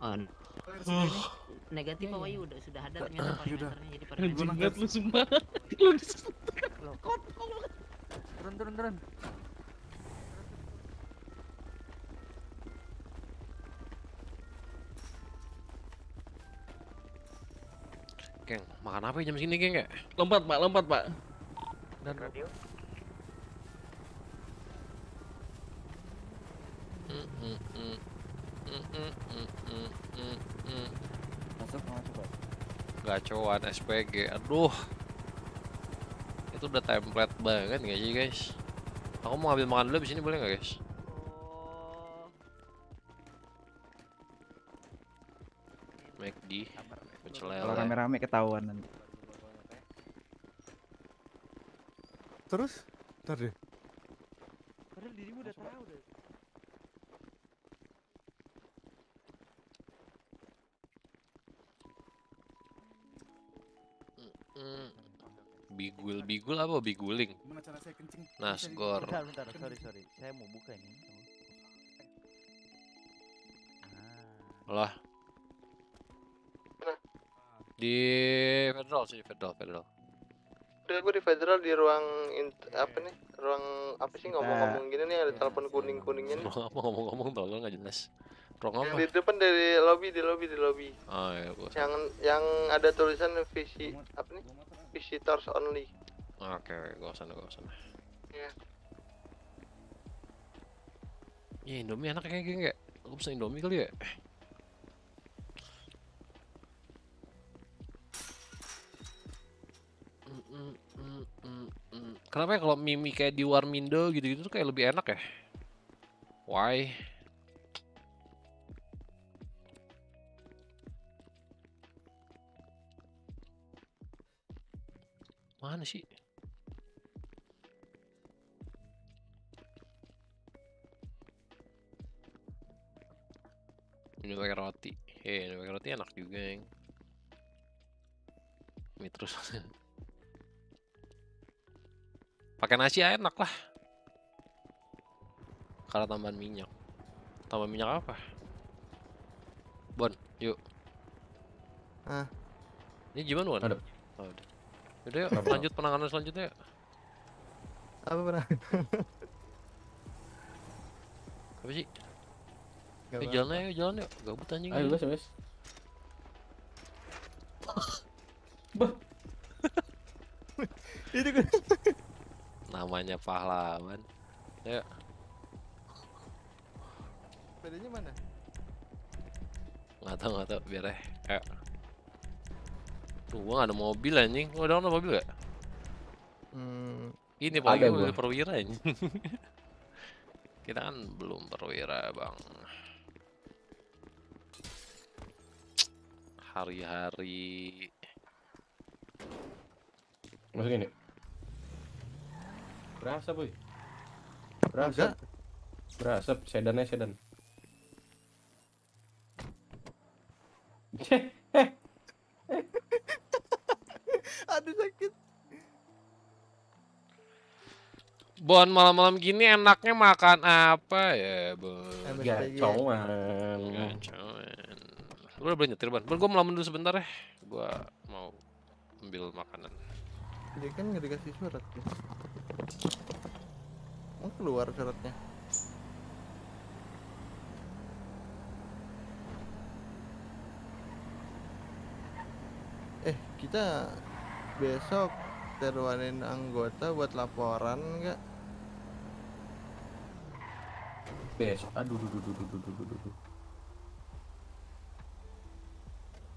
Oh, Negatif apa ya udah sudah ada ternyata parameternya jadi parameter. Jingat lu semua. Lu lu Turun turun turun. Geng, makan apa jam sini, Geng? Gak? Ya? Lompat, Pak, lompat, Pak. Dan radio. Mm hmm Masuk mau coba. Gacoan SPG. Aduh. Itu udah template banget gak sih, guys? Aku mau ambil makan dulu di sini boleh nggak, guys? McD pecel lele. Kalau rame-rame ketahuan nanti. Terus? Ntar deh. Padahal dirimu udah tahu Hmm. Bigul, bigul apa biguling? Nasgor. Bentar, bentar, sorry, sorry. Saya mau buka ini. Ah. Lah. Di federal sih, federal, federal. Udah gue di federal di ruang apa nih? Ruang apa sih ngomong-ngomong gini nih ada ya, telepon kuning-kuningnya nih. Ngomong-ngomong tolong enggak jelas. Rong apa? di depan dari lobby, di lobby, di lobby. Oh iya, Yang yang ada tulisan visi apa nih? Visitors only. Oke, okay, gua sana, gua sana. Iya. Ya Indomie enak kayak gini enggak? Ya? Aku pesen Indomie kali ya? Kenapa ya kalau mimi kayak di Warmindo gitu-gitu tuh kayak lebih enak ya? Why? Mana sih? Ini pakai roti. Eh, ini pakai roti enak juga, yang. Ini terus. [laughs] pakai nasi enak lah. Karena tambahan minyak. Tambah minyak apa? Bon, yuk. Ah. Ini gimana, Bon? Aduh. Oh, udah. Yaudah yuk, lanjut penanganan selanjutnya yuk. Apa penanganan? [laughs] Apa sih? Gak eh, jalan ayo, jalan yuk. Gabut anjing. Ayo, bes, bes. [laughs] Bah. [laughs] Itu kan. Namanya pahlawan. Ayo. Bedanya mana? Nggak tahu, nggak tahu. Biar eh. Ayo. Tuh, gua gak ada mobil anjing. Gua hmm, ada mobil gak? Hmm, ini paling mobil perwira anjing. [laughs] Kita kan belum perwira, Bang. Hari-hari Masuk ini. Berasa, Boy. Berasa. Berasa, sedannya sedan. [laughs] Eh, eh. Aduh sakit. Bon malam-malam gini enaknya makan apa ya, Bon? Gacoan. Gacoan. Lu udah boleh nyetir, Bon. Bon, gue melamun dulu sebentar ya. Gue mau ambil makanan. Dia kan enggak dikasih surat ya. Mau keluar suratnya. Eh, kita besok terwarin anggota buat laporan enggak besok aduh duh, duh, duh, duh, duh, duh, duh.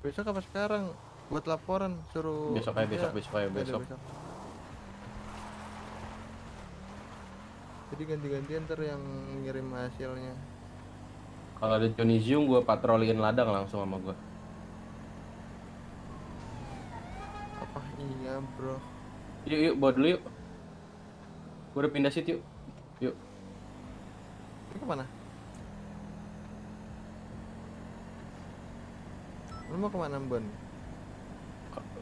besok apa sekarang buat laporan suruh besok aja besok besok aja besok, besok. jadi ganti ganti ntar yang ngirim hasilnya kalau ada Joni Zium gue patroliin ladang langsung sama gue Iya bro. Yuk yuk bawa dulu yuk. Gue udah pindah situ yuk. Yuk. Ini kemana? Lu mau kemana Bon?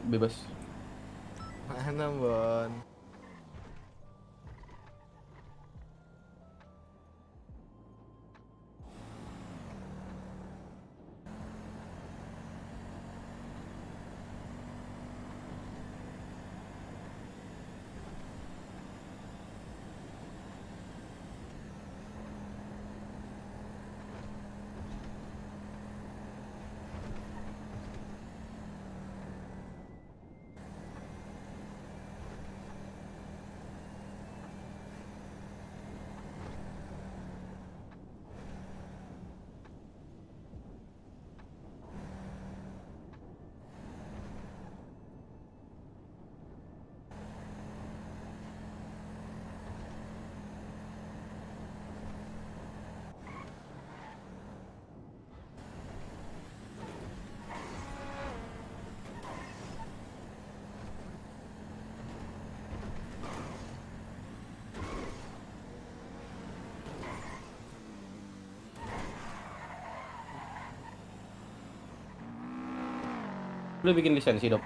Bebas. Mana Bon? Lu bikin lisensi, Dok?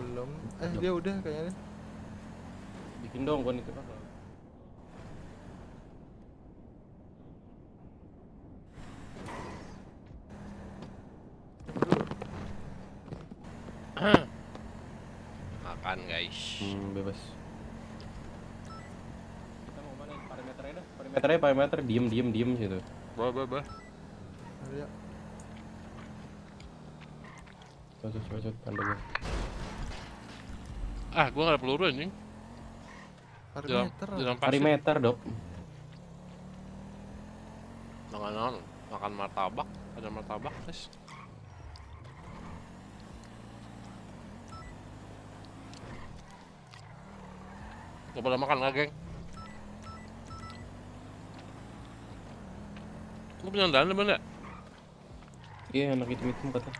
Belum. Eh, dia udah kayaknya. Bikin dong gua apa Makan, guys. Hmm, bebas. Kita mau mana? Parameternya dah. Parameternya parameter diem diem diem situ. Bah bah bah. baca baca pandangnya ah gua gak ada peluru anjing parimeter dalam, parimeter dok makan non makan martabak ada martabak guys Gak boleh makan lah geng Lu punya dana bener Iya anak hitam-hitam kata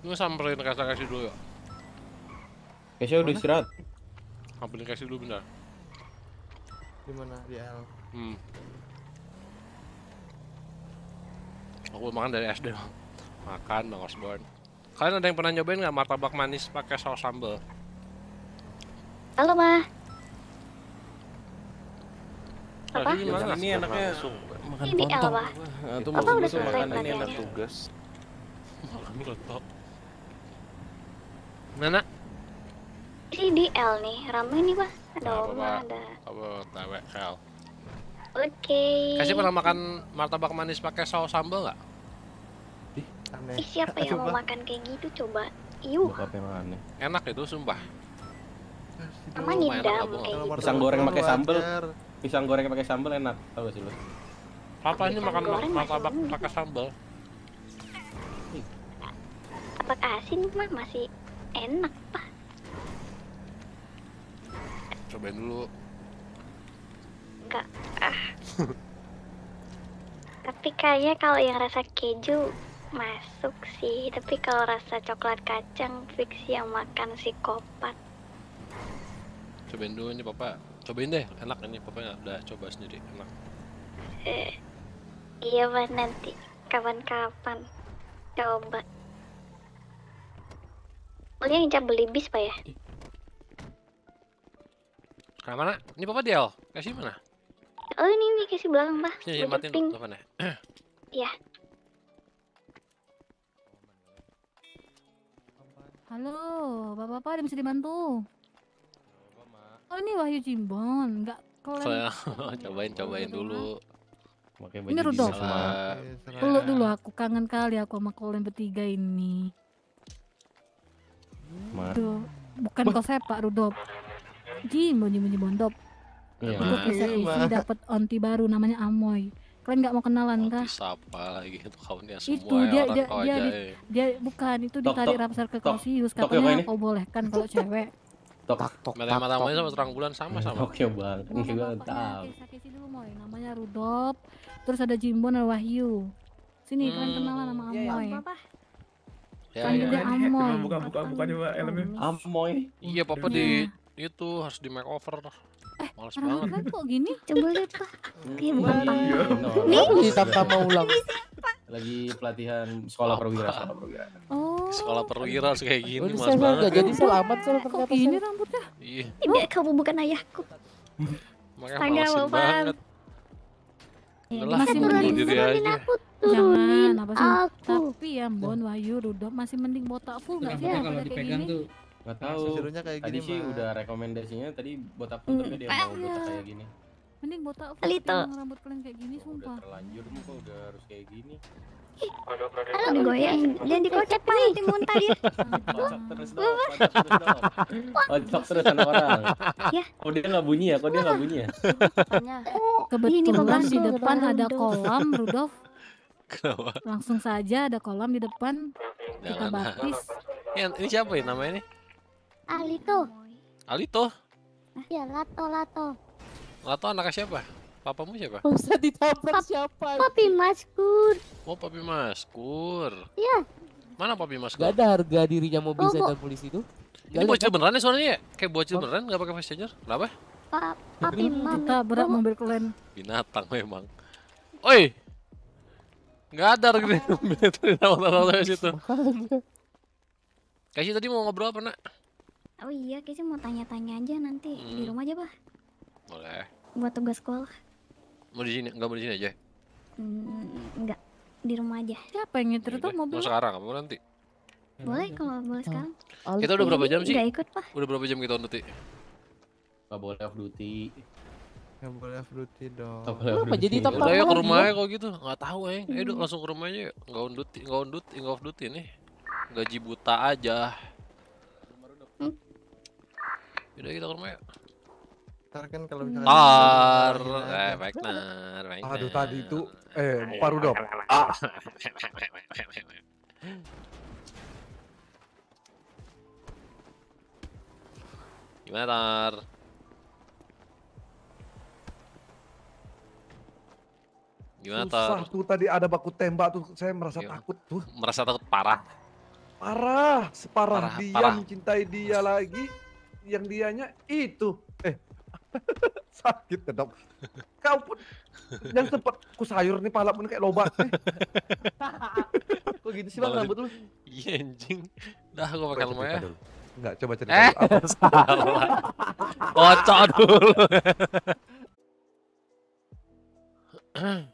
Gue samperin kasih kasih dulu ya. Kasih udah istirahat. Samperin kasih dulu bentar. Di mana? Di L. Hmm. Aku makan dari SD. Makan Bang Osborne. Kalian ada yang pernah nyobain nggak martabak manis pakai saus sambal? Halo, Ma. Nah, Apa? Ini enaknya langsung. makan ini pontong. Apa? Nah, itu udah selesai makan ini enak tugas. Makan Mana? Ini di L nih, ramai nih pak. Ada nah, ada. Kamu tahu L. Oke. Okay. Kasih pernah makan martabak manis pakai saus sambal nggak? Ih, aneh. Ih, siapa [laughs] yang mau makan kayak gitu coba? Iuh. Enak itu sumpah. Sama ngidam kayak gitu. Pisang goreng pakai sambal. Pisang goreng pakai sambal enak, tau gak sih lu? Papa ini makan martabak pakai sambal. apa asin mah masih enak pak cobain dulu enggak ah [laughs] tapi kayaknya kalau yang rasa keju masuk sih tapi kalau rasa coklat kacang fix yang makan si kopat. cobain dulu ini papa cobain deh enak ini papa nggak udah coba sendiri enak eh, iya pak nanti kapan-kapan coba Mulia ngincar beli bis, Pak ya? Ke mana? Ini Papa dia, Kasih mana? Oh, ini ini kasih belakang, Pak. Sini, Udah matiin teleponnya. Iya. Halo, Bapak-bapak ada bisa dibantu? Oh, ini Wahyu Jimbon. Enggak kalian. [laughs] cobain, cobain dulu. ini Rudolf. peluk dulu aku kangen kali aku sama kalian bertiga ini. Ma. bukan kau sepak Rudolf. Ji bunyi bunyi bondop. Iya. Itu bisa iya, isi dapat onti baru namanya Amoy. Kalian nggak mau kenalan kah? Siapa lagi itu kawannya semua Itu ya, dia dia dia, di, eh. dia bukan itu ditarik Rapsar ke Kausius katanya kau bolehkan kalau cewek. Tok tok. Mata-matanya sama terang bulan sama sama. Oke bang, ini gue tahu. Sakisi dulu Moy, namanya Rudop, Terus ada Jimbo dan Wahyu. Sini kalian hmm. kenalan sama ya, ya. Amoy. Apa-apa. Ya, kan ya. juga ya. Amoy. Buka buka buka coba elemen Amoy. Iya, Papa iya. di itu harus di makeover. Eh, Males banget. Kan kok gini? Coba lihat, Pak. Iya, bukan iya. Nih, ini tata ulang. Lagi pelatihan sekolah perwira, sekolah perwira. Oh. Sekolah perwira kayak gini, Mas. banget. jadi selamat soalnya ternyata. ini rambutnya? Iya. Tidak, kamu bukan ayahku. Makanya malesin banget. Ya, masih mending diri aja. Aku, Jangan apa sih? Aku. Tapi ya Bon, Wahyu, Rudok masih mending botak full nggak sih? Ya, kalau dipegang tuh Gak tahu. Nah, kayak tadi gini, sih mah. udah rekomendasinya tadi botak full tapi dia mau botak kayak gini. Mending botak full rambut kalian kayak gini sumpah. Udah terlanjur muka udah harus kayak gini. Aduh, digoyang, dia dikocok pak, nanti muntah dia. Kocok terus dong, kocok terus sama orang. Ya. Kok dia nggak bunyi ya? Kok dia nggak bunyi ya? Kebetulan di depan ada kolam, Rudolf. Kenapa? Langsung saja ada kolam di depan. Kita baptis. ini siapa ya namanya ini? Alito. Alito? Iya, Lato, Lato. Lato anaknya siapa? Papa Papamu siapa? Bisa ditabrak siapa? Papi Maskur. Mau oh, Papi Maskur. Iya. Mana Papi Maskur? Gak ada harga dirinya mau oh, polisi itu. Ini bocil kan? beneran ya suaranya ya? Kayak bocil oh. beneran gak pakai face changer. Kenapa? Pa papi Kita berat mobil kalian. Binatang memang. Oi. Gak ada harga diri mobil itu di nama itu. Kasih tadi mau ngobrol apa, Nak? Oh iya, kayaknya mau tanya-tanya aja nanti di hmm. rumah aja, pak. Boleh. Buat tugas sekolah. Mau di sini? Enggak mau di sini aja? Mm, enggak. Di rumah aja. Siapa yang nyetir iya, tuh mobil? Mau sekarang apa nanti? Boleh kalau boleh hmm. sekarang. Oh. Kita udah berapa jam sih? Enggak ikut, Pak. Udah berapa jam kita nanti nggak Enggak boleh off duty. Enggak boleh off duty dong. apa jadi tak boleh ya rumah ya kok gitu. Enggak tahu, ya. Eh, eh Ayo mm. langsung ke rumahnya nggak Enggak on duty, enggak on duty, enggak off duty nih. Gaji buta aja. Hmm? Udah kita ke rumah ya Ntar kan kalau misalnya hmm. Tar, eh, baik nar Aduh tadi itu, eh, Parudop. Ah. [laughs] Gimana Tar? Gimana Susah tuh tadi ada baku tembak tuh, saya merasa iya. takut tuh. Merasa takut parah. Parah, separah dia mencintai dia lagi. Yang dianya itu. Eh, [laughs] sakit dok kau pun yang sempat ku sayur nih pala pun kayak lobak [laughs] kok gitu sih bang rambut lu iya anjing dah gua pakai lumayan enggak coba cerita eh [laughs] salah kocok dulu [coughs]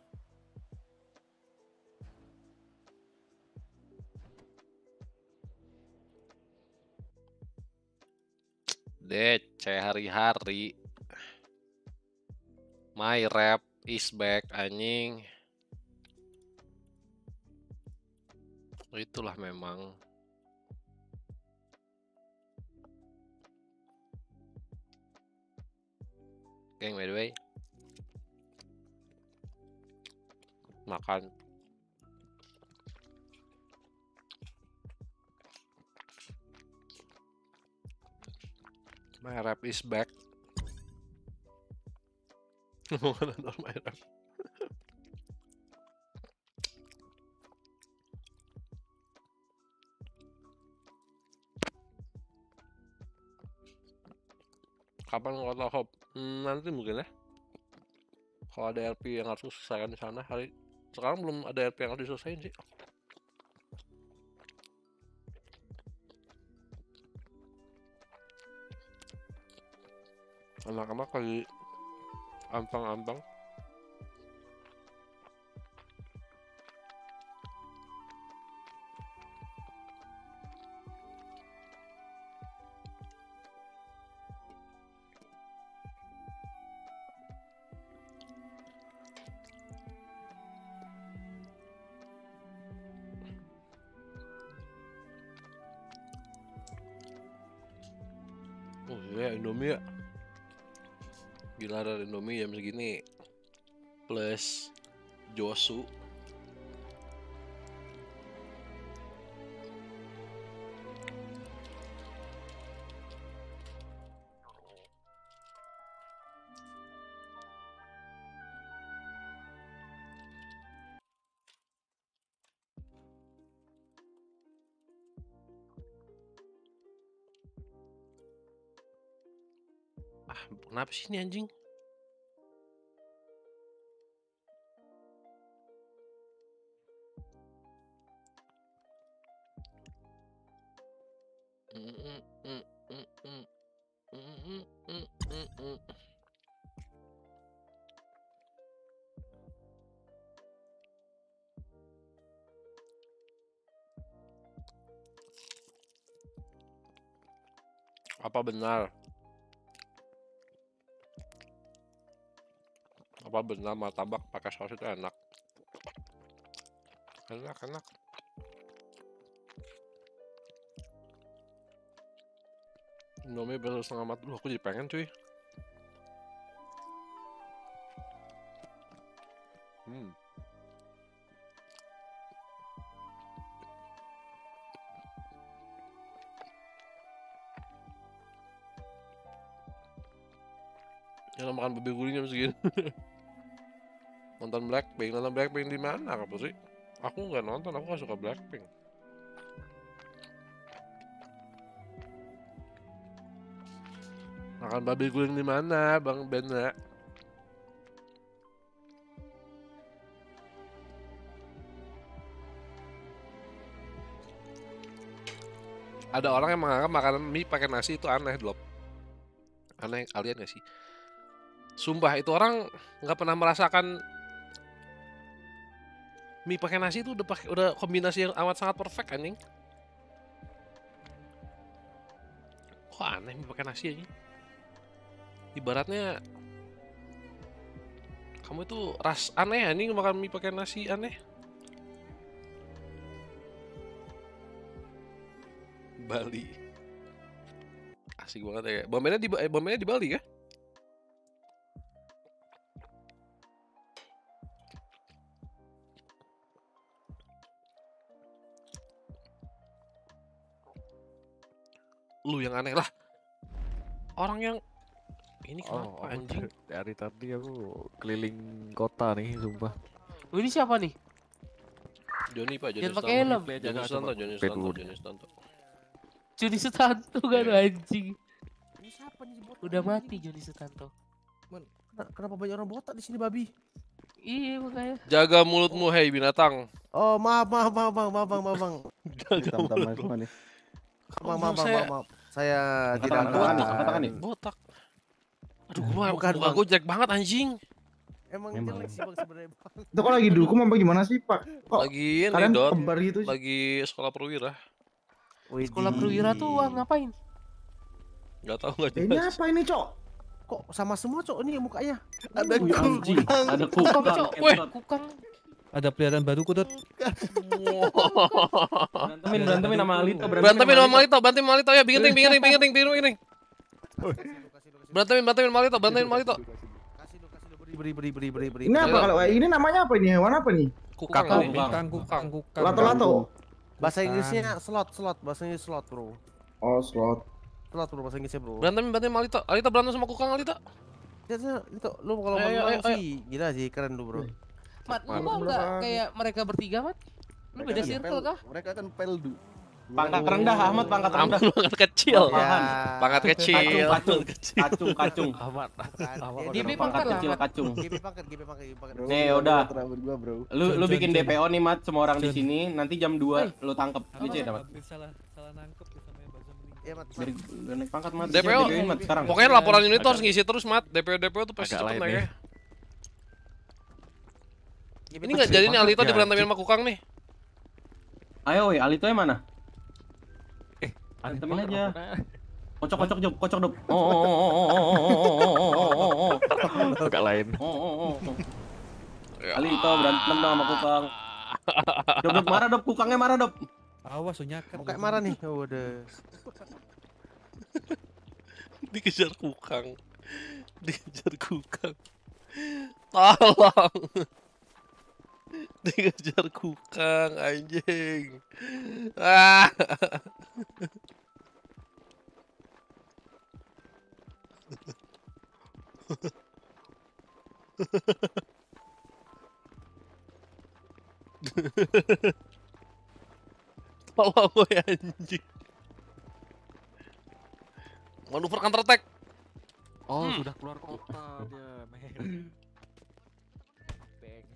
Deh, hari-hari My rap is back anjing. Itulah memang. Geng by the way. Makan. My rap is back. [laughs] Minecraft. Kapan kota Hop? Hmm, nanti mungkin ya. Kalau ada RP yang harus diselesaikan di sana hari sekarang belum ada RP yang harus diselesaikan sih. Anak-anak lagi I'm done. 新年金，嗯嗯嗯嗯嗯嗯嗯嗯嗯嗯嗯。阿爸，不拿。apa benar martabak pakai saus itu enak enak enak Nomi besar setengah mat aku jadi pengen cuy hmm Jangan makan babi gurinya jam segini [laughs] nonton Blackpink nonton Blackpink di mana kamu sih aku nggak nonton aku nggak suka Blackpink makan babi guling di mana bang ben? ada orang yang menganggap makanan mie pakai nasi itu aneh loh aneh kalian gak sih sumpah itu orang nggak pernah merasakan mie pakai nasi itu udah pakai udah kombinasi yang amat sangat perfect anjing. Kok aneh mie pakai nasi ini. Ibaratnya kamu itu ras aneh anjing makan mie pakai nasi aneh. Bali. Asik banget ya. bomennya di eh, bomennya di Bali ya? lu yang aneh lah orang yang ini oh, kenapa oh, anjing dari, tadi aku keliling kota nih sumpah oh, ini siapa nih Joni pak Joni pakai helm Joni Stanto Joni Stanto Joni Stanto Joni Stanto kan iya. anjing ini siapa nih botak udah mati Joni Stanto kenapa banyak orang botak di sini babi Iya makanya. Jaga mulutmu, hei binatang. Oh maaf maaf maaf maaf maaf maaf maaf bang. Jaga mulutmu. Maaf, maaf, maaf, maaf, maaf. Saya tidak tahu. katakan nih. Botak. Aduh, gua bukan muka gua jelek banget anjing. Emang, jelek sih Bang sebenarnya. Itu kok lagi dukung apa gimana sih, Pak? Kok lagi kalian dot, kebar gitu sih? Lagi sekolah perwira. sekolah perwira tuh wah, ngapain? Gak tahu gak jelas. Ini apa ini, Cok? Kok sama semua, Cok? Ini mukanya. Ada oh, ya kukang. Ada kukang. Kukang, Cok. Weh, kukang ada peliharaan baru kok dot berantemin berantemin sama Alito berantemin sama Alito berantemin sama Alito ya bikin ting bikin ting bikin ting bikin ting berantemin berantemin sama Alito berantemin sama Alito beri beri beri beri beri ini apa kalau ini namanya apa ini hewan apa nih kukang kukang kukang kukang lato lato bahasa Inggrisnya slot slot bahasa Inggris slot bro oh slot slot bro bahasa Inggrisnya bro berantemin berantemin sama Alito Alito berantem sama kukang Alito Ya, itu lu kalau mau sih gila sih keren lu bro. Eh. Mat, lu mau nggak kayak mereka bertiga, Mat? Lu beda circle kah? Mereka kan peldu. Pangkat rendah Ahmad, pangkat rendah. Pangkat kecil. Ya. Pangkat kecil. Kacung, kacung, kacung. Ahmad. DP pangkat kecil, kacung. DP pangkat, DP pangkat, DP pangkat. Nih, udah. Lu lu bikin DPO nih, Mat, semua orang di sini. Nanti jam 2 lu tangkep. Ini cek, Mat. Salah, salah nangkep Ya, mat, mat. Dari, naik pangkat mat. DPO, DPO mat, sekarang. Pokoknya laporan ini tuh harus ngisi terus mat. DPO DPO tuh pasti cepet naiknya. Ya ini nggak jadi nih Alito ya. diberantemin sama Kukang nih. Ayo Alito yang mana? Eh, berantemin aja. Kocok kocok job, kocok job. Oh oh oh oh oh oh oh oh oh. lain. Oh oh oh. Alito berantem sama Kukang. Dop dop marah dop, Kukangnya marah dop. Awas sunyakan. Kayak marah nih. Udah. Dikejar Kukang. Dikejar Kukang. Tolong dikejar kukang anjing ah Tolong gue anjing Manuver counter attack Oh hmm. sudah keluar kota dia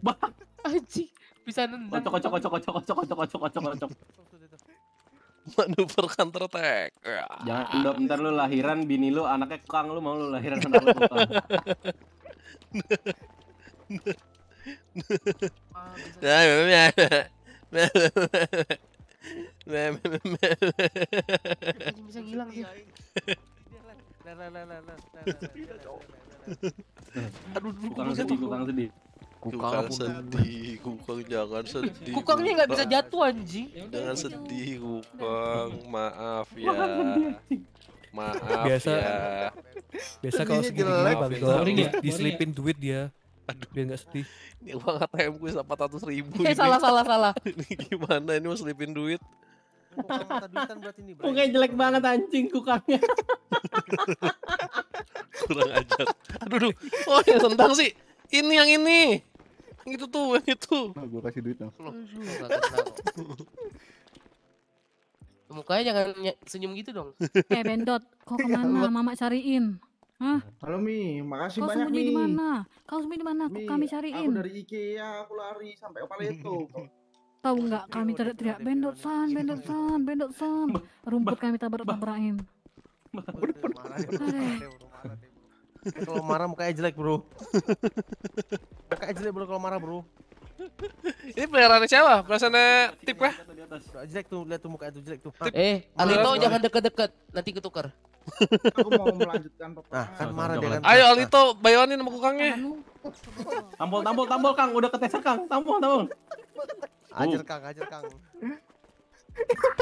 Bang Anjing, bisa nendang. Kocok kocok kocok kocok kocok kocok kocok kocok kocok. Manuver counter attack. Ya. Jangan endop ntar lu lahiran bini lu anaknya kang lu mau lu lahiran anak lu kang. Ya, ya, nah, memang bisa hilang dia. Aduh, tukang sedih, tukang sedih. Kukang, Kukang sedih, Kukang jangan [laughs] sedih. Kukangnya nggak bisa jatuh anjing. Ya jangan sedih Kukang, maaf ya. Maaf biasa, ya. Biasa kalau segini gini Bang ini diselipin duit dia. Aduh. Biar gak sedih. Ini uang ATM gue 400 ribu. Eh, salah, salah, salah. [laughs] ini gimana ini mau selipin duit? Kukang kan jelek banget anjing kukangnya. [laughs] Kurang ajar. Aduh, aduh. Oh, yang tentang sih. Ini yang ini. Yang itu tuh, yang itu. Nah, gua kasih duit dong. Loh, Mukanya jangan senyum gitu dong. Eh Bendot, kok kemana? Mama cariin. Hah? Halo Mi, makasih Kau banyak Mi. Kau di mana? Kau sembunyi di mana? Kok kami cariin? Aku dari IKEA, aku lari sampai itu. Tahu nggak kami teriak-teriak Bendot San, Bendot San, Bendot San. Rumput kami tabrak-tabrakin. Udah pernah kalau marah mukanya jelek bro mukanya jelek bro kalau marah bro ini peliharaannya siapa? Perasaannya tip kah? Jelek tuh, lihat tuh mukanya tuh jelek tuh. Eh, Alito jangan deket-deket, nanti ketukar. Aku mau melanjutkan Nah, kan marah dia kan. Ayo Alito, bayonin sama kukangnya. Tampol, tampol, tampol Kang, udah keteser Kang. Tampol, tampol. Ajar Kang, ajar Kang. [laughs]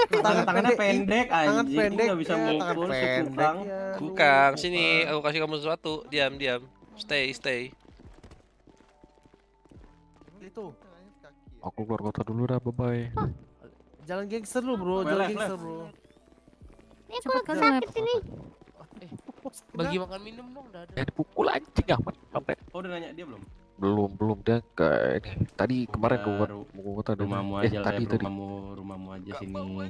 tangan tangannya pendek aja iya, tangan pendek nggak iya. bisa mukul pendek kukang sini aku kasih kamu sesuatu diam diam stay stay itu aku keluar kota dulu dah bye bye jalan gangster lu bro jalan gangster bro ini aku lagi sakit ini eh, bagi makan minum dong dah ada eh, dipukul anjing apa apa oh udah nanya dia belum belum belum dia kayak ini tadi rumah, kemarin gua gua rumahmu eh, aja eh, tadi, ya, tadi. rumahmu rumahmu aja gak sini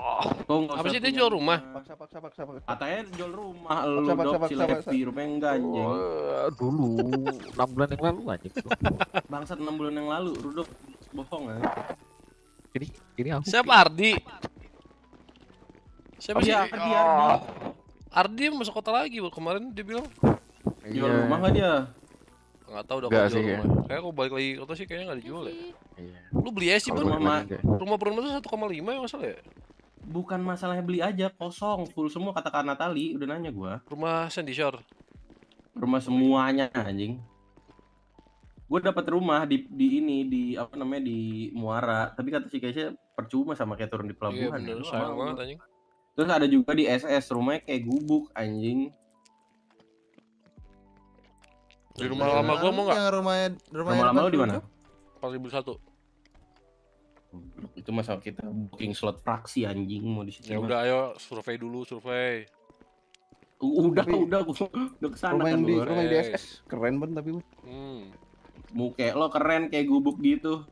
Oh, apa sih dia jual rumah? Paksa, paksa, paksa, paksa. Katanya jual rumah, paksa, lu paksa, paksa, paksa, rumah yang ganjeng. Oh, eh, dulu, 6 bulan yang lalu aja. Bangsat 6 bulan yang lalu, Rudok bohong ya. Ini ini aku. Siapa Ardi? Siapa sih? Ardi, Ardi. Ardi masuk kota lagi, kemarin dia bilang. Jual rumah gak dia? Enggak tahu udah gak sih, rumah. Ya. Kayak aku balik lagi kota sih kayaknya enggak dijual ya. Iya. Lu beli aja sih, Bun. Rumah rumah itu 1,5 ya masalah ya? Bukan masalahnya beli aja, kosong, full semua kata kata Natali, udah nanya gua. Rumah Sandy Shore. Rumah semuanya anjing. Gua dapat rumah di di ini di apa namanya di Muara, tapi kata si Keisha percuma sama kayak turun di iya, pelabuhan. Iya, bener, sayang banget Terus ada juga di SS, rumahnya kayak gubuk anjing. Di iya, rumah iya. lama gua mau enggak? Yang rumahnya rumah, lama lu di mana? 4001. Itu masalah kita booking slot praksi anjing mau di situ. Ya udah ayo survei dulu, survei. Udah, tapi, udah, gua [laughs] udah kesana rumah yang kan di, gua. rumah yang di SS keren banget tapi lu. Hmm. Muka lo keren kayak gubuk gitu.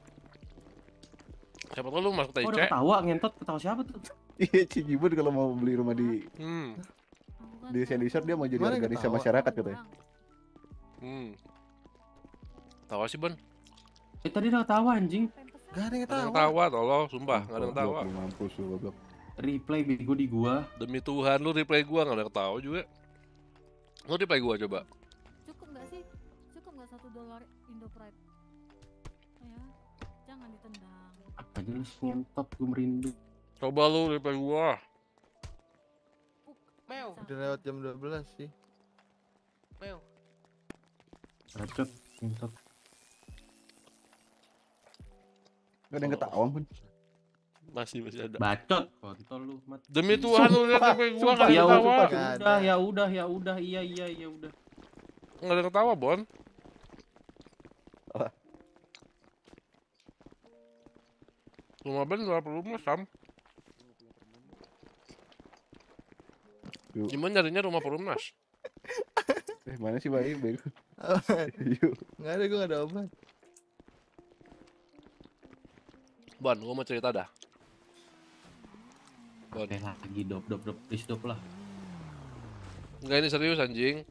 Siapa tau lu masuk TIC? Oh, udah ketawa ngentot, ketawa siapa tuh? [laughs] Iya, Cigibun kalau mau beli rumah di hmm. di Sandishore dia mau jadi organisasi masyarakat katanya. Hmm. Tawa sih, Bon. Eh, tadi udah ketawa anjing. Gak ada yang ketawa. Gak ada ketawa, tolong, sumpah. Gak ada yang ketawa. Mampus lu, goblok. Replay bego di gua. Demi Tuhan, lu replay gua gak ada yang ketawa juga. Lu replay gua coba. Cukup gak sih? Cukup gak satu dolar Indopride? Ya, jangan ditendang. Apa lu ngontap, gua merindu. Coba lu replay gua. Meo, Udah lewat jam 12 sih. Meo. Bacot, pintar. Gak ada yang ketawa pun. Masih masih ada. Bacot, kontol lu, mat. Demi Tuhan lu lihat gue gua enggak ya, ketawa. Ya udah, ya udah, ya udah, iya iya iya udah. Enggak ada ketawa, Bon. Rumah Ben berapa rumah, Sam? Gimana nyarinya rumah perumnas. [laughs] eh, mana sih bayi bego? Enggak ada, gue gak ada obat. Bon, gue mau cerita dah. Bon. Oke lagi dop dop dop, please dop lah. Enggak ini serius anjing.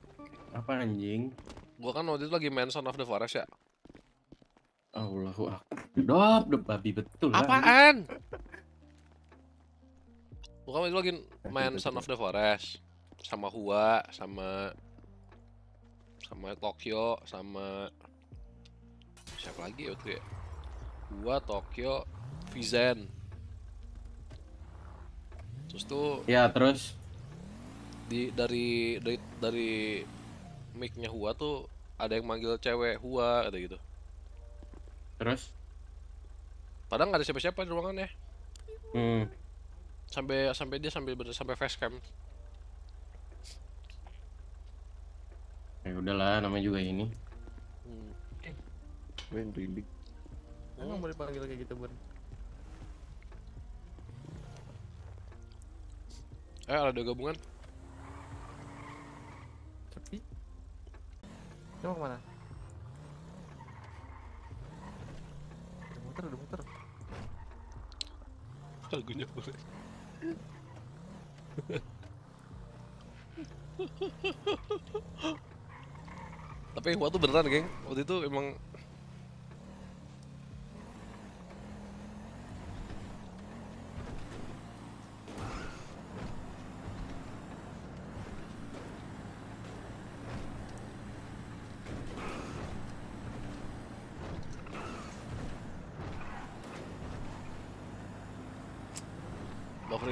Apa anjing? Gue kan waktu itu lagi main Son of the Forest ya. Allahu akbar. Dop dop babi betul lah. Apaan? Gue kan waktu itu lagi main Son of the Forest sama Hua sama sama Tokyo sama siapa lagi ya waktu ya gua Tokyo Vizen terus tuh ya terus di dari dari dari micnya Hua tuh ada yang manggil cewek Hua ada gitu terus padahal nggak ada siapa-siapa di ya hmm. sampai sampai dia sambil sampai facecam Ya udahlah, namanya juga ini. Hmm. Eh. ribik. boleh panggil kayak gitu, Bun. Eh, ada gabungan. Tapi Kita mau kemana? muter, udah muter. Lagunya boleh. [laughs] Tapi waktu tuh beneran, geng. Waktu itu emang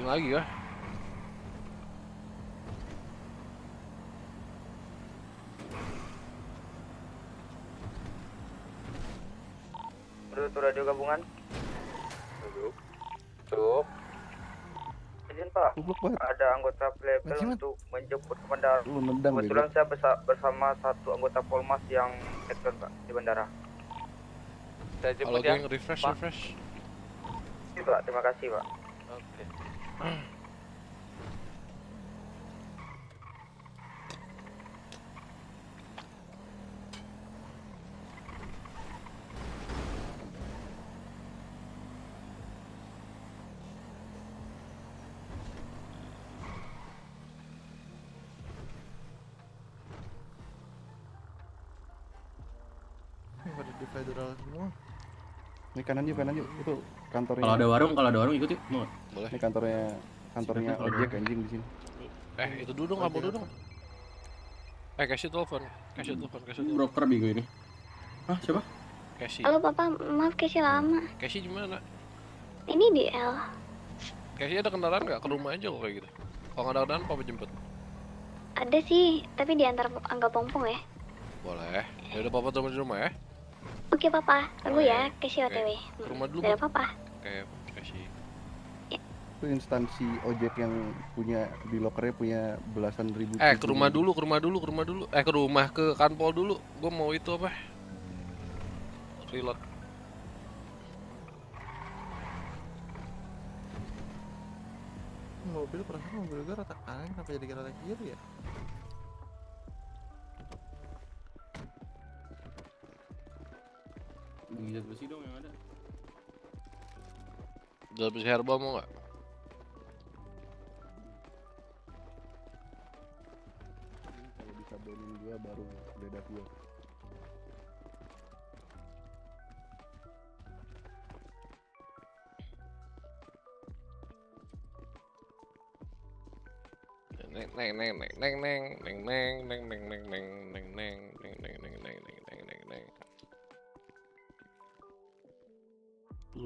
Lagi ya. goblok banget. Ada anggota Playbel untuk menjemput ke bandara. Lu Kebetulan saya bersama satu anggota Polmas yang ekstern Pak di bandara. Saya jemput Halo, yang refresh Pak. refresh. Pak, terima kasih Pak. Oke. Okay. [clears throat] Ini kanan yuk, kanan yuk. Itu kantornya. Kalau ada warung, kalau ada warung ikut yuk. Boleh. Ini kantornya kantornya ojek anjing di sini. Eh, itu dulu dong, kamu dulu dong. Eh, kasih telepon. Kasih telepon, kasih telepon. Broker bingung ini. Hah, siapa? Kasih. Halo, Papa. Maaf kasih lama. Kasih gimana? Ini di L. Kasih ada kendaraan nggak? Ke rumah aja kok kayak gitu. Kalau nggak ada kendaraan, Papa jemput. Ada sih, tapi diantar anggap pompong ya. Boleh. Ya udah Papa tunggu di rumah ya. Oke papa, tunggu ya, kasih OTW. Ke rumah dulu. apa papa. Oke, kasih. Ya. Itu instansi ojek yang punya di lokernya punya belasan ribu. Eh, ke rumah dulu, ke rumah dulu, ke rumah dulu. Eh, ke rumah ke kanpol dulu. Gue mau itu apa? Reload. Mobil perasaan mobil gue rata kanan kenapa jadi rata kiri ya? Nginjat besi dong yang ada. Udah besi herba mau gak? Kalau bisa bonin gua baru beda gua. neng neng neng neng neng neng neng neng neng neng neng neng neng neng neng neng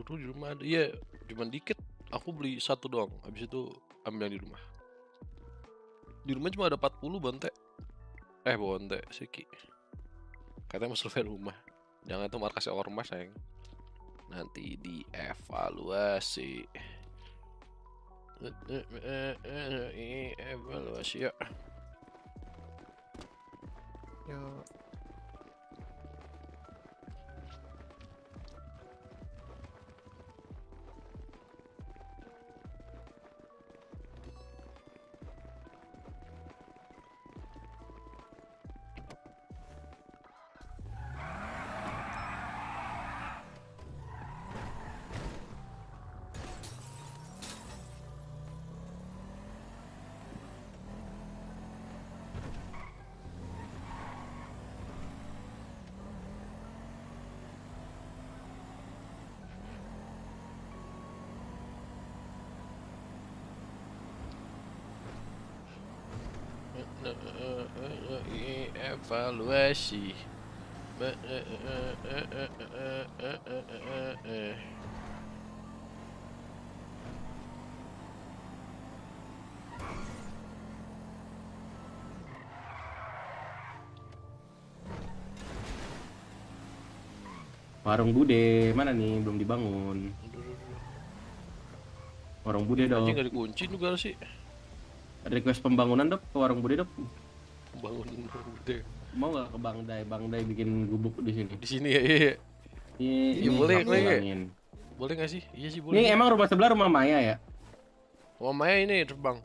tuh di rumah ada iya cuma dikit aku beli satu doang habis itu ambil yang di rumah di rumah cuma ada 40 bontek eh bontek siki katanya mau survei rumah jangan itu markasnya ormas sayang nanti dievaluasi evaluasi ya yuk evaluasi Warung Bude, mana nih? Belum dibangun. Warung Bude dong. Ini dikunci juga sih. Request pembangunan dok ke Warung Bude dok. Pembangunan Warung Bude mau gak ke Bang Dai? Bang Dai bikin gubuk di sini. Di sini ya, iya. Iya, iya. iya boleh, boleh. Boleh nggak sih? Iya sih boleh. Ini emang rumah sebelah rumah Maya ya? Rumah Maya ini terbang.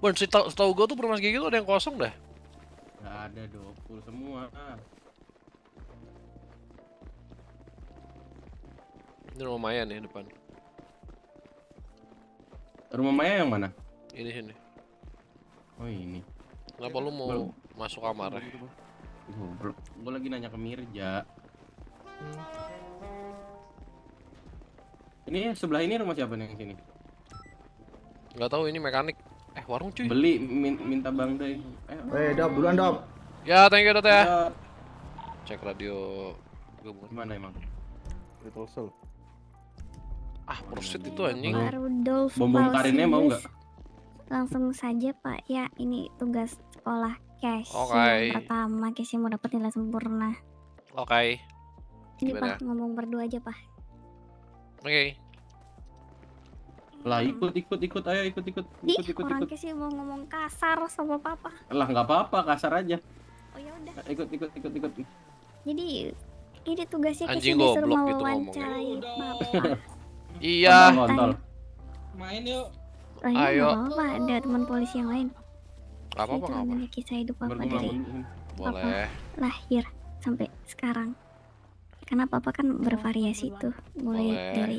Bun, tahu tahu gue tuh rumah gigi tuh ada yang kosong dah. Gak ada dong, full semua. Ini rumah Maya nih depan. Rumah Maya yang mana? Ini sini. Oh ini. Kenapa lu mau? Belum masuk kamar gitu, goblok gue lagi nanya ke Mirja hmm. ini sebelah ini rumah siapa nih yang sini nggak tahu ini mekanik eh warung cuy beli min minta bang deh eh hey, eh, dap duluan dap ya thank you dap ya cek radio Gimana ah, mana emang di ah proses itu anjing Pak Rudolf bom bom karinnya mau nggak langsung saja Pak ya ini tugas sekolah Cash okay. yang pertama, cash yang mau dapat nilai sempurna. Oke. Okay. Ini Pak, ngomong berdua aja, Pak. Oke. Okay. Lah ikut ikut ikut ayo ikut ikut Ih, ikut ikut orang Cash mau ngomong kasar sama papa. Lah nggak apa-apa kasar aja. Oh ya udah. Nah, ikut ikut ikut ikut. Jadi ini tugasnya Cash disuruh mau gitu iya. Main yuk. Oh, iya, ayo. Ayo. Ada teman polisi yang lain. Gak apa-apa, gak apa. Kisah hidup papa dari papa lahir sampai sekarang. Karena papa kan bervariasi tuh, mulai Boleh. dari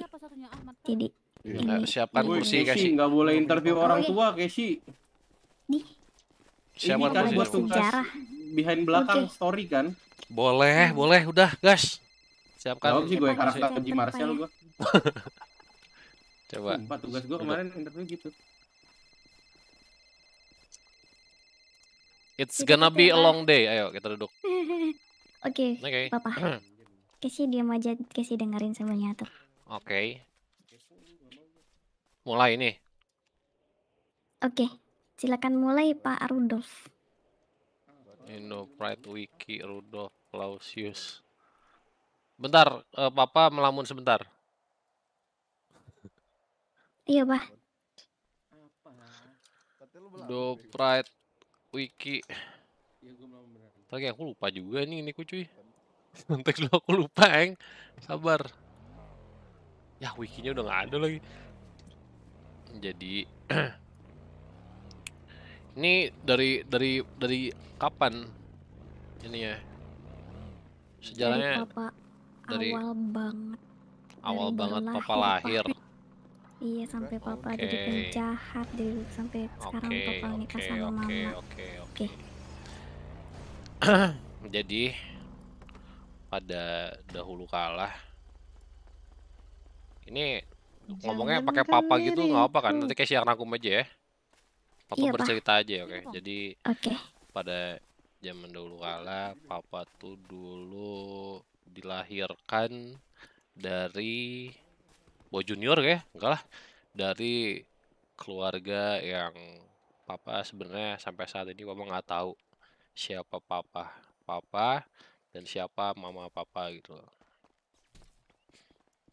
jadi iya, ini. siapkan kursi kasih. Nggak boleh interview orang tua, Kesi. Nih. Siapkan kursi. Kan buat tugas behind belakang story kan? Boleh, hmm. boleh, udah, gas. Siapkan. Jawab sih gue karakter Haji Marcel ya? gue. [laughs] Coba. Empat tugas gue kemarin interview gitu. It's gonna be a long day. Ayo kita duduk. [laughs] Oke. okay, okay. Papa. [clears throat] Kasih diam aja, kasih dengerin sambil tuh. Oke. Okay. Mulai ini. Oke, okay. silakan mulai Pak Rudolf. Indo Pride Wiki Rudolf Clausius. Bentar, uh, Papa melamun sebentar. Iya, Pak. Do Pride wiki. Iya, tapi aku lupa juga nih ini ku cuy. Nanti [laughs] dulu aku lupa, Eng. Sabar. Ya, wikinya udah gak ada lagi. Jadi [clears throat] ini dari dari dari kapan ini ya? Sejarahnya dari, dari awal banget. Awal banget papa lahir. lahir. Iya sampai papa jadi penjahat dulu sampai okay, sekarang papa okay, nikah sama mama. Oke oke oke. [clears throat] Jadi pada dahulu kalah ini Jangan ngomongnya pakai papa gitu nggak apa kan nanti kayak siaran aku aja ya. Papa iya, bercerita pa. aja oke. Okay? Iya, jadi okay. pada zaman dahulu kala papa tuh dulu dilahirkan dari Boy Junior ya, enggak lah. Dari keluarga yang papa sebenarnya sampai saat ini papa nggak tahu siapa papa papa dan siapa mama papa gitu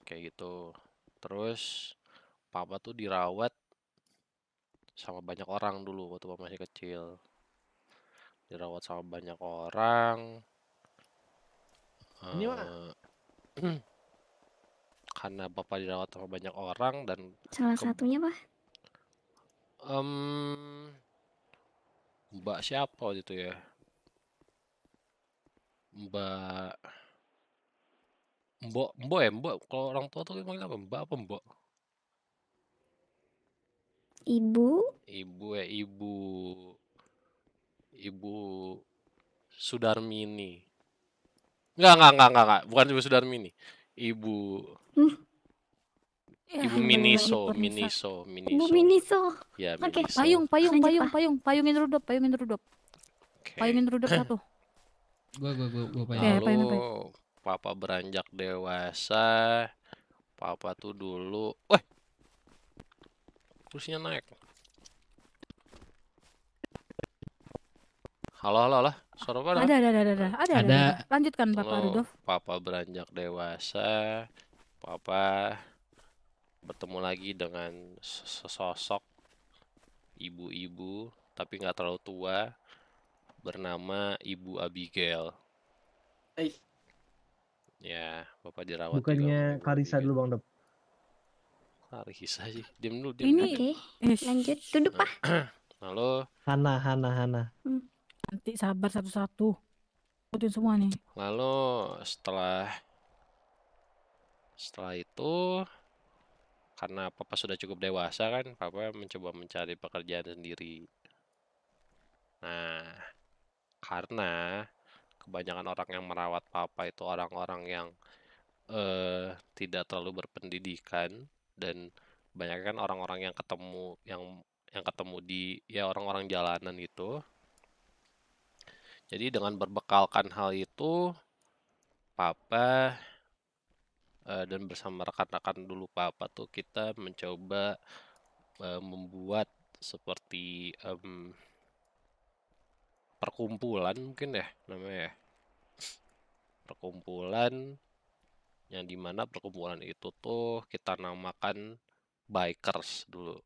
Kayak gitu. Terus papa tuh dirawat sama banyak orang dulu waktu papa masih kecil. Dirawat sama banyak orang. Ini uh, mah eh, [clears throat] karena bapak dirawat sama banyak orang dan salah satunya pak um, mbak siapa waktu itu ya mbak mbok mbok ya mbok kalau orang tua tuh kayak apa mbak apa mbok ibu ibu ya ibu ibu Sudarmini Enggak, enggak, enggak, enggak, enggak. Bukan Ibu Sudarmini. Ibu Eh, Ibu Miniso, Miniso, Miniso. Ibu Miniso. Ya, Miniso. Oke, okay. payung, payung, payung, payung, payungin rudop, payungin rudop. Okay. Payungin rudop satu. [laughs] Gua gua gua gua payung. Halo, payung, payung. Papa beranjak dewasa. Papa tuh dulu. Wah. Kursinya naik. Halo, halo, halo. Suara apa? Ada, ada, ada, ada. Ada, ada. ada. Lanjutkan, Bapak Rudolf. Papa beranjak dewasa apa-apa bertemu lagi dengan sesosok ibu-ibu tapi nggak terlalu tua bernama Ibu Abigail. Hey. Ya, Bapak dirawat. Bukannya juga. Karisa dulu Bang Dep. Karisa sih. Diam dulu, diam. Ini okay. lanjut duduk, Pak. [clears throat] Halo. Hana, Hana, Hana. Hmm. Nanti sabar satu-satu. putin semua nih. Lalu setelah setelah itu karena papa sudah cukup dewasa kan, papa mencoba mencari pekerjaan sendiri. Nah, karena kebanyakan orang yang merawat papa itu orang-orang yang eh, tidak terlalu berpendidikan dan banyak kan orang-orang yang ketemu yang yang ketemu di ya orang-orang jalanan itu. Jadi dengan berbekalkan hal itu, papa Eh, dan bersama rekan-rekan dulu apa tuh kita mencoba uh, membuat seperti um, perkumpulan mungkin ya namanya ya. perkumpulan yang dimana perkumpulan itu tuh kita namakan bikers dulu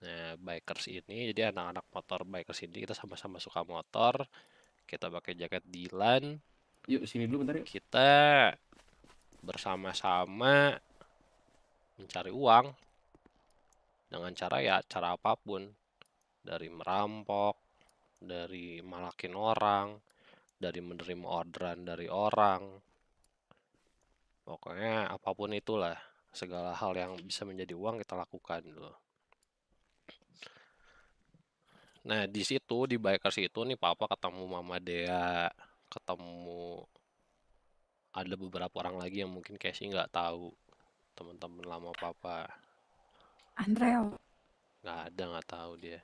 Nah, bikers ini jadi anak-anak motor bikers ini kita sama-sama suka motor, kita pakai jaket Dilan. Yuk sini dulu bentar yuk. Kita bersama-sama mencari uang dengan cara ya cara apapun dari merampok dari malakin orang dari menerima orderan dari orang pokoknya apapun itulah segala hal yang bisa menjadi uang kita lakukan dulu gitu. Nah, di situ di Bikers itu nih papa ketemu Mama Dea, ketemu ada beberapa orang lagi yang mungkin Casey nggak tahu teman-teman lama papa. Andrea? Nggak ada nggak tahu dia.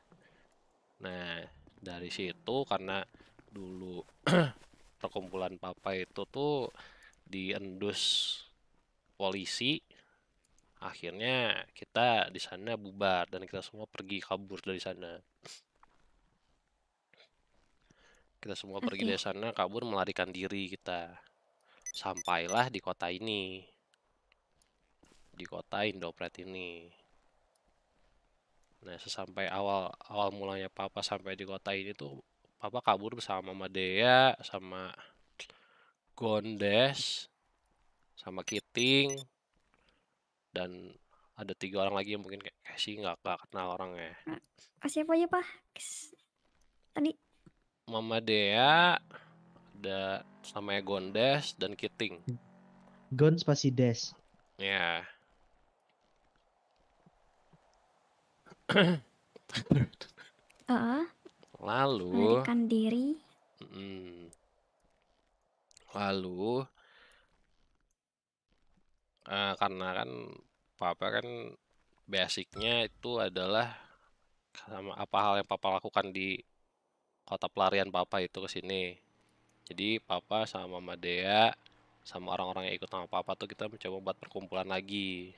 Nah, dari situ karena dulu [clears throat] perkumpulan papa itu tuh diendus polisi akhirnya kita di sana bubar dan kita semua pergi kabur dari sana kita semua pergi dari sana kabur melarikan diri kita sampailah di kota ini di kota Indopret ini nah sesampai awal awal mulanya papa sampai di kota ini tuh papa kabur bersama Mama Dea sama Gondes sama Kiting dan ada tiga orang lagi yang mungkin kayak eh, sih nggak nggak kenal orangnya. Kasih ya pak? Tadi Mama Dea, ada namanya Gondes dan Kiting. Gondes pasti Des. Ya. Yeah. uh, Lalu. Melarikan diri. Mm, lalu. Uh, karena kan papa kan basicnya itu adalah sama apa hal yang papa lakukan di kota pelarian papa itu ke sini jadi papa sama mama Dea sama orang-orang yang ikut sama papa tuh kita mencoba buat perkumpulan lagi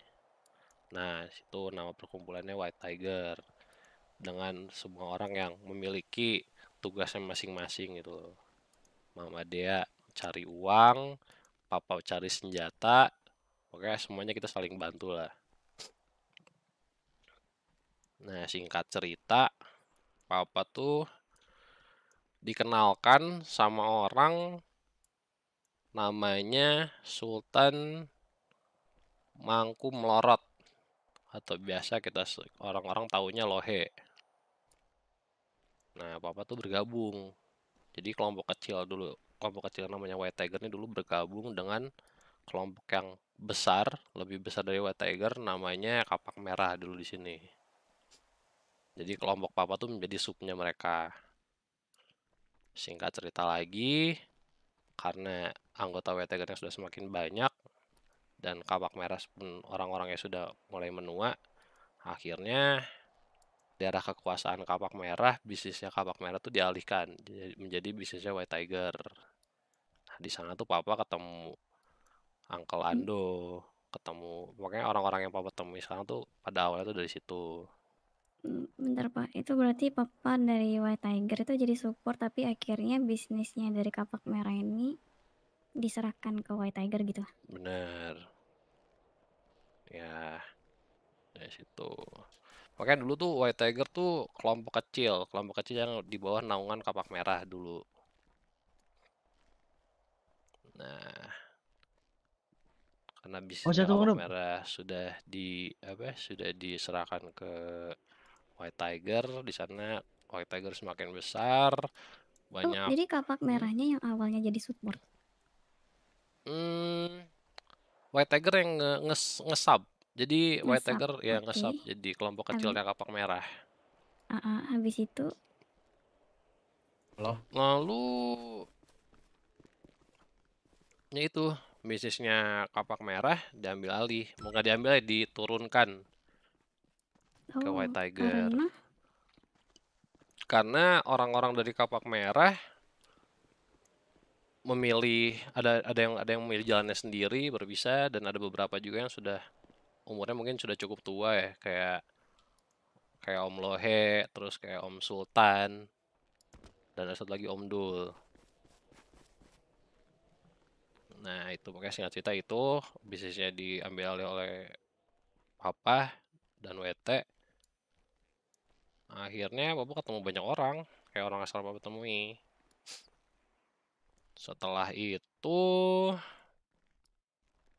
nah situ nama perkumpulannya White Tiger dengan semua orang yang memiliki tugasnya masing-masing gitu mama Dea cari uang papa cari senjata oke semuanya kita saling bantu lah nah singkat cerita papa tuh dikenalkan sama orang namanya Sultan Mangku Melorot atau biasa kita orang-orang tahunya Lohe. Nah, papa tuh bergabung. Jadi kelompok kecil dulu, kelompok kecil namanya White Tiger ini dulu bergabung dengan kelompok yang besar, lebih besar dari White Tiger namanya Kapak Merah dulu di sini. Jadi kelompok papa tuh menjadi subnya mereka. Singkat cerita lagi, karena anggota WT Garden sudah semakin banyak dan kapak merah pun orang-orangnya sudah mulai menua, akhirnya daerah kekuasaan kapak merah, bisnisnya kapak merah tuh dialihkan menjadi bisnisnya White Tiger. Nah, di sana tuh papa ketemu Uncle Ando, ketemu pokoknya orang-orang yang papa temui sekarang tuh pada awalnya tuh dari situ. Mm, bentar Pak, itu berarti papa dari White Tiger itu jadi support tapi akhirnya bisnisnya dari Kapak Merah ini, diserahkan ke White Tiger gitu? Bener. Ya, dari situ. Makanya dulu tuh White Tiger tuh kelompok kecil, kelompok kecil yang di bawah naungan Kapak Merah dulu. Nah, karena bisnis Oh, Kapak Merah sudah di apa, sudah diserahkan ke White Tiger di sana White Tiger semakin besar oh, banyak. Oh, jadi kapak hmm. merahnya yang awalnya jadi support. Hmm, White Tiger yang nge nge Jadi nge White Tiger okay. yang ngesab jadi kelompok kecilnya kapak merah. Uh, uh, habis itu Halo. Lalu ya itu bisnisnya kapak merah diambil alih, mau nggak diambil diturunkan ke oh, White Tiger. Karena orang-orang dari Kapak Merah memilih ada ada yang ada yang memilih jalannya sendiri berbisa dan ada beberapa juga yang sudah umurnya mungkin sudah cukup tua ya kayak kayak Om Lohe terus kayak Om Sultan dan ada satu lagi Om Dul. Nah itu makanya singkat cerita itu bisnisnya diambil oleh, oleh Papa dan WT Akhirnya Bapak ketemu banyak orang, kayak orang asal Bapak temui. Setelah itu,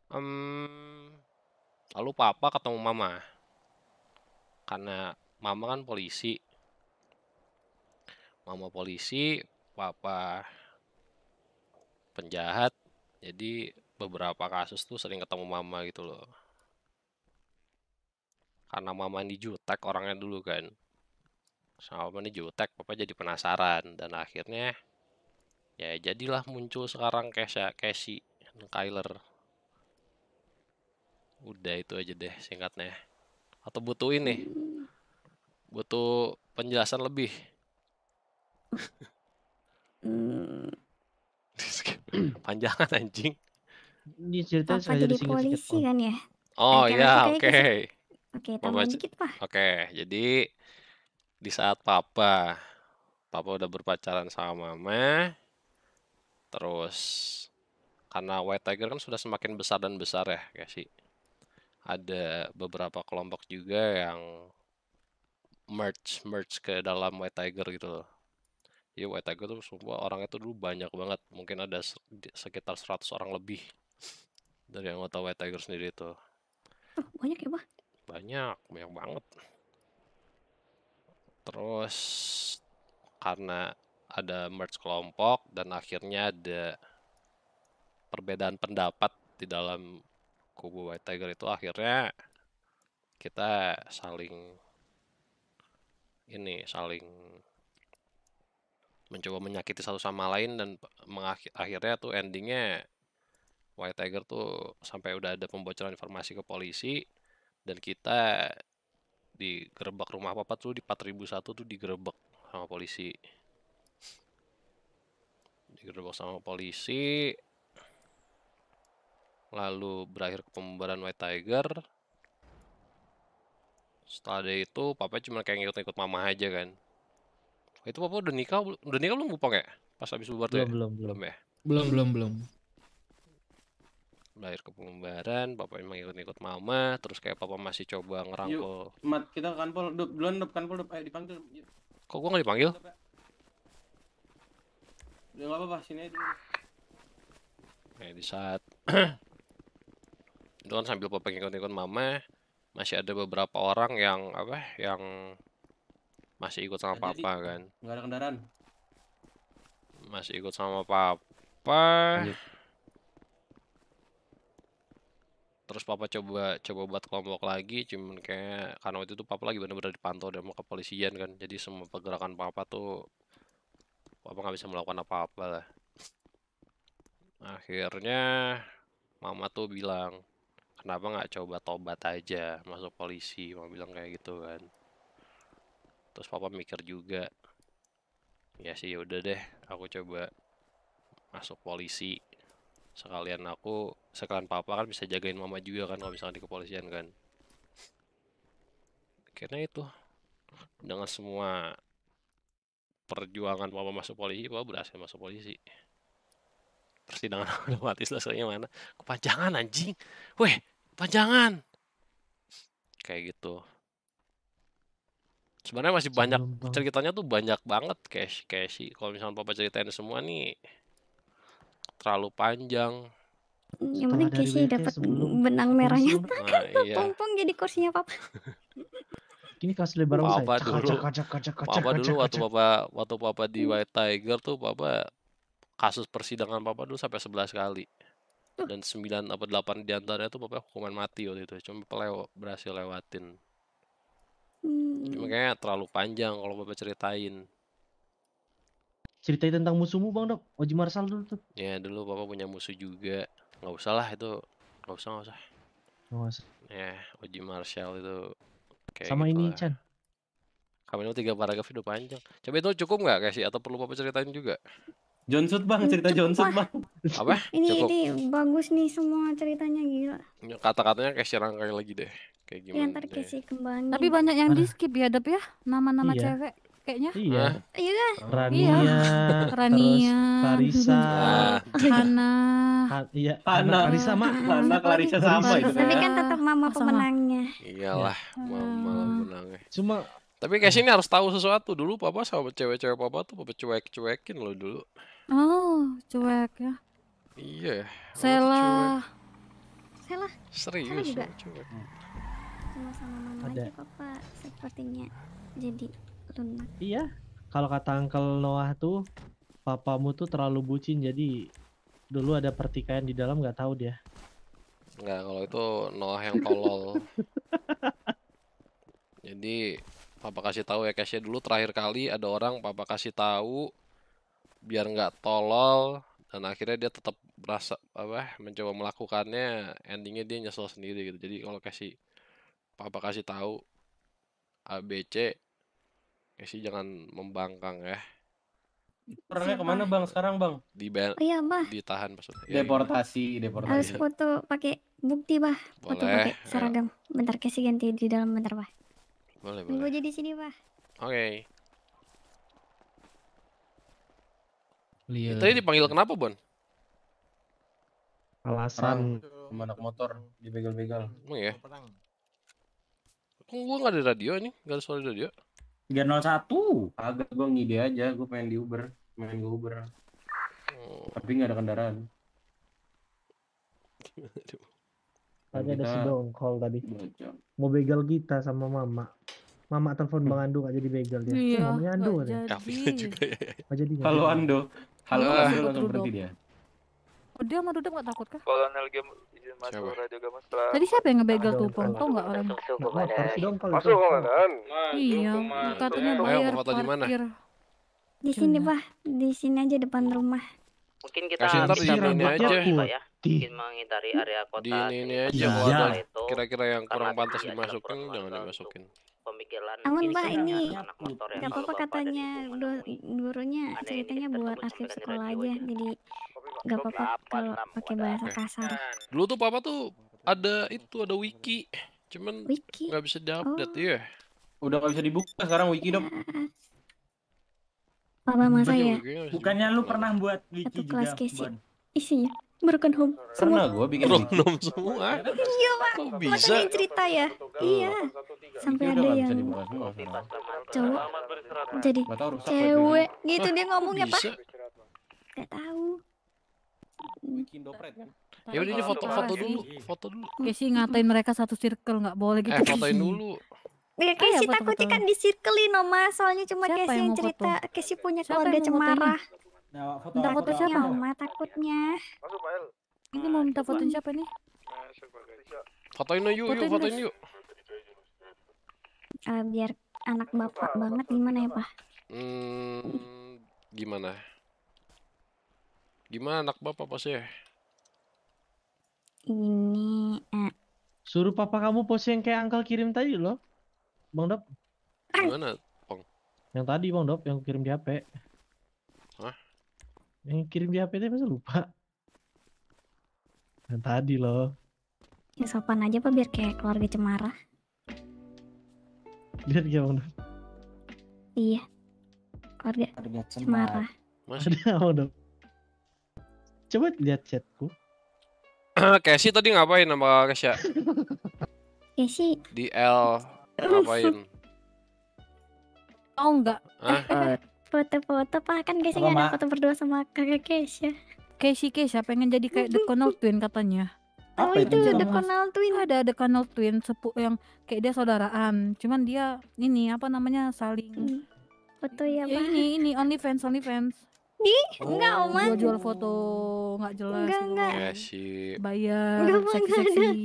um, lalu Papa ketemu Mama. Karena Mama kan polisi. Mama polisi, Papa penjahat. Jadi beberapa kasus tuh sering ketemu Mama gitu loh. Karena Mama ini jutek orangnya dulu kan sama nih jutek papa jadi penasaran dan akhirnya ya jadilah muncul sekarang Kesha, Casey, dan Kyler. Udah itu aja deh singkatnya. Atau butuh ini? Butuh penjelasan lebih. [laughs] Panjangan anjing. Ini cerita Papa jadi polisi kan ya? Oh iya, oke. Gitu oke, tambah dikit, Pak. Oke, jadi di saat papa papa udah berpacaran sama mama terus karena white tiger kan sudah semakin besar dan besar ya guys sih ada beberapa kelompok juga yang merge merge ke dalam white tiger gitu loh ya white tiger tuh semua orang itu dulu banyak banget mungkin ada sekitar 100 orang lebih dari anggota white tiger sendiri itu oh, banyak ya bah banyak banyak banget Terus karena ada merge kelompok dan akhirnya ada perbedaan pendapat di dalam kubu White Tiger itu akhirnya kita saling ini saling mencoba menyakiti satu sama lain dan akhirnya tuh endingnya White Tiger tuh sampai udah ada pembocoran informasi ke polisi dan kita di digerebek rumah papa tuh di 4001 tuh digerebek sama polisi digerebek sama polisi lalu berakhir ke pembubaran White Tiger setelah itu papa cuma kayak ngikut-ngikut mama aja kan itu papa udah nikah udah nikah belum bupang ya pas habis bubar tuh belum ya? belum belum ya belum belum belum lahir ke Pengumbaran papa emang ikut-ikut mama terus kayak papa masih coba ngerangkul Yuk, mat kita kan pol dup duluan dup kan pol dup ayo dipanggil Yuk. kok gua nggak dipanggil ya nggak apa-apa sini aja nah, di saat [clears throat] itu kan sambil papa ikut-ikut mama masih ada beberapa orang yang apa yang masih ikut sama nah, papa kan nggak ada kendaraan masih ikut sama papa Lanjut. terus papa coba coba buat kelompok lagi cuman kayak karena waktu itu papa lagi bener-bener dipantau sama kepolisian kan jadi semua pergerakan papa tuh papa nggak bisa melakukan apa-apa lah akhirnya mama tuh bilang kenapa nggak coba tobat aja masuk polisi mama bilang kayak gitu kan terus papa mikir juga ya sih ya udah deh aku coba masuk polisi sekalian aku sekalian papa kan bisa jagain mama juga kan kalau misalnya di kepolisian kan Karena itu dengan semua perjuangan papa masuk polisi papa berhasil masuk polisi persidangan otomatis selesainya mana kepanjangan anjing weh kepanjangan kayak gitu sebenarnya masih banyak ceritanya tuh banyak banget cash cash kalau misalnya papa ceritain semua nih terlalu panjang. Yang penting Casey dapat benang merahnya. Nah, [laughs] iya. jadi kursinya papa. Ini kasih lebaran papa Dulu, kacak, kacak, kacak, papa dulu waktu papa waktu papa di hmm. White Tiger tuh papa kasus persidangan papa dulu sampai 11 kali. Dan 9 apa 8 diantaranya tuh papa hukuman mati waktu itu. Cuma papa berhasil lewatin. Hmm. Cuma kayaknya terlalu panjang kalau papa ceritain. Ceritain tentang musuhmu Bang Dok, Oji Marsal dulu tuh. Ya dulu Papa punya musuh juga. Nggak usah lah itu, nggak usah nggak usah. Nggak usah. Ya Oji Marsal itu. Kayak Sama gitu ini lah. Chan. Kami itu tiga paragraf itu panjang. Coba itu cukup nggak kasih ya? atau perlu Papa ceritain juga? Johnson bang, cerita Johnson bang. Apa? [laughs] Ini, Cukup. ini bagus nih semua ceritanya gila. Ya, kata-katanya kayak rangkai lagi deh. Kayak iya, gimana? Ya, ntar Tapi gitu. banyak yang di skip ya, Dap ya, nama-nama iya. cewek kayaknya. Iya. Iya kan? Rania. Iya. Rania. Clarissa. Iya. Hana. Ha, iya. Hana. Clarissa mah. Hana Clarissa sama itu. Tapi kan tetap mama oh, pemenangnya. Iyalah, iya. mama ah. pemenangnya. Cuma tapi Casey ini harus tahu sesuatu dulu papa sama cewek-cewek papa tuh papa cuek-cuekin lo dulu. Oh, cuek ya. Iya. Sela. Sela. Serius. Sela juga. Cuek. Sama sama mama Ada. aja papa sepertinya jadi Iya, kalau kata Uncle Noah tuh papamu tuh terlalu bucin jadi dulu ada pertikaian di dalam nggak tahu dia. Nggak, kalau itu Noah yang tolol. [laughs] jadi papa kasih tahu ya kasih dulu terakhir kali ada orang papa kasih tahu biar nggak tolol dan akhirnya dia tetap berasa apa mencoba melakukannya endingnya dia nyesel sendiri gitu jadi kalau kasih papa kasih tahu ABC ya jangan membangkang ya. Orangnya kemana bang sekarang bang? Di oh, iya, bah. ditahan maksudnya. Ya, iya. deportasi, deportasi. Harus foto pakai bukti bah. Foto pakai seragam. Ayo. Bentar kasih ganti di dalam bentar bah. Boleh Tunggu boleh. aja di sini bah. Oke. Okay. Lihat. Tadi dipanggil kenapa Bon? Alasan. ke motor dibegal-begal. Emang ya? Kok gue nggak ada radio ini? Gak ada suara radio? 301. Agak gue ngide aja, gue pengen di Uber, pengen gue Uber. Hmm. Tapi nggak ada kendaraan. Tadi ada si dongkol tadi. Mau begal kita sama mama. Mama telepon Bang Ando gak jadi begal dia. Iya, mamanya Ando kan. ya. Jadi. Halo Ando. Halo Ando langsung berhenti dia. Dia sama Dudam gak takut kah? Kolonel game izin masuk radio gamas setelah Tadi siapa yang ngebegal tuh Tau gak orang? Masuk komandan Iya, katanya bayar parkir Di sini pak, di sini aja depan rumah Mungkin kita bisa sini aja ya Mungkin menghindari area kota Di ini aja, iya. kira-kira yang kurang pantas dimasukin jangan dimasukin pemikiran Aman bah ini anak Gak apa-apa katanya du gurunya ceritanya buat arsip sekolah aja jadi gak apa-apa kalau pakai bahasa kasar. Dulu tuh papa tuh ada itu ada wiki cuman wiki? gak bisa diupdate oh. ya. Udah gak bisa dibuka sekarang wiki dong. Iya. Papa masa ya? Bukannya lu pernah buat wiki juga? Isinya. Broken home semua. Pernah gue bikin broken home semua. Iya pak. Iya, kok bisa? Makanya cerita ya. Iya. Sampai ada yang cowok jadi cewek gitu dia ngomongnya pak. Gak tahu. Bikin kan? Ya udah ini foto-foto dulu, foto dulu. Kayak ngatain mereka satu circle nggak boleh gitu. Eh fotoin [laughs] dulu. Ya Casey takutnya kan di circle ini Oma, soalnya cuma Casey yang cerita. Casey punya keluarga cemara. Nah, foto minta foto, siapa mama takutnya ini mau minta foto siapa nih fotoin yuk yuk fotoin yuk uh, biar anak bapak banget gimana ya pak hmm, gimana gimana anak bapak pasti ini uh, suruh papa kamu pose yang kayak angkel kirim tadi loh bang dop gimana pong yang tadi bang dop yang kirim di hp Hah? Yang kirim di HP HP-nya masa lupa? Yang tadi loh. Ya sopan aja pak biar kayak keluarga cemara. Lihat dia bang Iya. Keluarga, keluarga cemara. masa dia apa dong? Coba lihat chatku. [clears throat] Casey tadi ngapain sama Kesha? Casey. Di L ngapain? [laughs] Oh enggak. Hah? Eh, foto-foto pak kan Casey nggak ada foto berdua sama kakak Keisha Keisha Keisha pengen jadi kayak The Connell Twin katanya Oh itu, itu The Connell Twin ada The Connell Twin sepuh yang kayak dia saudaraan cuman dia ini apa namanya saling hmm. foto ya, ya ini ini only fans only fans di oh. enggak Oman. jual jual foto enggak jelas enggak enggak iya bayar seksi seksi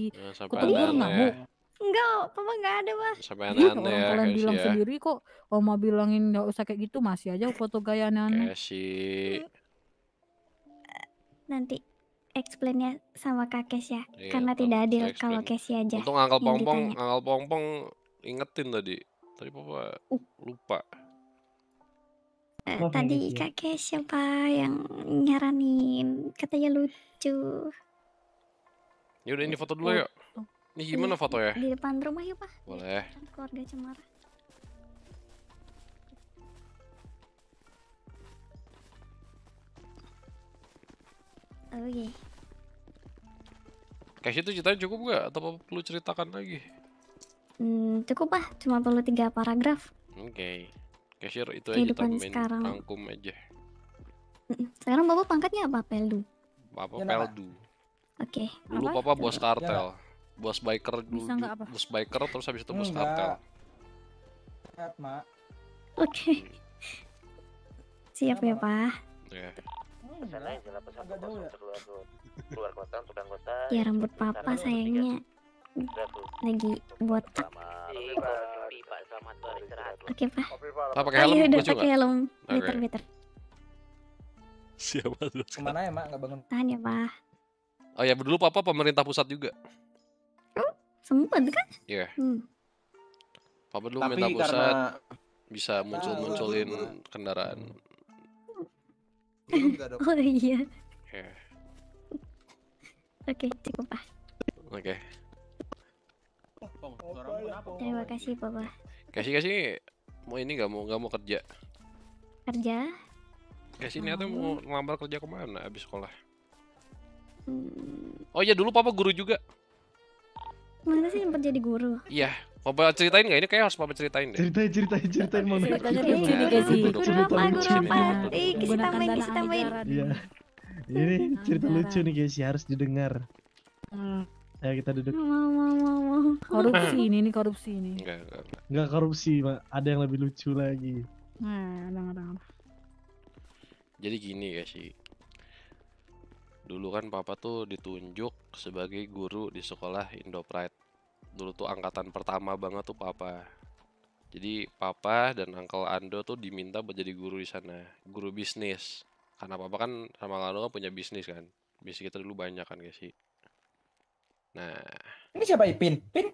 kutu nggak mau Enggak, papa enggak ada, Pak. Sampai aneh-aneh ya, kalian bilang ya. sendiri kok. Oma bilangin enggak usah kayak gitu, masih aja foto gaya aneh-aneh. Mm. Nanti explainnya sama Kak Kes ya. Iya, Karena tidak adil kalau Kes aja. Untung Angkel pompong, Angkel pompong ingetin tadi. Tadi papa uh. lupa. Uh, oh, tadi Kak Kes siapa yang nyaranin katanya lucu. Ya udah ini foto dulu iya. yuk. Ini gimana foto ya? Di depan rumah ya pak. Boleh. Kan keluarga Cemara. Oke. Oh, okay. Iya. Kayak itu ceritanya cukup gak? Atau perlu ceritakan lagi? Hmm, cukup lah, cuma perlu tiga paragraf. Oke. Okay. Cashier itu Kehidupan aja kita sekarang. rangkum aja. Sekarang bapak pangkatnya apa? Peldu. Bapak ya, Peldu. Oke. Okay. Dulu apa? bapak bos iya, kartel bos biker dulu bos biker terus habis itu bos Enggak. kartel sehat mak oke siap ya pak iya. hmm, ya keluar kota untuk anggota [laughs] ya rambut gitu, papa sayangnya lagi botak oke pak pak pakai helm oh, udah pakai helm meter meter siapa dulu kemana ya mak nggak bangun tahan ya pak oh ya dulu papa pemerintah pusat juga sempet kan? Iya. Yeah. Hmm. Papa dulu minta pusat bisa ah, muncul-munculin nah, kendaraan. Oh iya. Yeah. Oke, okay, cukup pak. Oke. Okay. Terima kasih, Papa. Kasih kasih mau ini nggak mau nggak mau kerja. Kerja? Kasih ini atau hmm. mau ngelamar kerja kemana abis sekolah? Hmm. Oh iya dulu Papa guru juga. Mana sih sempat jadi guru? Iya. Mau ceritain nggak? Ini kayak harus mau ceritain deh. Ceritain, ceritain, ceritain mau ceritain. Ceritain, ceritain, Guru apa, guru apa? Eh, kasih tambahin, kasih tambahin. Iya. Ini cerita lucu nih guys, ya, harus didengar. Ya kita duduk. Mau, mau, mau, mau. Korupsi ini, ini korupsi ini. Enggak, enggak. korupsi, Mak. Ada yang lebih lucu lagi. Nah, ada ada. Jadi gini ya sih dulu kan papa tuh ditunjuk sebagai guru di sekolah Indo Pride dulu tuh angkatan pertama banget tuh papa jadi papa dan uncle Ando tuh diminta buat jadi guru di sana guru bisnis karena papa kan sama Ando kan punya bisnis kan bisnis kita dulu banyak kan guys sih nah ini siapa Ipin ya? Pin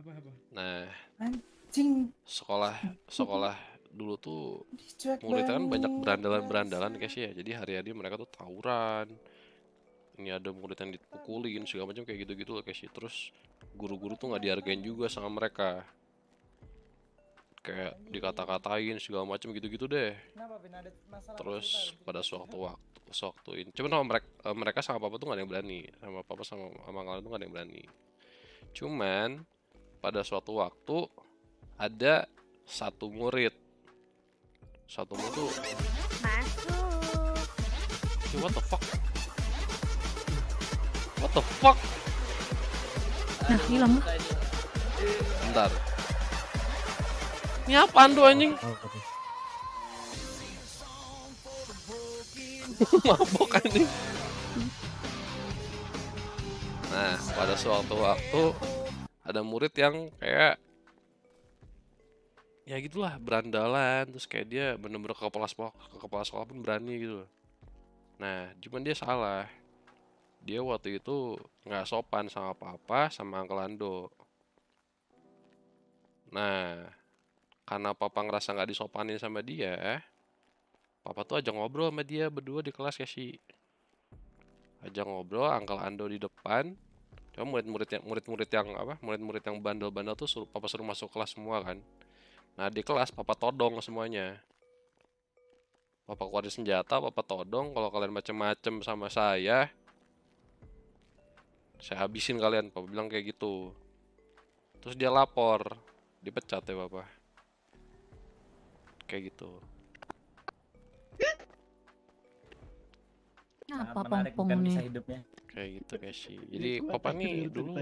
apa apa nah anjing sekolah sekolah dulu tuh muridnya kan banyak berandalan-berandalan guys ya. Jadi hari-hari mereka tuh tawuran. Ini ada murid yang dipukulin segala macam kayak gitu-gitu loh guys. Ya. Terus guru-guru tuh nggak dihargain juga sama mereka. Kayak dikata-katain segala macam gitu-gitu deh. Terus gitu? pada suatu waktu sewaktu ini. Cuman sama mereka, eh, mereka sama papa tuh nggak ada yang berani. Sama papa sama sama kalian tuh nggak ada yang berani. Cuman pada suatu waktu ada satu murid satu tuh masuk hey, what the fuck what the fuck nah hilang lah bentar ini apaan tuh anjing [laughs] mabok anjing nah pada suatu waktu ada murid yang kayak ya gitulah berandalan terus kayak dia bener-bener ke kepala sekolah ke kepala sekolah pun berani gitu nah cuman dia salah dia waktu itu nggak sopan sama papa sama Uncle Ando nah karena papa ngerasa nggak disopanin sama dia papa tuh aja ngobrol sama dia berdua di kelas kayak si aja ngobrol Uncle Ando di depan cuma murid-murid yang murid-murid yang apa murid-murid yang bandel-bandel tuh suruh papa suruh masuk kelas semua kan Nah di kelas papa todong semuanya. Papa keluarin senjata, papa todong. Kalau kalian macem-macem sama saya, saya habisin kalian. Papa bilang kayak gitu. Terus dia lapor, dipecat ya papa. Kayak gitu. Nah, apa pong bisa hidupnya. Kayak gitu guys sih. [laughs] Jadi papa nih dulu.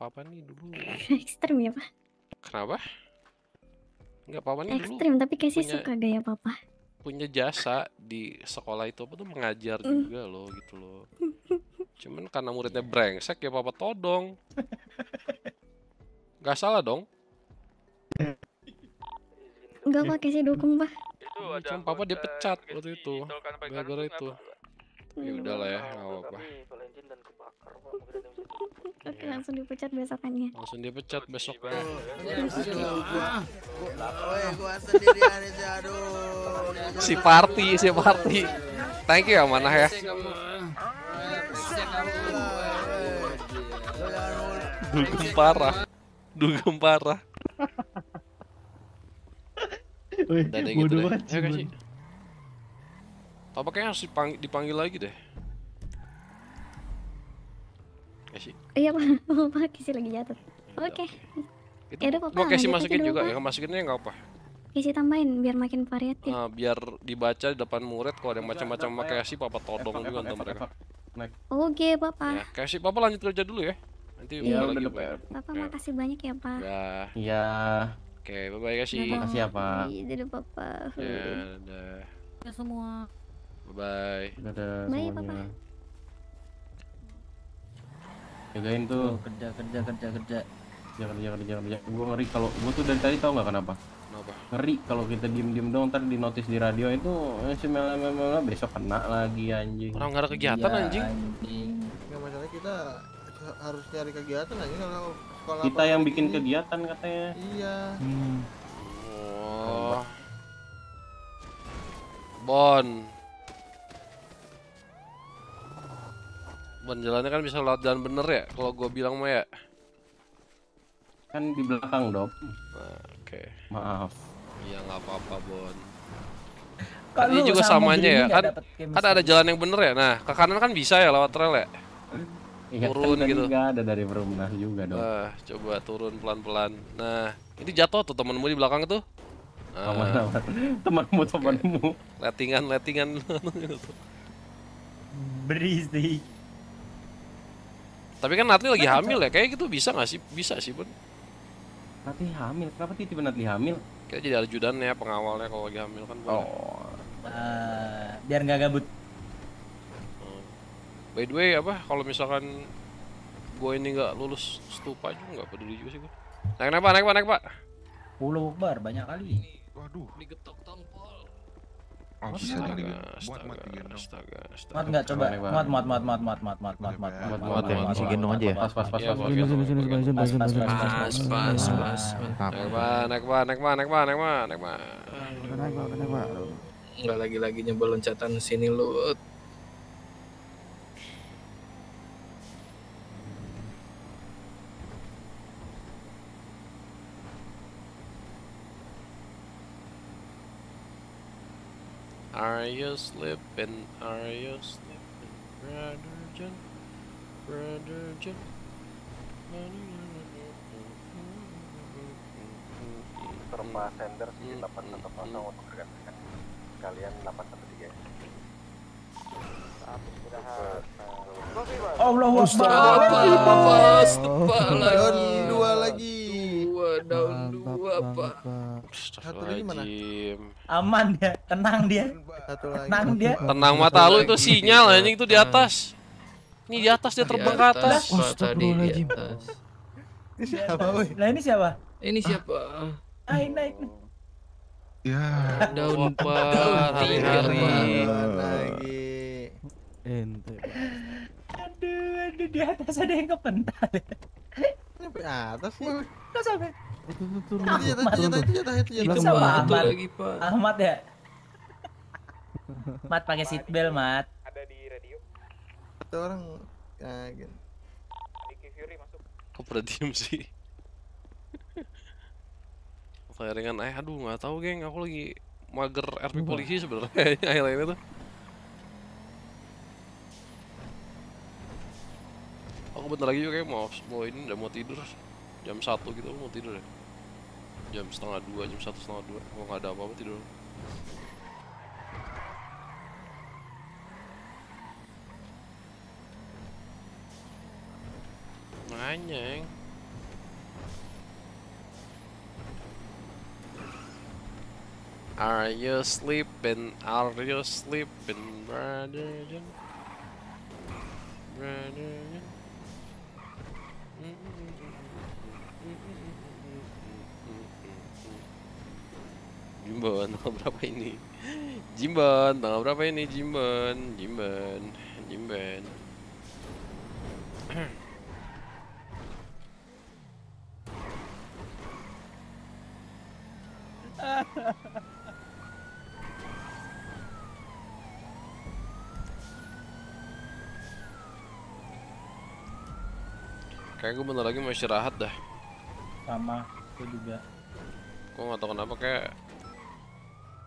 Papa nih dulu. Ekstrim ya pak. Kenapa? Enggak papa nih Ekstrim, tapi Casey suka gaya papa. Punya jasa di sekolah itu apa tuh mengajar mm. juga loh gitu loh. Cuman karena muridnya brengsek ya papa todong. Gak salah dong. Enggak pakai sih dukung, Pak. Cuma papa dia pecat waktu itu. Gara-gara itu. Apa? Ya udah lah ya, nggak apa-apa. dan kebakar, Oke, langsung dipecat besokannya. Langsung dipecat besoknya. Si party, si party. Thank you ya mana ya. Dugem parah. Dugem parah. Udah gitu deh. Ayo kasih. Iya kayaknya harus dipanggil, dipanggil lagi deh. Eh sih. Iya pak, [laughs] pak kisi lagi jatuh. Iya, oke. Okay. Itu, ya udah papa. masukin juga, ya? masukinnya nggak apa. Kasih tambahin biar makin variatif. Nah, biar dibaca di depan murid kalau ada macam-macam pakai kasih papa todong juga untuk mereka. Oke, bapak. Ya, kasih papa lanjut kerja dulu ya. Nanti iya, ya, lagi. Papa makasih banyak ya, Pak. Ya. Iya. Oke, bye bye kasih. Makasih ya, Pak. Iya, dadah, Papa. Ya, dadah. Ya semua. Bye. Dadah Bye, semuanya. Papa. Jagain tuh. Oh, kerja kerja kerja kerja. Jangan jangan jangan jangan. Gue ngeri kalau gue tuh dari tadi tau nggak kenapa? Kenapa? Ngeri kalau kita diem diem dong ntar di notis di radio itu eh, si mela mela besok kena lagi anjing. Orang nggak ada kegiatan ya, anjing. anjing. Gak masalah kita harus cari kegiatan aja kalau sekolah kita yang bikin ini. kegiatan katanya. Iya. Hmm. Oh. Bon. ban jalannya kan bisa lewat jalan bener ya kalau gue bilang mah ya kan di belakang dok nah, oke okay. maaf iya nggak apa-apa bon kan ini juga sama samanya ya kan kan ada jalan yang bener ya nah ke kanan kan bisa ya lewat rel ya Iya, turun kan gitu. Enggak ada dari perumahan juga dong. Nah, coba turun pelan-pelan. Nah, ini jatuh tuh temenmu di belakang tuh. Nah. Teman-teman. Temanmu temanmu. Letingan letingan. [laughs] Berisi. Tapi kan Natli lagi hamil ya, kayak gitu bisa gak sih? Bisa sih, Bun. Natli hamil, kenapa tiba-tiba Natli hamil? Kayaknya jadi ajudannya, pengawalnya kalau lagi hamil kan. Boleh. Oh, eh, biar nggak gabut. Hmm. By the way, apa kalau misalkan gue ini gak lulus stupa juga nggak peduli juga sih Bun. Naik naik pak, naik pak, naik pak. Pulau bar banyak kali. Ini, waduh. Digetok tong enggak lagi-lagi nyebel loncatan sini loot. Are you slipping? Are you slipping? Brother Jim? Brother Jim? Terma sender sih 810 mm, mm, mm. untuk rekan kalian 813 Allah Allah Dua lagi dua, down dua, Pak. Satu lagi mana? Aman ya, tenang dia. Satu lagi. Tenang dia. Tenang mata lu itu sinyal iya. anjing itu di atas. Ini di atas dia terbang ke atas. Astagfirullahaladzim. Ini siapa, woi? Nah, ini siapa? Ini siapa? Ah, ini naik. Ya, daun empat, hari-hari. Lagi. Ente. Aduh, aduh di atas ada yang kepental nyampe atas sih. Enggak sampai. Itu tuh turun. Itu jatah, itu jatah, itu jatah. Itu sama Ahmad. Lagi, Pak. Ahmad ya? Mat pakai seat belt, Mat. Ada di radio. Itu orang kaget. Ya, gitu. Ricky Fury masuk. Kok pada diem sih? Firingan, eh aduh gak tau geng, aku lagi mager RP polisi sebenernya akhir [laughs] lainnya itu. aku oh, bentar lagi juga kayak mau mau ini udah mau tidur jam satu gitu mau tidur ya jam setengah dua jam satu setengah dua kalau nggak ada apa-apa tidur anjing Are you sleeping? Are you sleeping, brother? Brother? Jimbon tanggal berapa ini Jimbon tanggal berapa ini Jimbon Jimbon Jimbon [laughs] Kayak gue bener lagi mau istirahat dah Sama, gue juga Gue gak tau kenapa kayak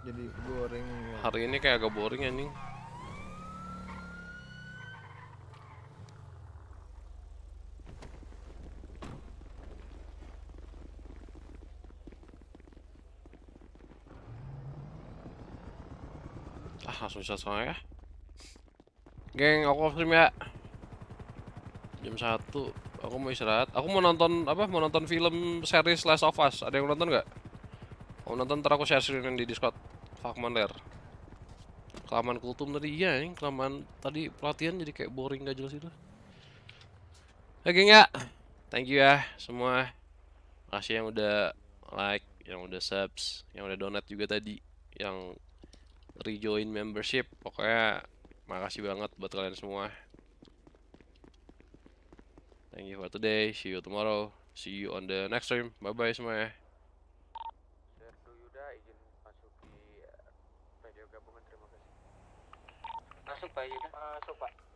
jadi goreng ya. hari ini kayak agak boring ya, nih ah langsung soalnya ya geng aku off stream ya jam satu aku mau istirahat aku mau nonton apa mau nonton film series Last of Us ada yang nonton nggak mau nonton ntar aku share screen di Discord Fakman Lair Kelamaan kultum tadi iya nih kelamaan tadi pelatihan jadi kayak boring gak jelas itu. Oke nggak? Ya. Thank you ya semua. Makasih yang udah like, yang udah subs, yang udah donat juga tadi, yang rejoin membership. Pokoknya makasih banget buat kalian semua. Thank you for today. See you tomorrow. See you on the next stream. Bye bye semuanya. masuk pak iya. masuk pak